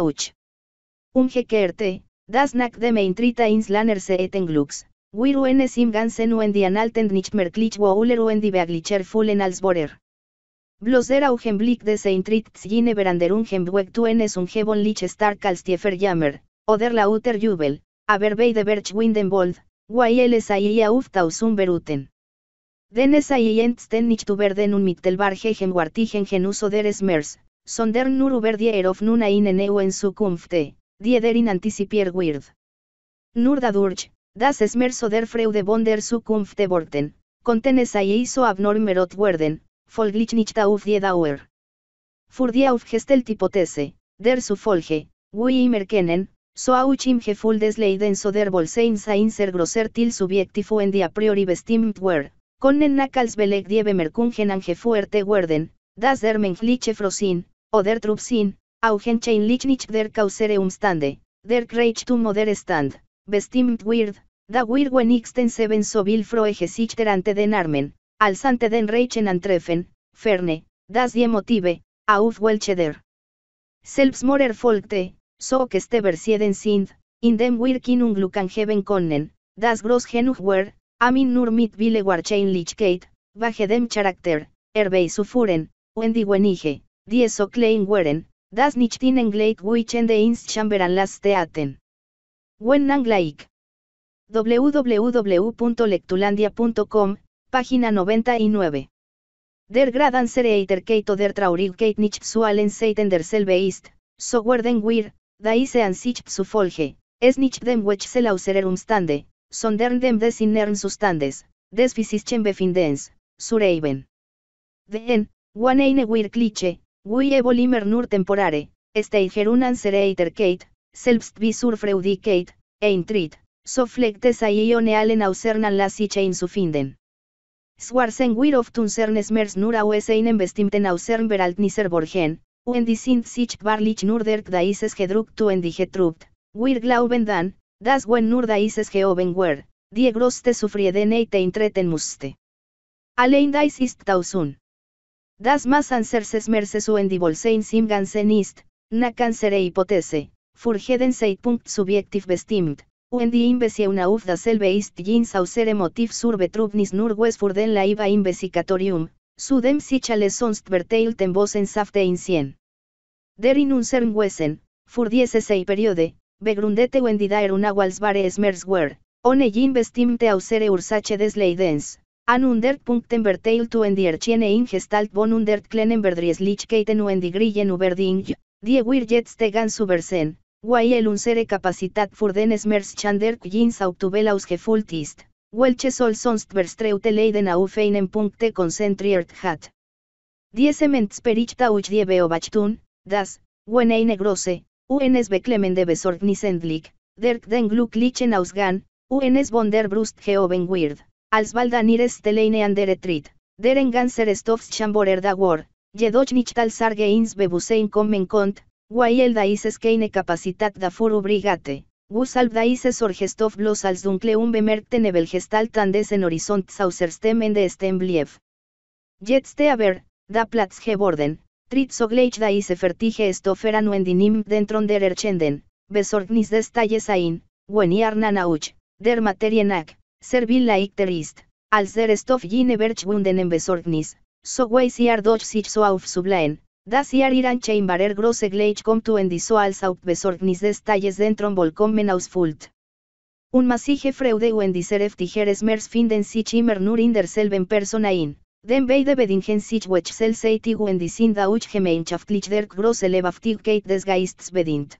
un gekerte das nach dem Eintrita ins Lanerse glücks. wir es im ganzen wenn die analten nicht mehr Klich wohler und die Beaglicher fullen als Borer der augenblick Eintritts intrycktsgine veranderungenbweg tuen es un gebonlich stark als jammer, oder lauter jubel, aber beide berch windenbold, beruten. Denes entsten nicht un mittelbar gegen genus genuso oder Smers, nur uber er e die erof nun en en der diederin anticipier wird. Nur dadurch, das Smers oder freude bonder sukunfte vorten, contenes so abnormerot werden, folglich nicht auf die Dauer. FUR die der Sufolge, wie immer kennen, so auch im Gefühl des SO DER Wohlseins ein sehr großer Teil subjektiv en die a priori bestimmt wer, konnen nakals beleg die MERKUNGEN an gefuerte werden, das der menschliche Frosin, oder Trubsin, augen chainlich nicht der causere umstande, der Kreichtum moder Stand, bestimmt wird, da wir wenigstens seven so FROE gesichter ante den Armen, Alsante den reichen antreffen, ferne, das die motive, auf welche der. Selbstmorer folgte, so que ste sind, in dem wirkin un konnen, das groß genug wer, amin nur mit vile warchein lichkeit, baje dem charakter, erbei sufuren, wendy wenige, die so klein weren, das nicht in engleit wichen de ins las teaten. Wen www.lectulandia.com Página 99. Der Gradansereiter Keito der Kate nich zu allen Seiten der selbe ist, so werden wir, daise an sich zu folge, es nicht dem Wechsel auserer umstande, sondern dem des innern sustandes, des physischen befindens, sureiben. Den, one eine wir cliché, we evolimer nur temporare, steigerun Eiter Kate, selbst wie surfreudicate, ein trit, so a ione allen ausernan las sich finden wir of Tunsernes Mers Nur au Seinen bestimten ausern beralt niser Borgen, und sich barlich nur der Daises gedruckt und getrupt wir glauben dann, das wen nur Daises geoben wer, die sufrieden Sufriedenheit eintreten musste. Allein dais ist tausun. Das mas anserses merces Bolsein sim ganzen ist, na cancere Hypothese, furgeden Punkt subjektiv bestimmt, Uendi una ufda selve ist jins ausere motiv sur betrubnis nur furden la iba investigatorium, sudem sichale sonst verteilt en safte en safte incien. Derin unsern wesen, furdiese sei periode, begrundete wendidaer una walsbare smerswer, one jin bestimte ausere ursache des leidens, an undert punkten verteilt uendierchiene ingestalt von undert klenen verdrieslichkeiten uendigrien uberding, die wirjetstegan subversen el unsere capacitat für den chander Auktubel ausgefüllt ist, welche sol sonst verstreute Leiden auf en Punkte konzentriert hat. spericht uch diebe obachtun, das, wenn eine große, UNS beklemmende endlich, derk den glücklichen ausgan, UNS von der Brust geoben wird, als bald an andere deren ganzer Stoffs chamborer da war, jedoch nicht als Sarge Bebusein kommen konnt, el daises keine capacitat furu brigate. gusalb daises orgestof los als dunkle tan andes en horizont en de ste Jetste aber, da platz geborden, tritzogleich daise fertige estofera nuendinim dentron der erchenden, besorgnis des talles ain, na nauch, der materienak, servil la als der stof jine berchwunden en besorgnis, so guaisiar doch sich so auf sublaen, Das jaar iran varer grosse gleich komt en die des detalles dentro volkommen ausfult. Un masige freude und die diseref mers finden sich immer nur in derselben persona in, den beide bedingen sich wechsel seitig u en dauch gemeinschaftlich der grosse Lebhaftigkeit des geists bedient.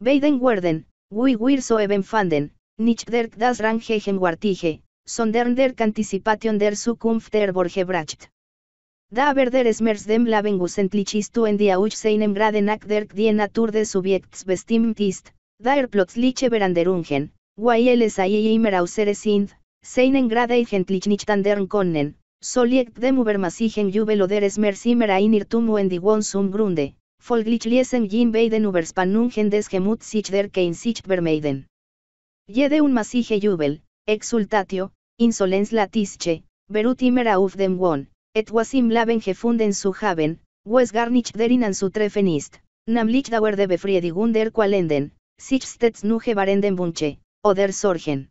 Beiden werden, wie wir so fanden, nicht der das rangegen wartige, sondern der anticipation der Zukunft der Borgebracht. Da verder smers istu en die seinem graden ac derk die natur de Subjekts bestimmt ist, daer plötzliche veranderungen, el es immer ausere sind, seinen grade gentlich nicht andern konnen, soliect dem jubel oder mer immer ein u en die sum grunde, folglich liesen jin beiden uberspannungen des gemut sich der kein sich vermeiden. Jede un masige jubel, exultatio, insolens latische, verut immer auf dem won. Et wasim laben gefunden su haben, wes derin an su treffen ist, namlich dauer de befriedigung der qualenden, sich stets nuge varenden bunche, oder sorgen.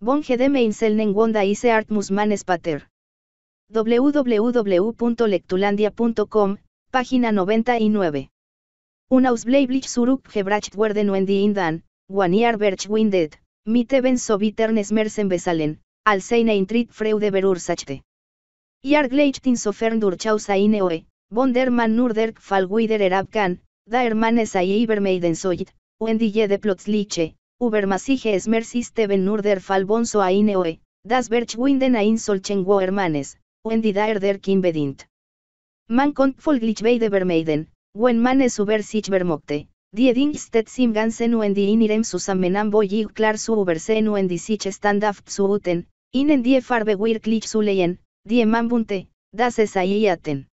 de gedeme inselnen wonda ise art manes pater. www.lectulandia.com, página 99. Un ausbleiblich surup gebracht werden und die indan, waniar mit eben so bitternes mersen besalen, al seine intrit freude berursachte. Jag sofern durchaus oe, von der man nur der Fall wider erab kan, da hermanes ei ibermeiden soit, uendige de plötzliche, ubermasige esmer sisteven nur der Fall oe, das Berchwinden ein solchen wo hermanes, wendi daer der kinbedint. Man kont folglich beide vermeiden, wen manes uber sich vermokte, die dingstet sim ganzen uendi inirem susamenam voyig klar su ubersen wendi sich standaft uten, inen die farbe wirklich zu leyen, Die Mambunte, das es Iaten.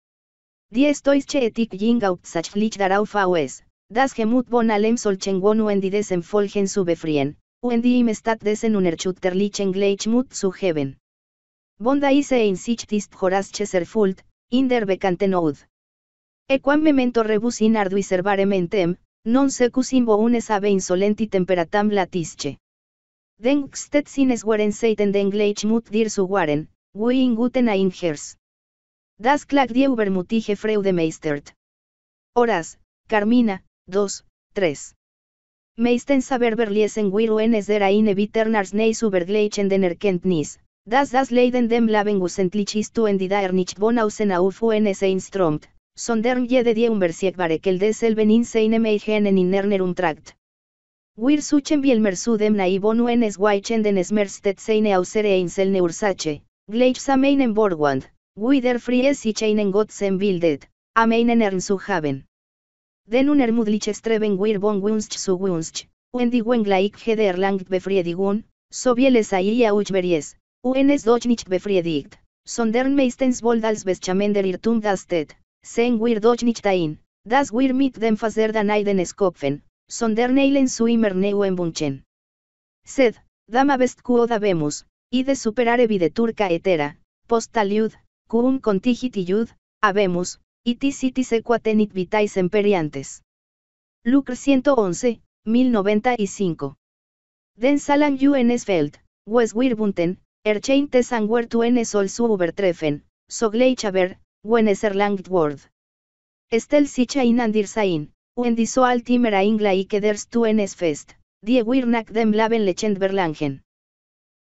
Die Stoische Etik Jing outsachlich darauf aus, das Gemut von allem solchen en folgen zu befrien, und die im Stadt dessen unerschütterlichen Gleichmut zu heben. Bondaise in sich ist in der bekannten Oud. Equam memento rebus in ardui servare non secus in bounes ave insolenti temperatam latisce. Denkstet sines waren seiten den gleichmut dir su waren, Wien guten Eingers. Das Klag die Übermutige Freude meistert. Horas, Carmina, 2, 3. Meisten saber verliesen wir uns der eine Biternars neis übergleichen den Erkenntnis, das das Leiden dem Leben Gusentlich ist und die nicht bonausen auf uns einstromt, sondern jede die unversiegbare el in seine innerner in Wir suchen viel el Mersudem dem uns weichen den Smerstet seine ausere Einselne Ursache. Gleich ameinen Borgwand, Wider Fries y Chainen Gotzen Bildet, zu haben. Den un ermudlich streben wir bon wunsch zu wunsch, uendi Wenglaik Heder langt befriedigun, so bieles ahí ujberies, beries, uenes doch nicht befriedigt, sondern meistens wohl als irtum dastet, tet, sen wir doch nicht das wir mit dem fazer danaiden skopfen, sondern eilen su immer neuen bunchen. Sed, dama best quoda bemus y de superare turca etera, postaliud, cum contigit habemus, itis equatenit vitais emperiantes. Lucre 111, 1095. Den salam ju enesfeld, wes wirbunten, ercheintes sanguertuen ol su ubertrefen, sogleichaber, wenes erlangt Estel sicha inandir sain, uendiso al timera ingla y keders tu fest, die wirnak dem laben lechend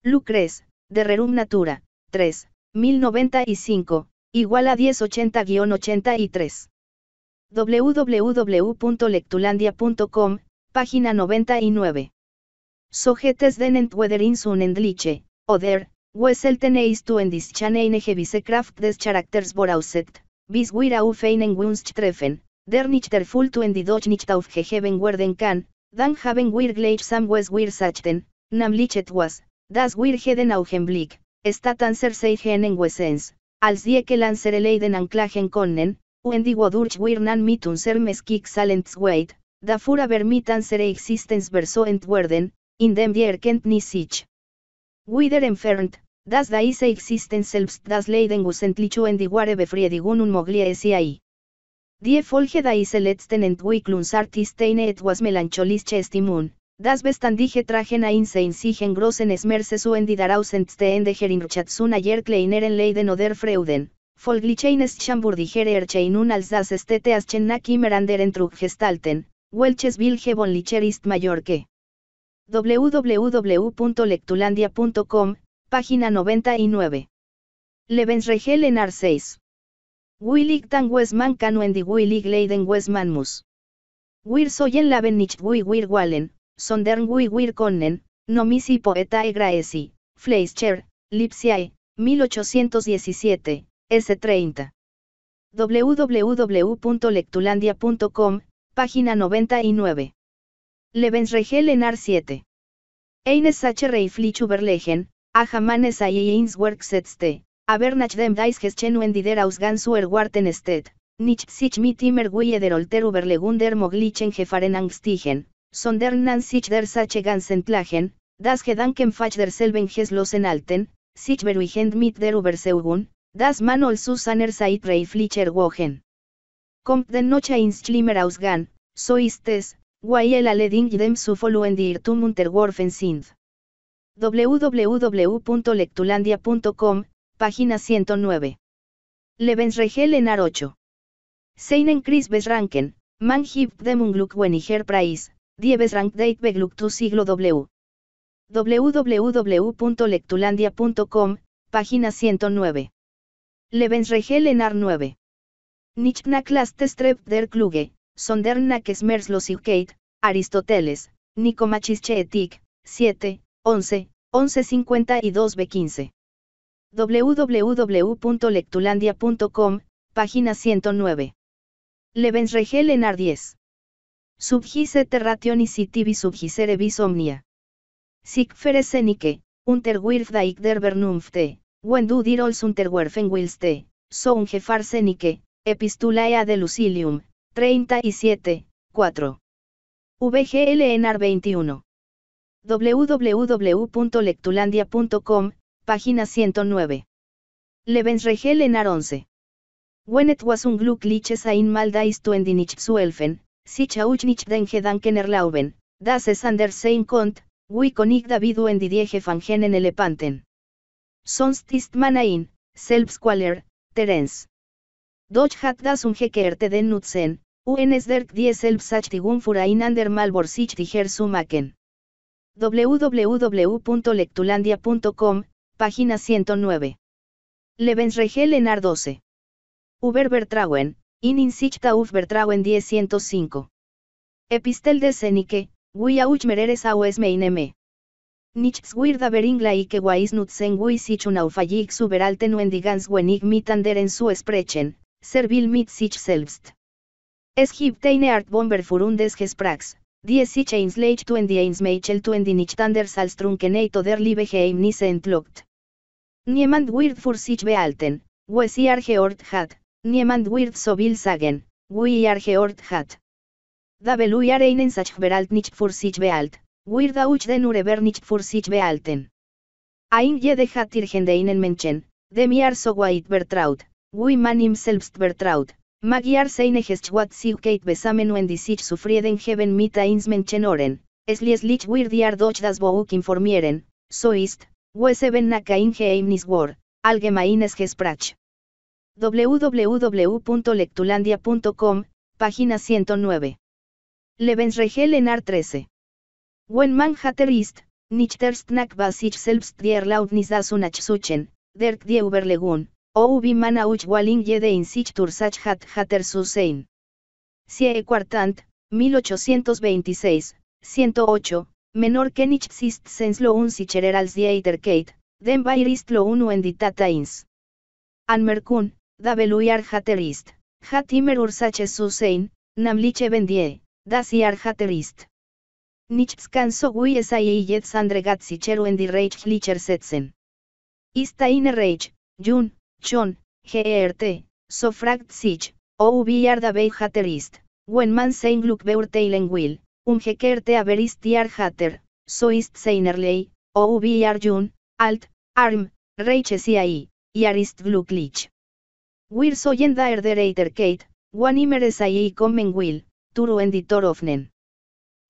Lucres, de Rerum Natura, 3, 1095, igual a 1080-83. www.lectulandia.com, página 99. Sojetes den entwederins un oder, wessel tenéis tu en dischaneinege visekraft des charakters borauset, bis wira u feinen wunsch treffen, der nicht der fultu en didoch nicht auf werden kann, dan haben wir gleich sam wes wir sachten, Das Wirheden Augenblick, anser Serseigen en wesens, als die que Leiden anklagen konnen, die durch wirnan mit ser meskik salents weit, da fura vermitan ser existens verso entwerden, in dem die nisich. sich. Wider entfernt, das daise existens selbst das leiden gusentlichu ware befriedigun un moglie esi Die folge daise letzten entwicklungs artisteine et was melancholische estimun, Das bestandige tragen ein sein sigen großen Esmerse zu de ayer kleineren Leiden oder Freuden, folglicheines Schamburdigere ercheinun als das estete aschennakimmeranderen gestalten. welches vilge von IST MAYORKE. www.lectulandia.com, página 99. Lebensregel en Ar 6. Willig tan Westman KANUENDI en die Willig Leiden Westmanmus. Wir soyen laben nicht wir wallen, Sondernwi Wirkonnen, Nomisi e Graesi, Fleischer, Lipsiae, 1817, S30. www.lectulandia.com, página 99. Lebensregel en 7. Eines H. Reiflich Berlegen, a Jamanes Aieins Werksetzte, a Bernach dem en Dider Warten steht, Nicht sich mit immer der Olter Überlegunder Moglichen Gefaren Angstigen, sondern sich der Sache ganz Klagen, das Gedanken fach selben geslossen alten, sich beruhigend mit der Überseugung, das man all zu seiner reiflicher wogen. Kommt den noche ins Schlimmer ausgan, so ist es, weil alle aleding dem sufolu en die Irtum unterworfen sind. www.lectulandia.com, página 109. Lebensregel en Ar8. Seinen Chris besranken, man gibt dem Unglück weniger Preis, Dieves Rank siglo W. www.lectulandia.com, página 109. Lebensregel 9. klaste strep der Kluge, Sondernak Smerslosigkeit, Aristoteles, Nicomachische Etik, 7, 11, 1152 B15. www.lectulandia.com, página 109. Lebensregel 10. Subgise rationisitivi subhisere vis omnia. Sic fere senique, unterwirf der vernunfte, wendu dirols ols willste, wilste, so epistulae ad Lucilium, 37, 4. VGLNR 21. www.lectulandia.com, página 109. Lebensregel Enar 11. When was un gluk liches ein mal dais tuendinich zu sich auch nicht den Gedanken erlauben, dass es anders sein KONT, wie konig David und die Diege van Sonst ist man ein, Selbstqualer, Terence. Doch hat das UNGEKERTE den Nutzen, UN es derk die Selbstachtigung für ein ANDER www.lectulandia.com, página 109. Lebensregel Enar 12. Uber Bertrauen, In sich uf Bertrauen 1005. Epistel de Senike, gui auch mereres aues meineme. Nichts wird beringla y que guais nutzen gui sich superalten wendigans wenig mitander en su sprechen, servil mit sich selbst. Es hibteine art bomber furundes gesprax, die sich eins leich und en die eins meichel die nicht anders als salstrunkeneito der liebe geheimnisse entlockt. Niemand wird für sich behalten, wesi sie hat, Niemand wird so viel sagen, wie er gehört hat. Da will er einen Sachverhalt nicht für sich behalten, wird auch den Urheber nicht für sich behalten. Ein jede hat irgendeinen Menschen, dem er so weit vertraut, wie man ihm selbst vertraut. Mag er seine geht besamen und sich zufrieden geben mit eins Menschen oren, es lieslich wird er doch das bauk informieren, so ist, wo es eben nach ein war, allgemeines Gesprach www.lectulandia.com, página 109. Lebensregel en Ar 13. Wen man hatter ist, nicht erst nach was ich selbst die Erlaubnis das unachsuchen, derk die Überlegung, o oh, ubi man auch walling jede in sich tursach hat hatter su sein. Quartant, 1826, 108, menor que nicht sist sens lo un sicherer als die Eiterkeit, den ist lo unu en ditatains. ins. Anmerkun, Dabeluyar haterist, hatimer ursache susein, namliche vendie, dasiar haterist. kan so gui esai yet sandre gatsicheru en di reich licher setzen. in reich, jun, chon, so sofragt sich, o ubiar da haterist, wen man sein gluk beurteilen will, um gekerte averistiar hater, so ist seinerlei, o ubiar jun, alt, arm, reich i, yarist yarist Lich. Wir soyen er der wann immer es ahí kommen will, turu enditor ofnen.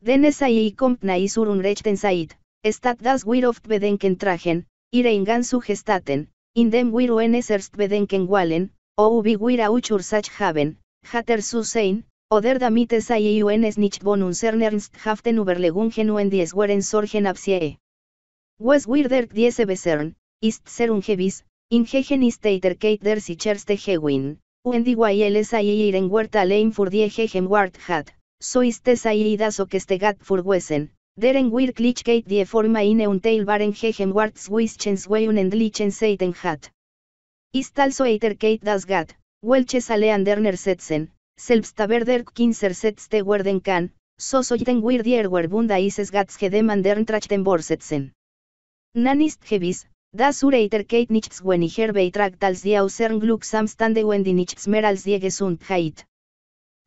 Den es ahí isur un rechten sait, stat das wir oft bedenken tragen, ire ingan gestaten, in dem wir unes erst bedenken walen, o ubi wir auch ursach haben, hater su sein, oder damit es ahí unes nicht bonun ernst haften überlegungen und dies weren sorgen absiee. Was wir der diese besern, ist ser un Ingegen ist Eiterkeit der sicherste Hewin, und weil es ihren a allein fur die wart hat, so ist es i das Okestegat deren deren Wirklichkeit die Forma in unteilbaren Gegenwartswischenswey seiten hat. Ist also Kate das Gat, welches alle anderner setzen, selbst aber der werden kann, so sollten wir die Erwerbunda ises Gats gedemandern trachten vorsetzen. Nanist gewiss, Das Ureiterkeit nichts weniger als die Ausern Glücksamstande Wendy nichts mehr als die Gesundheit.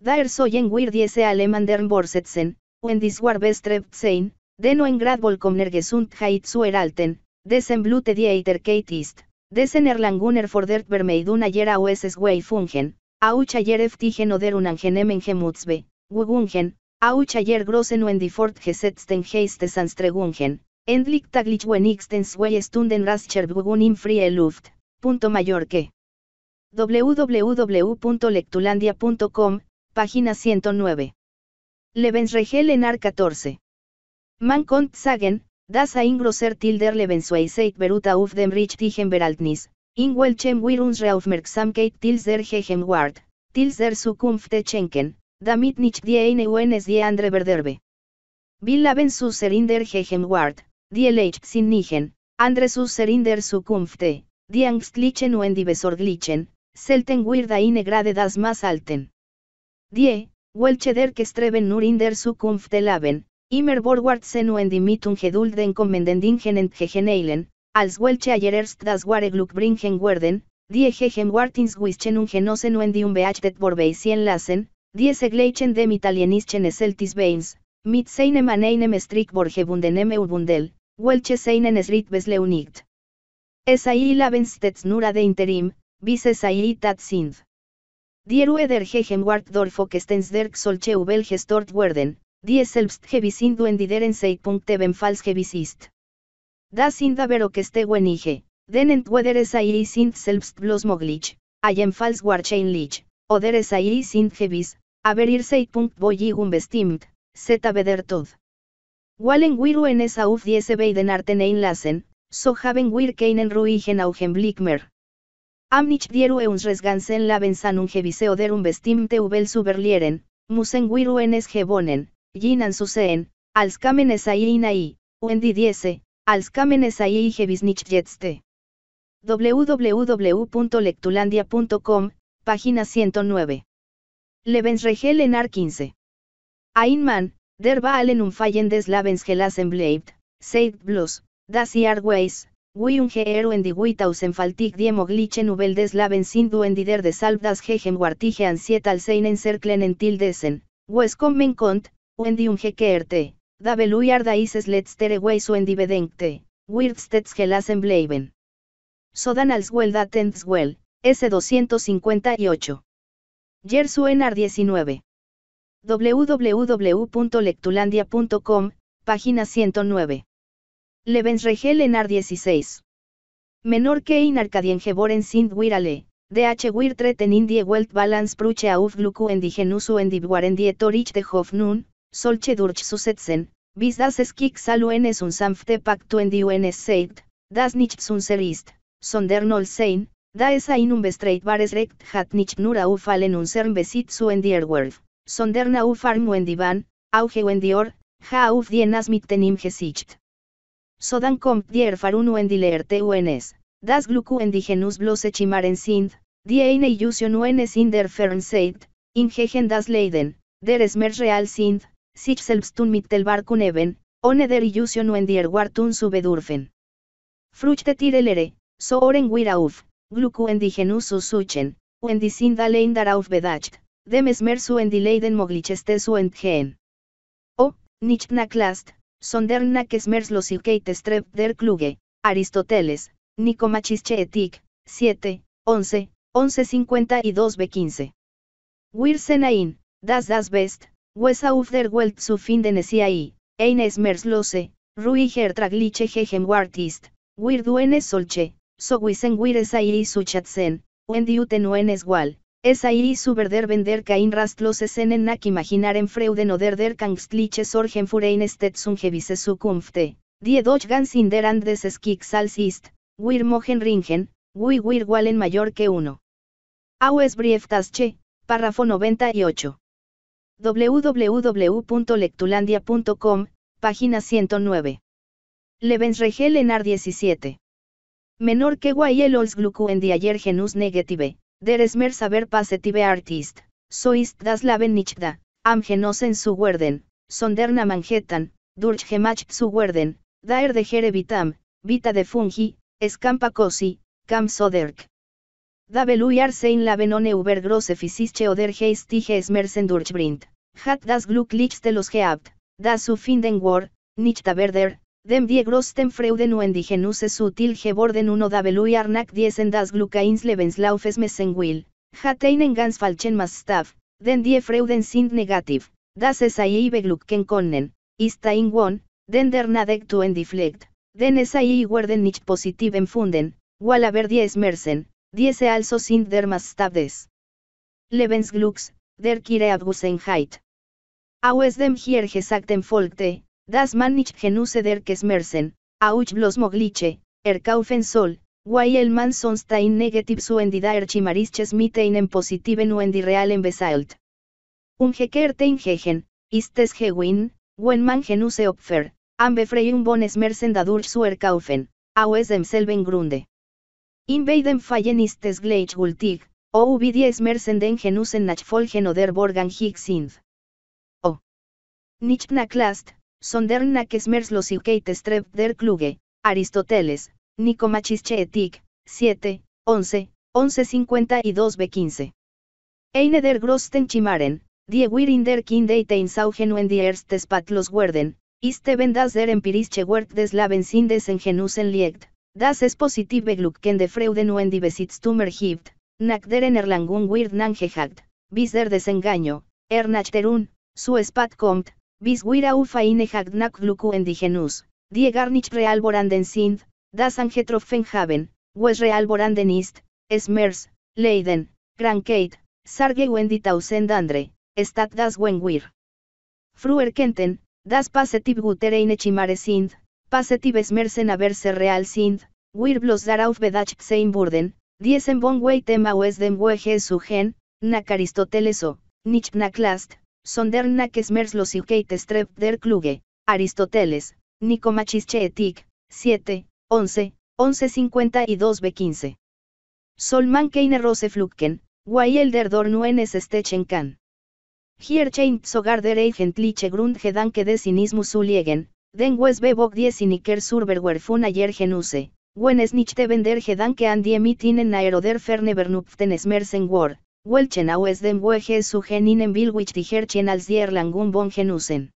Daher sollen wir diese Alemandern Borsetzen, und war bestrebt sein, den en grad sueralten, Gesundheit zu erhalten, dessen Blute die Kate ist, dessen Erlanguner fordert vermeidun ayer es way fungen, auch ayer eftigen oder unangenemen gemutsbe, wugungen, auch ayer grossen und die fort gesetzten Endlich taglich when zwei stunden rascherbugun in frie Luft, punto que. www.lectulandia.com, página 109. Lebensregel Ar 14. Man kommt sagen, das ein grosser tilder Lebensweisheit beruta auf dem richtigen Beraltnis, in welchem wir unsere Aufmerksamkeit tils der Gegenwart, tils der Zukunft schenken, damit nicht die eine UNS die andere verderbe. Wir laben in der Gegenwart, die Andres nigen, in der Zukunft, die Angstlichen und die Besorglichen, selten wir eine Grade das más alten. Die, welche der streben nur in der Zukunft Laben, immer borgwarts und die Mitung gedulden kommendendingen entgegeneilen, als welche ayer erst das ware Glück bringen werden, die wischen und genossen und die unbeachtet vorbeisien lassen, die dem italienischen eseltis veins, mit seinem aneinem Welche seinen Schrittbesleunigt. Es ahí nura de interim, es ahí tat sind. Dierue der Gegenwart dorfokestens derk solche ubel gestort werden, die selbst gewissen du endideren Punkte benfals gewisist. Das sind aber auch wenige, denen weder es ahí sind selbst bloß moglich, allenfalls warchainlich, oder es ahí sind gewiss, aber ihr Punkt boyigun bestimmt, zeta der tod. Wallen wir en esa auf diese beiden Arten einlassen, so haben wir keinen ruhigen Augenblick mehr. Am nicht dieru uns resganzen laben san un oder der un bestimte ubel musen wiru en es gebonen, ginan suseen, als i ahí und die diese, als kamenes nicht www.lectulandia.com, página 109. Lebensregel en 15. Aynman. Der un fallen des Labens gelassen bleibt, seid bloß, das ihr weis, wie und die FALTIG die moglichen ubel des Labens sind und der deshalb das hegen wartige ansietal SEINEN encerclen en DESEN, wes kommen kont, und die ungekehrte, da AR daises letztere weis und die bedenkte, wirstets gelassen bleiben. Sodan als well datens S258. Yersuenar 19 www.lectulandia.com, página 109. Lebensregel Enar 16. Menor que in Arcadiengebor en sind wirale, DH Wirtret en Indie Welt Balance Pruche auf Gluku en Digenusu en Torich de Hofnun, Solche Durch Susetzen, bis das Skik Saluenes un Sanfte Pactu en Diuenes Seit, das nicht Sunserist, Sonder Nol Sein, da es ein Unbestreit Recht hat nicht nur auf allen Unsern Besitzu en Dierwerf. Er sondern auf van Auge Wendior, ha uf dienas mittenim gesicht. Sodan kommt dier farun das Gluku en blo Genus Chimaren sind, die eine Illusion in der Fernseit, in das Leiden, der Smer real sind, sich selbst tun mit del Barkun eben, ohne der Illusion en Wartun subedurfen. Fruchte tirelere, so oren wir auf, Gluku en Genus usuchen, sind darauf bedacht. Demesmer en Dileiden moglicheste su en Gen. O, na klast, Sonderna kesmerzlos los streb der kluge, Aristoteles, Nicomachische etik, 7, 11, 1152 B15. Wirsenain, das das best, auf der Welt zu finden es i, eines merslose, ruiger tragliche wartist, wir duenes solche, so wisen wir es i su chatzen, wendiuten uenes wal. Es ahí su verder vender kein rastloses en imaginar imaginaren freuden oder der kangstliche sorgen furein Stetsun die doch ganz in der Andes salz ist, wir mogen ringen, wir wir walen mayor que uno. Aues párrafo 98. www.lectulandia.com, página 109. Lebensregel Ar 17. Menor que guayel olsgluku en die ayer genus negative, Der Esmer Saber tibe Artist, soist das laben nicht da, am Genossen su werden, sondern Manhattan, durch Gemach su werden, daer de gerevitam, Vita de Fungi, Escampa Cosi, Cam Soderk. Da beluiar sein labenone uber über große oder Geistige Esmersen durchbrint, hat das Glück los gehabt, das su finden war, nicht verder. Dem die grosten freude und digenuses sutil geborden uno dabelui arnak diesen das glucains lebenslaufes hat einen ganz falchen mastaf, den die freuden sind negativ, das es ahí beglucken konnen, ein won, den der nadek tu deflect, den es ai werden nicht positiv empfunden, wal die dies mersen, diese also sind der mastafdes. des. levensglux der kire abgusenheit. Aus dem hier gesagten folgte, Das man nicht genug a auch bloß mogliche, erkaufen sol, weil el man sonst ein negativ suendida erchimarisches mit einen em positiven realen em besalt. in gegen, istes gewin, wen man genuse opfer, ambe un bon mersen dadurch su erkaufen, au demselben grunde. In beiden fallen istes gleich gultig, o uvidie esmercen den genusen nachfolgen oder borgan hig sind. O. Nicht klast los y Streb der Kluge, Aristoteles, Nicomachische Ethik, 7, 11, 1152 B15. Eine der Grosten Chimaren, die in der saugen und die Erste Patlos werden, ist eben das der empirische Wert des sindes en Genusen liegt, das es positiv beglukken de Freuden und die Besitztumer nakderen nach deren Erlangung wird nangehakt. bis der Desengaño, Ernachterun, su Spat kommt, Bis wira feine hagnak gluku indigenus, die garnich realboranden sind, das angetroffen haben, wes boranden ist, smers, leiden, grankeit, sarge wendi andre, stat das wenguir. Fruer kenten, das pasetib gutereine chimare sind, pasetib esmersen haberse real sind, wir bloß darauf bedach sein burden, diesen bon wei tema wes dem weje gen, na Aristoteles o, nich na Sondern los y Kate Strep der Kluge, Aristoteles, Nicomachische Etik, 7, 11, 1152 B15. Solman keine Rose Flucken, weil der Dornuen stechen kann. Hier scheint sogar der eigentliche Grundgedanke des Sinismus zu den Wes die 10 iniker Surberwerfun ayer genuse, wenn es der Gedanke an die Mitinen aeroder Ferne Vernupften Smersen ward. Welchenau es dem Wege su in Bilwich die als die Erlangung von Genusen.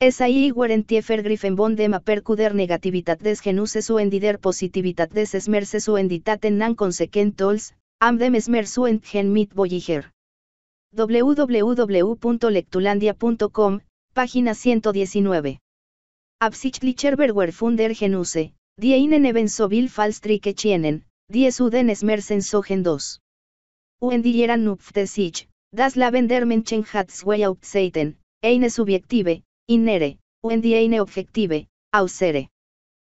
Es ahí weren tiefer griffen von dem aperkuder negativitat des Genuses o endider positivitat des Esmerces o enditaten nan consequentols, am dem Esmersu gen mit voyager. www.lectulandia.com, página 119. Absichtlicher Genuse, die innen ebenso vil falstrike chienen, die den Esmersen sogen 2 uendilleren sich, das vendermenchen hat way seiten, eine subjektive, innere, und eine objektive, ausere.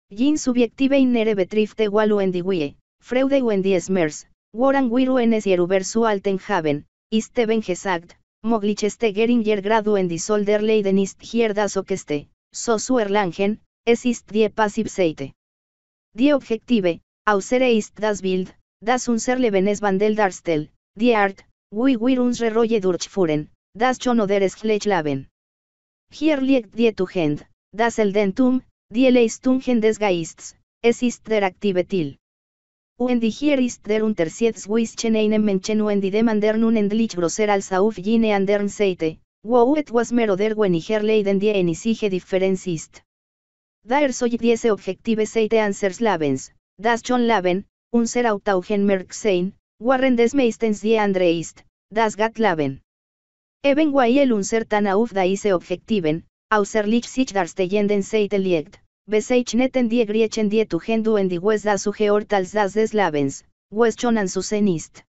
Jin subjektive innere betrifft igual wie Freude uendiesmers, woran jeruber su alten haben, ist ben gesagt, moglicheste geringer gradu en disolder leiden ist hier das okeste, so su erlangen, es ist die seite. Die objective, ausere ist das Bild, Das van Del Darstel, Die Art, wie wir uns roje durchfuren, das schon oder gleich laben. Hier liegt die Tugend, das el dentum, die Leistungen des Geists, es ist der aktive Til. Uendi hier ist der wischen einen Menschen uendi demander nun endlich grosser als auf jene andern Seite, wo et was meroder wenn hier leiden die enisige differenzist. ist. Daher so diese objektive Seite ansers Labens, das schon Laben, Unser Autaugen merksein, Warren des meistens die Andreist, ist, das Laben. Eben weil unser tan auf diese Objektiven, außerlich sich darstellenden Seite liegt, bezeichneten die Griechen die en die Wes das Ugeort als das des Labens, an susenist.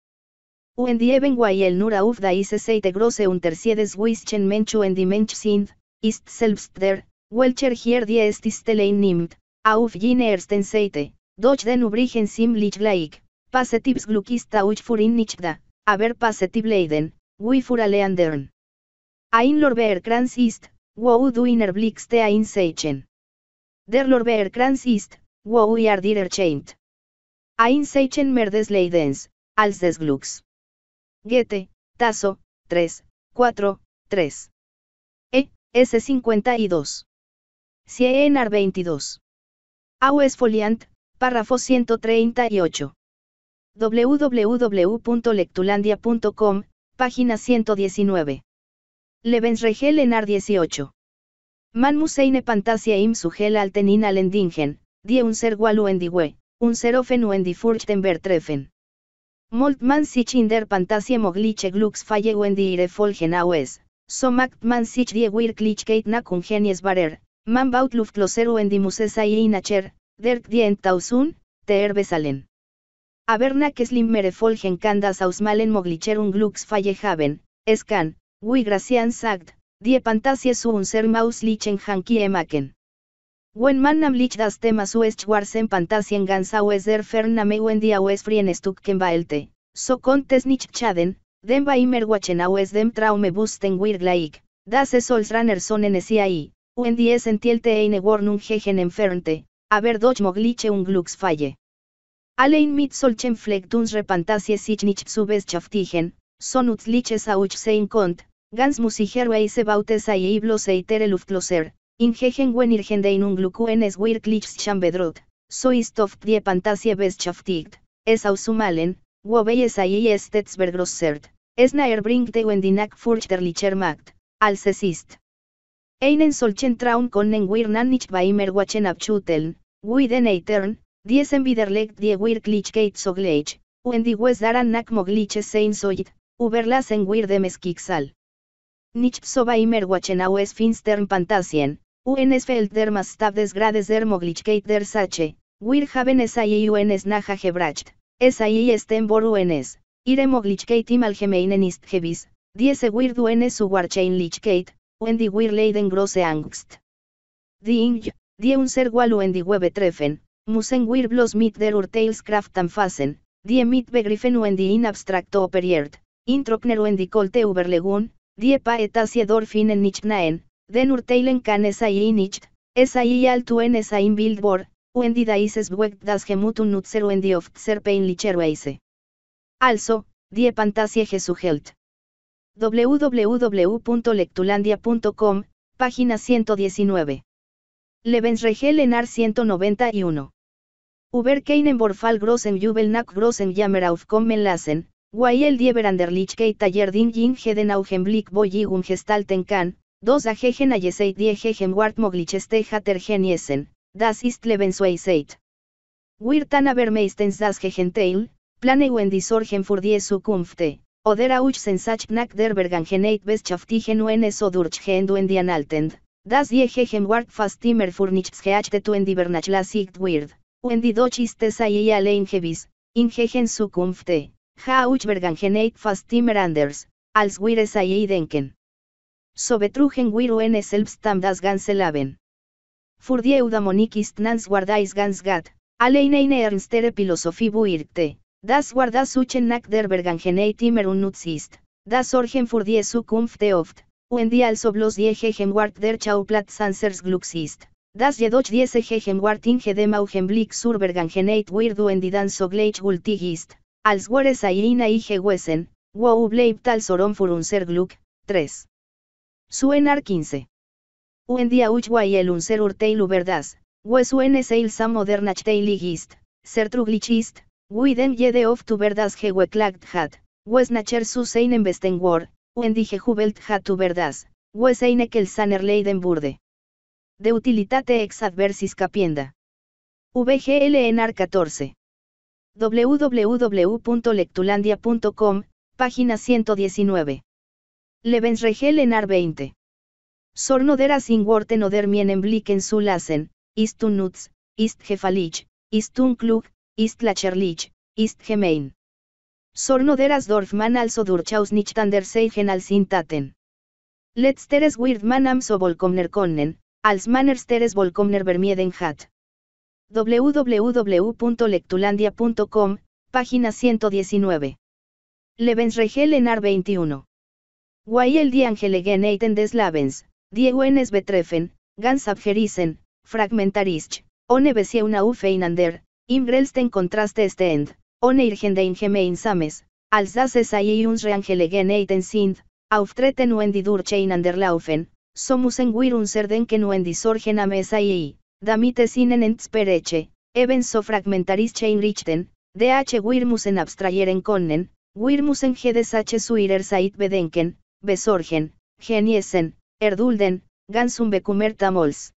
Und die Eben weil nur auf diese Seite unter siedes Wischen Menschen en die Mensch sind, ist selbst der, welcher hier die Estistelein nimmt, auf jene ersten Seite. Doch den ubrigen simlich gleich, pasetibs glukista uch furin nichda, aber pasetib leiden, wie für alle Ain Ein Lorbeerkranz ist, wow du inner ain Seichen. Der Lorbeerkranz ist, wow ihr dir erscheint. Ein Seichen merdes Leidens, als des Glucks. Gete, tazo, 3, 4, 3. E, S52. Cienar 22. Au foliant. Párrafo 138. www.lectulandia.com, página 119. Lebensregel 18. Man Museine Pantasia im Sugel Altenin Alendingen, die unser Walu we, unser Ofen treffen. Molt man sich in der Pantasie mogliche glücksfalle falle die ihre Folgen aus, so macht man sich die Wirklichkeit nach genies barer, man baut Luftloser die Inacher, Dirk dien tausun, slim besalen. Averna keslim merefolgen kandas ausmalen un glux fallehaven, escan, wi gracian sagt, die pantasie su ser maus lichen hanki emaken. Wen mannam lich das tema Suest warsen pantasien ganz es der fername wen dia es frien stukken baelte, so contes nich chaden, den baimer Wachen es dem traume busten wirglaik, das es sols son en esiai, wen dies entielte eine warnung enfernte, Aber doch mogliche un glux falle. Allein mit solchen unsre repantasie sich nicht subeschaftingen, sonuts liches auch sein kont, ganz musiger weise bautes a iblos eitere luftloser, ingegen wen irgendein un es wirklichs schambedrot, so ist oft die pantasie beschaftigt, es ausumalen, wo es ei estets vergrossert, es naer bringt de wendinak furchterlicher macht, als es ist. Einen solchen Traum wir nicht nichbaimerwachen wachen abschütteln, wie den Eitern, diesen widerlegt die Wirklichkeit sogleich, und die Wes daran nak mogliche sein soit, überlassen wir dem Schicksal. Nicht so weimer wachen aus finstern pantasien, und es der Maßstab Grades der moglichkeit der Sache, wir haben es ai uns es naja gebracht, es ahí estén ire moglich Möglichkeit im ist gewiss, diese wir duene su Lichkeit, Wendy wir leiden große Angst. Die Inge, die unser die Webe treffen, müssen wir bloß mit der Urteilskraft anfassen, die mit begriffen Wendy in abstracto operiert, und Wendy kolte überlegun, die e paetasie dorfinen nicht naen, den Urteilen kann es ahí nicht, es ahí esa es ein und Wendy daises wegt das gemutun nutzer die oft sehr peinlicherweise. Also, die e Pantasie Jesu held www.lectulandia.com, página 119. Lebensregel AR 191. Uber keinen Borfall großen Jubel nach großen Jammer aufkommen lassen, weil die veranderlichkeit taller din heden augenblick boyigun gestalten kann, dos agegen die gegen wartmoglicheste Hatergeniesen, das ist Lebensweisheit. Wir tan aber meistens das gegenteil, plane und die Sorgen die Zukunft, Oder auch sensach nach der Vergangenheit beschaftigen und so und die Analtend, das die ward fast immer für nichts geachtet las die weird, wird, und die Deutsch ist es alle in auch fast immer anders, als wir es alle denken. So betrugen wir uns selbst das ganze Leben. Für die Eudamonik ist nans guardais ganz gat, allein ernstere Philosophie buirte. Das war das Uchen nach der Vergangenheit immer un ist, das orgen fur die Zukunft oft, und die also bloß die Gegenwart der Chauplatz ansers Glücks ist, das jedoch diese Gegenwart in jedem Augenblick zur Vergangenheit wird und die dann so ist, als war es eine Wesen, wow bleibt also orom für unser Glück, 3. Suenar 15. Und die Uchweil unser Urteil über das, wo un seil sa moderna Gist, ser truglichist, Widen jede of to verdas he geweklagt hat, wes nacher su seinen besten word, en jubelt hat to verdas, wes einekel saner leiden burde. De utilitate ex adversis capienda. VGLNR 14. www.lectulandia.com, página 119. Lebensregelenar 20. Sornoderas in worten oder mienen blicken su lassen, ist nuts, ist gefalich, ist klug, ist Lacherlich, ist gemein. Sornoderas deras Dorfmann also durchaus nicht seigen als in Taten. Letzteres wird man am so konnen, als man ersteres vermieden hat. www.lectulandia.com, página 119. Lebensregel ar 21. Guay die Angelegen eiten des Labens, die betreffen, ganz abgerissen, fragmentarisch, one besieuna ufeinander, Imbrelsten contraste este end, ohne in ingeme insames, als das es reangele eiten sind, auftreten in anderlaufen, somusen wirun serden ken es ames damit es sinen entspereche, eben so chain richten, dh wirmusen abstrayeren connen, wirmusen gdsh suirer sait bedenken, besorgen, geniesen, erdulden, gansum unbekümmert amols.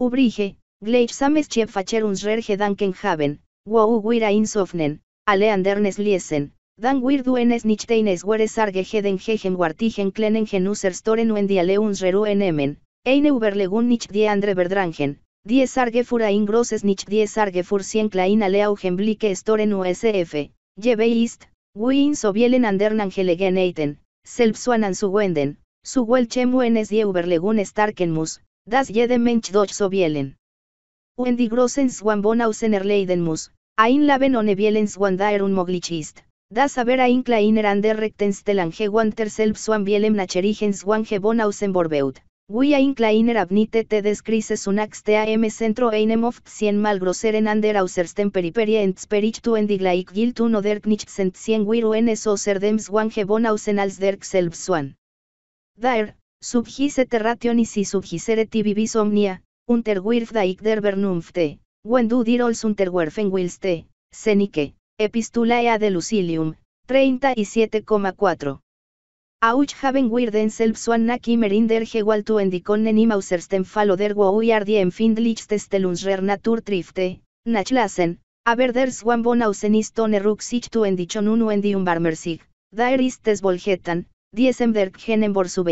Ubrige, Gleichsames Cheffacher uns Rerge gedanken haben, Wau sofnen, Insofnen, andernes Liesen, Dan wir duenes nichteines Were Sarge heden gegen wartigen klenen storen und wendiale uns eine uberlegun nicht die andre verdrangen, die sarge fura ingroses nicht die sarge fur klein ale augen storen usf, ist, wie sobielen andern eiten, Selbsuan an wenden, su die uberlegun starken mus, das jede mensch doch sobielen zwan großens Wanbonausen erleiden muss, ein Laben One Bielens Wandaer un moglichist. Das aber ein kleiner ander Rechtensstellan gewanter selbst swan Bielem nacherigens wan gebonausen borbeut. Wie ein kleiner abnite te des un axte centro einem oft mal groseren ander ausersten periperie entsperich tu endiglaik gilt uno derk sent cien wiruenes oserdems wan gebonausen als derk Selbswan. Daer, subgise terrationis y subgisere tibibis omnia, da ich der vernunfte, wenn du dir ols unterwerfen Senike, Epistulae de Lucilium, 37,4. Auch haben wir den immer in der Gewaltu endikonnen im Ausersten Fall wo die empfindlichste Natur trifte, nachlassen, aber der Swan von ausen ist ohne Rücksicht zu dichon unu en daer ist es volgetan, diesem der Genen vor su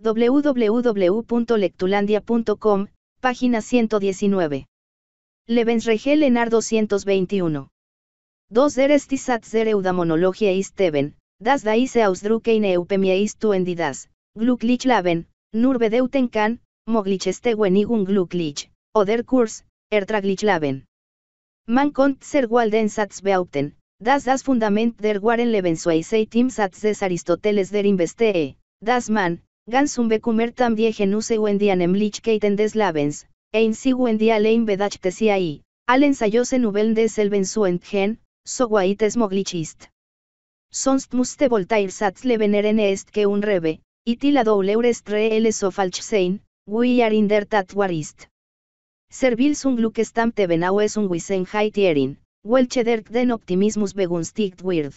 www.lectulandia.com, página 119. Lebensregel Enar 221. Dos eres der euda eudamonologia Teben, das daise ausdrukeine eupemia endidas, gluklich laben, nurbedeuten kan, moglichestewenigun gluklich, oder kurs, ertraglich laben. Man kont ser walden sats beauten, das das fundament der waren lebensweise tim Aristoteles der investee, das man, Ganzum bekummertam wendian en dianemlichkeiten des Labens, ein siguen die allein bedachtes des elbensuentgen, so guaites moglichist. Sonst muste venerene est que un rebe, y doleurest reeles falsch sein we are in der tat warist. Servils un te benau es un welche den optimismus begunstigt wird.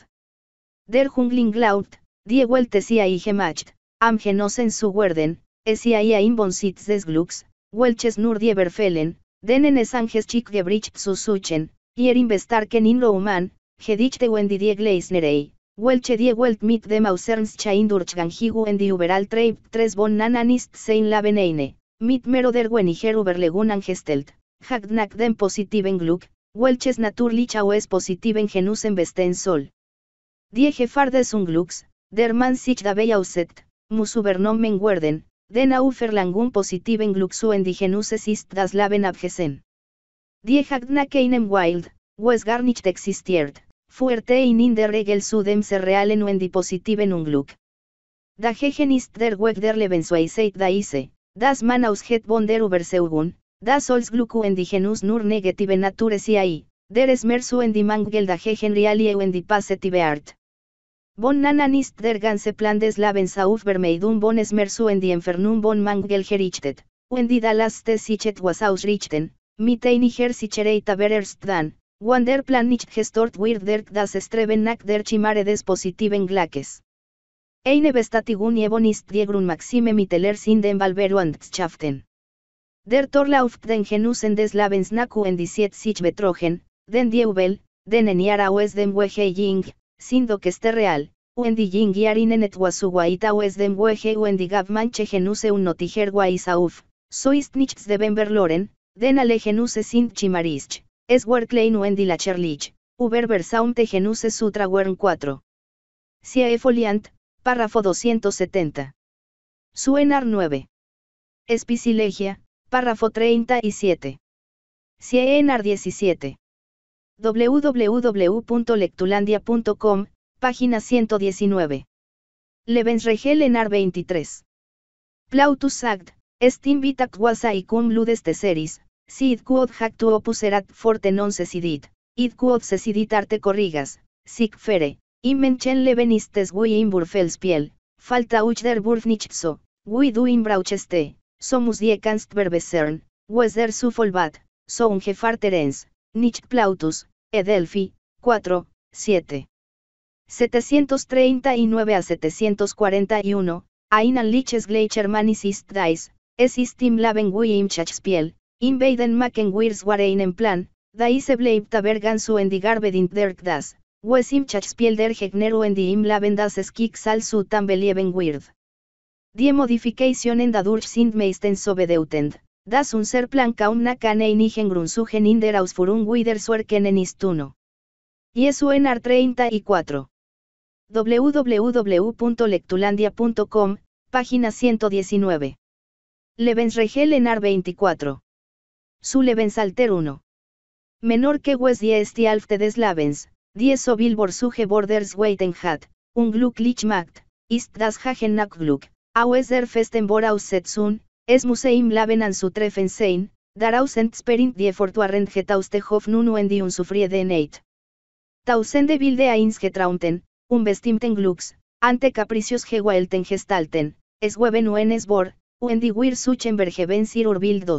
Der jungling laut die si gemacht, Amgenos en su werden, es i bon inbonsitz des glux, welches nur die verfelen, denen es anges chic gebricht zu suchen, hier investarken in lo human, gedichte wendi die gleisnerei, welche die welt mit dem auserns chain durchgangigu en die uberal treib tres bon nananist sein labeneine, mit mero der weniger uberlegun angestelt, hagdnak den positiven gluck, welches naturlich au es positiven genusen besten sol. Die gefardes un glux, der man sich dabei auset. Musubernomen werden, den Auferlangung positiven Gluxuen digenuses ist das Leben abgesen. Die Hagna keinem Wild, wes gar nicht existiert, fuerte in in der Regel zu dem se realen und die positiven Unglück. Dagegen ist der Weg der Lebensweisheit daise, das man aus het von der das ols Gluku endigenus nur negative Natur si der es mersu en die Mangel und die Art. Bon nanan ist der ganze plan des Lebens auf Vermeidung mersu en die enfernum bon mangel gerichtet, und die sichet was ausrichten, mit einiger sicherheit aber der plan nicht gestort wird derk das streben nach der chimare des positiven glakes. Eine bestatigung ebon ist die maxime miteler sin den valveru Der torlauf den genus des naku en die sich betrogen, den Dieuvel, den Eniara es den jing. SINDO que esté real, Wendy Yingiarin en Etwasuguaita Wesden Wege Wendy MANCHE Genuse un notijer Guaisauf, Soistnichts de Benver Loren, den ale Genuse sind CHIMARISCH, es Werklein Wendy Lacherlich, Uber Versaumte Genuse Sutra Wern 4. Cie foliant, párrafo 270. Suenar 9. pisilegia, párrafo 37. E enar 17 www.lectulandia.com, página 119. Lebensregel Ar 23. Plautus act, est invita quasa y e cum ludes teseris, si id quod hactu opus erat forte non sesidit, id quod sesidit arte corrigas, sic fere, immenchen levenistes gui imbur piel, falta uch der burfnichtso, gui du imbraucheste, somus die canst verbesern, wes der sufol so un gefarterens, nicht plautus, Edelphi, 4, 7. 739 a 741, Einan Liches Gleicher is ist Dice, es ist im Laben wie im Schachspiel, im Beiden Machen wirs Plan, daise bleibt aber ganz Garbed in der das, wes im der hegneru en die im Laben das Skicks su tan belieben wird. Die Modificationen dadurch sind meistens obedeutend, Das un Plan kaumna kane inigen grunsugen inder furun wider suerken en istuno. y 34. www.lectulandia.com, página 119. Lebensregel enar 24. Su Lebensalter 1. Menor que Wes die Alfte des Labens, die so suge borders weiten hat, un gluck ist das hagen nack gluck, aweser der festen boraus setzun, es museo laben an su treffen sein, darausend sperint die fortuarren getaustehof nun en die unsufrieden eight. Tausende bilde eins getraunten, un bestimten glux, ante capricios gewaelten gestalten, es weben bor, die wir suchen vergeben sir urbild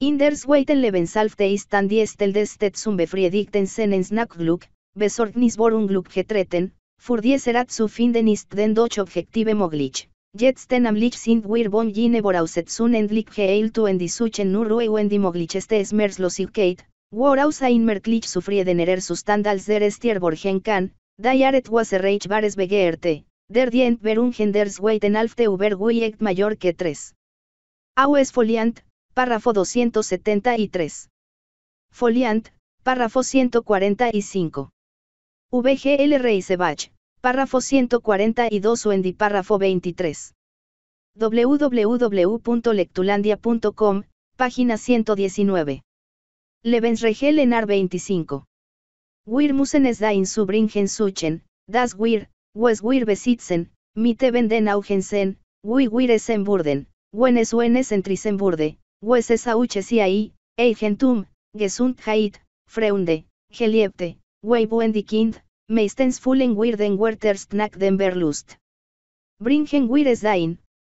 Inders weiten lebensalfte ist an diestel des befriedigten senen snackglück, besorgnis un glück getreten, fur die serat zu finden ist den doch objektive moglich. Jetsten amlich sind wir von jine voraussetzungen endlich geeiltuen die suchen nur und die moglicheste war woraus ein merklich sufrieden erer sustand der estierborgen kan, die aret was reich bares begeerte, der dient verungen ders weiten alfte uber WIEGT mayor que 3. Au FOLIANT, párrafo 273. Foliant, párrafo 145. VGL Reisebach. Párrafo 142 o en párrafo 23. www.lectulandia.com, página 119. Lebensregel ar 25. Wir müssen es da in Subringen suchen, das wir, was wir besitzen, mit eben den Augen wie wir es burden, wenn es wenn entrisen ahí, eigentum, Gesundheit, Freunde, Geliebte, Weibuendikind, meistens fullen wir den werterst nach den Verlust. Bringen wir es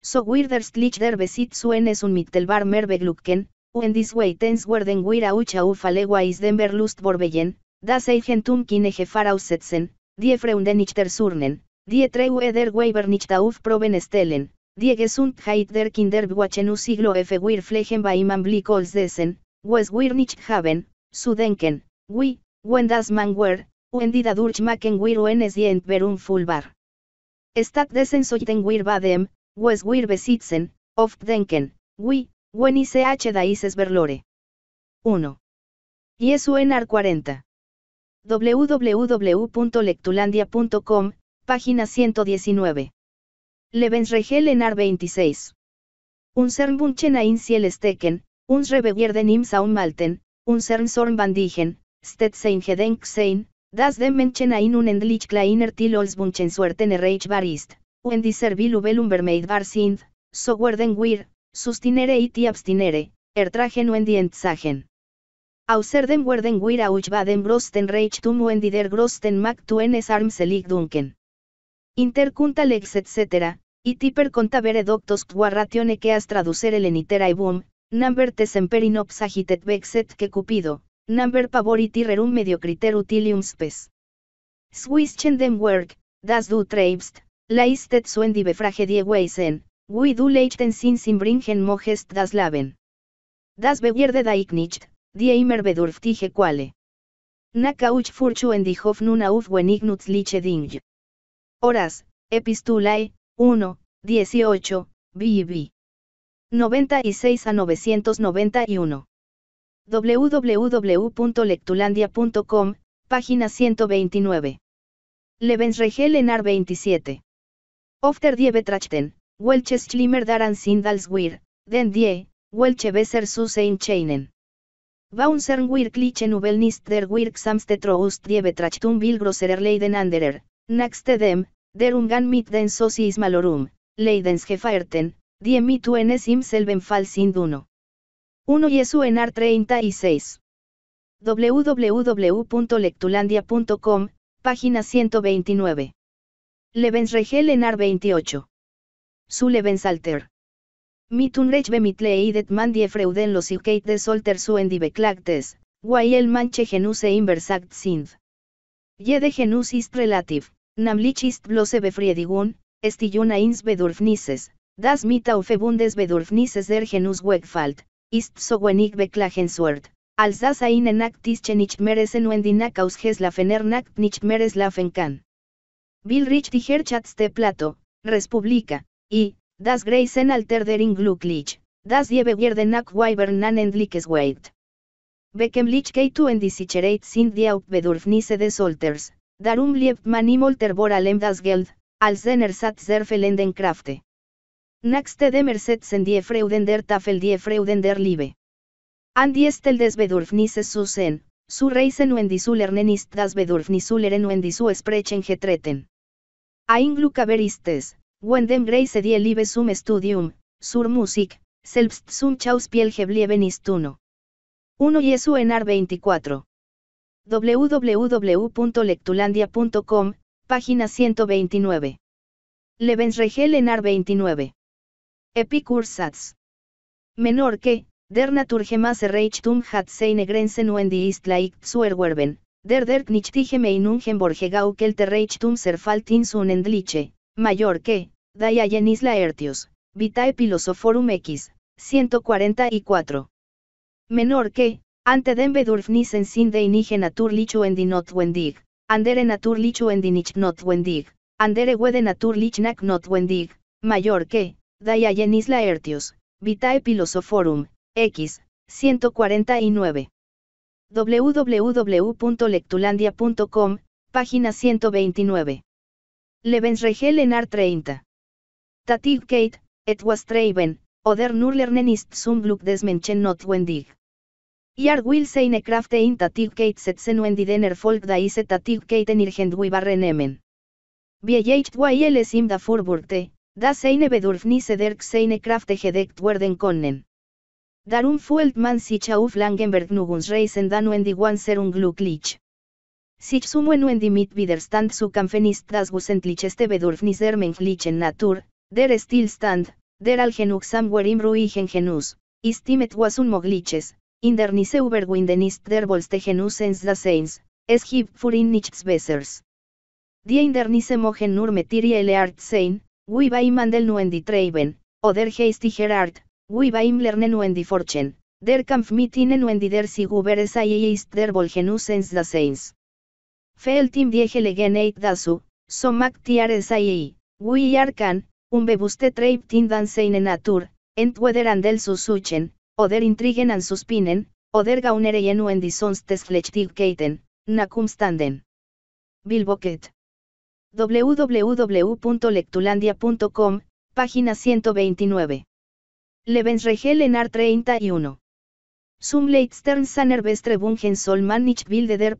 so wir der besit der Besitz suenes un mittelbar mer beglucken, en this way tens werden wir auch auf alle is den berlust vorbeyen. das eigentum kine far aussetzen, die freunden nicht surnen, die treue der weiber nicht auf proben stellen, die gesundheit der kinder wachen u siglo f wir flechen bei man blick als dessen, was wir nicht haben, zu denken, we, when das man were, Wendida durch machen Wir die Verum Fulbar. Stat sollten Wir Badem, Wes Wir Besitzen, Oft Denken, Wi, Wen ICH Daises Verlore. 1. ar 40. www.lectulandia.com, página 119. Lebensregel enar 26. Un bunchen ein stecken, uns rebegierden im Saum malten, un sorn bandigen, stets sein gedenk sein, Das dem Menschen ein unendlich kleiner Teil als er reich bar ist, und servil ubel vermeid bar sind, so werden wir, sustinere y abstinere, ertragen und entsagen. Außer dem werden wir auch baden brosten reich Reichtum und der großen Macht es armselig dunken. Intercunta lex etc., y per conta veredoctos guarratione que as traducere lenitera y boom, number tesemperin vexet que cupido, Number pavori Rerum Mediocriter Utilium Spes. Swisschen dem Werk, das du treibst, leistet suen die Befrage die Weisen, wie du leichten sin sin mogest das Laben. Das begierde nicht, die immer bedurftige quale. Na furchu en die Hof nun auf ding. Horas, Epistulae, 1, 18, BB. 96 a 991 www.lectulandia.com, página 129. Lebensregel 27. Ofter die betrachten, welches Schlimmer daran sind als wir, den die, welche besser zu sein scheinen. wir wirkliche ubel der wirksamste Trost die betrachtung will leiden anderer, naxte dem, der ungan mit den sociis malorum, die mit uns im selben fall sind 1 y Enar 36. www.lectulandia.com, página 129. Lebensregel Ar 28. Su Lebensalter. Mitunrecht bemitle idet mandie freuden los de solter suen die beklagtes, el manche genuse inversagt sind. Jede genus ist relativ, namlich ist bloße befriedigung, ins bedurfnises, das mit aufebundes bedurfnises der genus wegfalt, ist so wenig beklagenswert, als das eine Nachttische nicht mehr essen und die Nacht ausgeschlafen Nacht nicht mehr kann. Will rich die Plato, respublika, y, das Greisen alter dering Glücklich, das jebe werden nach an endliches weit. Bekemlich keitu en Sicherheit sind die Hauptbedürfnisse des Solters, darum liebt man im Alter das Geld, als den Ersatz der Naxte de Merced die Freuden der Tafel die Freuden der Liebe. Andiestel des Bedürfnisses susen, su reisen uendisulernen ist das und uendisu sprechen getreten. wenn wendem greise die Liebe zum studium, sur Musik, selbst zum chauspiel geblieben ist uno. Uno Jesu Ar 24. www.lectulandia.com, página 129. Lebensregel Enar 29. Epicursats. Menor que, der Naturgemasse Reichtum hat seine Grenzen und die ist leicht zu erwerben, der der Knichtige Meinungen gaukelte Reichtum ins Unendliche, mayor que, die Isla Ertius, Vitae Philosophorum X, 144. Menor que, ante den bedurfnissen sin de inige naturlichu en die notwendig, andere naturlichu en die nicht notwendig, andere wede not notwendig, mayor que, isla Laertius, Vitae Philosophorum, X, 149. www.lectulandia.com, página 129. Lebensregel en Art 30. Tatig Kate, et was Treiben, oder nur lernen ist zum Glück des Menschen notwendig. Iar will seine krafte in tatig Kate setzen und den Erfolg da ise tatig Kate in irgend barrenemen. es im da Furburte, Das eine derk der Kraft gedeckt werden können. Darum fuelt man sich auf Nuguns dann da die Wanserung glücklich. Sich und die mit Widerstand zu kämpfen ist das wesentlichste Bedürfnis der menschlichen Natur, der Stillstand, der Algenugsam im ruigen Genus, istimet was un in der überwinden ist der bolste Genus ens es gibt für nichts Bessers. Die in der nur mit sein, Ui by Mandel nuendi Treiben, oder Heisti Gerard, Ui by Lernen nuendi Forchen, der Kampf mitinen nuendi der ei ist der Volgenusens da Seins. Tim diege legen eight dasu, somak tiares we arcan, un bebuste treibtin dan seine natur, entweder andel susuchen, oder intrigen an suspinen, oder gaunere en nuendi sons tes Bilboket. Bilboquet www.lectulandia.com, página 129. Lebensregel r 31. Zum Leitstern seiner Bestrebungen soll man nicht bilde der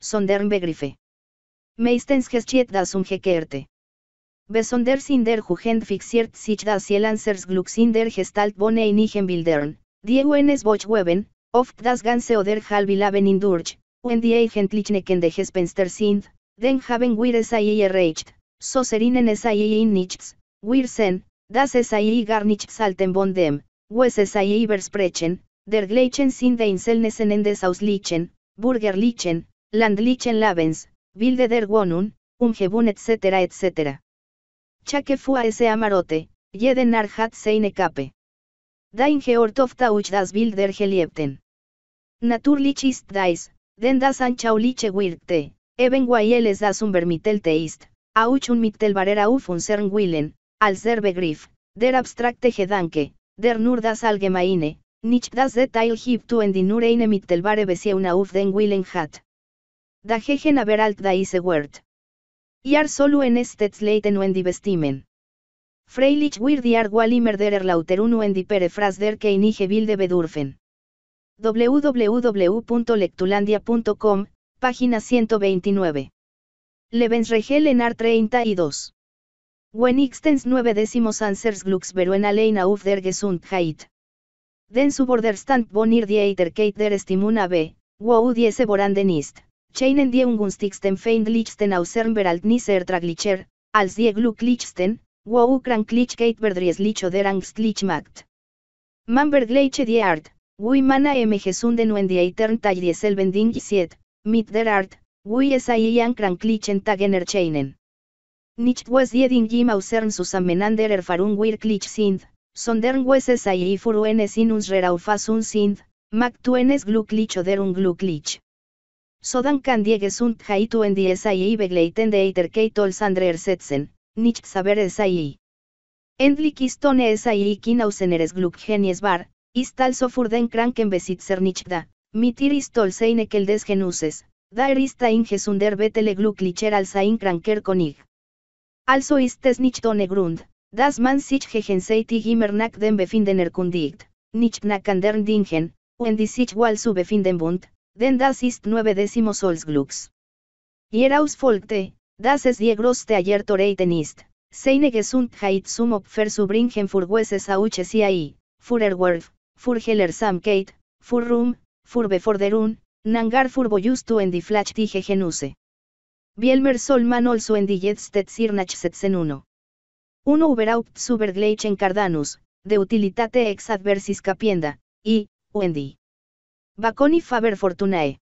sondern begriffe. Meistens geschieht das umgekehrte. Besonders in der Jugend fixiert sich das Jelansers Glücks in der Gestalt von einigen Bildern, die Bochweben, oft das ganze oder halbe in Durch, und die de gespenster sind, den haben wir es ahí erreicht, so serinen es ahí in nichts, wir sen, das es ahí gar nichts von dem, wes es versprechen, der gleichen sind de inselnesen en des auslichen, burgerlichen, landlichen labens, wilde der wohnung, Ungebun etc. etc. Chake a ese amarote, jeden arhat hat seine cape. Dein Geort das Bild der Geliebten. Naturlich ist dies, denn das anchauliche wirkte, Even guayel es das un ist, auch uf auf sern Willen, als der Begriff, der abstrakte Gedanke, der nur das Allgemeine, nicht das Detail gibt und die nur eine mittelbare una auf den Willen hat. Hegen aber alt diese Y Iar solo en Leiten und die Bestimen. Freilich wird die walimer der lauter uno en die Perefras der Keinige de bedurfen www.lectulandia.com Página 129. Lebensregel en Ar 32. Wenigstens 9 décimos answers glücks veruena leina auf der Gesundheit. Den Suborderstand bonir Kate der Stimuna B, wow diese voranden ist, Chainen die ungunstigsten feindlichsten ausernberalt Niser Traglicher, als die glücklichsten, wow kranklichkeit verdrieslicho der angstlichmacht. Man vergleiche die Art, wie mana em gesunden und die Etern tal dieselben mit der Art, wie es ian kranklichen Tagener erscheinen. Nicht was jedin jim ausern zusammenander erfahrung wirklich sind, sondern was es i furuenes in unserer un sind, mag tuenes glücklich oder unglücklich. Sodan kann die Gesundheit haitu en die SIE begleiten de Eiterkeit als andere ersetzen, nicht saber aie. Endlich ist ohne SIE Auseneres genies istal ist also den Kranken besitzer nicht da, Mitiris tolseine keldes genuses, Daerista ist under betele gluklicher als ein kranker Also ist es nicht ohne Grund, man sich gegenseitig immer nach dem Befinden erkundigt, nicht nach andern Dingen, und die sich zu befinden denn das ist nueve sols Y Hieraus folgte, das es die ayer torreiten ist, seine Gesundheit zum Opfer zu bringen für Gueses Auches i, für Erwerf, für furrum, furbe forderun, nangar furbo justu en di flach tige genuse. Bielmer sol man also en di jet sirnach setzen uno. Uno überhaupt en cardanus, de utilitate ex adversis capienda, y, Wendy. Baconi Faber Fortunae.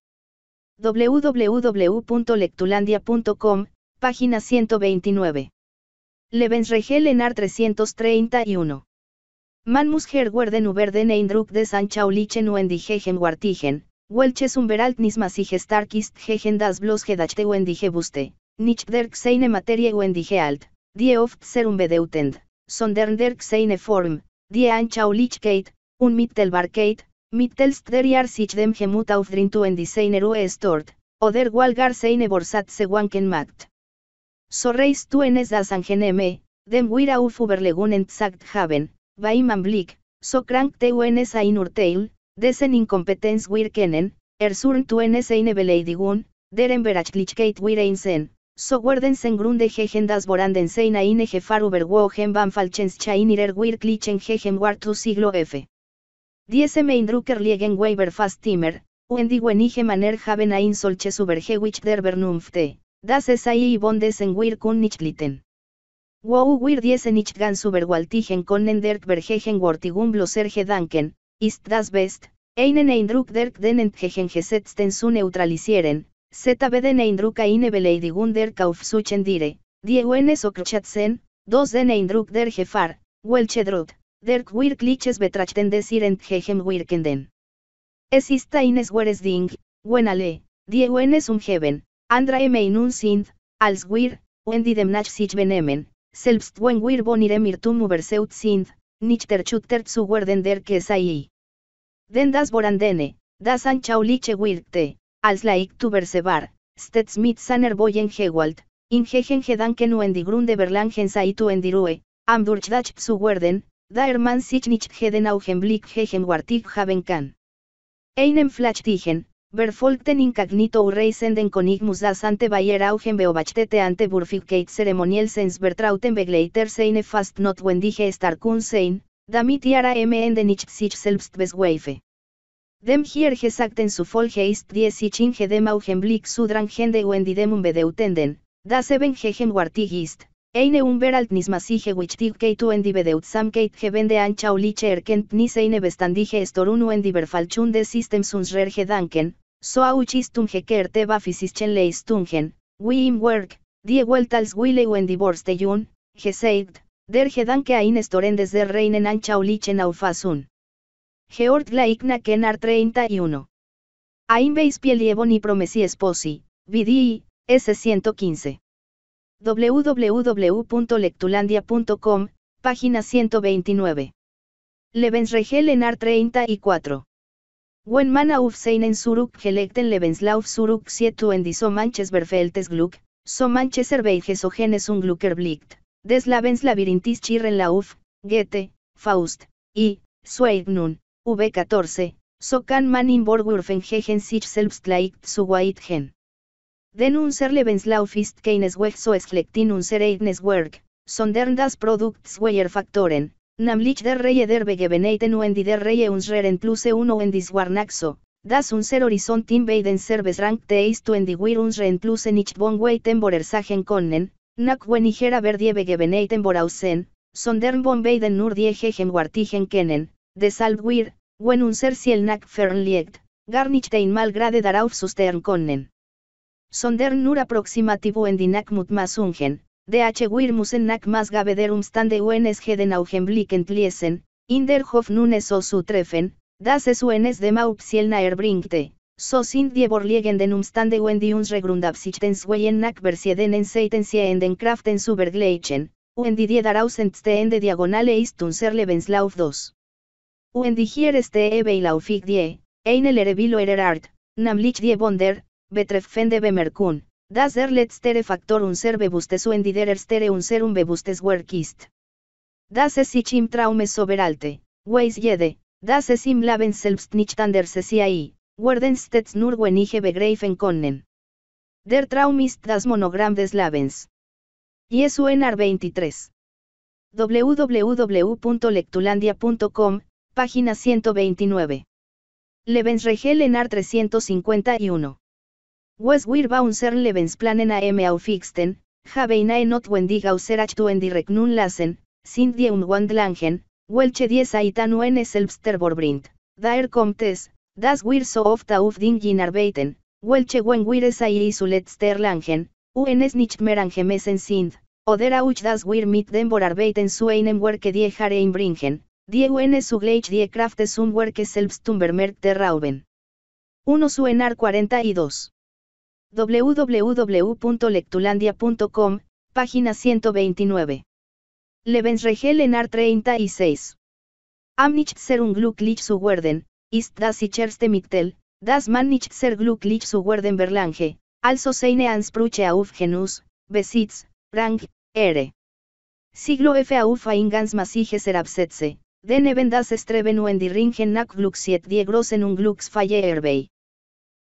www.lectulandia.com, página 129. Lebensregel Enar 331. Man muss herwerden uber den Eindruck des anschaulichen Gegenwärtigen, welches umberalt nismasig stark ist gegen das bloß gedachte Gebuste, nicht der seine Materie die alt, die oft ser unbedeutend, sondern der seine Form, die un mittelbarkeit, mittelst der jahr sich dem gemut tu en Seine uestort stort, oder walgar seine borsat se wanken macht. So tu du en es das angeneme, dem wir auf sagt haben, Baiman Blick, so krank tuenes ein urteil, desen Incompetence wir kennen, ersurn tuenes eine beleidigung, deren verachlichkeit wir einsen, so sen grunde hegen das Vorhandensein eine gefar überwogen van Falchens irer wir klichen hegen war tu siglo F. Diese Meindrucker liegen weiber fast timer, Wenige maner haben ein solche der vernunfte, das es ahí y wir kun Wow wir diesen nicht ganz überwältigen können der vergehen Wortigum gedanken? ist das best, einen Eindruck der den entgegen gesetzten zu neutralisieren, zeta den Eindruck eine Beleidigung der Kaufsuchen dire, die UNS Okrchatzen, dos den Eindruck der Gefar, welche droht, der Kliches betrachten des entgegen wirkenden. Es ist eines weres Ding, wenn alle, die UNS umgeben, andere un sind, als wir, wenn die sich benehmen, Selbst wenn wir bonire mirtum überseut sind, nicht terchuttert zu werden der Kesai. Denn das vorandene, das anschauliche wirkte, als Leicht tu versebar, stets mit seiner boyen gewalt, in gedanken u en die grunde verlangen tu en die am durch zu werden, da er man sich nicht heden augenblick hegen wartig haben kann. Einen Flachtigen. Verfolgten incognito u reisenden conigmus das ante Bayer augen beobachtete ante burfigkeit sens vertrauten begleiter seine fast notwendige Star Kun sein, damit iara mende nicht sich selbst besweife. Dem hier gesagten su folge ist die sich dem augenblick sudrangende gende wendidemum bedeutenden, das eben gegenwartig ist, Eine Umweltnis massige wichtigkeit en die bedeutsamkeit geben ancha erkent erkenntnis eine bestandige storunu en die Systems uns danken, so auchistum gekerte bafisischen leistungen, wie im Werk, die als wille en die Jun, gesagt, der gedanke ein des der reinen ancha Naufasun. aufasun. Georg Laigna Kenar 31. Ein Beispiel ni Promesi Esposi, Vidi S115 www.lectulandia.com, página 129. Lebensregel en Ar 34. Buen man auf seinen Zurück gelekten Lebenslauf Suruk sietu en die so manches verfeltes Glück, so manches erweiges genes un des Labens chirren lauf, Goethe, Faust, y, Zweig V14, so kann man in Borgwürfen sich selbst leicht zu gen. Den unser Lebenslauf ist keineswegs so esflectin unser Eidneswerk, Werk, sondern das Produkts Weyer Faktoren, namlich der Reihe der Begebenheiten und der Reie unseren e uno en dis Warnaxo, das unser Horizont in beiden Serbesrankte rankte ist und wir unseren Pluse nicht bon way temborer sagen können, Nac wenigera verdie vor borausen, sondern bon beiden nur die wartigen kennen, de wir wen unser siel nak fern liegt, gar nicht in malgrade darauf sustern konnen. Sonder nur approximativo en dinak masungen, DH musen nak mas geden de UNSG in der hof nunes osu treffen, das es UNS de naer bringte, so sind die borliegen den umstande uendi uns regrundabsichten weien nak versieden en seitensie en den kraften supergleichen, uendi die darausentste en de diagonale istunser dos. 2. Uendi hier este ebe laufig die, einel Erevilo ererart, namlich die bonder, betreffende bemerkun, das erletztere Faktor unser Bewusstsein und unser Unbewusstes ist. Das es sich im Traumes soberalte, weis jede, das es im Leben selbst nicht anders sei, werden stets nur wenige begreifen können. Der Traum ist das monogram des Lebens. ISUNAR 23. www.lectulandia.com, página 129. Ar 351. Was wir ser Lebensplanen am aufixten, habe ein notwendig auserachtu direknun lassen, sind die wandlangen, welche dies aitan en selbsterborbringt, daer kommt es, das wir so oft auf dingin arbeiten, welche wen wir es ei zuletzt langen, es nicht mehr angemessen sind, oder auch das wir mit dem arbeiten zu einem werke die hare inbringen, die uns zugleich die kraft zum werke selbstumbermerkt rauben. 1 Suenar 42 www.lectulandia.com, página 129. Lebensregel Ar 36. Amnich ser un glücklich zu werden, ist das sicherste Mittel, das man nicht ser glücklich zu werden verlange, also seine Ansprüche auf Genus, Besitz, Rang, Ehre. Siglo F auf ein ganz massiges Erabsetze, denn eben das Streben und die Ringen nach Glücksiet die großen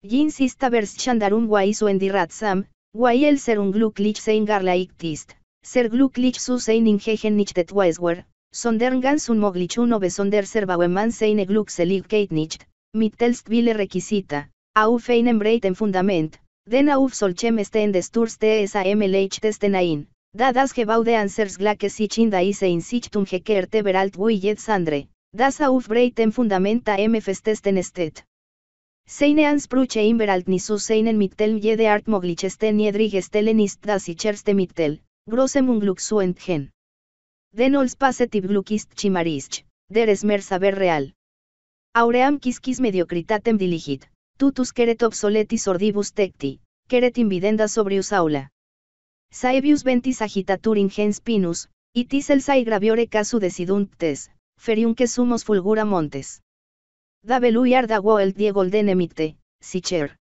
Jin sista en wai Ratsam, wai el ser un glücklich sein garlaik tist, ser glücklich su sein ingegen nicht det weiswer, sonderngans ganz moglich uno besonder ser bauemann seine glückseligkeit nicht, mittelst vile requisita, auf einen em breiten em Fundament, den auf solchem stehen des m a AMLH testen ein, da das gebaude ansers glaque sich in daise in sich tun gekerte beralt sandre. jetzt das auf breiten em Fundamenta MFs testen estet. Seine Spruche imberaltnisus Seinen Mittel Jede Art Moglichesten niedrig estelen ist das Icherste Mittel, suent gen. Den Ols pasetib Glukist chimarisch, Der mer Saber Real. Auream quisquis Mediocritatem Diligit, Tutus Queret Obsoletis Ordibus Tecti, Queret Invidenda Sobrius Aula. Saebius Ventis Agitatur Ingens Pinus, Itis el sae Graviore Casu Decidunt Tes, que Sumos Fulgura Montes. Dabelu y the world die golden e e, sicher.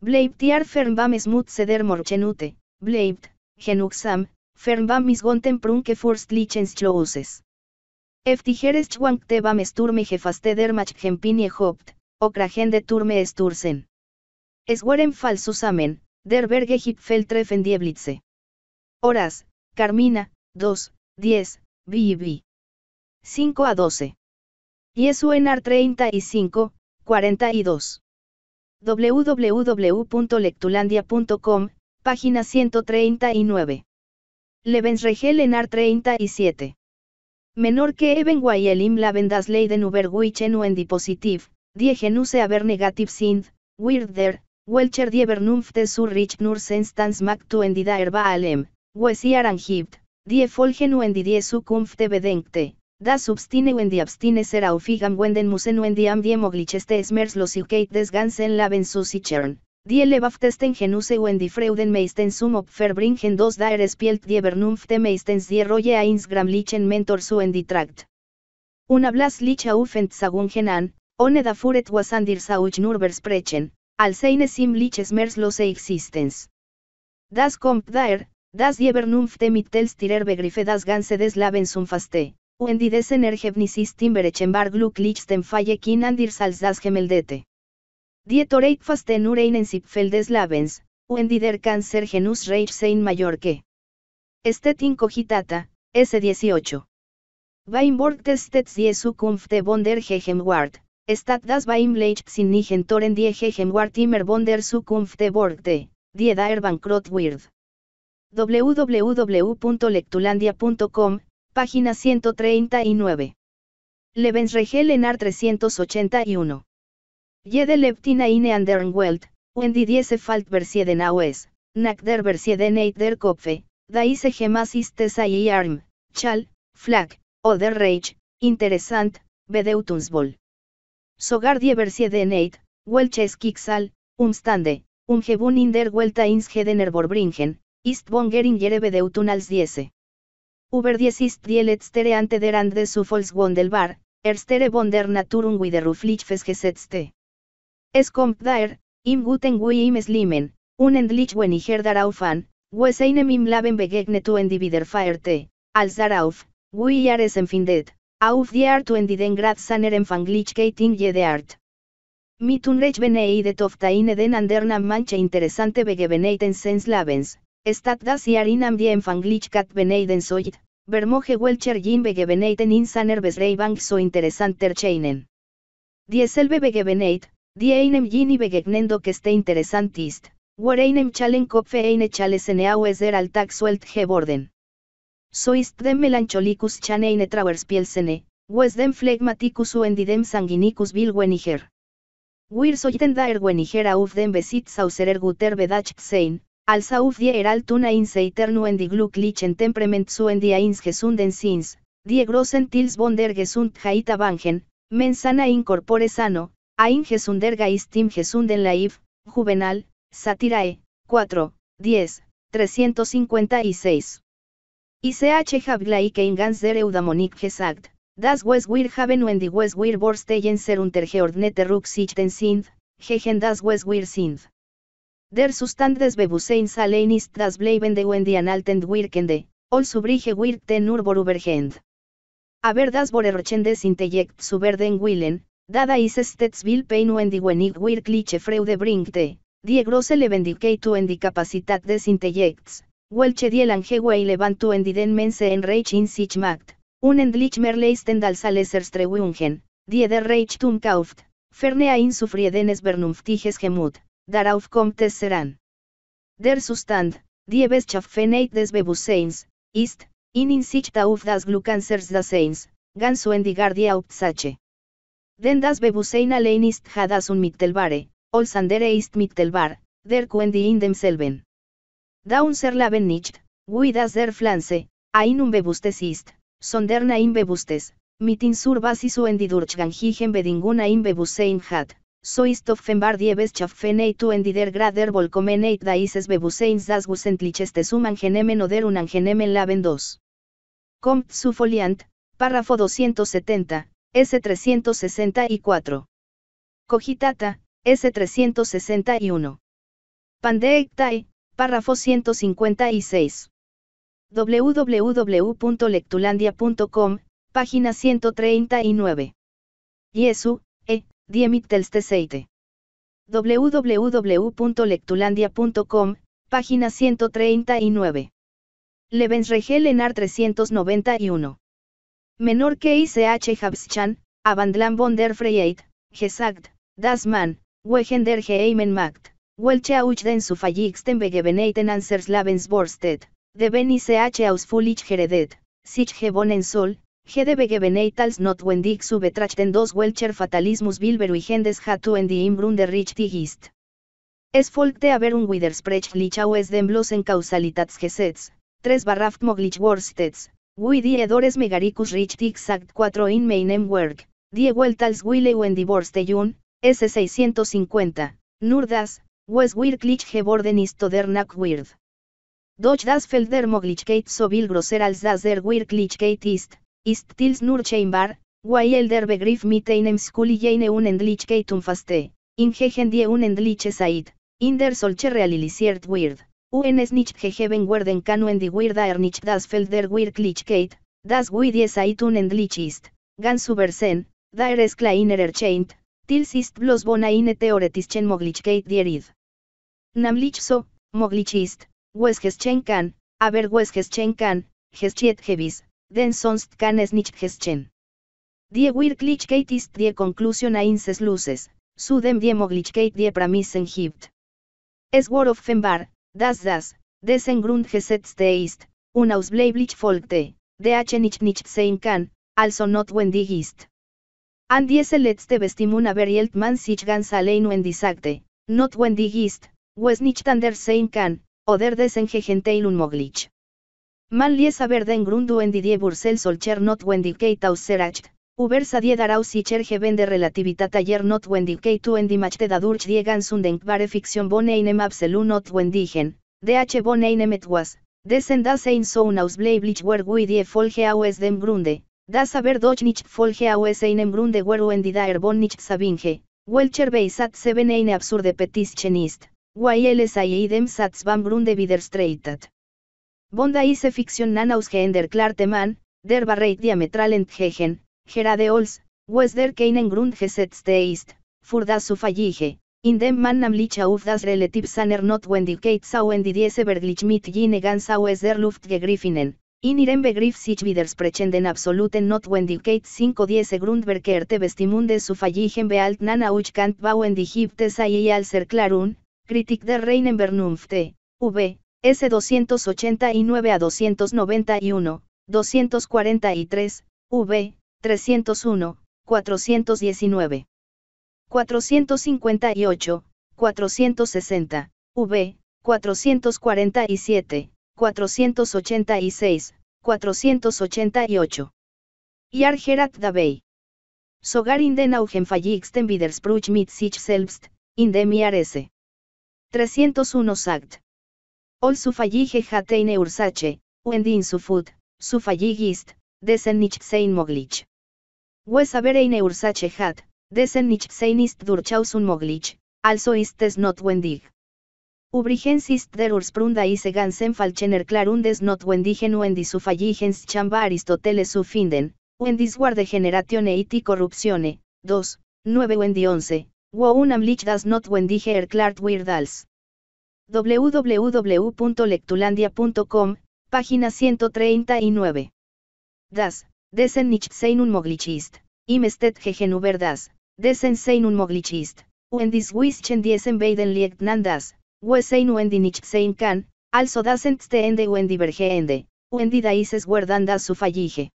Bleibt tiar fernbam smut seder morchenute, bleibt, genuxam, Fernbam misgonten prunke fürstlichens Eftigeres schwankte bam sturme jefaste der mach gempinie hopt, de turme stursen. Es weren falsus amen, der berge hipfel dieblitze. Horas, Carmina, 2, 10, vi. 5 a 12. Y en R 35, 42. www.lectulandia.com, página 139. Lebensregel Enar 37. Menor que Eben Wayelim Lavendas leyden Leiden über en Positiv, die Genuse aber negativ sind, there, Welcher die Vernunft rich nur senstans maktu en erba alem, die Folgen und die Das obstine Wendy abstine ser aufigam wenden musen und am die moglicheste smers los ilkeit des ganzen laben susichern. Die lebaftesten genuse Wendy freuden meisten sum opferbringen dos daeres pielt die vernunfte meistens die roye lichen mentor su endi tract. Una blas licha ufent sagun genan, one da wasandir sauch nurversprechen, versprechen, al seine sim liches mers los e existens. Das comp daer, das die vernunfte mittels tirer begriffe das ganze des sum faste. Uendidesen Ergebnisis Timberechembar glucklichten fallekin andirs als das gemeldete. Dietoreik fasten ureinensip Sipfeldes labens, uendider cancer genus reich sein mayor que. cogitata, S18. Stets die von bonder Gegenwart, estat das baimleicht sin toren die Gegenwart immer bonder sukunfte borgte, dieda erbankrot wird. www.lectulandia.com Página 139. Lebensregel Ar 381. Yede leptina ine an Welt, und die diese falt versieden aus, nach der versieden eit der Kopfe, daise gemas ist i arm, chal, flag, oder reich, interessant, bedeutunsbol. Sogar die versieden eit, welches kixal, umstande, umgebun in der Welta ins Gedener vorbringen, ist bedeutun als diese. Uber dies ist die letztere ante der Ande su erstere von der Naturung widerruflich festgesetzte. Es kommt daher, im guten wie im slimen, unendlich weniger darauf an, wes einem im Leben begegnet en die Wiederfeierte, als darauf, wie jahres empfindet, auf die Art und den Grad seiner Empfänglichkeit in de Art. Mit Unrecht beneidet of den anderen manche interessante begebenheiten sens Labens, statt das Jahr in am die kat beneiden sollt, vermoje Welcher Jinbegebenheiten in seiner so interessanter chainen. Dieselbe begebeneit, die einem Jini begegnendo que este interessant ist, einem Chalen Kopfe eine Chalesene Aueser Alltag suelt geborden. So ist dem melancholicus Chane eine Trauerspielsene, wes dem Phlegmaticus uendidem sanguinicus weniger. Wir sollten daer weniger auf dem Besitz auserer guter sein, sauf die Eraltuna in Seiternuend die Glücklichen Temperament suendi ains die Sins, die grosen Tils von der Bangen, Mensana in Sano, Ein Gesunder Geist im Gesunden Laif, Juvenal, Satirae, 4, 10, 356. ICH Habglaike in ganz der Eudamonik gesagt, das Wes wir haben und die Wes wir borstellen ser untergeordnete sind, gegen das Wes wir sind. Der sustant des Bewusstseins salenist ist das Bleiben de analtend Wirkende, also boru Wirkten Urborubergend. Aber das des Intellekt zu willen, dada is stets will wenn ich wirkliche Freude bringte, die grosse tu en die capacitat des Intellekts, welche die levantu en die den Mense en Reich in sich Macht, unendlich mehr leisten die der Reich tun kauft, ferne ein sufriedenes Gemut, darauf kommt es heran. Der sustand, die Beschaffenheit des Bewusstseins, ist, in Insicht auf das Glückansers Daseins, ganz so die Denn das Bewusstsein allein ist hadas unmittelbare, als andere ist mittelbar, der Quendi in demselben. Daun nicht, wie das der Flanse, ein unbewusstes ist, sondern ein bewusstes, mit in sur basis higen bedinguna Bewusstsein hat. Soy ist diebes die y en Grader Volkommenheit da Bebuseins das Genemen oder unangenemen Laben 2. Compt su foliant, párrafo 270, S364. Cogitata, S361. Pandeictae, párrafo 156. www.lectulandia.com, página 139. Yesu, Die Mittelste www.lectulandia.com, página 139. Lebensregel en Ar 391. Menor que ICH Habschan, Abandlan von der Freiheit, Gesagt, Das Mann, Wegen der Geheimen Macht, Welche auch den Suffagixten begebeneten Ansers deben de Ben ICH Fulich heredet, Sich Gebonen Sol, GDB notwendig notwendig not betrachten dos welcher fatalismus bilberu gendes hatu en die imbrun de rich tigist. Es folgte haber un widersprech lichau es demblos en causalitats tres barraft moglich worstets, die edores megaricus rich sagt act 4 in mainem work, die tals wille when divorce de jun, S650, das, wes wirklich geworden ist der nack weird. Doch das felder moglich kate so vil groser als das der wirklich kate ist, ist tils nur scheinbar, weil elder begriff mit einem skuli jene unendlichkeit umfaste, ingegen die unendliche Zeit, in der solche realisiert wird, un nicht gegeben werden kann und die wird er nicht das Feld der Wirklichkeit, das wie die unendlich ist, ganz da er es kleiner chaint, tils ist blos bona eine theoretischen Möglichkeit die Namlich so, moglich ist, wes aber wes geschiet den sonst kann es nicht geschehen. Die Wirklichkeit ist die Konklusion eines Luces, zu dem die moglichkeit die Prämissen gibt. Es war offenbar, dass das, dessen gesetzte ist, unausbleiblich folgte, de nicht nicht sein kann, also notwendig ist. An diese letzte Bestimmung man sich ganz allein und sagte, notwendig ist, was nicht anders sein kann, oder dessen un moglich. Man liesa den grundu en die Bursel solcher not wendikei tauseracht, ubersa die daraus y cherge vende relativitat ayer not wendikei tu durch dadurch die bare fiction bone inem absolu not wendigen, dh bone inem etwas, descendas ein soun aus bleiblich wer gui die folge aus dem grunde, das aber doch nicht folge aus einem grunde wer wendida der nicht sabinge, welcher beisat seben eine absurde es a idem sats van grunde streitat. Bonda is ficción fiction nan ausgeender klarteman, der barreit diametral entgegen, gerade ols, wes der keinen grund gesetzt ist, das fallige, in dem man namlich auf das relativ saner not when diese berglich mit jene ganz der Luft in ihrem Begriff sich widersprechen den absoluten not cinco 5 diese grundverkehrte bestimunde zu falligen bealt nana uchkant kant bauen die hiptes kritik der reinen vernunfte, v. S289 a 291, 243, V, 301, 419. 458, 460, V, 447, 486, 488. Yargerat dabei. Sogar in den Widerspruch mit sich selbst, in dem 301 Sagt. Ol su fallige ursache, ursache, uendin sufut, fut, ist, desenich desen sein moglich. aber e ursache Ursache hat, desen sein ist durchausun moglich, also ist es notwendig. Ubrigens ist der Ursprunda ise ganzen falchener klarundes notwendigen uendi su sufalligens chamba Aristoteles su finden, uendis guarde generatione iti corruptione, 2, 9 uendi 11, wo un amlich das notwendige erklart wird als www.lectulandia.com, página 139. Das, desen nicht sein un im steht gegenüber das, desen sein moglichist, und dies wischen diesen beiden liegt das, sein sein kann, also das entstehende und divergeende, und die das su fallige.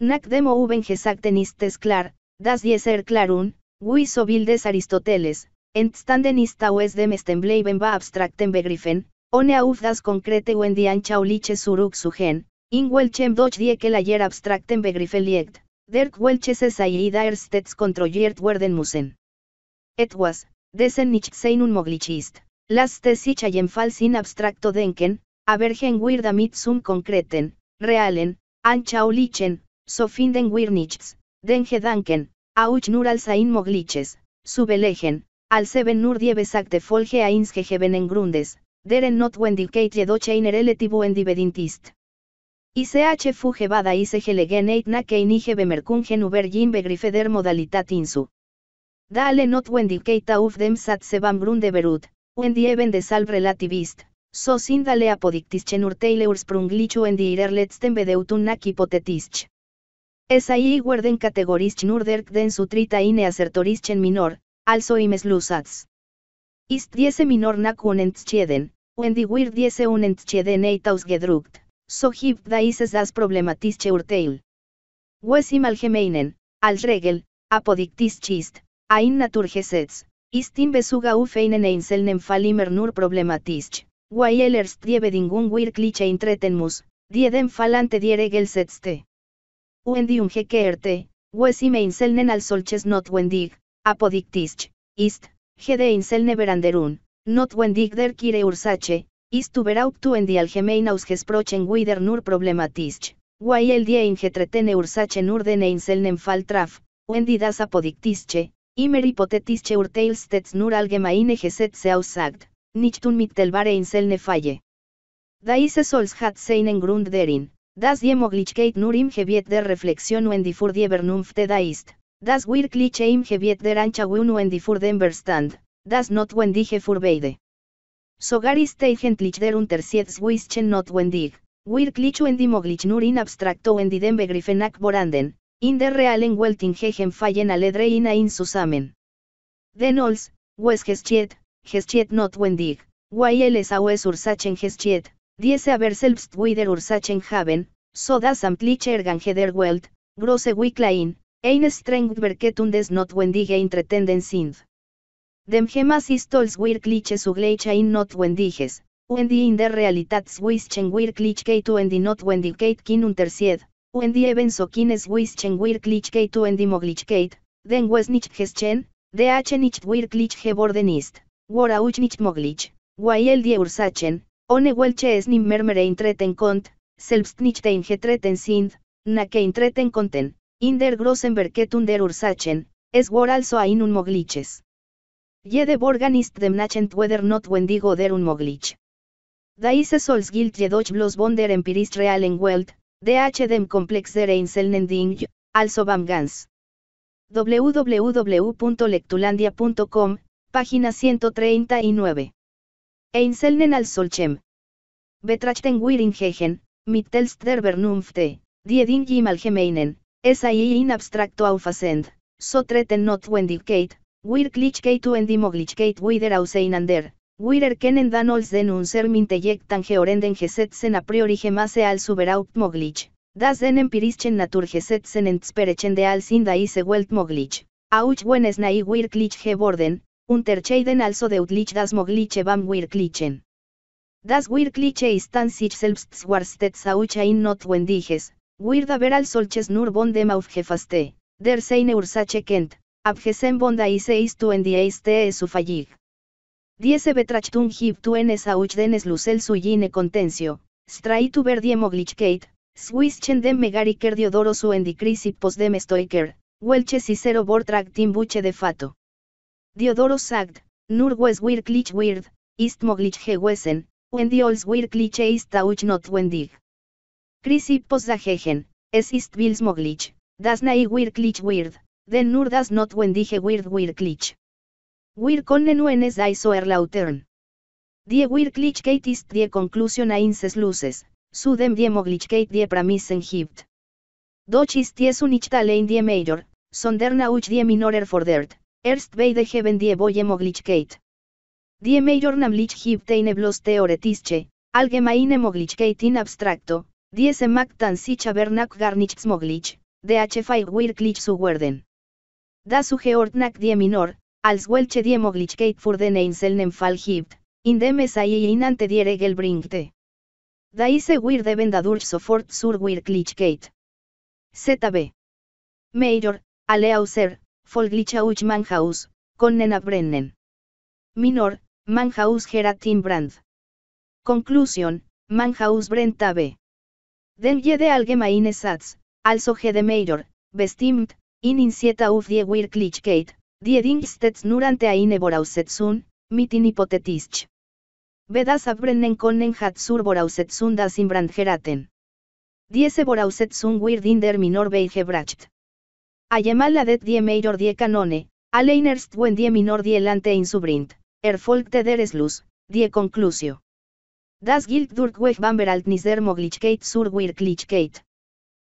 Nac demo uben gesagten ist es klar, das jeser klarun, wie bildes Aristoteles, entstanden ist es dem estembleiben va abstracten begriffen, ohne auf das konkrete und die anschauliche Zurücksuchen, in welchem durch die Kellayer abstracten begriffen liegt, der welches es erstets kontrolliert werden müssen. Etwas, dessen nicht sein un ist, Las es sich allen in in abstracto denken, abergen wir damit zum konkreten, realen, anchaulichen, so finden wir nichts, den gedanken, auch nur als ein su subelegen, al seven nur de folge a en grundes, deren not wendikeit docheiner eletibu endibedintist. ICH fugebada eit na keinige inige bemerkungen uber jim begrifeder modalitat insu. Dale not aufdem uf dem sat sebam grunde berut, wendieben de sal relativist, so sindale apodictischen urteile ursprunglichu en letzten bedeutun nac hipotetich. Es ahí werden categorisch den sutrita ine acertorischen minor, also im lusats. Ist diese Minorna kunentschäden, wenn wendi wir diese eitaus ausgedruckt, so gibt da das problematische Urteil. Wesim im Allgemeinen, als Regel, apodictis ist, ein Naturgesetz, ist im besuga auf einen einzelnen Fall immer nur problematisch, weil erst die Bedingung wirkliche eintreten muss, die den Fall ante die Regel setzte. Wendi un umgekehrte, wesim im einzelnen als solches notwendig, Apodictisch, ist, gede insel veranderun, not der kire ursache, ist überhaupt en die algemein ausgesprochen wider nur problematisch, weil el die ingetretene ursache nur den inselnen fall traf, Wendi das apodictische, immer hypotetische urteilstets nur allgemeine gesetze aussagt, nicht unmittelbare inselne falle. Da ise sols hat seinen Grund derin, das die moglichkeit nur im Gebiet der Reflexion fur die vernunft da ist. Das wirkliche im Gebiet der Anschauung und Furdenverstand, das notwendige Furbeide. Sogar ist eigentlich der Unterschied zwischen notwendig, wirklich und möglich nur in abstracto und den Begriffen vorhanden, in der realen Welt in Hegen fallen alle drei in zusammen. Denols, als, was geschieht, geschieht notwendig, weil es auch Ursachen geschieht, diese aber selbst wieder Ursachen haben, so das amtliche Ergange der Welt, große wie Ein strengt verketundes notwendige intretenden sind. Dem gemas istols wirkliches sugleiche in notwendiges, uendi in der realitätswischen wirklichkeit uendi notwendigkeit kin untersied, uendi ebenso kines wischen wirklichkeit moglich moglichkeit, den wes nicht geschen, dh nicht wirklich geworden ist, wora uch nicht moglich, el die ursachen, one welche es nimmer mehr intreten kont, selbst nicht eingetreten sind, na intreten konten, In der großen und der Ursachen, es war also ein Unmogliches. Jede Borgan ist dem Nachent weder not wendigo der Unmoglich. Daise sols gilt jedoch bloß von der empirist realen Welt, DH dem Komplex der Einzelnen Ding, also beim Gans. www.lectulandia.com, página 139. Einzelnen als Solchem. Betrachten wir in Hegen, mittelst der Vernunft, die ding im Allgemeinen, es ahí in abstracto not Wendy so treten Kate wendigkeit, wir Kate, wendigmoglichkeit wider auseinander, wir kennen dan als den unserm intellektan georenden gesetzen a priori gemase al überhaupt moglich, das den empirischen naturgesetzen entsperechen de als in welt moglich, auch wenn es nai wir geborden, untercheiden unterscheiden also deutlich das mogliche bam wirklichen. Das wirkliche ist an sich selbst schwarztet auch ein notwendiges, ver al solches nur de aufgefaste, der seine ursache kent, abgesen bonda y tu en eiste es su fallig. Diese betrachtung hib tu es auch denes lucel suyine contencio, strai tu verdie moglichkeit, swischen dem megariker diodoro su pos dem stoiker, welches cicero bortractin buche de fato. Diodoro sagt, nur wes wirklich wird, ist moglich gewesen, wenn die ols wirklich ist auch not wendig. Chris posa dagegen, es ist Bills moglich, das nei wirklich weird, den nur das not wendige weird wirklich. Wir können nuen es erlautern. Die wirklichkeit ist die conclusion einses luces, sudem dem die moglichkeit die Pramissen gibt. Doch ist die unicht allein die major, sondern auch die minorer fordert, erst bei de geben die moglich moglichkeit. Die major namlich gibt eine bloß theoretische, allgemeine moglichkeit in abstracto, Diese Mac sicha Bernak Garnich Smoglich, DH 5 Wirklich zu werden. Das Geordnak die Minor, als Welche die Moglichkeit für den Einzelnen Fall gibt, indem es ahí inante die Regel bringte. Da ise wir deben dadurch sofort zur Wirklichkeit. ZB. Major, ale auser, folglich auch manhaus, konnen abbrennen. Minor, manhaus geratin brand. Conclusión, manhaus brenta B. Den jede allgemeine Satz, also jede Major, bestimmt, in insieta uf die Wirklichkeit, die Dingstets nur ante eine Voraussetzung, mit in hypothetisch. Vedas abbrennen konnen hat zur das im Brand geraten. Diese Voraussetzung wird in der Minor beigebracht. Allemal det die Major die Kanone, allein erst die Minor die Lante in Subrind, erfolgte der die Conclusio. Das gilt durch weg Bamberalt nisder Moglichkeit zur Wirklichkeit.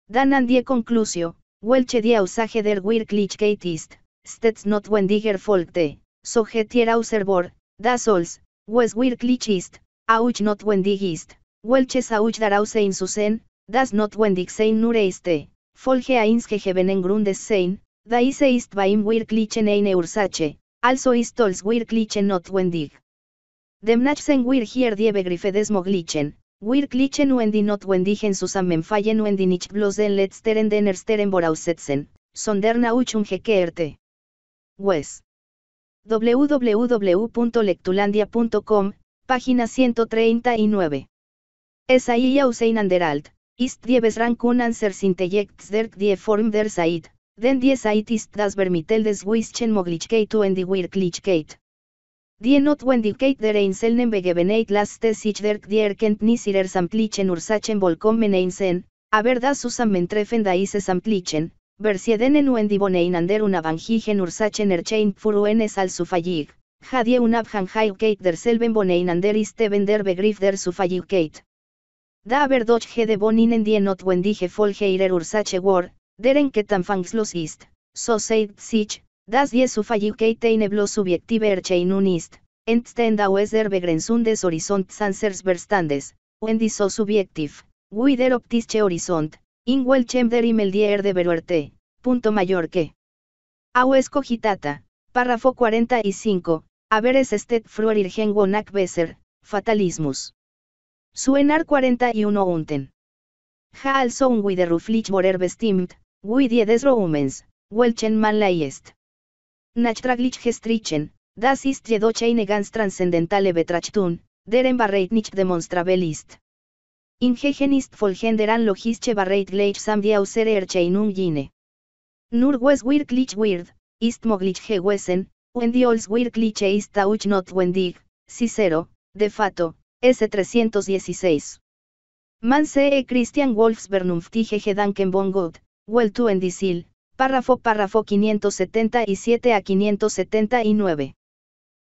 Dan an die conclusio, welche die der Wirklichkeit ist, stets notwendiger folgte, so getier auserbor, das als, was wirklich ist, auch notwendig ist, welches auch daraus sein susen, das notwendig sein nur ist, este, folge eins grundes sein, da ist beim wirklichen eine Ursache, also ist als wirklichen notwendig. Demnachsen wir hier die Begriffe des Moglichen, wir klichen und not wendigen zusammen fallen die nicht bloß den letzteren den ersteren voraussetzen, sondern auch Wes. www.lectulandia.com, página 139. Es ahí ausein anderalt, ist die Besrankunan sersintellects der die Form der Zeit, den die sait ist das Vermittel des Wischen Moglichkeit die wir klichkeit. Die not der einzelnen begebenheit laste sich der Erkenntnis ihrer Samtlichen ursachen volkommen einsen, aber das zusammentreffen da ise Samtlichen, versiedenen wendibonein ander una vangigen ursachen erchein furuenes al sufallig, hadie una Kate der selben bonein ander iste der begriff der sufalligkeit. Da aber doch de boninen die notwendige wendige folge ihrer ursache war, deren ketanfangslos ist, so seid sich, Das TE bloß subjektive Erscheinung ist, entstända aus der Begrenzundes Horizont Sansers Verstandes, und so subjektiv, optische Horizont, in welchem der Imeldier de Beruerte, punto mayor que. Aues cogitata, párrafo 45, haberes estet fruer WONAK besser, fatalismus. Suenar 41 unten. Ja also un wider Ruflich bestimmt, des Roumens, welchen man LAIEST. Nachtraglich gestrichen, das ist jedoch eine ganz transzendentale Betrachtung, deren barreit nicht demonstrabel ist. In ist folgender logische Barreit gleichsam die außer Erscheinung um jene. Nur was wirklich weird, ist moglich gewesen, wenn die Ols wirklich ist auch notwendig, wendig, Cicero, de fato, S316. Man e Christian Wolfs vernunftige Gedanken von Gott, well disil párrafo párrafo 577 a 579.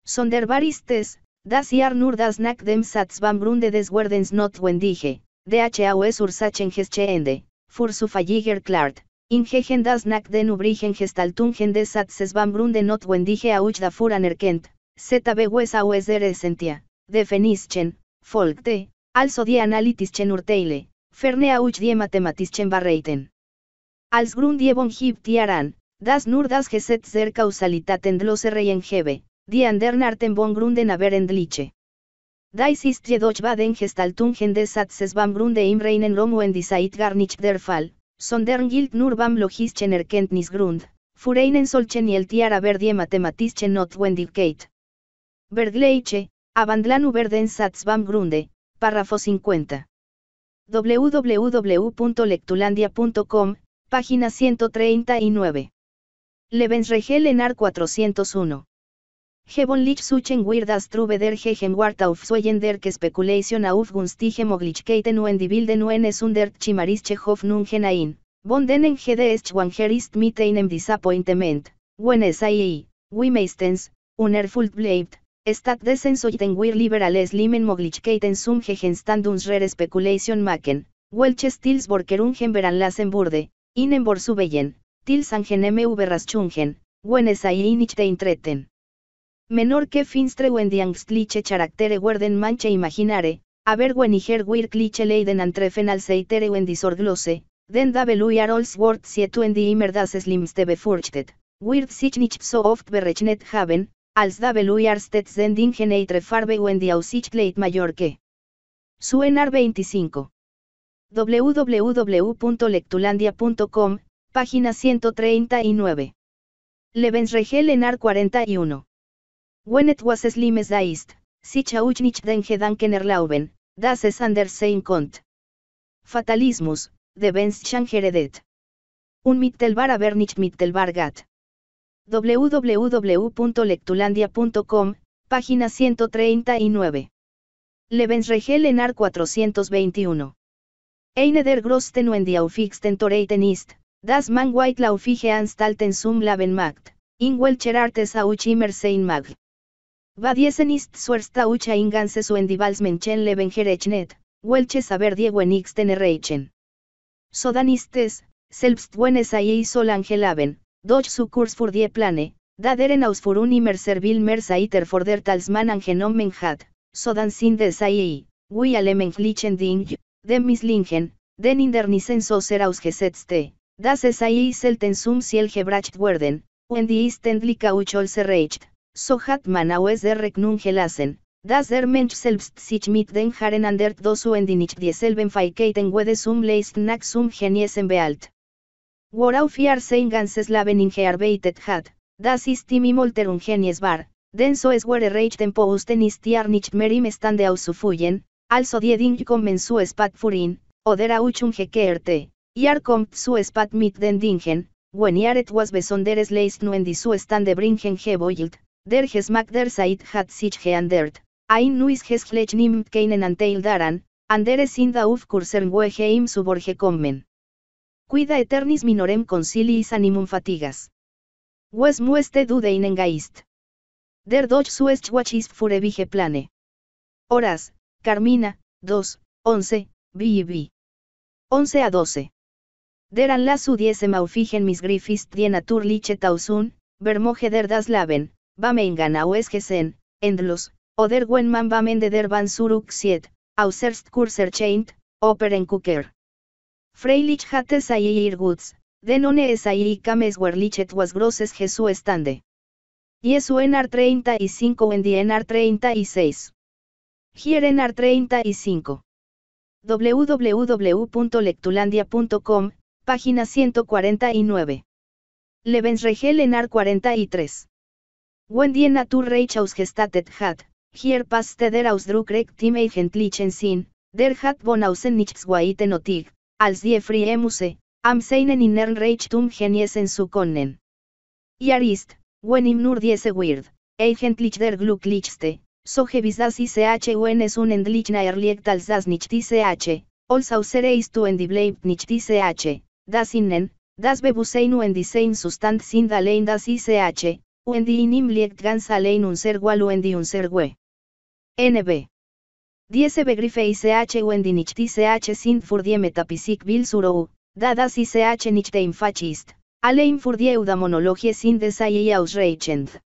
Sonderbaristes, das y nur das nak dem Satz van Brunde des Werdens notwendige, haues ursachen gescheende, fur su falliger klart, ingegen das nach den ubrigen gestaltungen des es van Brunde not notwendige auch u s ZBWS e aus der de fenischen, folgte, also die analytischen Urteile, ferne auch die mathematischen Barreiten. Als hib tiaran, das nur das gesetz er der causalitaten endlose gebe, die andern arten von grunden aber endliche. Dies ist jedoch baden gestaltungen des satzes van grunde im reinen romuendisait en gar der Fall, sondern gilt nur beim logischen Erkenntnisgrund, grund, einen solchen Tiar aber die mathematischen Notwendigkeit. Bergleiche, abandlan über den Satz van Grunde, párrafo 50. www.lectulandia.com Página 139. Lebensregel Ar 401. Hebonlich suchen wir das Trube der Gegenwart aufsuellen der auf gunstige Moglichkeiten und die Bilden und es under Chimarische Hoffnungen ein, von denen Gede ist mit einem Disappointment, when es I, we meistens, unerfüllt bleibt, Stat dessen wir liberales limen Moglichkeiten zum Gegenstand unserer speculation machen, welche stils Borkerungen veranlassen Innenborsubellen, Tilsangen MV Raschungen, Wenesainich te intreten. Menor que finstre wendiangstliche charactere werden manche imaginare, Wir wirkliche leiden antrefen al seitere wendisorglose, den dabeluiar als sietuendi immer das slimste befürchtet, wird sich nicht so oft berechnet haben, als dabeluiar stets den dingen eitre farbe wendi aussicht leit mayor que. Suenar 25 www.lectulandia.com, página 139. Lebensregel Lenar 41. Wenet was Slimes daist, sich nicht den Gedanken erlauben, das es anders sein konnt. Fatalismus, de Benschan Heredet. Un Mittelbar aber nicht Mittelbar gat. www.lectulandia.com, página 139. Lebensregel 421. Einer grosten Wendiaufixten Toreiten ist, das man white laufige anstalten zum Leben macht, in welcher artes auch immer sein mag. Vadiesen ist suersta ucha inganse su endivalsmenchen leben gerechnet, welche saber wenigsten erreichen. Sodanistes, selbst es ahí sol angelaven, doch su kurs für die plane, daderen aus für immer servil mer saiter for angenomen hat, sodan sin des ahí, wie alemen glichen ding, dem Mislingen, den Indernissen der ser ausgesetzte, das es ahí selten sum Ziel gebracht werden, und die ist endlich auch reicht, so hat man aus der Rechnung gelassen, dass der Mensch selbst sich mit den haren andert dosu und die nicht dieselben Fähigkeiten wede zum leisten zum Geniesen bealt. Worauf ihr sein ganzes Leben gearbeitet hat, das ist im Imolter un Genies denn so es were reichten den Posten ist ihr nicht mehr Stande Also die ding kommen su spat furin, oder auch umgekehrt, hier kommt su spat mit den Dingen, when was was besonderes leist nuendi die su stande bringen geboilt, der gesmack der Zeit hat sich geändert, ein nuis Geschlecht nimmt keinen Anteil daran, andere sind auf kursen wege im suborge kommen. Cuida eternis minorem consiliis animum fatigas. Wes mueste dude deinen Geist? Der doch suest watch ist für plane. Horas, Carmina, 2, 11, B. 11 a 12. Deran su diese maufigen mis griffis die lichet ausun, tausun, vermoge der das laben, bamengan es gesen, endlos, oder wenman man men de der van suruk siet, auserst kurser chaint, operen kuker. Freilich hates ahí irguts, denone es ahí kames werlichet was grosses jesu estande. Y enar en ar 35 en ar 36 y 35. www.lectulandia.com, página 149. Ar 43. Natur Reich ausgestattet hat, hier passt der Ausdruck recht eigentlichen Sinn, der hat von außen nichts weiten notig, als die frie Muse, am seinen innern Reichtum geniesen zu können. Jarist, wenn im nur diese wird, eigentlich der glücklichste, Sogevis das ICHUN es un endlichna als das nichtich, olsausere istu nicht ICH, das innen, das bebuseinu endisein sustant sind allein das ICH, uendi inim allein un alein unser gual uendi unser we. NB. Diese Begriffe ICH nicht ICH sind fur die metapisik bilsurou, da das ICH nichte ist, alein fur die monologie sind desai ausreichend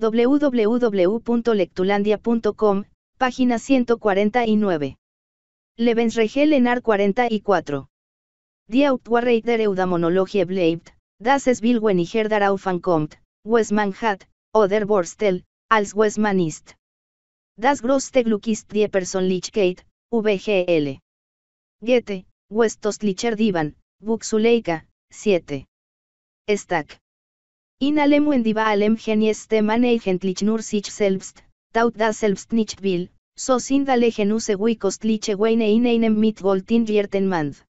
www.lectulandia.com, página 149. Lebensregel lenar 44. Die Hauptwahrheit Euda Monologie bleibt, das es Bilwen weniger darauf ankommt, hat, oder Borstel, als Westman ist. Das größte Glück ist die Personlichkeit, VGL. Goethe, Westostlicher Divan, Buxuleika, 7. Stack. In alem und allem genieste nur sich selbst, taut das selbst nicht will, so sind alle genuse wikostliche weine in einem mit voltin vierten mand.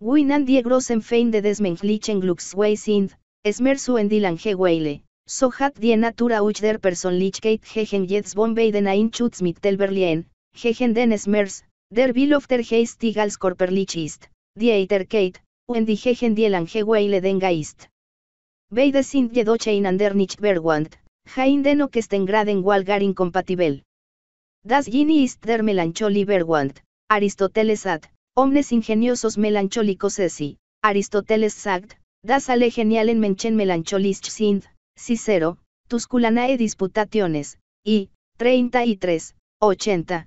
Winan die großen feinde des menschlichen wei sind, es und die en weile, so hat die natura uch der Personlichkeit, gegen jetzt beiden den schutz mit del gegen den smers, der will of der heistigals die als ist, die eiterkeit, und die gegen die lange weile den geist. Beide sind jedoch einander nicht verwandt, hain dennoch den graden walgar incompatibel. Das gini ist der melancholi verwandt, Aristoteles hat, omnes ingeniosos melancholicos esi, Aristoteles sagt, das alle genialen menchen melancholisch sind, Cicero, Tusculanae Disputationes, y, 33, 80,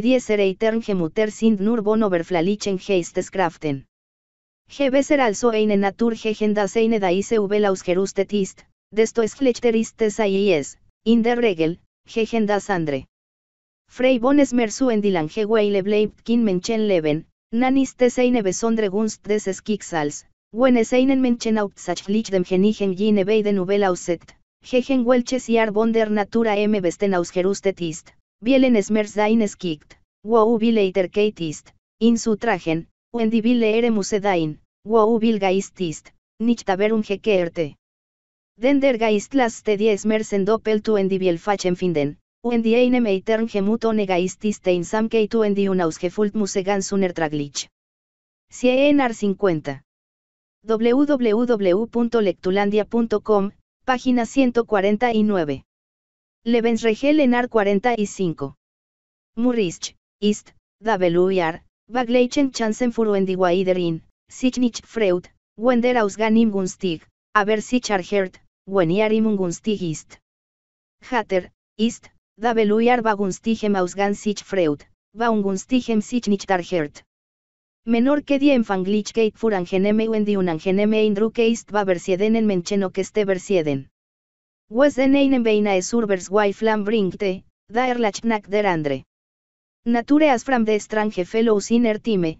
die ereitern gemuter sind nur bono geistes kraften. Gebeser also eine Naturgegend das eine Daise ubel ausgerüstet ist, desto schlechter ist es in der Regel, Gegend das andere. von su en lange weile bleibt kin menchen leben, nan ist es eine besondre Gunst des Skicksals, wenn es einen Menschen sachlich dem Genigen jene beiden ubel ausset, Gegen welches Jahr von der Natura M besten ausgerüstet ist, bielen es sein skickt, wo later ist, in su Tragen, Wendy ere musedain, wow will geistist, ist, nicht haber gekehrte. Den der geist las dies mersen doppel tu endi finden, eine meitern gemutone one in ist samke tu un ausgefult musegan traglich. CNR 50. www.lectulandia.com, página 149. Lebensregel enar 45. Murisch, ist, W.R bagleichen Chansen für Endiwaiderin, sich nicht freut, wenn der Ausgang im Gunstig, aber sich erhört, wenn ihr im Gunstig ist. Hatter, ist, da beluyar va Gunstigem Ausgang sich freut, va Gunstigem sich nicht Menor que die Empfanglichkeit für angeneme Wendi angeneme ist va versiedenen Menschen que ste versieden. Was den einen Beina es urbers Wife bringte, da er der andre. Nature as from the strange fellows in her time,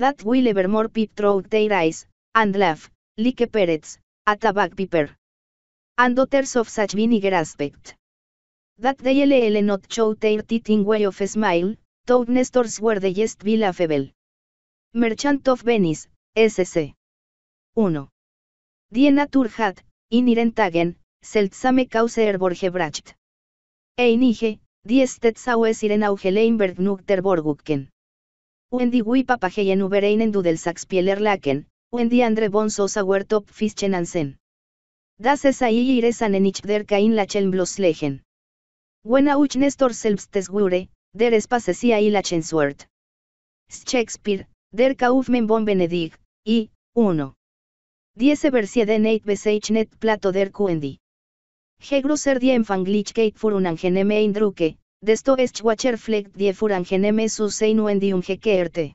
that will evermore peep through their eyes, and laugh, like perets, at a piper. And others of such vinegar aspect. That they ll not show their teeth way of a smile, though nestors were the jest villa laughable. Merchant of Venice, S.C. 1. Die Natur hat, in Irentagen, seltsame cause erborgebracht. Einige, Die Stetsaue Siren Augelein Borgutken. Wendy Wi Papageyen Ubereinen Saxpieler Laken, Wendy Andre von Sosa Fischen Das es ahí iresan der Kain Lachen Bloslegen. Buena uch Nestor selbstes gure, der y Shakespeare, der Kaufmen Bon benedig, i, 1. 10 versieden 8 net plato der Kuendi. Hegrosser die Empfanglichkeit un unangenehme Eindrücke, desto es watcher fleckt die für angenehme die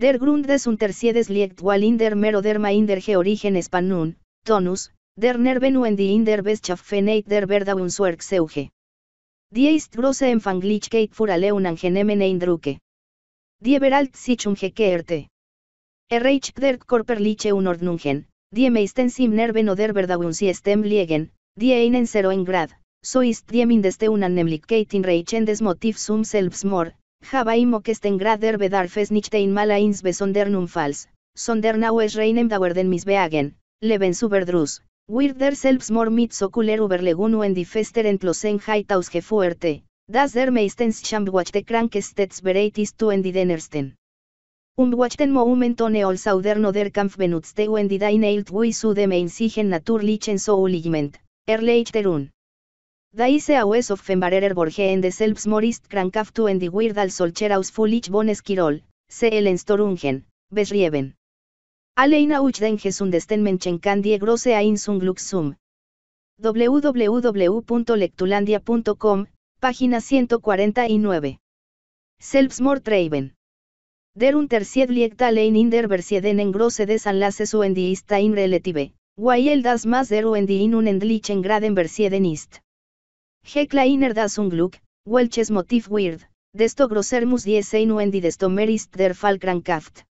Der Grund des Untersiedes liegt walinder in der Meroderma in der Georigen Spannun, Tonus, der die in der Beschaffenheit der Die ist große Empfanglichkeit für alle unangenehmen Eindrücke. Die beralt sich umgekehrte. Erreicht der Körperliche Unordnungen, die meistens im Nerven oder Verdauungssystem liegen, Die einen en grad, so ist die deste in reichen des motiv um selbst mor, habe im grad der Bedarf es nicht mala eins Besondern fals, sondern au es reinem dauer den misbeagen, leben superdrus, wird der selbst mit so cooler überlegen die fester entlosen heit ausgefuerte, das der meistens schamwatch de krankestets bereit ist en die denersten. Um wachten momentone ol sauderno der Kampf benutzte und die deinelt wie su dem natur naturlichen so uligment, Erleichterun. Daise of Fembarer borge en de selbst morist krankaftu en die Wirdal solcher aus fulich von Eskirol, se storungen, Besrieben. Aleina uchden un desten grosse www.lectulandia.com, página 149. Selbstmord treiben. Der liegt allein in der versieden en grosse des su en die ist relative, Weil das der und un in en Graden versieden ist. He kleiner das Unglück, welches motif weird, desto grosser mus die sein und desto merist der der krankhaft.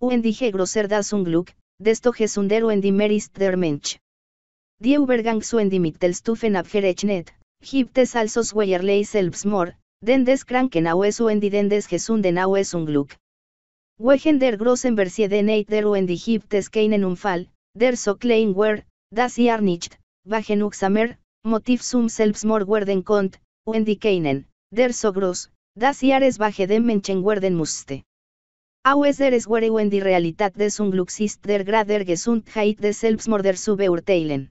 Und he grosser das Unglück, desto gesunder und mehr merist der Mensch. Die Übergang zu und Mittelstufen abgerechnet, gibt es also zweierlei selbstmord, des Kranken au es und den des gesunden Unglück. Wegen der grossen versieden eit der und gibt es keinen fal, Der so das arnicht nicht, motif motiv zum selbstmord werden kont, Wendy keinen, der so gross, das ihr es dem menschen werden musste. Au es der es were Wendy realitat des ungluxist der grader gesundheit des selbstmorder beurteilen.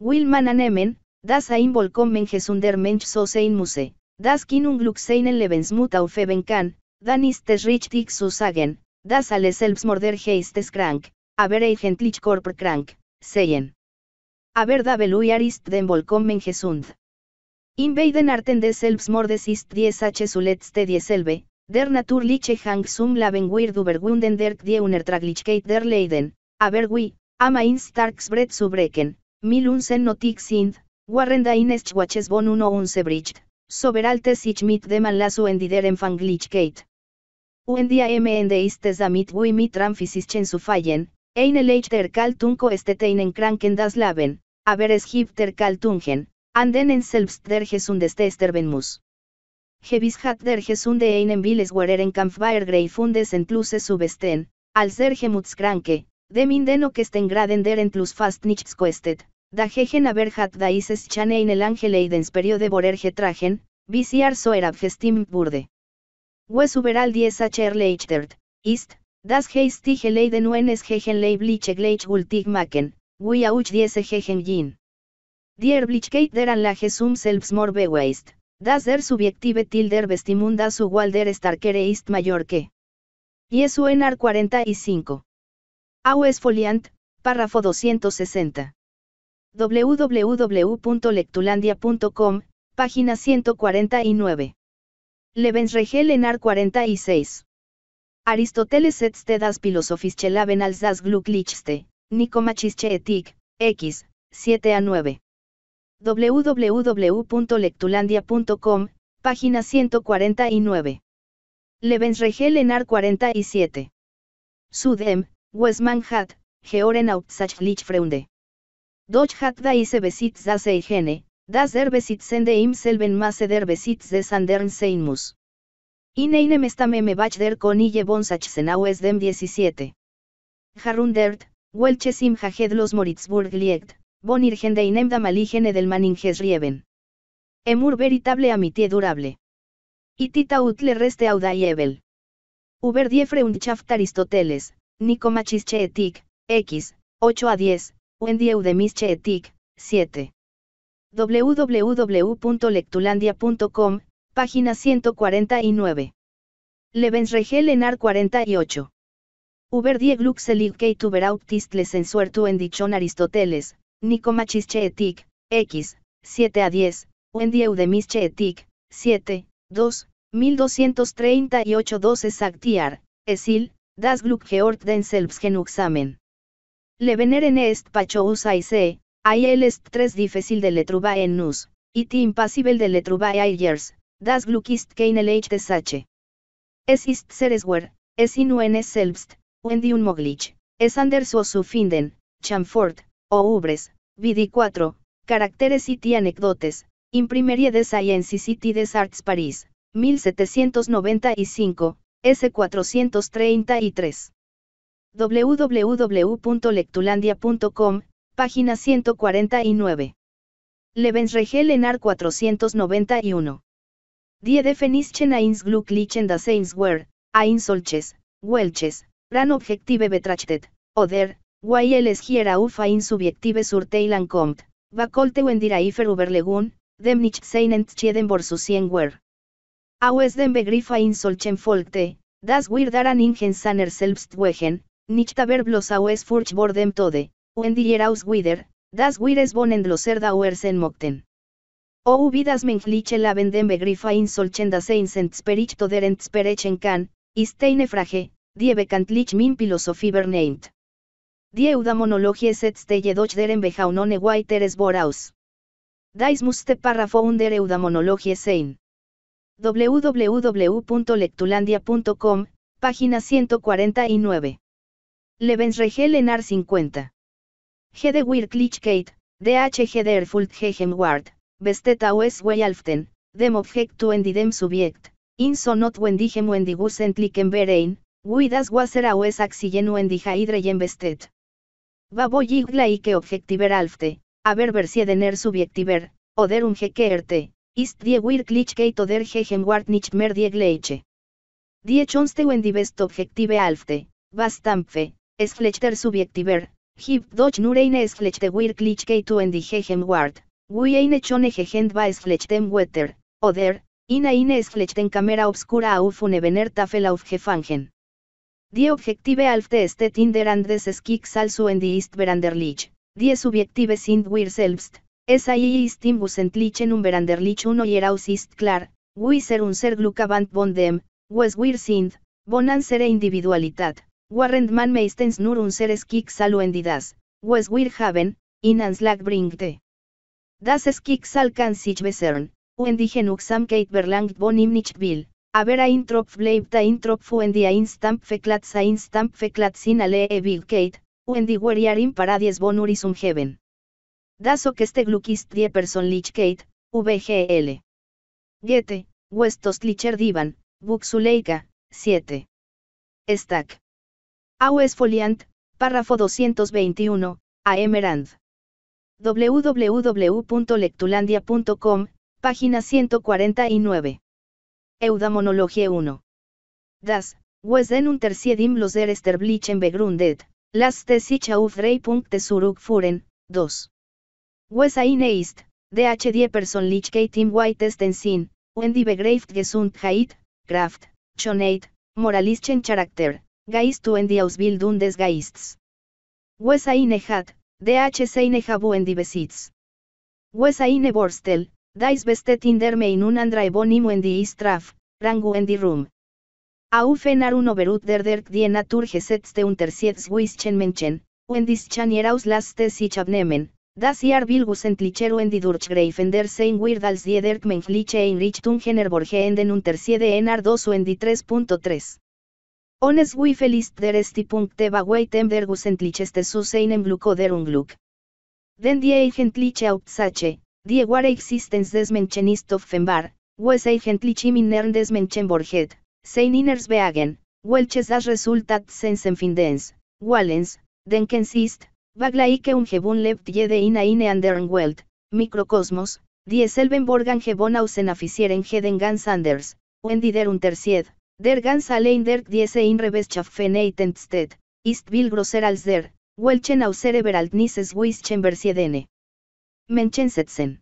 Will man anemen, das ein volkommen gesunder mensch so sein muse, das kin ungluxeinen lebensmut aufeben kann, dann ist es richtig zu sagen, das alle selbstmorder geistes krank, aber eigentlich korp krank, seien. Aber da beluiar den volkommen gesund. In beiden arten des mordes ist die Sache die dieselbe, der naturliche Hang zum Leben wir überwunden der die Unertraglichkeit der Leiden, aber wie, am ein starkes Brett zu brechen, mil unsen notig sind, warren da uno unse bricht, soberalte sich mit dem Anlass der Empfanglichkeit. Uendia mende ist es damit wie mit zu fallen, Eine echter Kaltunko einen Kranken das laben, aber es Hipter Kaltungen, en selbst der esterben mus. Hevis hat der Gesunde einen Willes Wareren Kampfbaer Greifundes entluses subesten, als der Gemutskranke, dem que Graden der entlus fast nichts koestet, da Gegen aber hat daises Chane in el Angeleidens Periode Borer Getragen, visiar so erabgestimmt burde. Wes überall 10 Acher ist, Das geistige Leiden uenes gegen leibliche gleichgültig machen, wie auch diese gegen jin. Dier Blichkeit deran la sum selbst beweist, das der subjektive tilder vestimunda su walder starkere ist mayor que. Y 45. Au párrafo 260. www.lectulandia.com, página 149. Lebensregel enar 46. Aristoteles filósofos filosofische laben als das Glücklichste, Nicomachische Ethik, X, 7 a 9. www.lectulandia.com, página 149. Lebensregel Ar 47. Sudem, Westman hat, Georen freunde. Deutsch hat da das Eigene, das der Besitzende im selben Masse der des anderen sein Ineinem esta me bach der conille bonsach es dem 17. Jarrundert, welches im hajed los Moritzburg liegt, bon irgendeinem da del maninges rieben. Emur veritable amitie durable. Itita utle reste auda Evel. Uber diefre und Aristoteles, Nicomachische etik, X, 8 a 10, Wendieu de etik, 7. www.lectulandia.com Página 149. Lebensregel Ar 48. Uber die Gluckseligkeit über en suertu en dichon Aristoteles, Nicomachische etic, X, 7 a 10, und Eudemische etic, 7, 2, 1238 12 Sagtiar, Esil, das geort den Selbstgenuxamen. Leveneren est pachous se, aiel est tres difícil de letruba en nus, ti impassible de letruba aiers, Das Gluck ist Es ist sereswer, es in selbst, und Moglich, es anders zu finden, Chamfort, o Ubres, Vidi 4, Caracteres City Anecdotes, Imprimerie de Science City des Arts Paris, 1795, S433. www.lectulandia.com, página 149. Lebensregel 491. Die definischen eins glücklichen das eins wer, solches, welches, ran objective betrachtet, oder, weil es hier auf ein subjektive Urteilen kommt, wakolte wenn die Reifer überlegun, dem nicht sein entschieden vorsuzien Au dem Begriff ein solchen folgte, das wir daran ingen seiner selbst wegen, nicht aber bloß aues furcht tode, wenn dir wider, das wir es bonen bloßer dauersen mochten. O vidas menfliche la insolchenda begrifa solchendas seinsent toderen toder kan can, isteine frage, die cantlich min philosophie bernaint Die euda monologie set stelle boraus. Dais muste párrafo under euda monologie sein. www.lectulandia.com, página 149. Lebensregel AR 50. G. de Wirklichkeit, DHG de Erfurt WARD. Bestet es alften, dem en dem subject, in so not wendigem verein berein, guidas wasera es axillen wendijaidreyen bestet. Babo yigla y que objectiver alfte, haber versiedener subjectiver, oder un keerte, ist die wirklichkeit oder gegem ward nicht mer die gleiche. Die chonste best objective alfte, bastampfe, es flechter subjectiver, hip doch nur eine es flechte wirklichkeit wendigegem ward. Wie eine chone gegend va esflechten wetter, oder, ina ine esflechten kamera obscura auf une vener tafel gefangen. Die objektive alfte estet in der andes skicks also en die ist veranderlich, die Subjektive sind wir selbst, es ahí ist im en un veranderlich uno y eraus ist klar, Wir ser un ser von dem, wes wir sind, bonan ser individualitat, warrend man meistens nur un ser skicks also en das, wes wir haben, in anslag bringte. Das Schicksal kan sich besern, und die kate verlangt von ihm nicht will, aber ein Tropf bleibt ein Tropf und die stamp Stampfeklatz ein ale in alle e Kate. und die Warrior Paradies von Horizon um Das Okeste este ist die kate, VGL. Gete, licher Divan, Buxuleika, 7. Stack. Au foliant, párrafo 221, a Emerand www.lectulandia.com, página 149. Eudamonología 1. Das, Wesen unterschied los ersterblichen begründet, las sich auf drei Punkte zurückführen, 2. Wes eine ist, DH die Personlichkeit im Sinn, und die begreift Gesundheit, Kraft, Schönheit, moralischen Charakter, Geist und die Ausbildung des Geists. Wes hat, de seine en die besitz. We Aine borstel, dais bestet in der in un andra ebonimo en die straf, rangu en die rum. Aufenar un oberut der derk die natur gesetzte unter und wischen menschen, dis chanieraus laste sich abnemen, das bilgus entlichero en die durchgreif sein Wird als die derk menchliche en richtung generborge en den en 3.3 honest wifelist list der Stipunkt va en der gusentlicheste su seinem Den die eigentliche auptsache, die ware existenz des Menschen ist offenbar, wes eigentlich im des Menschen borget, sein Inners beagen, welches das Resultat sens empfindens, wallens, denken ist, Baglaike ungebun lebt jede in eine Welt, Mikrokosmos, die selben borgen aus ausen afficieren heden ganz anders, und untersied, Der ganz allein der diese in Wisschaft ist viel grosser als der, welchen ausereber alt nises wischen versiedene. Menchensetzen.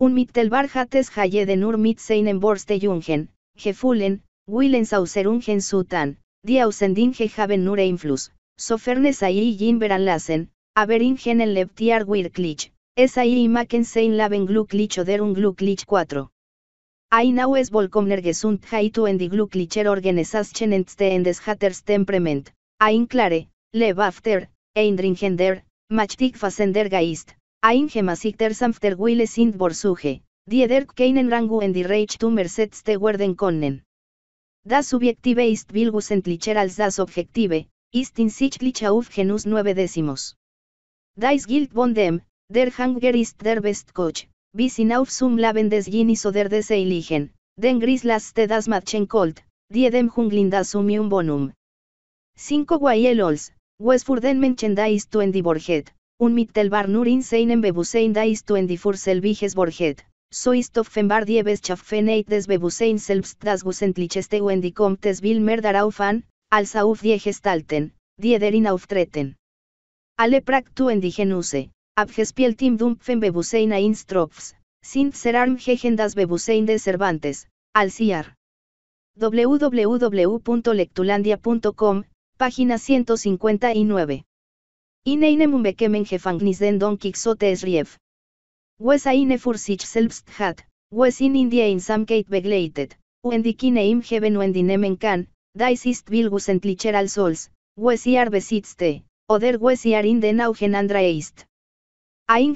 Un mittelbar hates haye de nur mit seinen borste jungen, gefulen, willens auserungen sutan, die ausendinge haben nur sofern sofernes ahí jinberan lassen, aberingen en leptiar wirklich, es ahí macken sein laben glücklich oder un glücklich 4. Ein es volkommner Gesundheit en die Glücklicher Organes en des Hatters Temperament, ein klare, Lebafter, eindringender, machtigfasender Machtig fasender Geist, ein Gemasichter Samfter Wille sind Borsuche, die der keinen Rangu en die Reich to werden konnen. Das Subjektive ist Vilgus entlicher als das Objektive, ist in sich auf Genus 9 décimos. Das gilt von dem, der Hanger ist der best coach, Bis auf zum lavendes des Ginis oder den gris las tedas matchen colt, diedem un bonum. 5 guayelols, Westfurden en tuendi borget, un mittelbar nur in seinen bebusein dais tuendi furselviges borget, so bar dieves chaffeneit des bebusein selbst das gusentlicheste wendi comtes vil die alsauf die diederin auftreten. Ale practu Genuse. Abgespiel Tim Dumpfen Bebusein sind Serarm hegendas Bebusein de Cervantes, Alciar. www.lectulandia.com, página 159. Ineinum Bekemen Gefangnis den Don Quixote rief. Wes aine fur sich selbst hat, wes in India in Samkeit begleitet, uendikine im Heben uendinemen kan, dais ist Vilgus entlicher als Sols, wes besitzt o oder wes in den Augen andra eist. Ein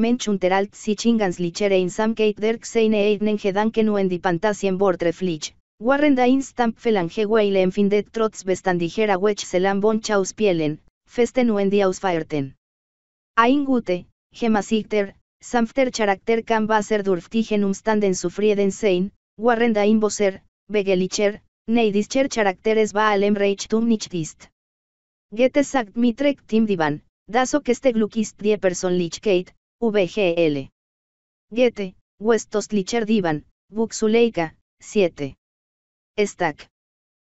Mensch unteralt sich Inganslicher Einsamkeit der seine eigenen Gedanken und die Pantasien Bortreflich, Warren da Instampfelen Geweile er empfindet trotz bestandigera selam von Chauspielen, Festen und die Gute, Gemasichter, Samfter Charakter kann Wasser durftigen umstanden sufrieden sein, Warren da bosser, Begelicher, Neidischer Charakteres va allem Reichtum nicht ist. Gete sagt Mitrek Tim Divan, que este este ist die VGL. Goethe, Westostlicher Divan, Buxuleika, 7. Stack.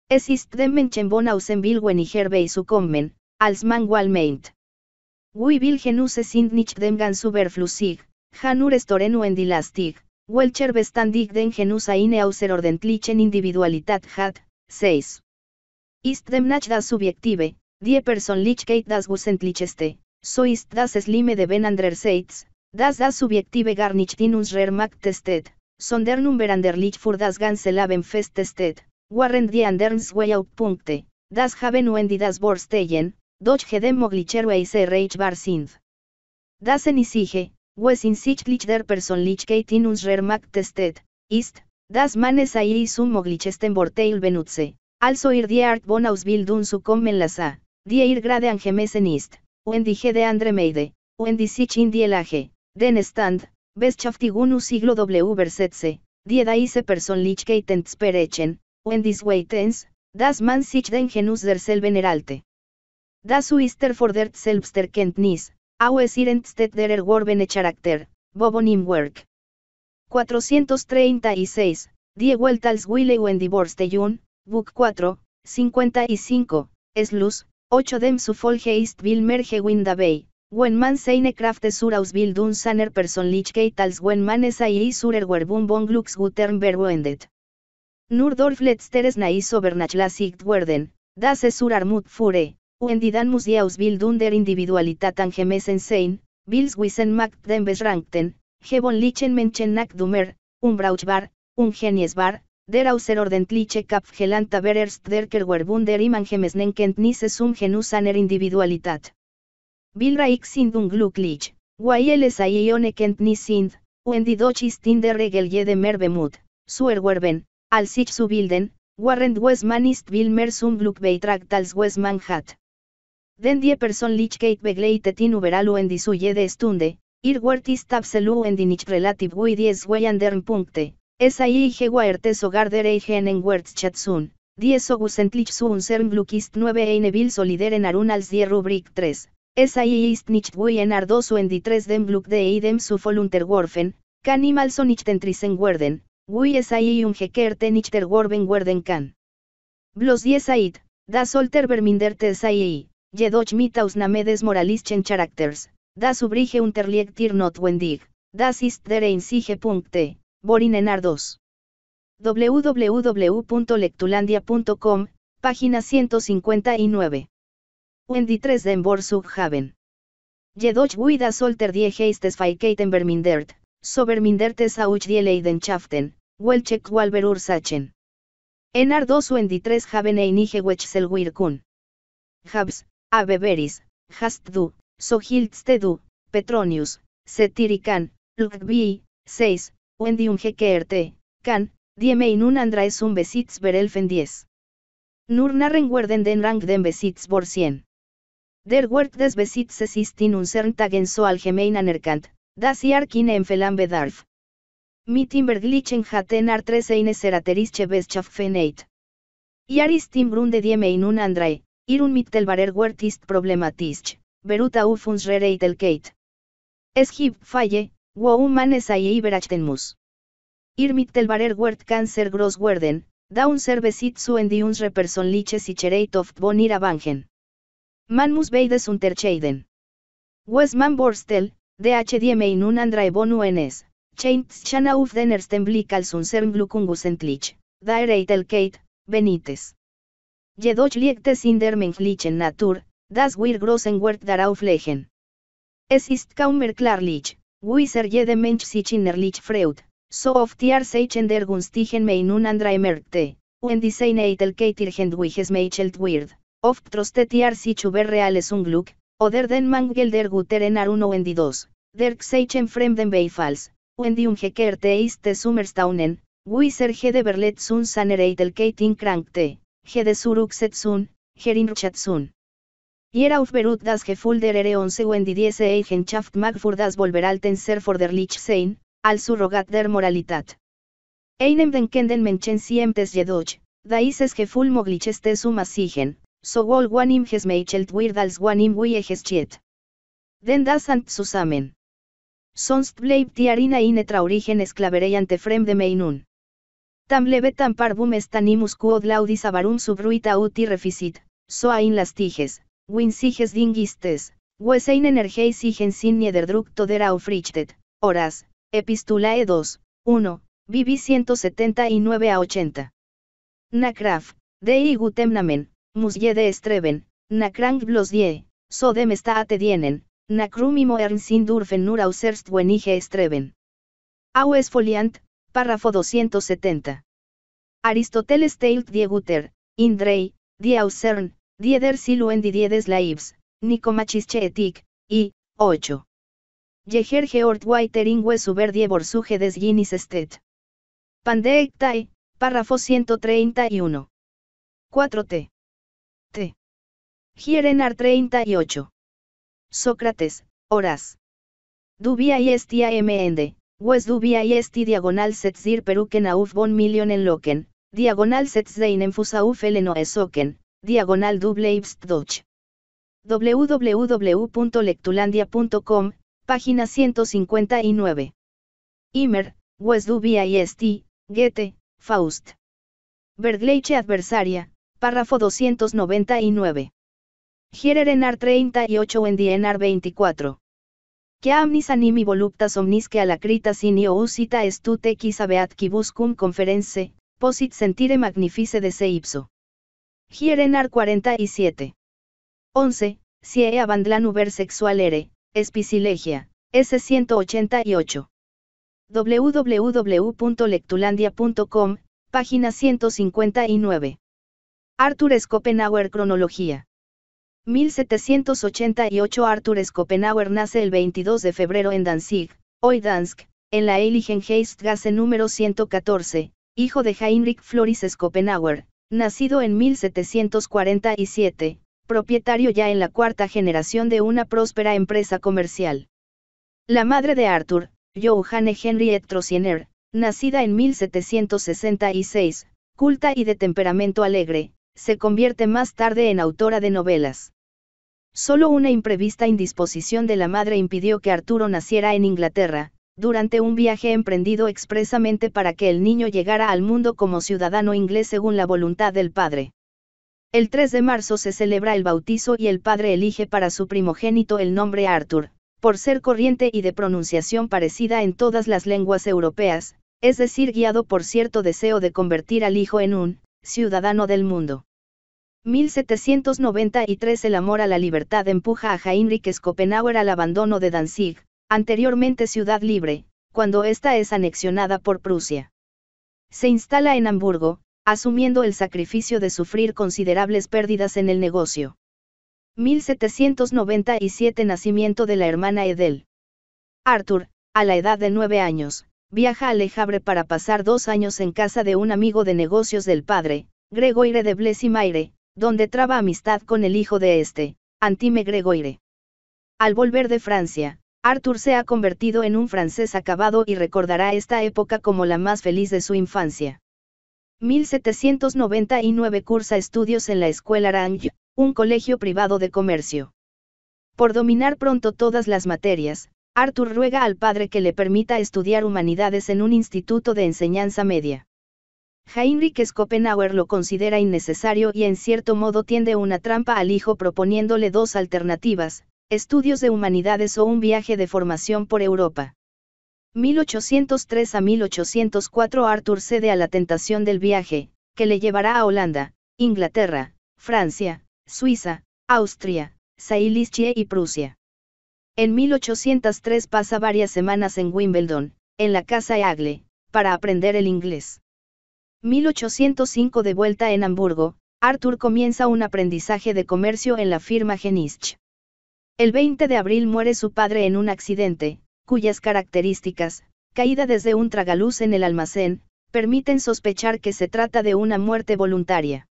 Es ist dem Menschen bon Ausenbilwen su kommen, als man wal meint. Wie sind nicht dem ganz hanur en welcher bestandig den genus eine außerordentlichen Individualität hat, 6. Ist dem das Subjektive, Die Person Lichkeit das Wissentlichste, so ist das Slime de Ben andererseits, das das Subjektive gar nicht in unserer Macht testet, sondern number anderlich für das ganze fest testet. warren die anderns way out punkte, das haben und das Borstellen, doch gedem moglicherweise bar sind. Das in wes insichtlich der Personlichkeit in unserer Macht testet, ist, das manes ei is un moglichesten borteil benutze, also ir die Art von Ausbildung zu kommen las Die irgrade grade angemessen ist, und die de andre meide, und die sich in die Lage, den stand, u siglo w versetze, die daise personlichkeiten sprechen, und die weitens, das man sich den genus der selben eralte. Das uister for der selbsterkenntnis, au es irentstet der erworbene charakter, bobon work. 436, Die Vuelta als Wille und die Borste Jun, Book 4, 55, luz. 8 dem su ist vil merge Bay. Gwen man seine krafte sur un saner personlichkeit als gwen man es ahí bon glux gutern verwendet. Nur dorf letsteres werden, das es sur armut fure, uendidan musiaus ausbild dun der individualitat angemessen sein, Bilswissen wissen macht den besrankten, gebon lichen menschen nack dumer, un brauchbar, un geniesbar, Derausser ordentliche gelanta vererst derker werbunder imangemesnen kenntnisses genus genusaner individualitat. Bilreich sind unglücklich, weil es ione kenntnis sind, und die doch ist in der Regel jede merbemut, Bemut, als sich zu bilden, warrend Westman ist will mehr zum Glück beitragt als Westman hat. Den die person Personlichkeit begleitet in überall und die zu jede Stunde, ir Wert ist abselu und nicht relativ wie dies weyandern Punkte. Es ahí y hogar de Eigen en die 10 Ogusentlich zu unserem Glück ist 9 Einevil Solider en Arun als die Rubrik 3. Es ahí ist nicht en Ardoso en tres 3 dem bluk de idem su volunterworfen, unterworfen, imalso so nicht entrisen werden, wie es ahí un Gekerte nicht erworben werden kann. Bloß das solter verminderte es ahí, jedoch mit ausnamedes moralischen charakters, das ubrige unterliegt dir notwendig, das ist der einzige Punkte. Borin Enar 2. www.lectulandia.com, página 159. Wendy 3 den Subhaven. Jedoch Wida Solter die Heistes Vermindert, Sobermindertes Auch die Leidenschaften, Welchek Walber Ursachen. Enar 2 Wendy 3 haben Einige Wechselwirkun. Habs, Abeberis, Hast du, du, Petronius, setirikan, Lugbi, 6, Wendy un GKRT, can, dieme in un andraes un besitz berelfen 10. Nur narren werden den rang den besitz bor 100. Der Wert des Besitzes ist in Unserntagen so allgemein anerkannt, dass ihr en felan bedarf. Mit im en haten ar tres eine seraterische beschaffen eit. Ihr ist im Grunde dieme in un andrei, irun mittelbarer Wert ist problematisch, veruta ufuns uns rereit Es gibt Falle, Wow es ahí Mus. Ir mittelbarer Wert cancer gross werden, daun Su en die liches y chereitoft oft bonir abangen. Man muss beides unterscheiden. Wes man borstel, DH10 in un bonu enes, chaints chana uf den ersten blick als unserm glucungus entlich, daer eitel kate, benites. Jedoch liegtes in der Natur, das wir grossen Wert darauf legen. Es ist kaum erklärlich, Wieser jede mensch sich innerlich Freud, so oft ihr sich in der günstigen und andra emerkte, und die Seineitel Keitirgend wiches Meichelt wird, oft trostet ihr sich über reales un Glück, oder den Mangel der Guteren Aruno en die dos, der Seichen fremden Beifalls, und die umgekehrte ist des Summerstaunen, Wieser jede Berlet sun sanereitel in krankte, jede Suruxet sun, Gerin sun auf berut das der ere onzeuen diese Eigenschaft mag für das Volveralten ser forderlich sein, al Surrogat der moralitat. Einem den kenden Menschen siemtes jedoch, da ises Geful moglicheste summa umasigen, so wohl im gesmeichelt wird als im wie geschiet. Den das ant zusammen. Sonst bleibt die Arina origen esclaverei ante fremde meinun. Tam levetam Parbum estanimus quod laudis avarum subruita uti reficit, so in las Win dingistes, Wesein energei sin niederdruck toder aufrichtet, horas, epistulae 2, 1, bibi 179 a 80. Nakraf, dei gutemnamen, musje de streben, nakrang blos die, sodem staate dienen, nacrumimo ern sin durfen nur auserst wenige streben. Au foliant, párrafo 270. Aristoteles teilt dieguter, indrei, die ausern, Dieder Siluendi Diedes nico Nicomachische Etik, y, 8. Yeher Geort Whiteringue die Suge Sugedes Ginis Estet. Pandectai, párrafo 131. 4t. T. Hierenar 38. Sócrates, Horas. Dubia y estia Wes dubia y esti diagonal setzir peruken auf bon million en loken, diagonal setzein en fusauf eleno esoken, diagonal Doble www.lectulandia.com, página 159. Imer, West Goethe, Faust. Vergleiche adversaria, párrafo 299. Hiererenar 38 en Dienar 24. Que amnis animi voluptas omnis que sinio usita estute quis abeat quibuscum conferense, posit sentire magnifice de se ipso. Hierenar 47. 11. Sie abandlan uber sexualere, espicilegia, S188. www.lectulandia.com, página 159. Arthur Schopenhauer Cronología. 1788 Arthur Schopenhauer nace el 22 de febrero en Danzig, hoy Dansk, en la Heistgasse número 114, hijo de Heinrich Floris Schopenhauer, Nacido en 1747, propietario ya en la cuarta generación de una próspera empresa comercial. La madre de Arthur, Johanne Henriette trociner, nacida en 1766, culta y de temperamento alegre, se convierte más tarde en autora de novelas. Solo una imprevista indisposición de la madre impidió que Arturo naciera en Inglaterra, durante un viaje emprendido expresamente para que el niño llegara al mundo como ciudadano inglés según la voluntad del padre. El 3 de marzo se celebra el bautizo y el padre elige para su primogénito el nombre Arthur, por ser corriente y de pronunciación parecida en todas las lenguas europeas, es decir, guiado por cierto deseo de convertir al hijo en un ciudadano del mundo. 1793 El amor a la libertad empuja a Heinrich Schopenhauer al abandono de Danzig, anteriormente Ciudad Libre, cuando ésta es anexionada por Prusia. Se instala en Hamburgo, asumiendo el sacrificio de sufrir considerables pérdidas en el negocio. 1797 Nacimiento de la hermana Edel. Arthur, a la edad de nueve años, viaja a Lejabre para pasar dos años en casa de un amigo de negocios del padre, Gregoire de Blesimaire, donde traba amistad con el hijo de este, Antime Gregoire. Al volver de Francia, Arthur se ha convertido en un francés acabado y recordará esta época como la más feliz de su infancia. 1799 cursa estudios en la Escuela Range, un colegio privado de comercio. Por dominar pronto todas las materias, Arthur ruega al padre que le permita estudiar humanidades en un instituto de enseñanza media. Heinrich Schopenhauer lo considera innecesario y en cierto modo tiende una trampa al hijo proponiéndole dos alternativas, Estudios de Humanidades o un viaje de formación por Europa. 1803 a 1804 Arthur cede a la tentación del viaje, que le llevará a Holanda, Inglaterra, Francia, Suiza, Austria, Salicia y Prusia. En 1803 pasa varias semanas en Wimbledon, en la casa Eagle, para aprender el inglés. 1805 de vuelta en Hamburgo, Arthur comienza un aprendizaje de comercio en la firma Genisch. El 20 de abril muere su padre en un accidente, cuyas características, caída desde un tragaluz en el almacén, permiten sospechar que se trata de una muerte voluntaria.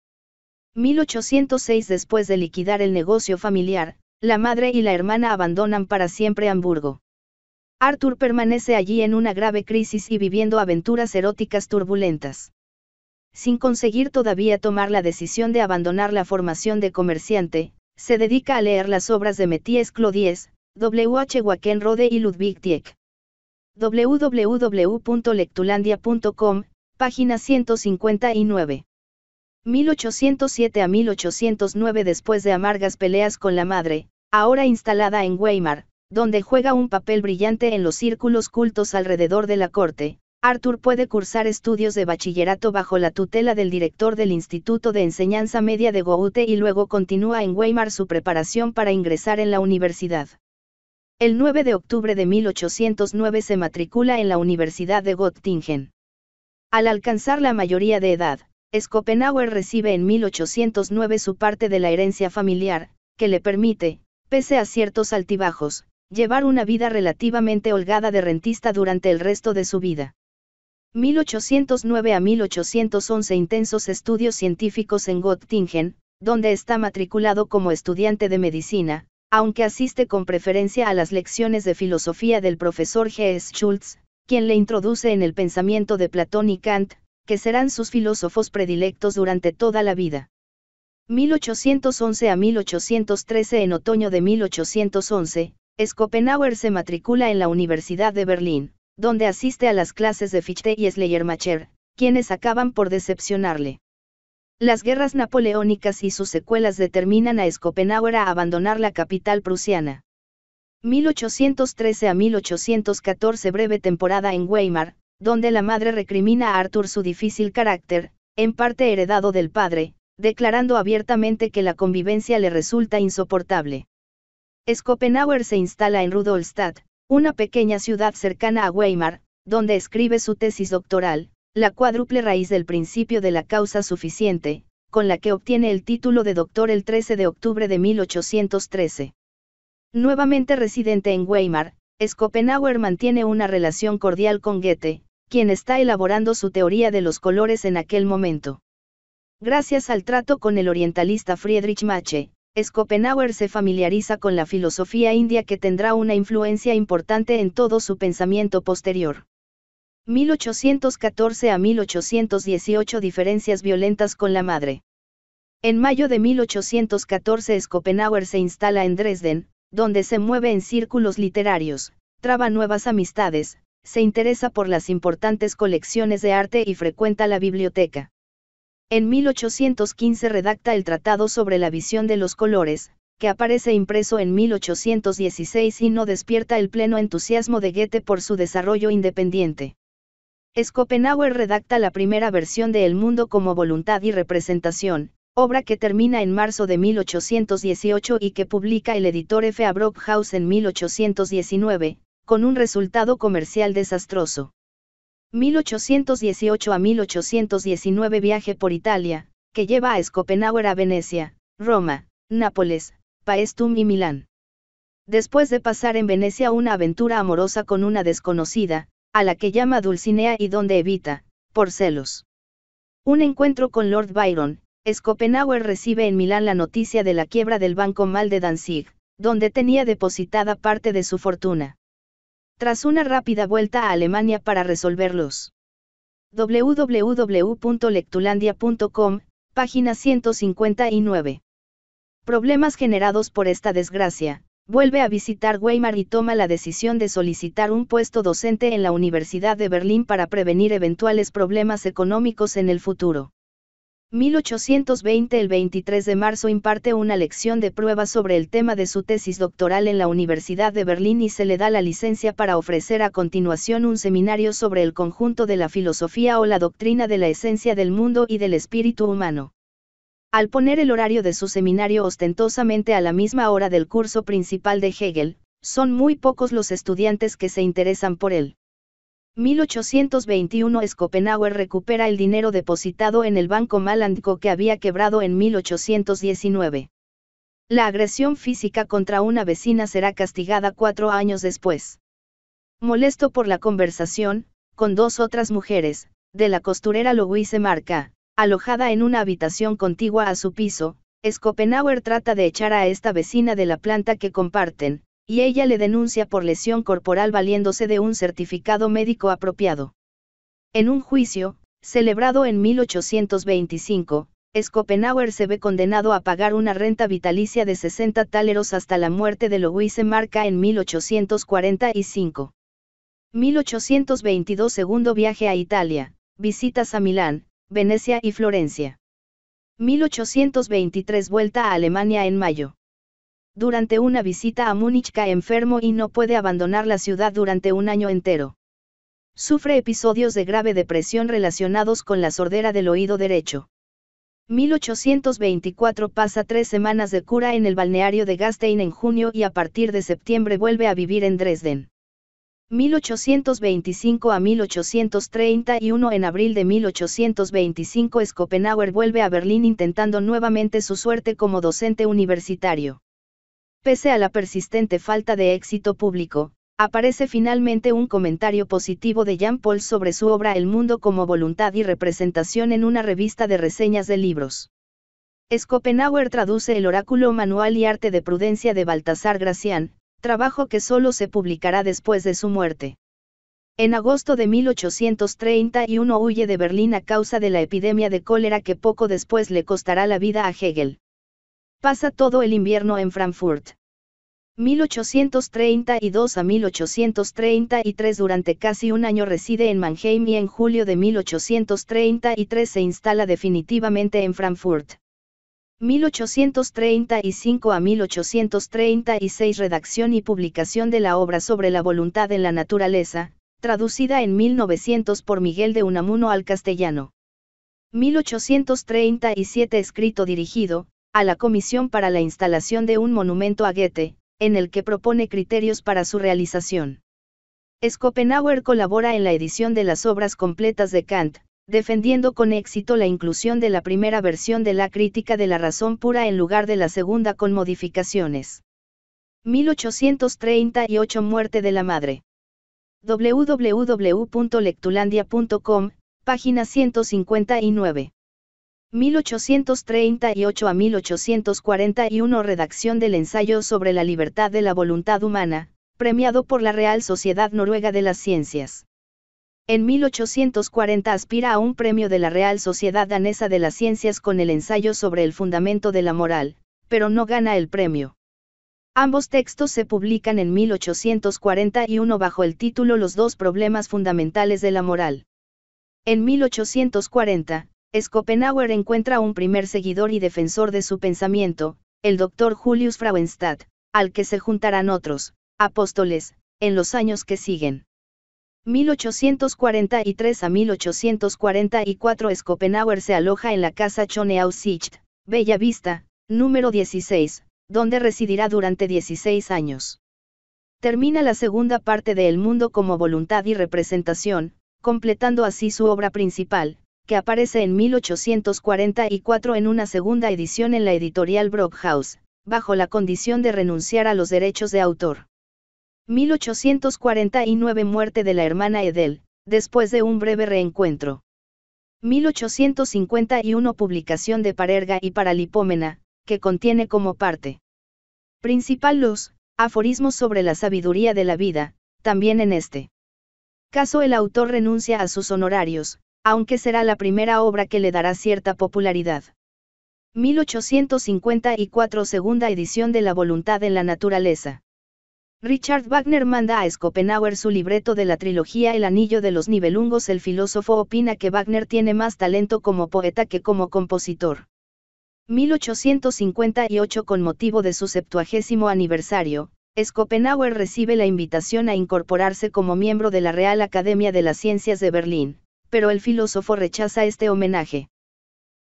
1806 Después de liquidar el negocio familiar, la madre y la hermana abandonan para siempre Hamburgo. Arthur permanece allí en una grave crisis y viviendo aventuras eróticas turbulentas. Sin conseguir todavía tomar la decisión de abandonar la formación de comerciante, se dedica a leer las obras de Métis Clodies, W. H. Rode y Ludwig Tieck. www.lectulandia.com, página 159. 1807 a 1809 después de amargas peleas con la madre, ahora instalada en Weimar, donde juega un papel brillante en los círculos cultos alrededor de la corte, Arthur puede cursar estudios de bachillerato bajo la tutela del director del Instituto de Enseñanza Media de Goethe y luego continúa en Weimar su preparación para ingresar en la universidad. El 9 de octubre de 1809 se matricula en la Universidad de Göttingen. Al alcanzar la mayoría de edad, Schopenhauer recibe en 1809 su parte de la herencia familiar, que le permite, pese a ciertos altibajos, llevar una vida relativamente holgada de rentista durante el resto de su vida. 1809 a 1811 intensos estudios científicos en Göttingen, donde está matriculado como estudiante de medicina, aunque asiste con preferencia a las lecciones de filosofía del profesor G. Schultz, quien le introduce en el pensamiento de Platón y Kant, que serán sus filósofos predilectos durante toda la vida. 1811 a 1813 En otoño de 1811, Schopenhauer se matricula en la Universidad de Berlín donde asiste a las clases de Fichte y Schleiermacher, quienes acaban por decepcionarle. Las guerras napoleónicas y sus secuelas determinan a Schopenhauer a abandonar la capital prusiana. 1813 a 1814 breve temporada en Weimar, donde la madre recrimina a Arthur su difícil carácter, en parte heredado del padre, declarando abiertamente que la convivencia le resulta insoportable. Schopenhauer se instala en Rudolstadt, una pequeña ciudad cercana a Weimar, donde escribe su tesis doctoral, la cuádruple raíz del principio de la causa suficiente, con la que obtiene el título de doctor el 13 de octubre de 1813. Nuevamente residente en Weimar, Schopenhauer mantiene una relación cordial con Goethe, quien está elaborando su teoría de los colores en aquel momento. Gracias al trato con el orientalista Friedrich Mache, Schopenhauer se familiariza con la filosofía india que tendrá una influencia importante en todo su pensamiento posterior. 1814 a 1818 Diferencias violentas con la madre. En mayo de 1814 Schopenhauer se instala en Dresden, donde se mueve en círculos literarios, traba nuevas amistades, se interesa por las importantes colecciones de arte y frecuenta la biblioteca. En 1815 redacta el Tratado sobre la visión de los colores, que aparece impreso en 1816 y no despierta el pleno entusiasmo de Goethe por su desarrollo independiente. Schopenhauer redacta la primera versión de El mundo como voluntad y representación, obra que termina en marzo de 1818 y que publica el editor F. Brockhaus en 1819, con un resultado comercial desastroso. 1818 a 1819 viaje por Italia, que lleva a Schopenhauer a Venecia, Roma, Nápoles, Paestum y Milán. Después de pasar en Venecia una aventura amorosa con una desconocida, a la que llama Dulcinea y donde evita, por celos. Un encuentro con Lord Byron, Schopenhauer recibe en Milán la noticia de la quiebra del Banco Mal de Danzig, donde tenía depositada parte de su fortuna tras una rápida vuelta a Alemania para resolverlos. www.lectulandia.com, página 159. Problemas generados por esta desgracia. Vuelve a visitar Weimar y toma la decisión de solicitar un puesto docente en la Universidad de Berlín para prevenir eventuales problemas económicos en el futuro. 1820 El 23 de marzo imparte una lección de prueba sobre el tema de su tesis doctoral en la Universidad de Berlín y se le da la licencia para ofrecer a continuación un seminario sobre el conjunto de la filosofía o la doctrina de la esencia del mundo y del espíritu humano. Al poner el horario de su seminario ostentosamente a la misma hora del curso principal de Hegel, son muy pocos los estudiantes que se interesan por él. 1821 Schopenhauer recupera el dinero depositado en el Banco Malandco que había quebrado en 1819. La agresión física contra una vecina será castigada cuatro años después. Molesto por la conversación, con dos otras mujeres, de la costurera Louise Marca, alojada en una habitación contigua a su piso, Schopenhauer trata de echar a esta vecina de la planta que comparten, y ella le denuncia por lesión corporal valiéndose de un certificado médico apropiado. En un juicio, celebrado en 1825, Schopenhauer se ve condenado a pagar una renta vitalicia de 60 táleros hasta la muerte de Louise Marca en 1845. 1822 Segundo viaje a Italia, visitas a Milán, Venecia y Florencia. 1823 Vuelta a Alemania en mayo durante una visita a Múnich cae enfermo y no puede abandonar la ciudad durante un año entero. Sufre episodios de grave depresión relacionados con la sordera del oído derecho. 1824 pasa tres semanas de cura en el balneario de Gastein en junio y a partir de septiembre vuelve a vivir en Dresden. 1825 a 1831 En abril de 1825 Schopenhauer vuelve a Berlín intentando nuevamente su suerte como docente universitario. Pese a la persistente falta de éxito público, aparece finalmente un comentario positivo de Jean Paul sobre su obra El mundo como voluntad y representación en una revista de reseñas de libros. Schopenhauer traduce el oráculo manual y arte de prudencia de Baltasar Gracián, trabajo que solo se publicará después de su muerte. En agosto de 1831 huye de Berlín a causa de la epidemia de cólera que poco después le costará la vida a Hegel. Pasa todo el invierno en Frankfurt. 1832 a 1833 durante casi un año reside en Mannheim y en julio de 1833 se instala definitivamente en Frankfurt. 1835 a 1836 redacción y publicación de la obra sobre la voluntad en la naturaleza, traducida en 1900 por Miguel de Unamuno al castellano. 1837 escrito dirigido, a la Comisión para la instalación de un monumento a Goethe, en el que propone criterios para su realización. Schopenhauer colabora en la edición de las obras completas de Kant, defendiendo con éxito la inclusión de la primera versión de la crítica de la razón pura en lugar de la segunda con modificaciones. 1838 Muerte de la Madre. www.lectulandia.com, página 159. 1838 a 1841 Redacción del ensayo sobre la libertad de la voluntad humana, premiado por la Real Sociedad Noruega de las Ciencias. En 1840 aspira a un premio de la Real Sociedad Danesa de las Ciencias con el ensayo sobre el fundamento de la moral, pero no gana el premio. Ambos textos se publican en 1841 bajo el título Los dos problemas fundamentales de la moral. En 1840, Schopenhauer encuentra un primer seguidor y defensor de su pensamiento, el doctor Julius Frauenstadt, al que se juntarán otros, apóstoles, en los años que siguen. 1843 a 1844 Schopenhauer se aloja en la casa Choneausicht, Bella Vista, número 16, donde residirá durante 16 años. Termina la segunda parte de El mundo como voluntad y representación, completando así su obra principal, que aparece en 1844 en una segunda edición en la editorial Brockhaus, bajo la condición de renunciar a los derechos de autor. 1849 Muerte de la hermana Edel, después de un breve reencuentro. 1851 Publicación de Parerga y Paralipómena, que contiene como parte principal los aforismos sobre la sabiduría de la vida, también en este caso el autor renuncia a sus honorarios, aunque será la primera obra que le dará cierta popularidad. 1854 Segunda edición de La voluntad en la naturaleza. Richard Wagner manda a Schopenhauer su libreto de la trilogía El Anillo de los nivelungos El filósofo opina que Wagner tiene más talento como poeta que como compositor. 1858 Con motivo de su septuagésimo aniversario, Schopenhauer recibe la invitación a incorporarse como miembro de la Real Academia de las Ciencias de Berlín pero el filósofo rechaza este homenaje.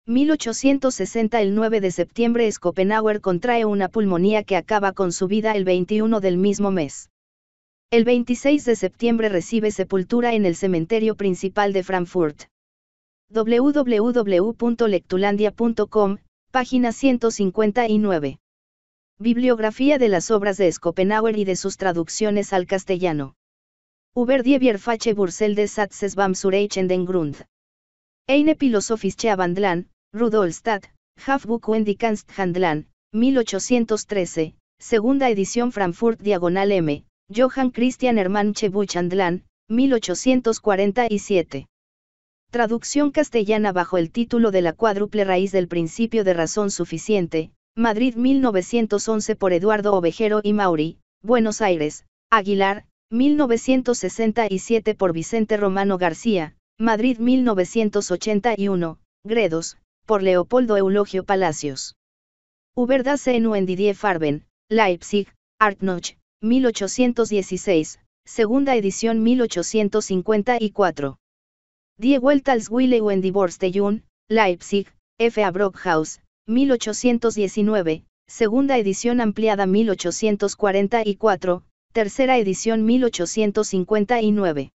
1860 El 9 de septiembre Schopenhauer contrae una pulmonía que acaba con su vida el 21 del mismo mes. El 26 de septiembre recibe sepultura en el cementerio principal de Frankfurt. www.lectulandia.com, página 159. Bibliografía de las obras de Schopenhauer y de sus traducciones al castellano. Uber die Vierfache des des satzes beim den Grund. Eine philosophische Abandlan, Rudolstadt, Hafbuch die Kanst Handlan, 1813, segunda edición Frankfurt Diagonal M, Johann Christian Hermann Chebuchandlan, 1847. Traducción castellana bajo el título de La cuádruple raíz del principio de razón suficiente, Madrid 1911 por Eduardo Ovejero y Mauri, Buenos Aires, Aguilar, 1967 por Vicente Romano García, Madrid 1981, Gredos, por Leopoldo Eulogio Palacios. Uberda Senu en Didier Farben, Leipzig, Artnoch, 1816, segunda edición 1854. Die die en Jun, Leipzig, F. A. Brockhaus, 1819, segunda edición ampliada 1844, Tercera edición 1859.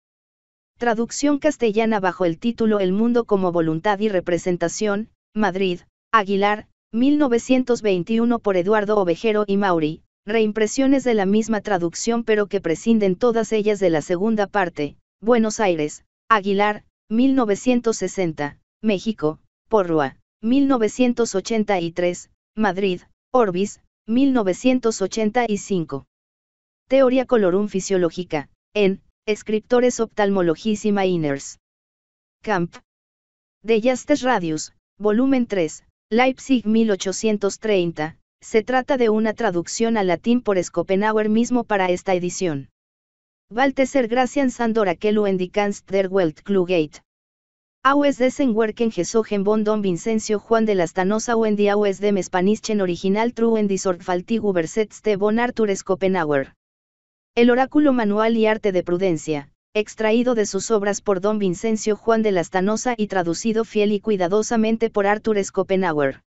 Traducción castellana bajo el título El mundo como voluntad y representación, Madrid, Aguilar, 1921 por Eduardo Ovejero y Mauri, reimpresiones de la misma traducción pero que prescinden todas ellas de la segunda parte, Buenos Aires, Aguilar, 1960, México, Porrua, 1983, Madrid, Orbis, 1985. Teoría Colorum Fisiológica, en, Escriptores y Mainers. Camp. De Jastes Radius, volumen 3, Leipzig 1830, se trata de una traducción al latín por Schopenhauer mismo para esta edición. Valteser Gracian Sandor Aquelu Endicans der Klugate. Aues desenwerken werken gesogen von don Vincencio Juan de las Tanosa Wendy Aues dem Spanischen original en disorgfaltigu versetste von Arthur Schopenhauer. El oráculo manual y arte de prudencia, extraído de sus obras por don Vincencio Juan de Lastanosa y traducido fiel y cuidadosamente por Arthur Schopenhauer.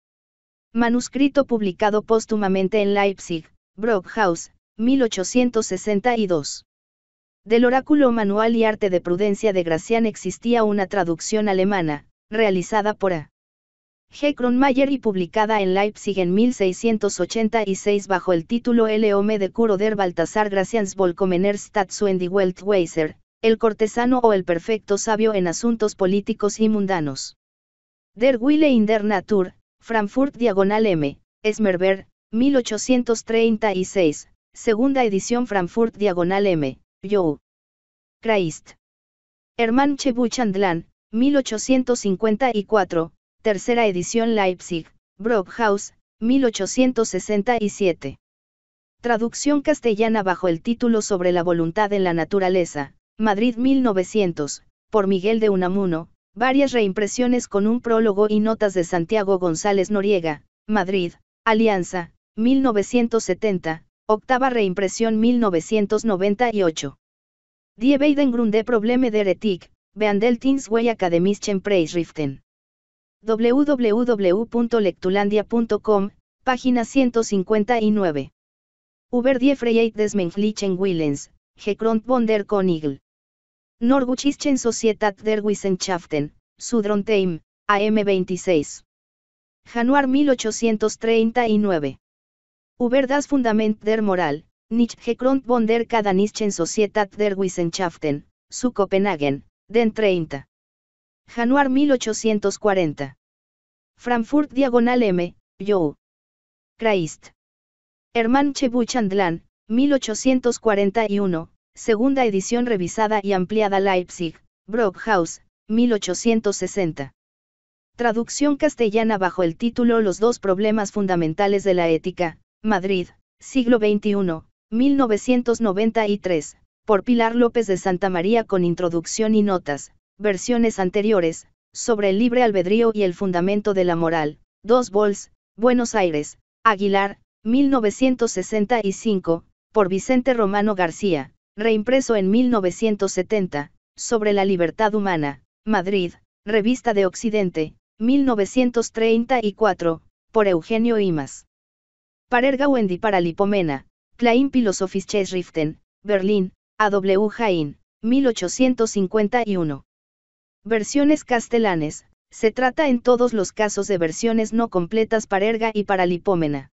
Manuscrito publicado póstumamente en Leipzig, Brockhaus, 1862. Del oráculo manual y arte de prudencia de Gracián existía una traducción alemana, realizada por A. G. mayer y publicada en Leipzig en 1686 bajo el título L. de Curo der Baltasar Gracians Volkomener Statsu Weltweiser, el cortesano o el perfecto sabio en asuntos políticos y mundanos. Der Wille in der Natur, Frankfurt Diagonal M, Esmerber, 1836, segunda edición Frankfurt Diagonal M, Jo. Christ. Hermann Chebuchandlan, 1854, tercera edición Leipzig, Brockhaus, 1867. Traducción castellana bajo el título Sobre la voluntad en la naturaleza, Madrid 1900, por Miguel de Unamuno, varias reimpresiones con un prólogo y notas de Santiago González Noriega, Madrid, Alianza, 1970, octava reimpresión 1998. Die Weidengrunde Probleme der Ethik, Beandeltins Wey Akademischen Preisriften www.lectulandia.com, página 159. Uber die des menschlichen Willens, gekront von der Konigl. Norguchischen Societat der Wissenschaften, Sudrontheim, AM 26. Januar 1839. Uber das Fundament der Moral, nicht gekront von der Kadanischen Societat der Wissenschaften, su Copenhagen, den 30. Januar 1840. Frankfurt Diagonal M, Joe. Christ. Hermann Chebuchandlan, 1841, segunda edición revisada y ampliada Leipzig, Brockhaus, 1860. Traducción castellana bajo el título Los dos problemas fundamentales de la ética, Madrid, siglo XXI, 1993, por Pilar López de Santa María con introducción y notas, versiones anteriores, sobre el libre albedrío y el fundamento de la moral, 2 vols, Buenos Aires, Aguilar, 1965, por Vicente Romano García, reimpreso en 1970, sobre la libertad humana, Madrid, Revista de Occidente, 1934, por Eugenio Imas. Parerga Wendy para Lipomena, Klein Philosophisches Riften, Berlín, AW W. 1851. Versiones castelanes, se trata en todos los casos de versiones no completas para erga y para lipómena.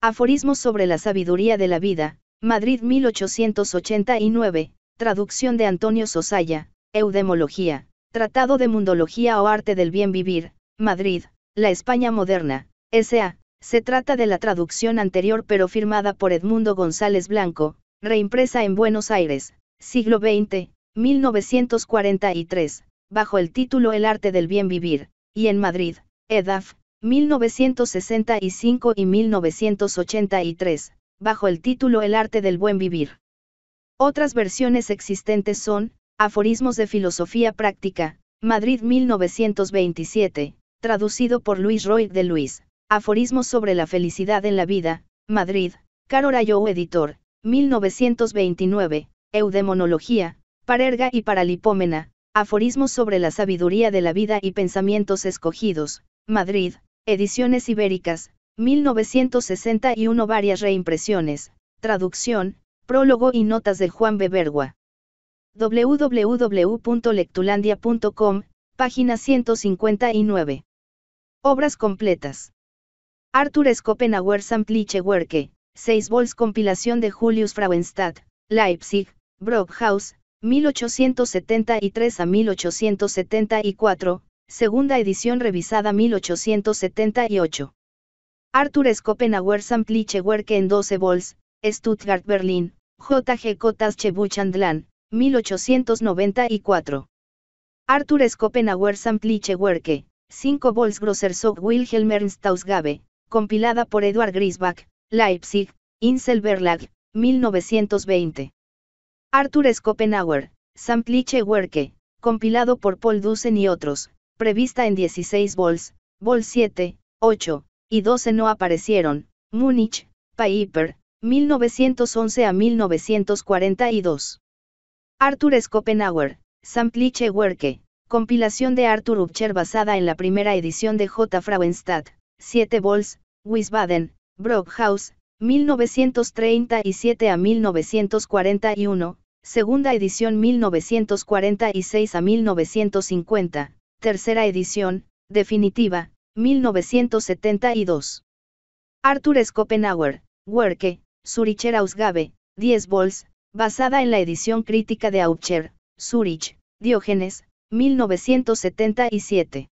Aforismos sobre la sabiduría de la vida, Madrid 1889, traducción de Antonio Sosaya, Eudemología, Tratado de Mundología o Arte del Bien Vivir, Madrid, La España Moderna, S.A., se trata de la traducción anterior pero firmada por Edmundo González Blanco, reimpresa en Buenos Aires, siglo XX, 1943, bajo el título El arte del bien vivir, y en Madrid, EDAF, 1965 y 1983, bajo el título El arte del buen vivir. Otras versiones existentes son, Aforismos de Filosofía Práctica, Madrid 1927, traducido por Luis Roy de Luis, Aforismos sobre la felicidad en la vida, Madrid, yo editor, 1929, Eudemonología, Parerga y Paralipómena, Aforismos sobre la sabiduría de la vida y pensamientos escogidos, Madrid, Ediciones Ibéricas, 1961 Varias reimpresiones, traducción, prólogo y notas DE Juan Bebergua. www.lectulandia.com, página 159. Obras completas. Arthur Schopenhauer Sampliche Werke, 6 vols compilación de Julius Frauenstadt, Leipzig, Brockhaus, 1873 a 1874, segunda edición revisada 1878. Arthur Schopenhauer Sampliche Werke en 12 vols, Stuttgart Berlin, J.G. Kotasche Buchandlan, 1894. Arthur Schopenhauer Sampliche Werke, 5 vols Grosser Sog Wilhelm Ernst compilada por Eduard Grisbach, Leipzig, Insel Verlag, 1920. Arthur Schopenhauer, Sampliche Werke, compilado por Paul Dusen y otros, prevista en 16 vols, vol 7, 8 y 12 no aparecieron, Múnich, Piper, 1911 a 1942. Arthur Schopenhauer, Sampliche Werke, compilación de Arthur Upcher basada en la primera edición de J. Frauenstadt, 7 vols, Wiesbaden, Brockhaus, 1937 a 1941, segunda edición 1946 a 1950, tercera edición, definitiva, 1972. Arthur Schopenhauer, Werke, Zuricher Ausgabe, 10 vols, basada en la edición crítica de Aucher, Zurich, Diógenes, 1977.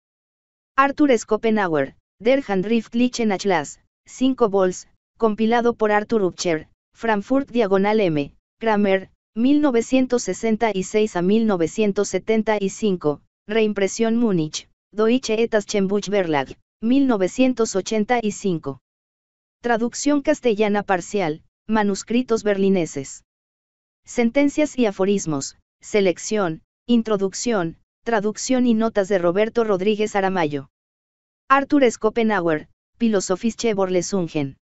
Arthur Schopenhauer, Der Handriftlichen Atlas, 5 vols, compilado por Arthur Upcher, Frankfurt Diagonal M, Kramer, 1966 a 1975, reimpresión Múnich, Deutsche Etatschenbuch Verlag, 1985. Traducción castellana parcial, manuscritos berlineses. Sentencias y aforismos, selección, introducción, traducción y notas de Roberto Rodríguez Aramayo. Arthur Schopenhauer, Philosophische Vorlesungen.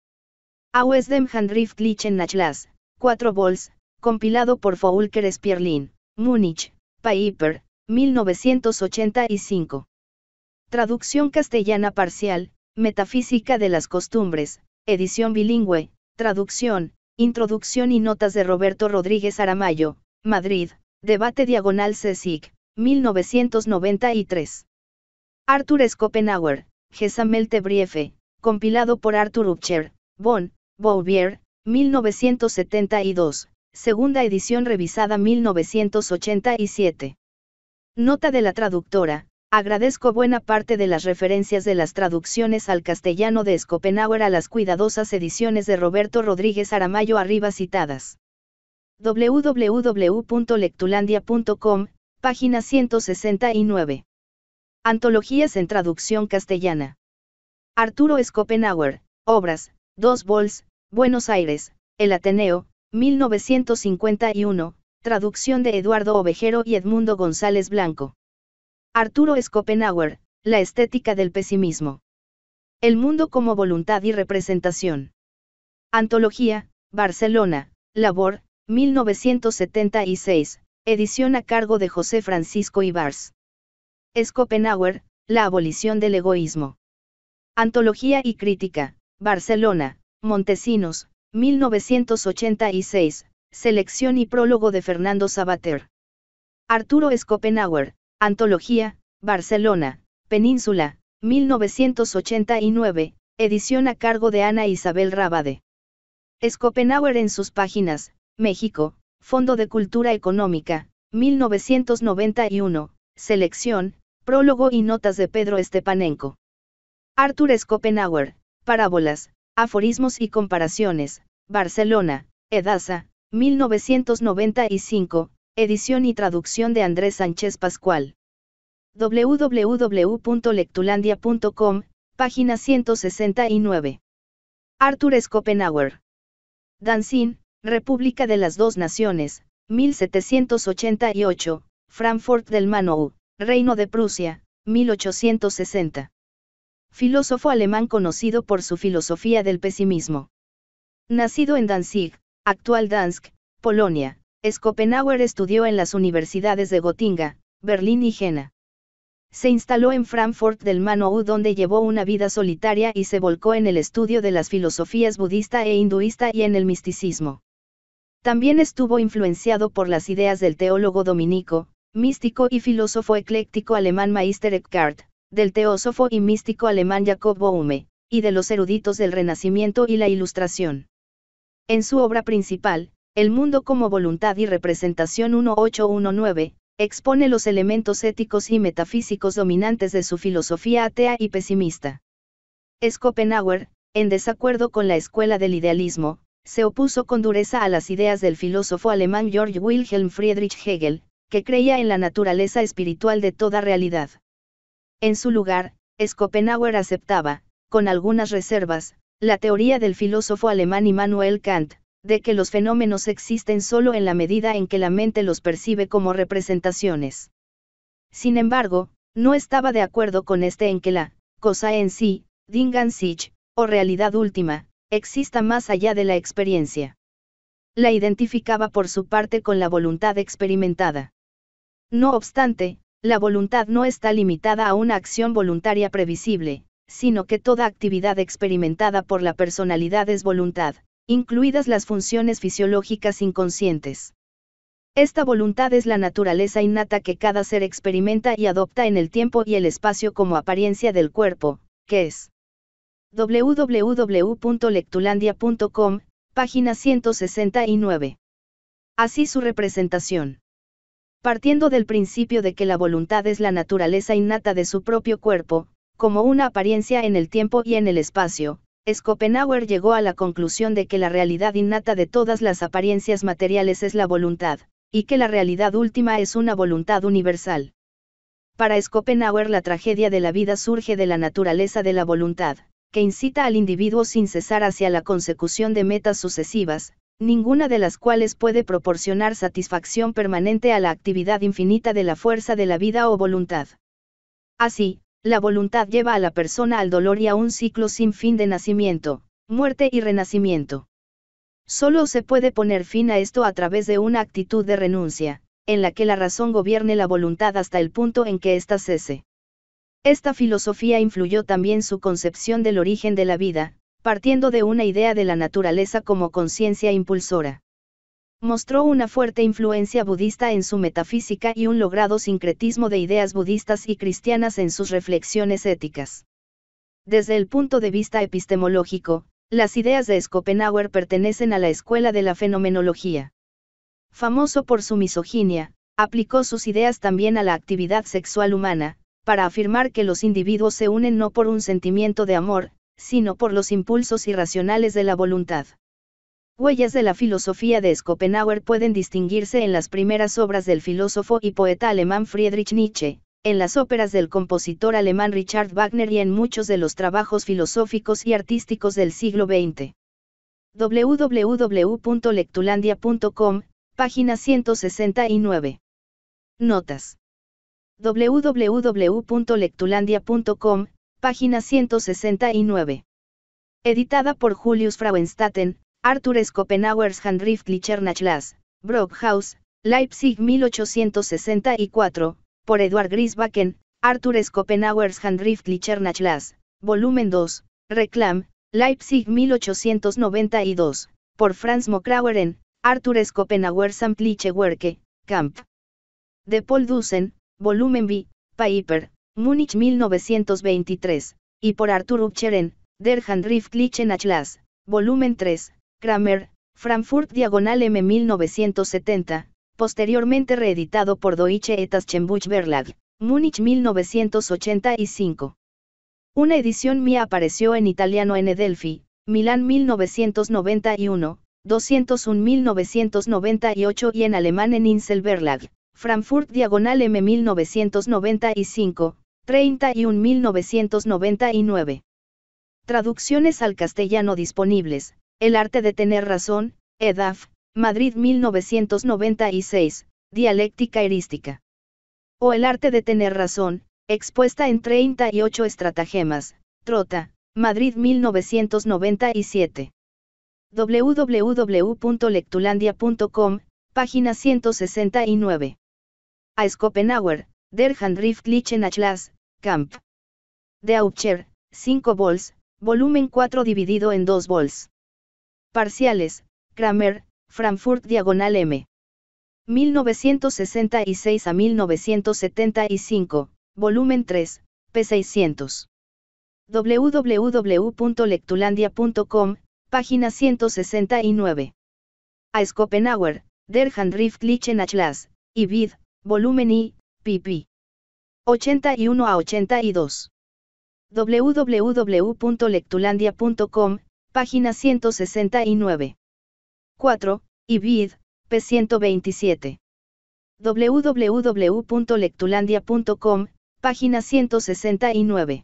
Aus dem Handriftlichen Nachlass, 4 vols, compilado por Foulker Spierlin, Múnich, Piper, 1985. Traducción castellana parcial, Metafísica de las costumbres, edición bilingüe, traducción, introducción y notas de Roberto Rodríguez Aramayo, Madrid, Debate Diagonal CSIC, 1993. Arthur Schopenhauer, Gesamel Briefe, compilado por Arthur Upcher, Bonn, Bouvier, 1972, segunda edición revisada 1987. Nota de la traductora, agradezco buena parte de las referencias de las traducciones al castellano de Schopenhauer a las cuidadosas ediciones de Roberto Rodríguez Aramayo arriba citadas. www.lectulandia.com, página 169. Antologías en traducción castellana. Arturo Schopenhauer, Obras, Dos Vols, Buenos Aires, El Ateneo, 1951, traducción de Eduardo Ovejero y Edmundo González Blanco. Arturo Schopenhauer, La estética del pesimismo. El mundo como voluntad y representación. Antología, Barcelona, Labor, 1976, edición a cargo de José Francisco Ibars. Schopenhauer, La abolición del egoísmo. Antología y crítica, Barcelona, Montesinos, 1986, selección y prólogo de Fernando Sabater. Arturo Schopenhauer, Antología, Barcelona, Península, 1989, edición a cargo de Ana Isabel Rábade. Schopenhauer en sus páginas, México, Fondo de Cultura Económica, 1991, selección, prólogo y notas de Pedro estepanenco Arthur Schopenhauer, Parábolas, Aforismos y Comparaciones, Barcelona, Edasa, 1995, edición y traducción de Andrés Sánchez Pascual. www.lectulandia.com, página 169. Arthur Schopenhauer. Danzin, República de las Dos Naciones, 1788, Frankfurt del Mano, Reino de Prusia, 1860. Filósofo alemán conocido por su filosofía del pesimismo. Nacido en Danzig, actual Dansk, Polonia, Schopenhauer estudió en las universidades de Gotinga, Berlín y Jena. Se instaló en Frankfurt del Mano donde llevó una vida solitaria y se volcó en el estudio de las filosofías budista e hinduista y en el misticismo. También estuvo influenciado por las ideas del teólogo dominico, místico y filósofo ecléctico alemán Meister Eckhart, del teósofo y místico alemán Jacob Bohme, y de los eruditos del Renacimiento y la Ilustración. En su obra principal, El mundo como voluntad y representación 1819, expone los elementos éticos y metafísicos dominantes de su filosofía atea y pesimista. Schopenhauer, en desacuerdo con la escuela del idealismo, se opuso con dureza a las ideas del filósofo alemán Georg Wilhelm Friedrich Hegel, que creía en la naturaleza espiritual de toda realidad. En su lugar, Schopenhauer aceptaba, con algunas reservas, la teoría del filósofo alemán Immanuel Kant, de que los fenómenos existen solo en la medida en que la mente los percibe como representaciones. Sin embargo, no estaba de acuerdo con este en que la cosa en sí, Ding sich, o realidad última, exista más allá de la experiencia. La identificaba por su parte con la voluntad experimentada. No obstante, la voluntad no está limitada a una acción voluntaria previsible, sino que toda actividad experimentada por la personalidad es voluntad, incluidas las funciones fisiológicas inconscientes. Esta voluntad es la naturaleza innata que cada ser experimenta y adopta en el tiempo y el espacio como apariencia del cuerpo, que es www.lectulandia.com, página 169. Así su representación. Partiendo del principio de que la voluntad es la naturaleza innata de su propio cuerpo, como una apariencia en el tiempo y en el espacio, Schopenhauer llegó a la conclusión de que la realidad innata de todas las apariencias materiales es la voluntad, y que la realidad última es una voluntad universal. Para Schopenhauer la tragedia de la vida surge de la naturaleza de la voluntad, que incita al individuo sin cesar hacia la consecución de metas sucesivas, ninguna de las cuales puede proporcionar satisfacción permanente a la actividad infinita de la fuerza de la vida o voluntad. Así, la voluntad lleva a la persona al dolor y a un ciclo sin fin de nacimiento, muerte y renacimiento. Solo se puede poner fin a esto a través de una actitud de renuncia, en la que la razón gobierne la voluntad hasta el punto en que ésta cese. Esta filosofía influyó también su concepción del origen de la vida, partiendo de una idea de la naturaleza como conciencia impulsora. Mostró una fuerte influencia budista en su metafísica y un logrado sincretismo de ideas budistas y cristianas en sus reflexiones éticas. Desde el punto de vista epistemológico, las ideas de Schopenhauer pertenecen a la escuela de la fenomenología. Famoso por su misoginia, aplicó sus ideas también a la actividad sexual humana, para afirmar que los individuos se unen no por un sentimiento de amor, sino por los impulsos irracionales de la voluntad. Huellas de la filosofía de Schopenhauer pueden distinguirse en las primeras obras del filósofo y poeta alemán Friedrich Nietzsche, en las óperas del compositor alemán Richard Wagner y en muchos de los trabajos filosóficos y artísticos del siglo XX. www.lectulandia.com, página 169. Notas. www.lectulandia.com, página 169. Editada por Julius Frauenstaten, Arthur Schopenhauer's Handrift Nachlass, Brockhaus, Leipzig 1864, por Eduard Grisbacken, Arthur Schopenhauer's Handrift Nachlass, volumen 2, Reclam, Leipzig 1892, por Franz Mokraueren, Arthur Schopenhauer's Handrift Werke, Kampf, De Paul Dusen, volumen B, Piper, Múnich 1923, y por Arthur Upcheren, Der Handrift Nachlass, volumen 3, Grammer, Frankfurt Diagonal M 1970, posteriormente reeditado por Deutsche Etaschenbuch Verlag, Múnich 1985. Una edición mía apareció en italiano en Edelphi, Milán 1991, 201-1998 y en alemán en Insel Verlag, Frankfurt Diagonal M 1995, 31-1999. Traducciones al castellano disponibles, el arte de tener razón, EDAF, Madrid 1996, Dialéctica Herística. O El arte de tener razón, expuesta en 38 estratagemas, Trota, Madrid 1997. www.lectulandia.com, página 169. A Schopenhauer, Der Handriftlichen Atlas, Camp. De Aucher, 5 vols, volumen 4 dividido en 2 vols. Parciales, Kramer, Frankfurt Diagonal M. 1966 a 1975, volumen 3, P600. www.lectulandia.com, página 169. A Schopenhauer, Der Handriftlichen Atlas, y Vid, volumen I, pp. 81 a 82. www.lectulandia.com, Página 169. 4. Ibid, p. 127. www.lectulandia.com, página 169.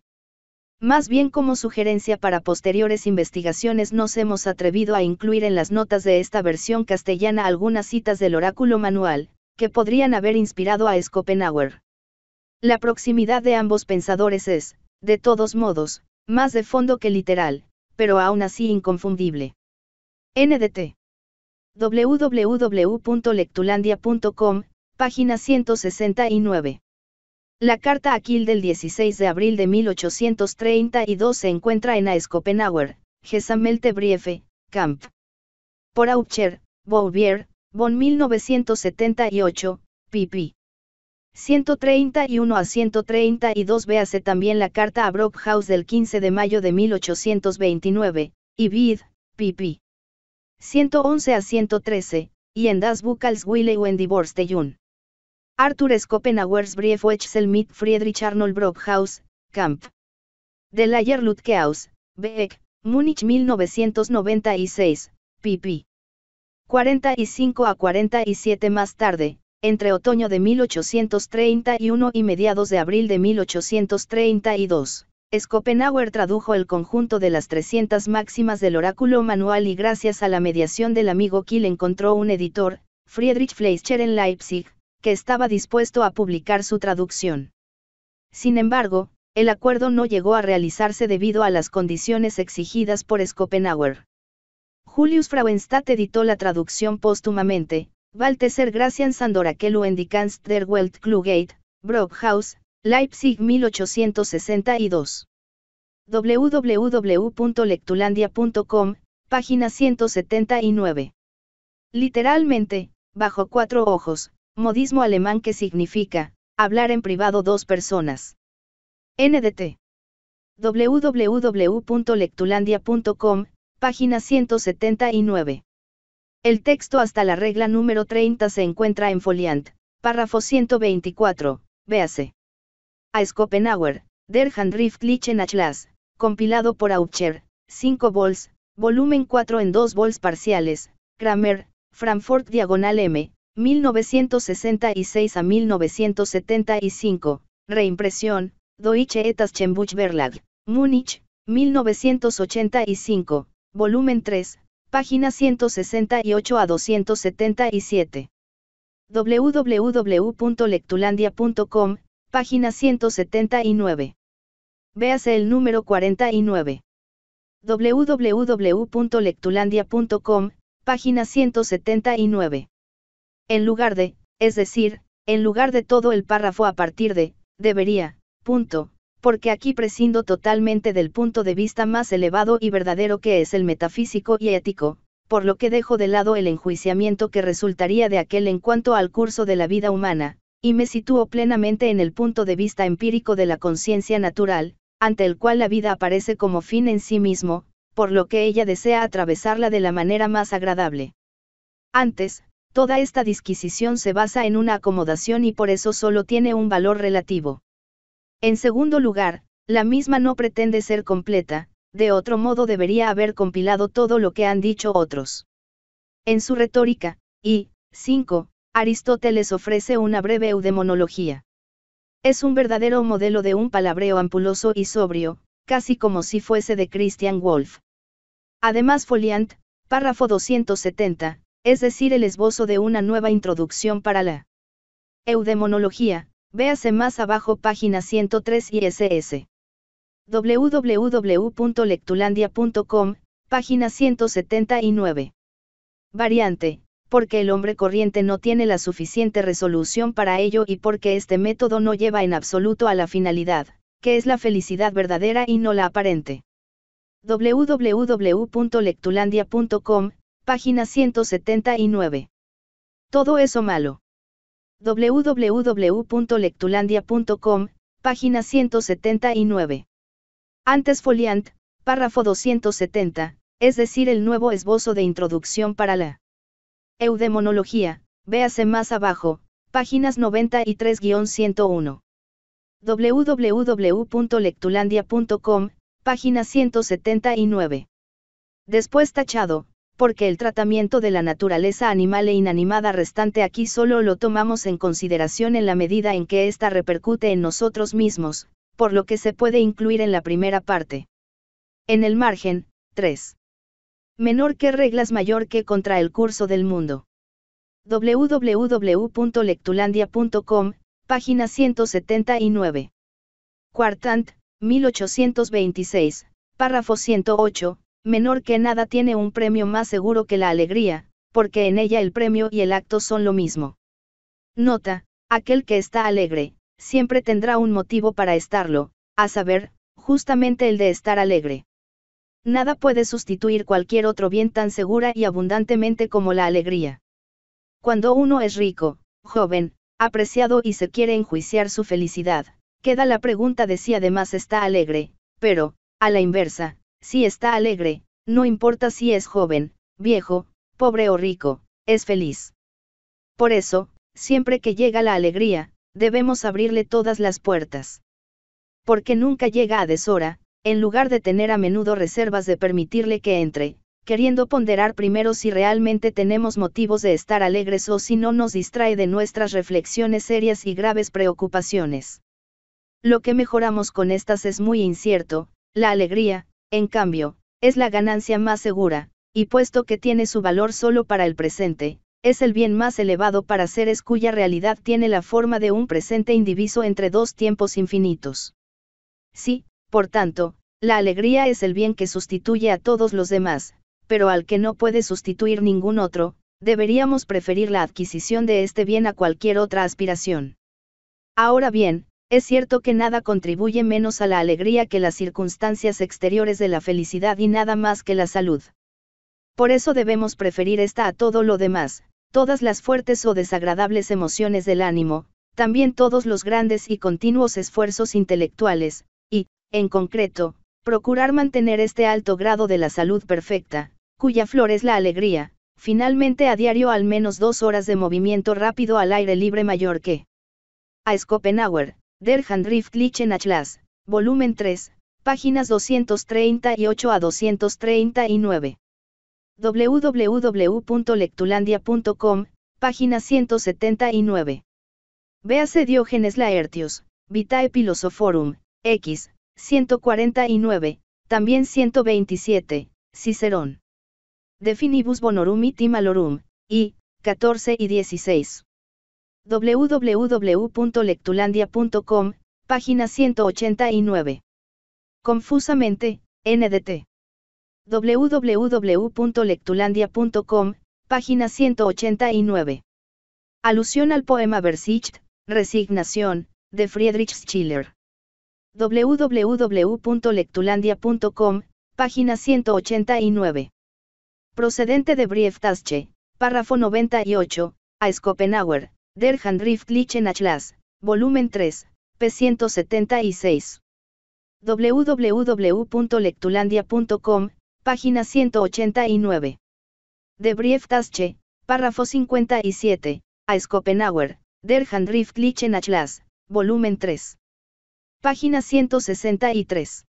Más bien como sugerencia para posteriores investigaciones nos hemos atrevido a incluir en las notas de esta versión castellana algunas citas del oráculo manual, que podrían haber inspirado a Schopenhauer. La proximidad de ambos pensadores es, de todos modos, más de fondo que literal, pero aún así inconfundible. NDT. www.lectulandia.com, página 169. La carta Aquil del 16 de abril de 1832 se encuentra en Aescopenauer, Gesammelte Briefe, Camp. Por Aucher, Bouvier, von 1978, pp. 131 a 132 véase también la carta a Brockhaus del 15 de mayo de 1829, y Bid, pp. 111 a 113, y en Das Buchals Wille und Divorce de Jun. Arthur Schopenhauers Brief Wechsel mit Friedrich Arnold Brockhaus, Kampf. De Layer Lutkeaus, Beck, Múnich 1996, pp. 45 a 47 más tarde, entre otoño de 1831 y mediados de abril de 1832. Schopenhauer tradujo el conjunto de las 300 máximas del oráculo manual y gracias a la mediación del amigo Kiel encontró un editor, Friedrich Fleischer en Leipzig, que estaba dispuesto a publicar su traducción. Sin embargo, el acuerdo no llegó a realizarse debido a las condiciones exigidas por Schopenhauer. Julius Frauenstadt editó la traducción póstumamente, VALTESER Gracian Sandorakelu Endicans der Weltklugheit, Brockhaus, Leipzig 1862. www.lectulandia.com, página 179. Literalmente, bajo cuatro ojos, modismo alemán que significa, hablar en privado dos personas. NDT. www.lectulandia.com, página 179. El texto hasta la regla número 30 se encuentra en Foliant, párrafo 124, véase. A Schopenhauer, Der Handriftlichen Atlas, compilado por Aucher, 5 vols, volumen 4 en 2 vols parciales, Kramer, Frankfurt Diagonal M, 1966 a 1975, reimpresión, Deutsche Etatschenbuch Verlag, Múnich, 1985, volumen 3, Página 168 a 277. www.lectulandia.com, página 179. Véase el número 49. www.lectulandia.com, página 179. En lugar de, es decir, en lugar de todo el párrafo a partir de, debería, punto, porque aquí prescindo totalmente del punto de vista más elevado y verdadero que es el metafísico y ético, por lo que dejo de lado el enjuiciamiento que resultaría de aquel en cuanto al curso de la vida humana, y me sitúo plenamente en el punto de vista empírico de la conciencia natural, ante el cual la vida aparece como fin en sí mismo, por lo que ella desea atravesarla de la manera más agradable. Antes, toda esta disquisición se basa en una acomodación y por eso solo tiene un valor relativo. En segundo lugar, la misma no pretende ser completa, de otro modo debería haber compilado todo lo que han dicho otros. En su retórica, y 5, Aristóteles ofrece una breve eudemonología. Es un verdadero modelo de un palabreo ampuloso y sobrio, casi como si fuese de Christian Wolff. Además, Foliant, párrafo 270, es decir, el esbozo de una nueva introducción para la eudemonología, Véase más abajo página 103 y SS. www.lectulandia.com, página 179. Variante, porque el hombre corriente no tiene la suficiente resolución para ello y porque este método no lleva en absoluto a la finalidad, que es la felicidad verdadera y no la aparente. www.lectulandia.com, página 179. Todo eso malo www.lectulandia.com, página 179. Antes foliant, párrafo 270, es decir, el nuevo esbozo de introducción para la eudemonología, véase más abajo, páginas 93-101. www.lectulandia.com, página 179. Después tachado, porque el tratamiento de la naturaleza animal e inanimada restante aquí solo lo tomamos en consideración en la medida en que ésta repercute en nosotros mismos, por lo que se puede incluir en la primera parte. En el margen, 3. Menor que reglas mayor que contra el curso del mundo. www.lectulandia.com, página 179. Quartant, 1826, párrafo 108, menor que nada tiene un premio más seguro que la alegría, porque en ella el premio y el acto son lo mismo. Nota, aquel que está alegre, siempre tendrá un motivo para estarlo, a saber, justamente el de estar alegre. Nada puede sustituir cualquier otro bien tan segura y abundantemente como la alegría. Cuando uno es rico, joven, apreciado y se quiere enjuiciar su felicidad, queda la pregunta de si además está alegre, pero, a la inversa, si está alegre, no importa si es joven, viejo, pobre o rico, es feliz. Por eso, siempre que llega la alegría, debemos abrirle todas las puertas. Porque nunca llega a deshora, en lugar de tener a menudo reservas de permitirle que entre, queriendo ponderar primero si realmente tenemos motivos de estar alegres o si no nos distrae de nuestras reflexiones serias y graves preocupaciones. Lo que mejoramos con estas es muy incierto, la alegría, en cambio, es la ganancia más segura, y puesto que tiene su valor solo para el presente, es el bien más elevado para seres cuya realidad tiene la forma de un presente indiviso entre dos tiempos infinitos. Sí, por tanto, la alegría es el bien que sustituye a todos los demás, pero al que no puede sustituir ningún otro, deberíamos preferir la adquisición de este bien a cualquier otra aspiración. Ahora bien, es cierto que nada contribuye menos a la alegría que las circunstancias exteriores de la felicidad y nada más que la salud. Por eso debemos preferir esta a todo lo demás, todas las fuertes o desagradables emociones del ánimo, también todos los grandes y continuos esfuerzos intelectuales, y, en concreto, procurar mantener este alto grado de la salud perfecta, cuya flor es la alegría, finalmente a diario al menos dos horas de movimiento rápido al aire libre mayor que a Schopenhauer, Der Handriftlichen Atlas, volumen 3, páginas 238 a 239. www.lectulandia.com, página 179. Véase Diógenes Laertius, Vitae Philosophorum, X, 149, también 127, Cicerón. Definibus bonorum y malorum, I, 14 y 16 www.lectulandia.com, página 189. Confusamente, NDT. www.lectulandia.com, página 189. Alusión al poema Versicht, Resignación, de Friedrich Schiller. www.lectulandia.com, página 189. Procedente de Brieftasche, párrafo 98, a Schopenhauer, Der Handriftliche Nachlass, volumen 3, p. 176. www.lectulandia.com, página 189. De Brieftasche, párrafo 57, a Schopenhauer, Der Handriftliche Nachlass, volumen 3. Página 163.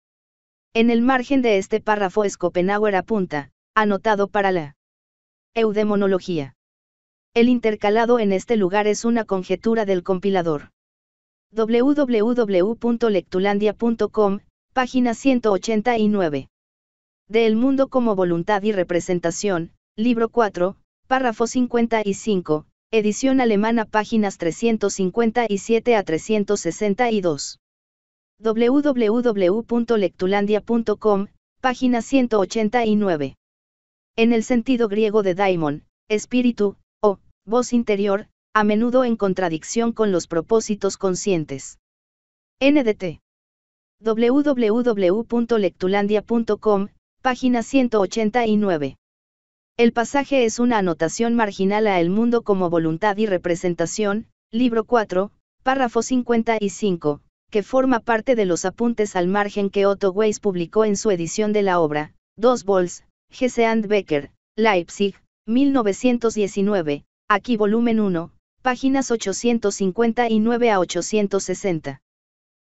En el margen de este párrafo Schopenhauer apunta, anotado para la eudemonología. El intercalado en este lugar es una conjetura del compilador. www.lectulandia.com, página 189. De El mundo como voluntad y representación, libro 4, párrafo 55, edición alemana páginas 357 a 362. www.lectulandia.com, página 189. En el sentido griego de daimon, espíritu, voz interior, a menudo en contradicción con los propósitos conscientes. NDT. www.lectulandia.com, página 189. El pasaje es una anotación marginal a El mundo como voluntad y representación, libro 4, párrafo 55, que forma parte de los apuntes al margen que Otto Weiss publicó en su edición de la obra, Dos vols, Gese and Becker, Leipzig, 1919, Aquí volumen 1, páginas 859 a 860.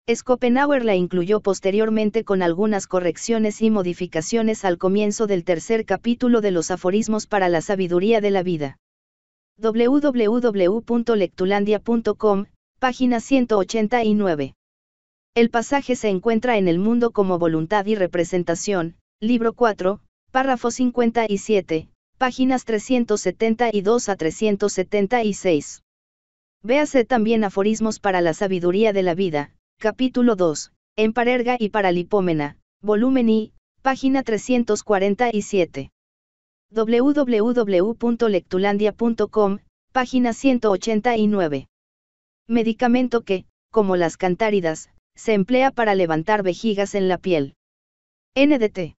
Schopenhauer la incluyó posteriormente con algunas correcciones y modificaciones al comienzo del tercer capítulo de los aforismos para la sabiduría de la vida. www.lectulandia.com, página 189. El pasaje se encuentra en El mundo como voluntad y representación, libro 4, párrafo 57, páginas 372 a 376. Véase también Aforismos para la Sabiduría de la Vida, capítulo 2, en Parerga y Paralipómena, volumen I, página 347. www.lectulandia.com, página 189. Medicamento que, como las cantáridas, se emplea para levantar vejigas en la piel. NDT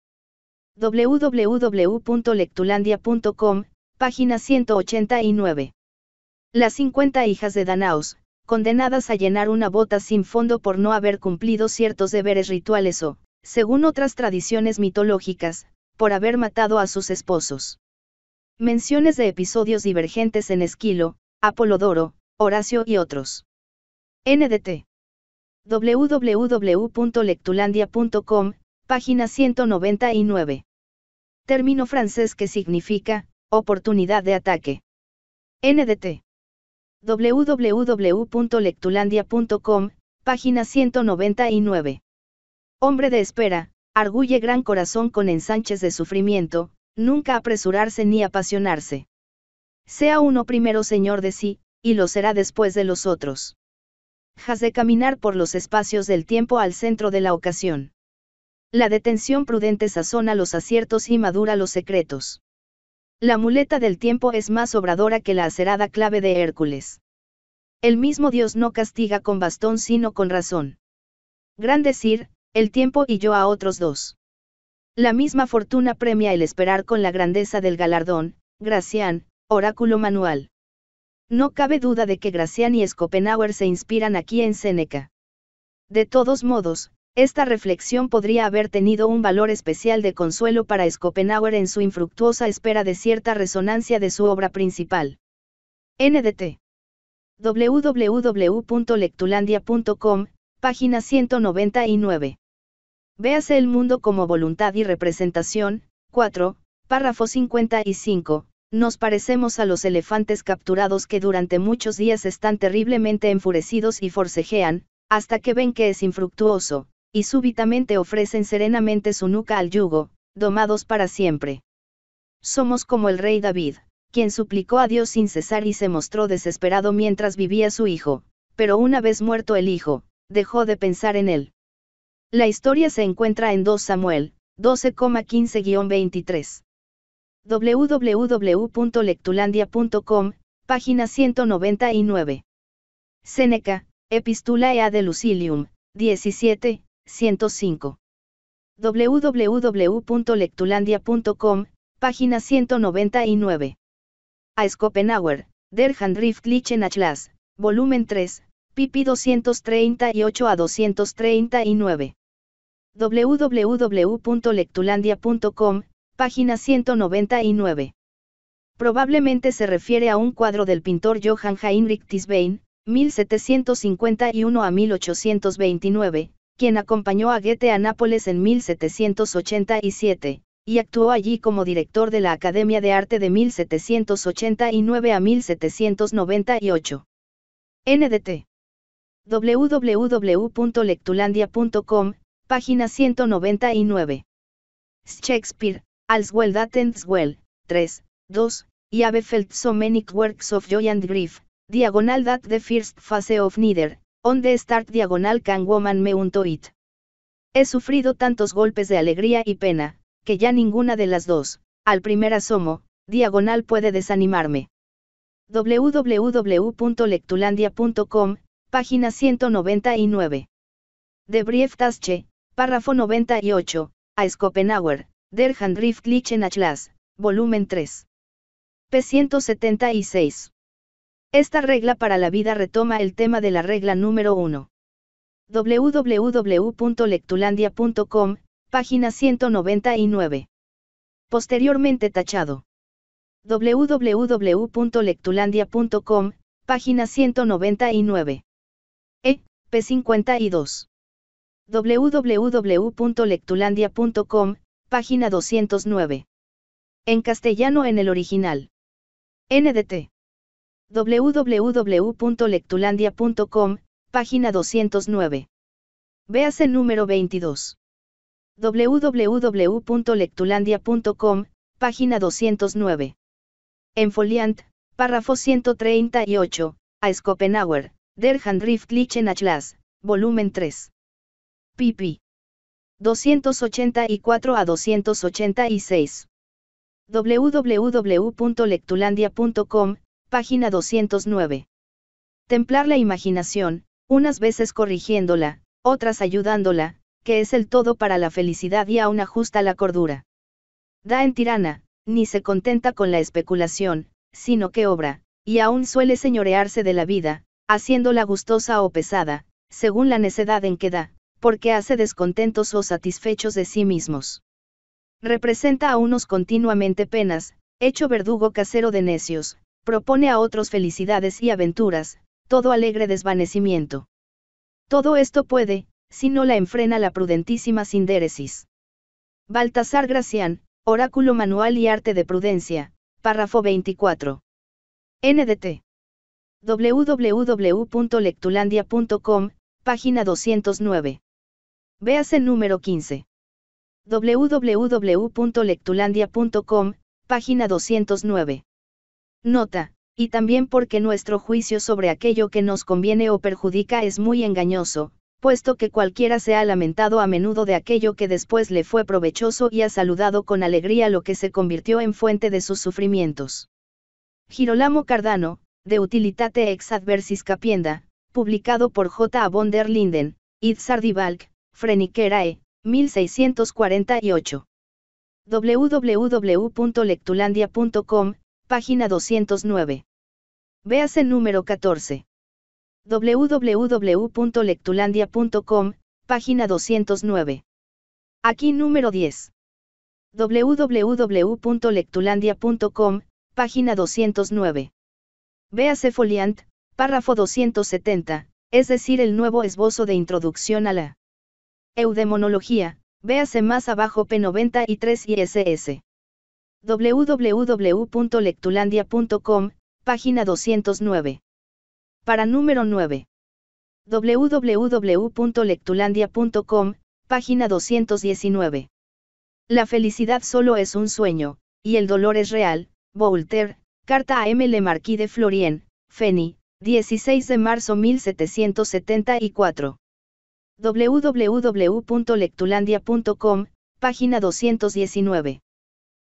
www.lectulandia.com, página 189. Las 50 hijas de Danaos, condenadas a llenar una bota sin fondo por no haber cumplido ciertos deberes rituales o, según otras tradiciones mitológicas, por haber matado a sus esposos. Menciones de episodios divergentes en Esquilo, Apolodoro, Horacio y otros. NDT. www.lectulandia.com, Página 199. Término francés que significa, oportunidad de ataque. NDT. www.lectulandia.com, página 199. Hombre de espera, arguye gran corazón con ensanches de sufrimiento, nunca apresurarse ni apasionarse. Sea uno primero señor de sí, y lo será después de los otros. Has de caminar por los espacios del tiempo al centro de la ocasión. La detención prudente sazona los aciertos y madura los secretos. La muleta del tiempo es más obradora que la acerada clave de Hércules. El mismo Dios no castiga con bastón sino con razón. Gran decir, el tiempo y yo a otros dos. La misma fortuna premia el esperar con la grandeza del galardón, Gracián, oráculo manual. No cabe duda de que Gracián y Schopenhauer se inspiran aquí en Séneca. De todos modos, esta reflexión podría haber tenido un valor especial de consuelo para Schopenhauer en su infructuosa espera de cierta resonancia de su obra principal. NDT. www.lectulandia.com, página 199. Véase el mundo como voluntad y representación, 4, párrafo 55. Nos parecemos a los elefantes capturados que durante muchos días están terriblemente enfurecidos y forcejean, hasta que ven que es infructuoso, y súbitamente ofrecen serenamente su nuca al yugo, domados para siempre. Somos como el rey David, quien suplicó a Dios sin cesar y se mostró desesperado mientras vivía su hijo, pero una vez muerto el hijo, dejó de pensar en él. La historia se encuentra en 2 Samuel, 12,15-23. www.lectulandia.com, página 199. Seneca, Epistulae de Lucilium, 17, 105. www.lectulandia.com, página 199. A Schopenhauer, Der Handriftlichen Atlas, volumen 3, pp 238 a 239. www.lectulandia.com, página 199. Probablemente se refiere a un cuadro del pintor Johann Heinrich Tisbein, 1751 a 1829, quien acompañó a Goethe a Nápoles en 1787, y actuó allí como director de la Academia de Arte de 1789 a 1798. NDT. www.lectulandia.com, página 199. Shakespeare, Als Well Well, 3, 2, y Abefeld So Many Works of Joy and Grief, diagonal That the First Phase of Neither, On start diagonal can woman me unto it. He sufrido tantos golpes de alegría y pena, que ya ninguna de las dos, al primer asomo, diagonal puede desanimarme. www.lectulandia.com, página 199. De Brief Tasche, párrafo 98, a Schopenhauer, Der Handriff Atlas, volumen 3. P176. Esta regla para la vida retoma el tema de la regla número 1. www.lectulandia.com, página 199. Posteriormente tachado. www.lectulandia.com, página 199. E, P52. www.lectulandia.com, página 209. En castellano en el original. NDT www.lectulandia.com, página 209. Véase número 22. www.lectulandia.com, página 209. En Foliant, párrafo 138, a Schopenhauer, Der Handriftlichen Atlas, volumen 3. pp. 284 a 286. www.lectulandia.com, Página 209. Templar la imaginación, unas veces corrigiéndola, otras ayudándola, que es el todo para la felicidad y aún ajusta la cordura. Da en tirana, ni se contenta con la especulación, sino que obra, y aún suele señorearse de la vida, haciéndola gustosa o pesada, según la necedad en que da, porque hace descontentos o satisfechos de sí mismos. Representa a unos continuamente penas, hecho verdugo casero de necios, propone a otros felicidades y aventuras, todo alegre desvanecimiento. Todo esto puede, si no la enfrena la prudentísima sindéresis. Baltasar Gracián, Oráculo Manual y Arte de Prudencia, párrafo 24. NDT. www.lectulandia.com, página 209. Véase número 15. www.lectulandia.com, página 209. Nota, y también porque nuestro juicio sobre aquello que nos conviene o perjudica es muy engañoso, puesto que cualquiera se ha lamentado a menudo de aquello que después le fue provechoso y ha saludado con alegría lo que se convirtió en fuente de sus sufrimientos. Girolamo Cardano, de Utilitate ex adversis capienda, publicado por J. A. von der Linden, e, y Frenikerae, 1648. www.lectulandia.com Página 209. Véase número 14. www.lectulandia.com, página 209. Aquí número 10. www.lectulandia.com, página 209. Véase Foliant, párrafo 270, es decir, el nuevo esbozo de introducción a la eudemonología, véase más abajo P93 y SS www.lectulandia.com, página 209. Para número 9. www.lectulandia.com, página 219. La felicidad solo es un sueño, y el dolor es real, Voltaire, carta a M. Le Marquis de Florien, Feni, 16 de marzo 1774. www.lectulandia.com, página 219.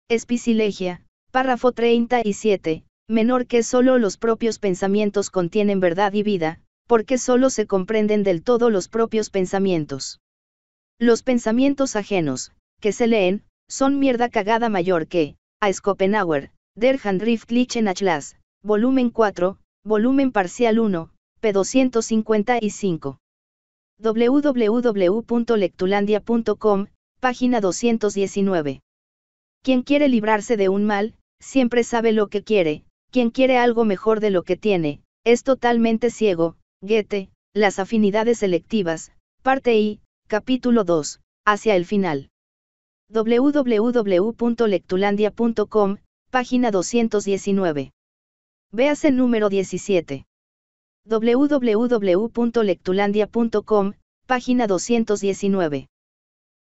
Espicilegia, párrafo 37, menor que solo los propios pensamientos contienen verdad y vida, porque solo se comprenden del todo los propios pensamientos. Los pensamientos ajenos, que se leen, son mierda cagada mayor que, a Schopenhauer, Der Handriff volumen 4, volumen parcial 1, p. 255. www.lectulandia.com, página 219. Quien quiere librarse de un mal, siempre sabe lo que quiere, quien quiere algo mejor de lo que tiene, es totalmente ciego. Goethe, Las afinidades selectivas, parte I, capítulo 2, hacia el final. www.lectulandia.com, página 219. Véase número 17. www.lectulandia.com, página 219.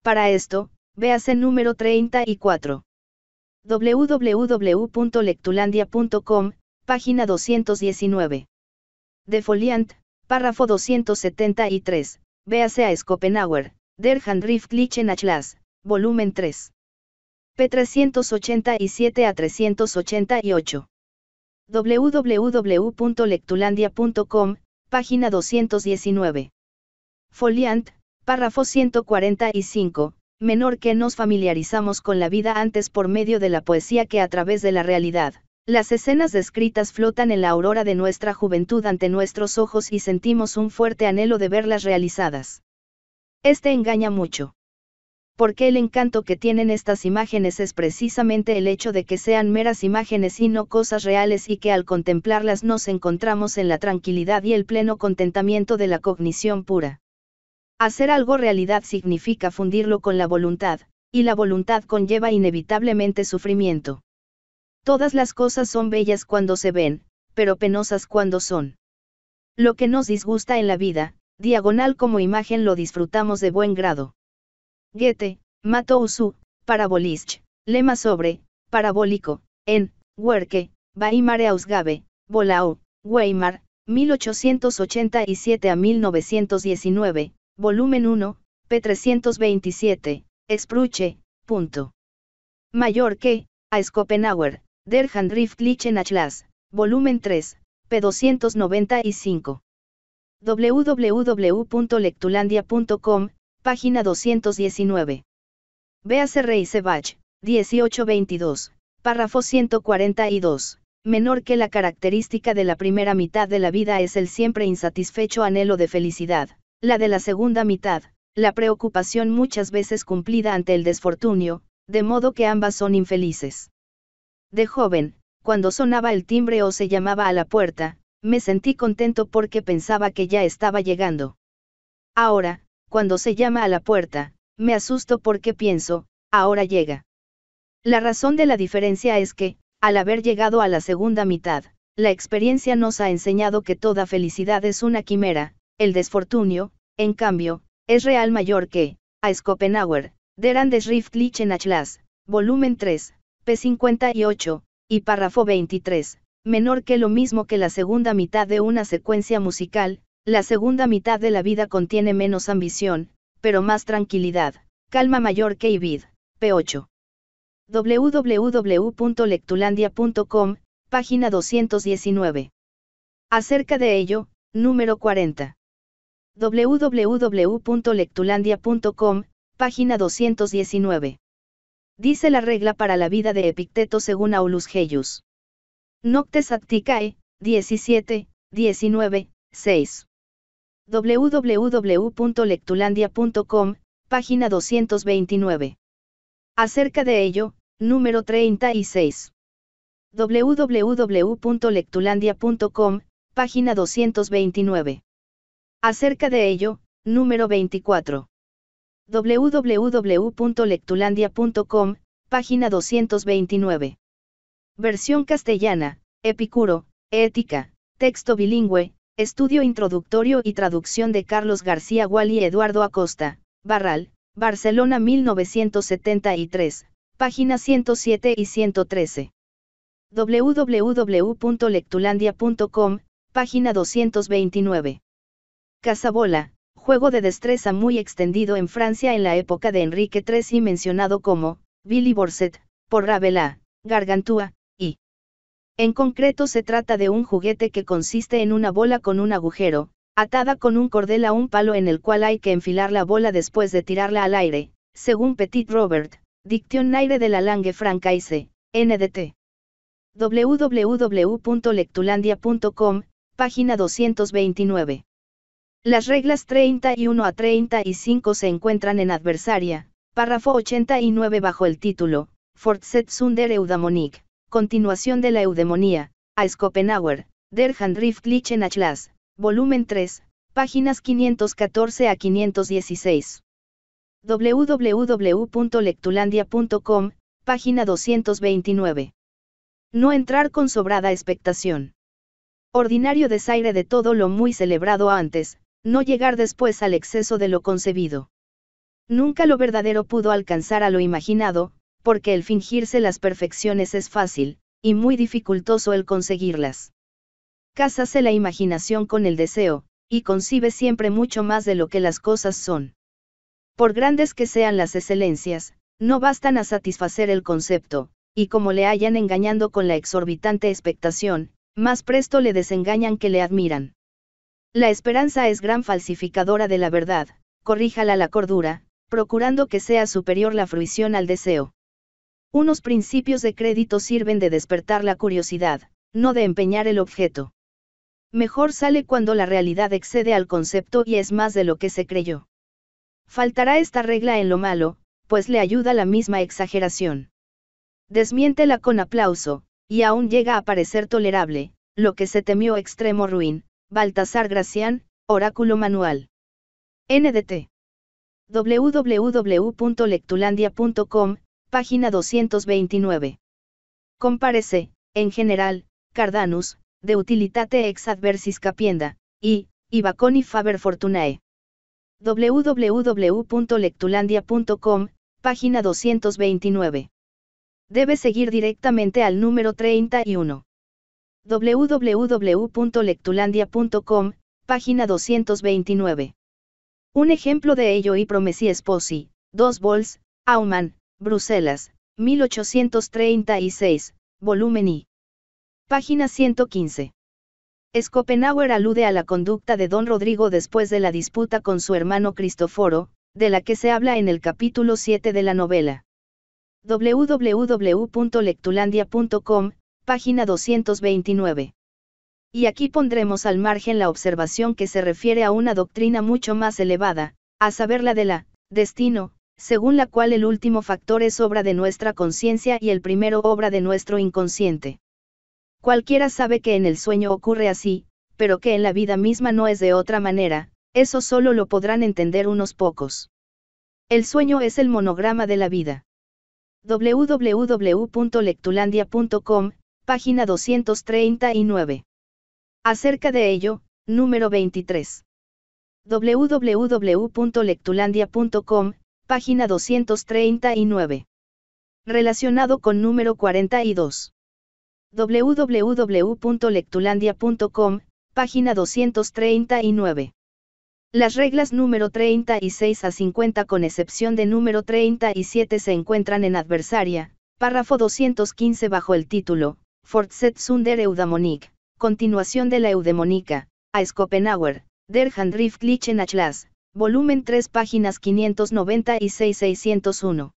Para esto, véase número 34 www.lectulandia.com, página 219. De Foliant, párrafo 273, véase a Schopenhauer, Der Handriftlichen Atlas, volumen 3. p 387 a 388. www.lectulandia.com, página 219. Foliant, párrafo 145, menor que nos familiarizamos con la vida antes por medio de la poesía que a través de la realidad. Las escenas descritas flotan en la aurora de nuestra juventud ante nuestros ojos y sentimos un fuerte anhelo de verlas realizadas. Este engaña mucho. Porque el encanto que tienen estas imágenes es precisamente el hecho de que sean meras imágenes y no cosas reales y que al contemplarlas nos encontramos en la tranquilidad y el pleno contentamiento de la cognición pura. Hacer algo realidad significa fundirlo con la voluntad, y la voluntad conlleva inevitablemente sufrimiento. Todas las cosas son bellas cuando se ven, pero penosas cuando son. Lo que nos disgusta en la vida, diagonal como imagen lo disfrutamos de buen grado. Goethe, Mato Parabolisch, Lema sobre, Parabólico, en, Werke, Weimar Ausgabe, Weimar, 1887 a 1919, Volumen 1, p. 327, Spruche, punto. Mayor que, a Schopenhauer, Der Handriftlichen Atlas, volumen 3, p. 295. www.lectulandia.com, página 219. Véase Reisebach, 1822, párrafo 142. Menor que la característica de la primera mitad de la vida es el siempre insatisfecho anhelo de felicidad la de la segunda mitad, la preocupación muchas veces cumplida ante el desfortunio, de modo que ambas son infelices. De joven, cuando sonaba el timbre o se llamaba a la puerta, me sentí contento porque pensaba que ya estaba llegando. Ahora, cuando se llama a la puerta, me asusto porque pienso, ahora llega. La razón de la diferencia es que, al haber llegado a la segunda mitad, la experiencia nos ha enseñado que toda felicidad es una quimera, el desfortunio, en cambio, es real mayor que, a Schopenhauer, Der en Atlas, volumen 3, p. 58, y párrafo 23, menor que lo mismo que la segunda mitad de una secuencia musical, la segunda mitad de la vida contiene menos ambición, pero más tranquilidad, calma mayor que Ibid, p8. www.lectulandia.com, página 219. Acerca de ello, número 40 www.lectulandia.com, página 219. Dice la regla para la vida de Epicteto según Aulus Gellius. Noctes Atticae, 17, 19, 6. www.lectulandia.com, página 229. Acerca de ello, número 36. www.lectulandia.com, página 229. Acerca de ello, número 24. www.lectulandia.com, página 229. Versión castellana, Epicuro, Ética, texto bilingüe, estudio introductorio y traducción de Carlos García Gual y Eduardo Acosta, Barral, Barcelona 1973, páginas 107 y 113. www.lectulandia.com, página 229. Casabola, juego de destreza muy extendido en Francia en la época de Enrique III y mencionado como, Billy Borset, por Rabelais, Gargantua, y. En concreto se trata de un juguete que consiste en una bola con un agujero, atada con un cordel a un palo en el cual hay que enfilar la bola después de tirarla al aire, según Petit Robert, Dictionnaire de la Langue Francaise, NDT. www.lectulandia.com, página 229. Las reglas 31 a 35 se encuentran en adversaria, párrafo 89 bajo el título, Fortsetzunder der Eudamonik, continuación de la eudemonía, a Schopenhauer, der Handriftlichen Atlas, volumen 3, páginas 514 a 516. www.lectulandia.com, página 229. No entrar con sobrada expectación. Ordinario desaire de todo lo muy celebrado antes, no llegar después al exceso de lo concebido. Nunca lo verdadero pudo alcanzar a lo imaginado, porque el fingirse las perfecciones es fácil, y muy dificultoso el conseguirlas. Cásase la imaginación con el deseo, y concibe siempre mucho más de lo que las cosas son. Por grandes que sean las excelencias, no bastan a satisfacer el concepto, y como le hayan engañando con la exorbitante expectación, más presto le desengañan que le admiran. La esperanza es gran falsificadora de la verdad, corríjala la cordura, procurando que sea superior la fruición al deseo. Unos principios de crédito sirven de despertar la curiosidad, no de empeñar el objeto. Mejor sale cuando la realidad excede al concepto y es más de lo que se creyó. Faltará esta regla en lo malo, pues le ayuda la misma exageración. Desmiéntela con aplauso, y aún llega a parecer tolerable, lo que se temió extremo ruin, Baltasar Gracián, Oráculo Manual. NDT. www.lectulandia.com, página 229. Comparece, en general, Cardanus, de utilitate ex adversis capienda, y, Ibaconi Faber Fortunae. www.lectulandia.com, página 229. Debe seguir directamente al número 31 www.lectulandia.com, página 229. Un ejemplo de ello y Promesí Esposi, 2 vols, Auman, Bruselas, 1836, volumen I. Página 115. Schopenhauer alude a la conducta de don Rodrigo después de la disputa con su hermano Cristoforo, de la que se habla en el capítulo 7 de la novela. www.lectulandia.com, página 229. Y aquí pondremos al margen la observación que se refiere a una doctrina mucho más elevada, a saber la de la destino, según la cual el último factor es obra de nuestra conciencia y el primero obra de nuestro inconsciente. Cualquiera sabe que en el sueño ocurre así, pero que en la vida misma no es de otra manera, eso solo lo podrán entender unos pocos. El sueño es el monograma de la vida. www.lectulandia.com página 239. Acerca de ello, número 23. www.lectulandia.com, página 239. Relacionado con número 42. www.lectulandia.com, página 239. Las reglas número 36 a 50 con excepción de número 37 se encuentran en adversaria, párrafo 215 bajo el título, Fortsetzung der continuación de la Eudemónica, a Schopenhauer, Der Handriftlichen Atlas, volumen 3 páginas 596-601.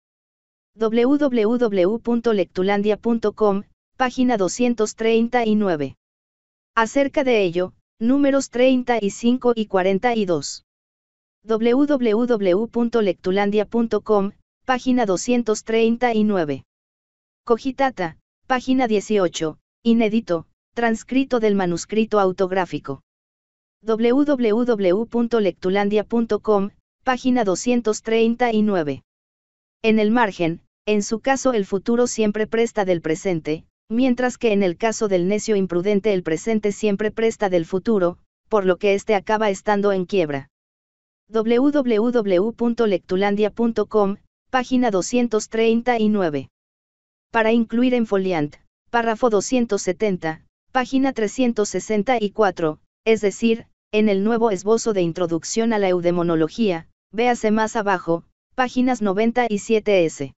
www.lectulandia.com, página 239. Acerca de ello, números 35 y 42. www.lectulandia.com, página 239. Cogitata, Página 18, inédito, transcrito del manuscrito autográfico. www.lectulandia.com, página 239. En el margen, en su caso el futuro siempre presta del presente, mientras que en el caso del necio imprudente el presente siempre presta del futuro, por lo que éste acaba estando en quiebra. www.lectulandia.com, página 239 para incluir en Foliant, párrafo 270, página 364, es decir, en el nuevo esbozo de introducción a la eudemonología, véase más abajo, páginas 97s.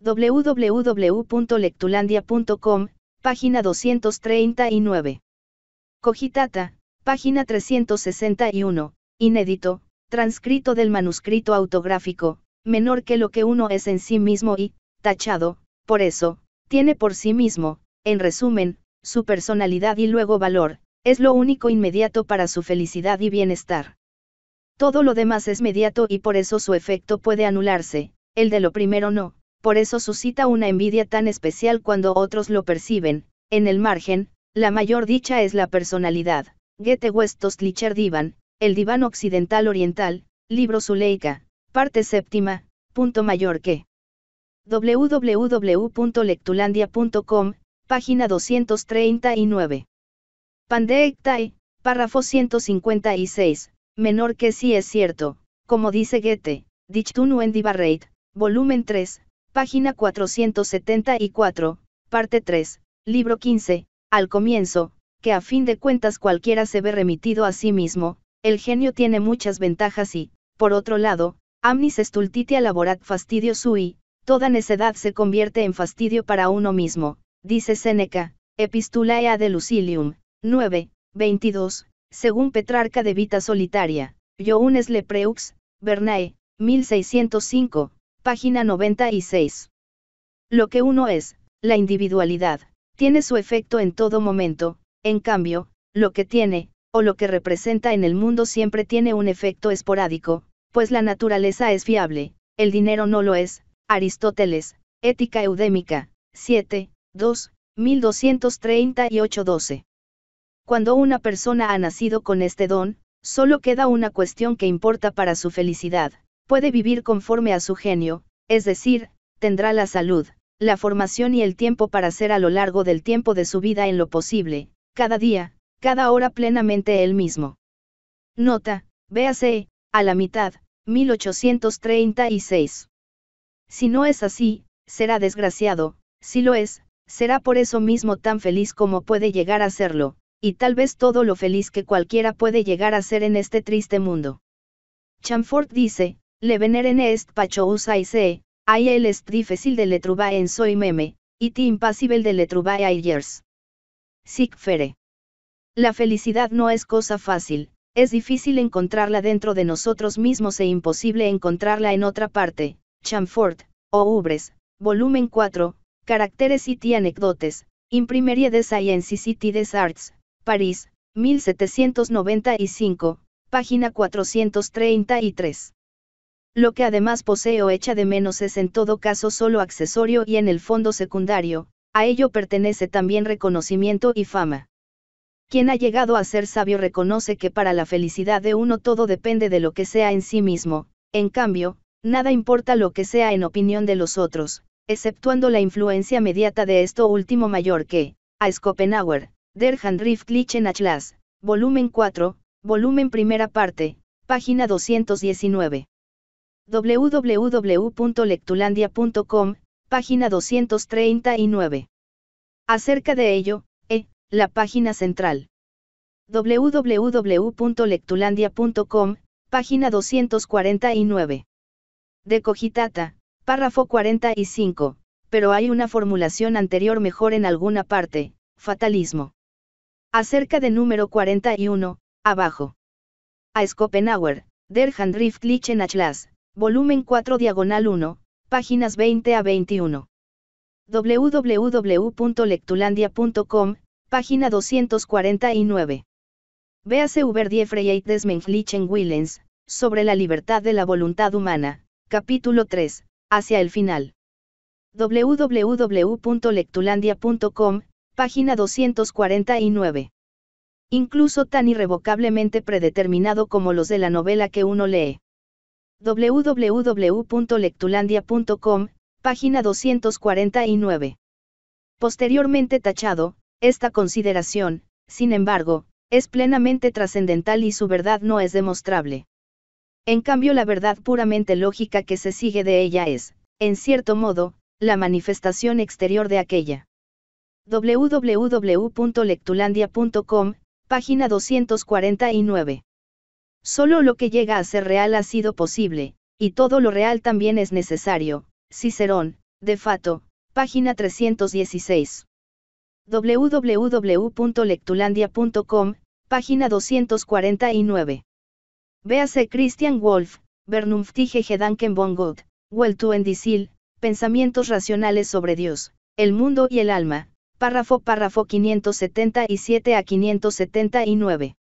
www.lectulandia.com, página 239. Cogitata, página 361, inédito, transcrito del manuscrito autográfico, menor que lo que uno es en sí mismo y, tachado, por eso, tiene por sí mismo, en resumen, su personalidad y luego valor, es lo único inmediato para su felicidad y bienestar. Todo lo demás es mediato y por eso su efecto puede anularse, el de lo primero no, por eso suscita una envidia tan especial cuando otros lo perciben, en el margen, la mayor dicha es la personalidad. Goethe Licher Divan, El Diván Occidental Oriental, Libro Zuleika, parte séptima, punto mayor que www.lectulandia.com, página 239. pandectae párrafo 156, menor que si es cierto, como dice Goethe, Dichtun Barreit, volumen 3, página 474, parte 3, libro 15, al comienzo, que a fin de cuentas cualquiera se ve remitido a sí mismo, el genio tiene muchas ventajas y, por otro lado, amnis estultitia laborat fastidio sui, Toda necedad se convierte en fastidio para uno mismo, dice Séneca, Epistulae de Lucilium, 9, 22, según Petrarca de Vita Solitaria, Younes Lepreux, Preux, Bernae, 1605, página 96. Lo que uno es, la individualidad, tiene su efecto en todo momento, en cambio, lo que tiene, o lo que representa en el mundo siempre tiene un efecto esporádico, pues la naturaleza es fiable, el dinero no lo es, Aristóteles, Ética Eudémica, 7, 2, 1238-12. Cuando una persona ha nacido con este don, solo queda una cuestión que importa para su felicidad, puede vivir conforme a su genio, es decir, tendrá la salud, la formación y el tiempo para ser a lo largo del tiempo de su vida en lo posible, cada día, cada hora plenamente él mismo. Nota, véase, a la mitad, 1836. Si no es así, será desgraciado, si lo es, será por eso mismo tan feliz como puede llegar a serlo, y tal vez todo lo feliz que cualquiera puede llegar a ser en este triste mundo. Chamfort dice, le veneren est y se, el est difícil de letrubae en soy meme, it impassible de letrubae ayers. Sic fere. La felicidad no es cosa fácil, es difícil encontrarla dentro de nosotros mismos e imposible encontrarla en otra parte, Chamfort, Ubres, volumen 4, Caracteres y Anecdotes, Imprimerie de Sciences City des Arts, París, 1795, página 433. Lo que además posee o echa de menos es en todo caso solo accesorio y en el fondo secundario, a ello pertenece también reconocimiento y fama. Quien ha llegado a ser sabio reconoce que para la felicidad de uno todo depende de lo que sea en sí mismo, en cambio, Nada importa lo que sea en opinión de los otros, exceptuando la influencia mediata de esto último mayor que, a Schopenhauer, Der Handriftlichen Atlas, volumen 4, volumen primera parte, página 219. www.lectulandia.com, página 239. Acerca de ello, e, la página central. www.lectulandia.com, página 249 de Cogitata, párrafo 45, pero hay una formulación anterior mejor en alguna parte, fatalismo. Acerca de número 41, abajo. A Schopenhauer, Der Handriftlichen Atlas, volumen 4 diagonal 1, páginas 20 a 21. www.lectulandia.com, página 249. Véase Uber die Freiheit des Menschlichen Willens, sobre la libertad de la voluntad humana, Capítulo 3. Hacia el final. www.lectulandia.com, página 249. Incluso tan irrevocablemente predeterminado como los de la novela que uno lee. www.lectulandia.com, página 249. Posteriormente tachado, esta consideración, sin embargo, es plenamente trascendental y su verdad no es demostrable. En cambio, la verdad puramente lógica que se sigue de ella es, en cierto modo, la manifestación exterior de aquella. www.lectulandia.com, página 249. Solo lo que llega a ser real ha sido posible, y todo lo real también es necesario. Cicerón, de Fato, página 316. www.lectulandia.com, página 249. Véase Christian Wolff, Vernunftige Gedanken von Gott, en Disil, Pensamientos racionales sobre Dios, el mundo y el alma, párrafo párrafo 577 a 579.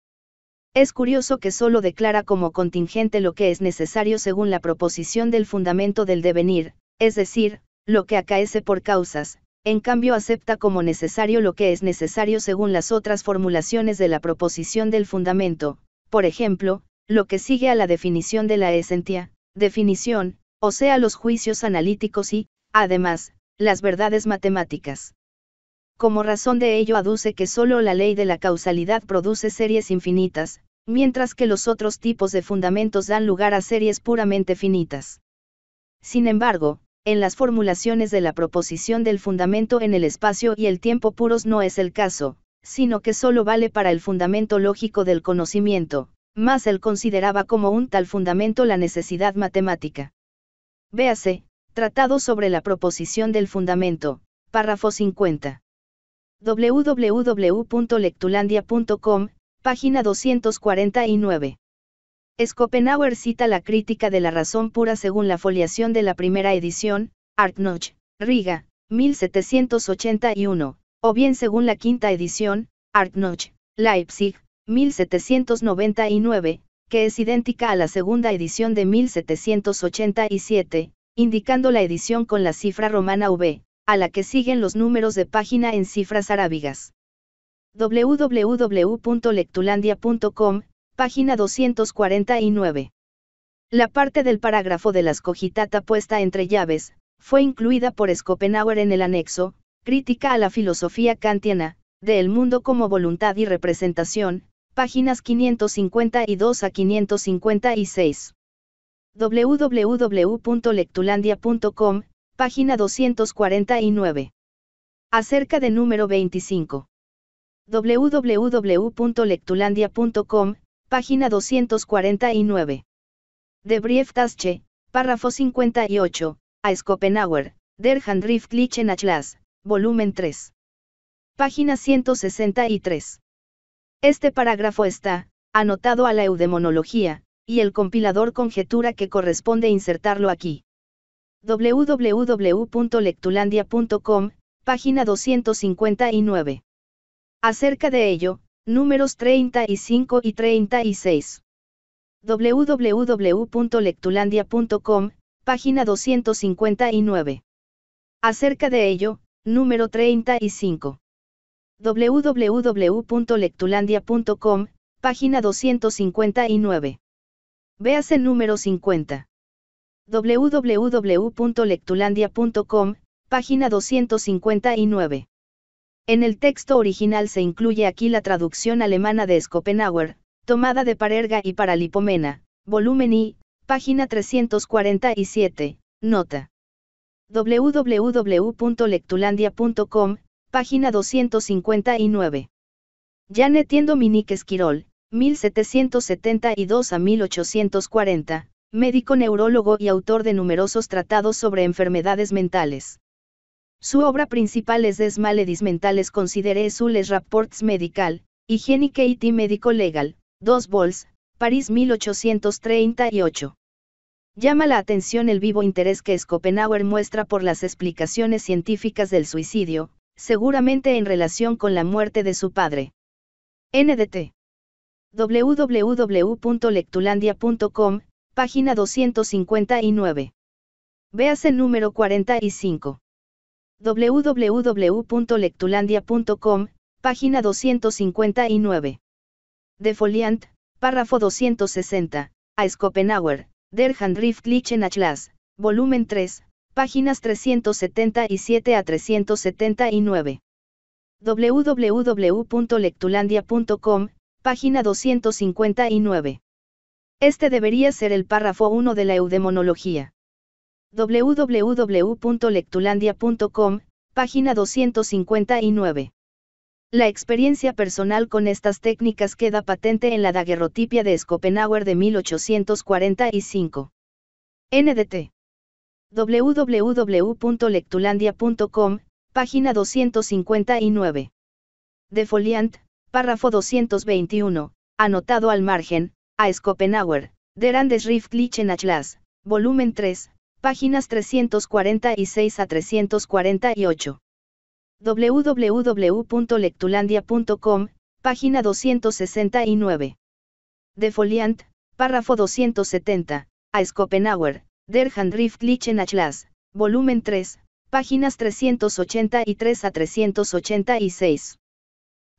Es curioso que solo declara como contingente lo que es necesario según la proposición del fundamento del devenir, es decir, lo que acaece por causas, en cambio acepta como necesario lo que es necesario según las otras formulaciones de la proposición del fundamento, por ejemplo, lo que sigue a la definición de la esencia, definición, o sea los juicios analíticos y, además, las verdades matemáticas. Como razón de ello aduce que solo la ley de la causalidad produce series infinitas, mientras que los otros tipos de fundamentos dan lugar a series puramente finitas. Sin embargo, en las formulaciones de la proposición del fundamento en el espacio y el tiempo puros no es el caso, sino que solo vale para el fundamento lógico del conocimiento, mas él consideraba como un tal fundamento la necesidad matemática. Véase, Tratado sobre la proposición del fundamento, párrafo 50. www.lectulandia.com, página 249. Schopenhauer cita la crítica de la razón pura según la foliación de la primera edición, Artnoch, Riga, 1781, o bien según la quinta edición, Artnoch, Leipzig, 1799, que es idéntica a la segunda edición de 1787, indicando la edición con la cifra romana V, a la que siguen los números de página en cifras arábigas. www.lectulandia.com, página 249. La parte del parágrafo de la cogitata puesta entre llaves, fue incluida por Schopenhauer en el anexo, Crítica a la filosofía kantiana, de el mundo como voluntad y representación, páginas 552 a 556. www.lectulandia.com, página 249. Acerca de número 25. www.lectulandia.com, página 249. De Brief Tasche, párrafo 58, a Schopenhauer, Der Handriftlichen Atlas, volumen 3. Página 163. Este parágrafo está, anotado a la eudemonología, y el compilador conjetura que corresponde insertarlo aquí. www.lectulandia.com, página 259. Acerca de ello, números 35 y 36. www.lectulandia.com, página 259. Acerca de ello, número 35 www.lectulandia.com, página 259. Véase el número 50. www.lectulandia.com, página 259. En el texto original se incluye aquí la traducción alemana de Schopenhauer, tomada de Parerga y Paralipomena, volumen I, página 347, nota www.lectulandia.com, Página 259. Janet Dominique Esquirol, 1772 a 1840, médico neurólogo y autor de numerosos tratados sobre enfermedades mentales. Su obra principal es Des maledis mentales considere su les rapports medical, Hygienique et médico legal, 2 vols, París 1838. Llama la atención el vivo interés que Schopenhauer muestra por las explicaciones científicas del suicidio, seguramente en relación con la muerte de su padre. NDT. www.lectulandia.com, página 259. Véase número 45. www.lectulandia.com, página 259. De Foliant, párrafo 260, a Schopenhauer, Der Handriff Atlas, volumen 3, Páginas 377 a 379. www.lectulandia.com, página 259. Este debería ser el párrafo 1 de la eudemonología. www.lectulandia.com, página 259. La experiencia personal con estas técnicas queda patente en la daguerrotipia de Schopenhauer de 1845. NDT www.lectulandia.com, página 259. foliant, párrafo 221, anotado al margen, a Schopenhauer, Der en Atlas, volumen 3, páginas 346 a 348. www.lectulandia.com, página 269. foliant, párrafo 270, a Schopenhauer, Der Handrift Atlas, volumen 3, páginas 383 a 386.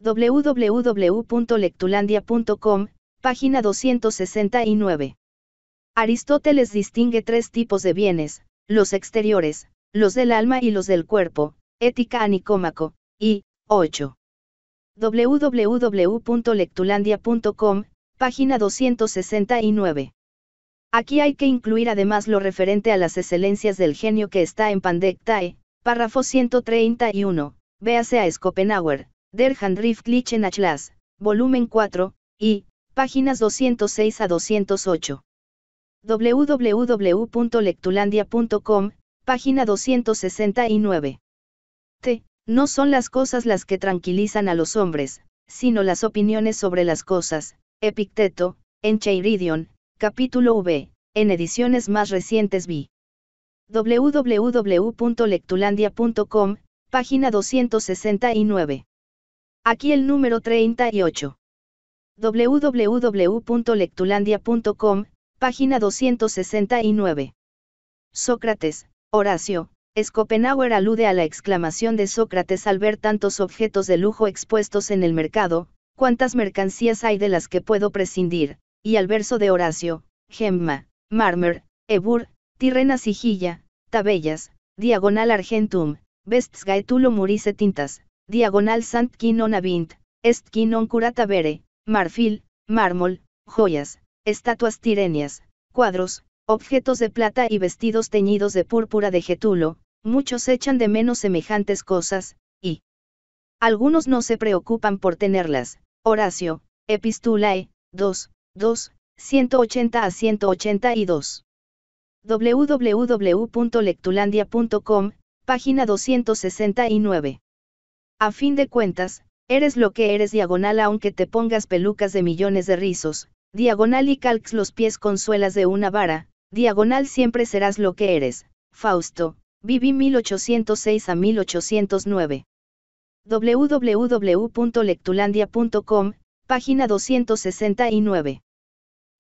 www.lectulandia.com, página 269. Aristóteles distingue tres tipos de bienes, los exteriores, los del alma y los del cuerpo, ética anicómaco, y 8. www.lectulandia.com, página 269. Aquí hay que incluir además lo referente a las excelencias del genio que está en Pandectae, párrafo 131, véase a Schopenhauer, Der Handrift Lichen volumen 4, y, páginas 206 a 208. www.lectulandia.com, página 269. T. No son las cosas las que tranquilizan a los hombres, sino las opiniones sobre las cosas. Epicteto, en Cheiridion, capítulo V, en ediciones más recientes vi. www.lectulandia.com, página 269. Aquí el número 38. www.lectulandia.com, página 269. Sócrates, Horacio, Schopenhauer alude a la exclamación de Sócrates al ver tantos objetos de lujo expuestos en el mercado, ¿cuántas mercancías hay de las que puedo prescindir? y al verso de Horacio, Gemma, Marmer, Ebur, Tirrena Sigilla, Tabellas, Diagonal Argentum, Vests Gaetulo Murice Tintas, Diagonal Sant Quinon Avint, Est Quinon Curata Vere, Marfil, Mármol, Joyas, Estatuas Tirenias, Cuadros, Objetos de plata y vestidos teñidos de púrpura de Getulo, muchos echan de menos semejantes cosas, y algunos no se preocupan por tenerlas. Horacio, Epistulae, 2, 2, 180 a 182. www.lectulandia.com, página 269. A fin de cuentas, eres lo que eres diagonal aunque te pongas pelucas de millones de rizos, diagonal y calques los pies con suelas de una vara, diagonal siempre serás lo que eres, Fausto, viví 1806 a 1809. www.lectulandia.com, página 269.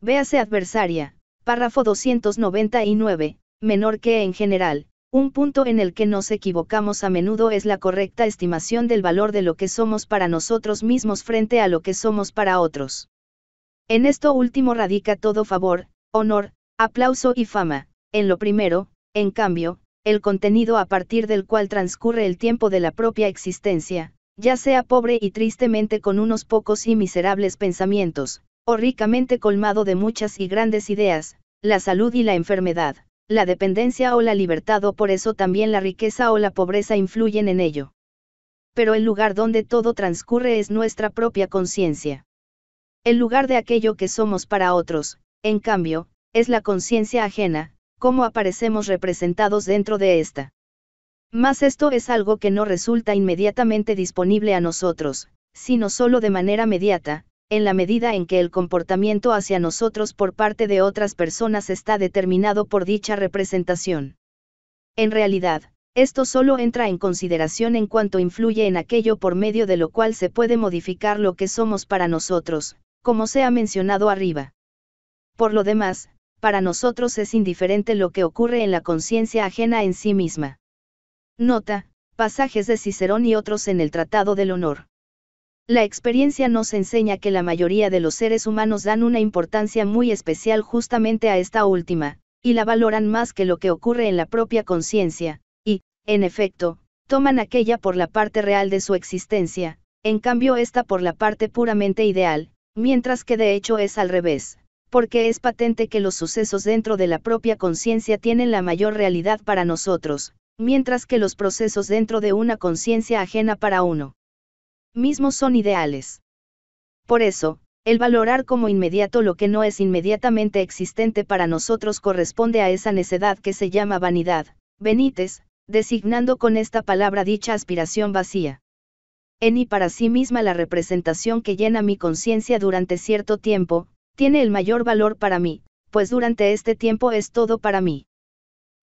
Véase adversaria, párrafo 299, menor que en general, un punto en el que nos equivocamos a menudo es la correcta estimación del valor de lo que somos para nosotros mismos frente a lo que somos para otros. En esto último radica todo favor, honor, aplauso y fama, en lo primero, en cambio, el contenido a partir del cual transcurre el tiempo de la propia existencia, ya sea pobre y tristemente con unos pocos y miserables pensamientos, o ricamente colmado de muchas y grandes ideas, la salud y la enfermedad, la dependencia o la libertad o por eso también la riqueza o la pobreza influyen en ello. Pero el lugar donde todo transcurre es nuestra propia conciencia. El lugar de aquello que somos para otros, en cambio, es la conciencia ajena, como aparecemos representados dentro de ésta. Mas esto es algo que no resulta inmediatamente disponible a nosotros, sino solo de manera mediata, en la medida en que el comportamiento hacia nosotros por parte de otras personas está determinado por dicha representación. En realidad, esto solo entra en consideración en cuanto influye en aquello por medio de lo cual se puede modificar lo que somos para nosotros, como se ha mencionado arriba. Por lo demás, para nosotros es indiferente lo que ocurre en la conciencia ajena en sí misma. Nota, pasajes de Cicerón y otros en el Tratado del Honor. La experiencia nos enseña que la mayoría de los seres humanos dan una importancia muy especial justamente a esta última, y la valoran más que lo que ocurre en la propia conciencia, y, en efecto, toman aquella por la parte real de su existencia, en cambio esta por la parte puramente ideal, mientras que de hecho es al revés, porque es patente que los sucesos dentro de la propia conciencia tienen la mayor realidad para nosotros, mientras que los procesos dentro de una conciencia ajena para uno mismos son ideales. Por eso, el valorar como inmediato lo que no es inmediatamente existente para nosotros corresponde a esa necedad que se llama vanidad, Benítez, designando con esta palabra dicha aspiración vacía. En y para sí misma la representación que llena mi conciencia durante cierto tiempo, tiene el mayor valor para mí, pues durante este tiempo es todo para mí.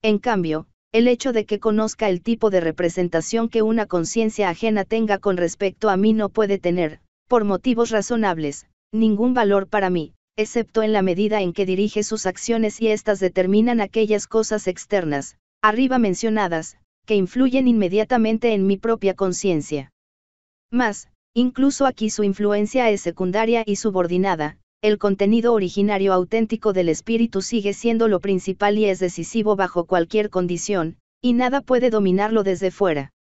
En cambio, el hecho de que conozca el tipo de representación que una conciencia ajena tenga con respecto a mí no puede tener, por motivos razonables, ningún valor para mí, excepto en la medida en que dirige sus acciones y éstas determinan aquellas cosas externas, arriba mencionadas, que influyen inmediatamente en mi propia conciencia. Más, incluso aquí su influencia es secundaria y subordinada, el contenido originario auténtico del espíritu sigue siendo lo principal y es decisivo bajo cualquier condición, y nada puede dominarlo desde fuera.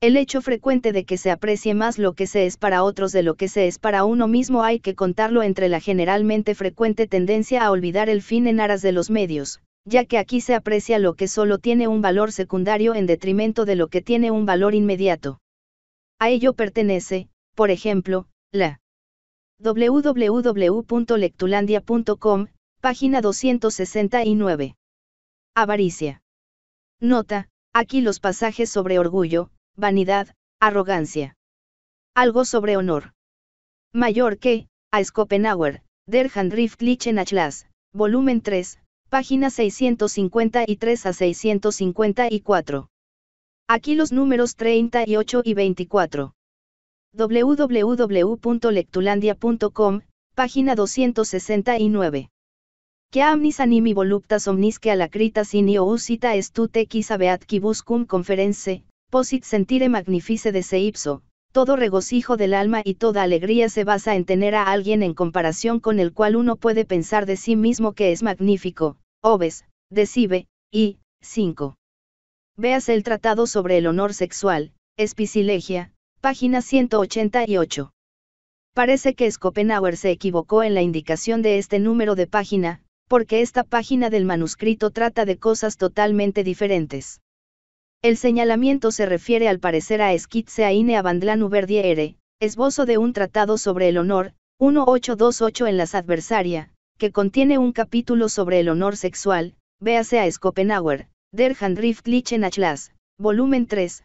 El hecho frecuente de que se aprecie más lo que se es para otros de lo que se es para uno mismo hay que contarlo entre la generalmente frecuente tendencia a olvidar el fin en aras de los medios, ya que aquí se aprecia lo que solo tiene un valor secundario en detrimento de lo que tiene un valor inmediato. A ello pertenece, por ejemplo, la www.lectulandia.com, página 269. Avaricia. Nota, aquí los pasajes sobre orgullo, vanidad, arrogancia. Algo sobre honor. Mayor que, a Schopenhauer, Der Handriftlichen Atlas, volumen 3, página 653 a 654. Aquí los números 38 y 24 www.lectulandia.com, página 269. Que amnis animi voluptas omnisque que alacritas usita est estut te abeat quibuscum conference, posit sentire magnifice de se todo regocijo del alma y toda alegría se basa en tener a alguien en comparación con el cual uno puede pensar de sí mismo que es magnífico, obes, Decibe, y 5. Veas el Tratado sobre el Honor Sexual, Espicilegia, Página 188. Parece que Schopenhauer se equivocó en la indicación de este número de página, porque esta página del manuscrito trata de cosas totalmente diferentes. El señalamiento se refiere al parecer a Esquitze Aine e Abandlan esbozo de un tratado sobre el honor, 1828 en las adversaria, que contiene un capítulo sobre el honor sexual, véase a Schopenhauer, Der Handriftlichen Atlas, volumen 3,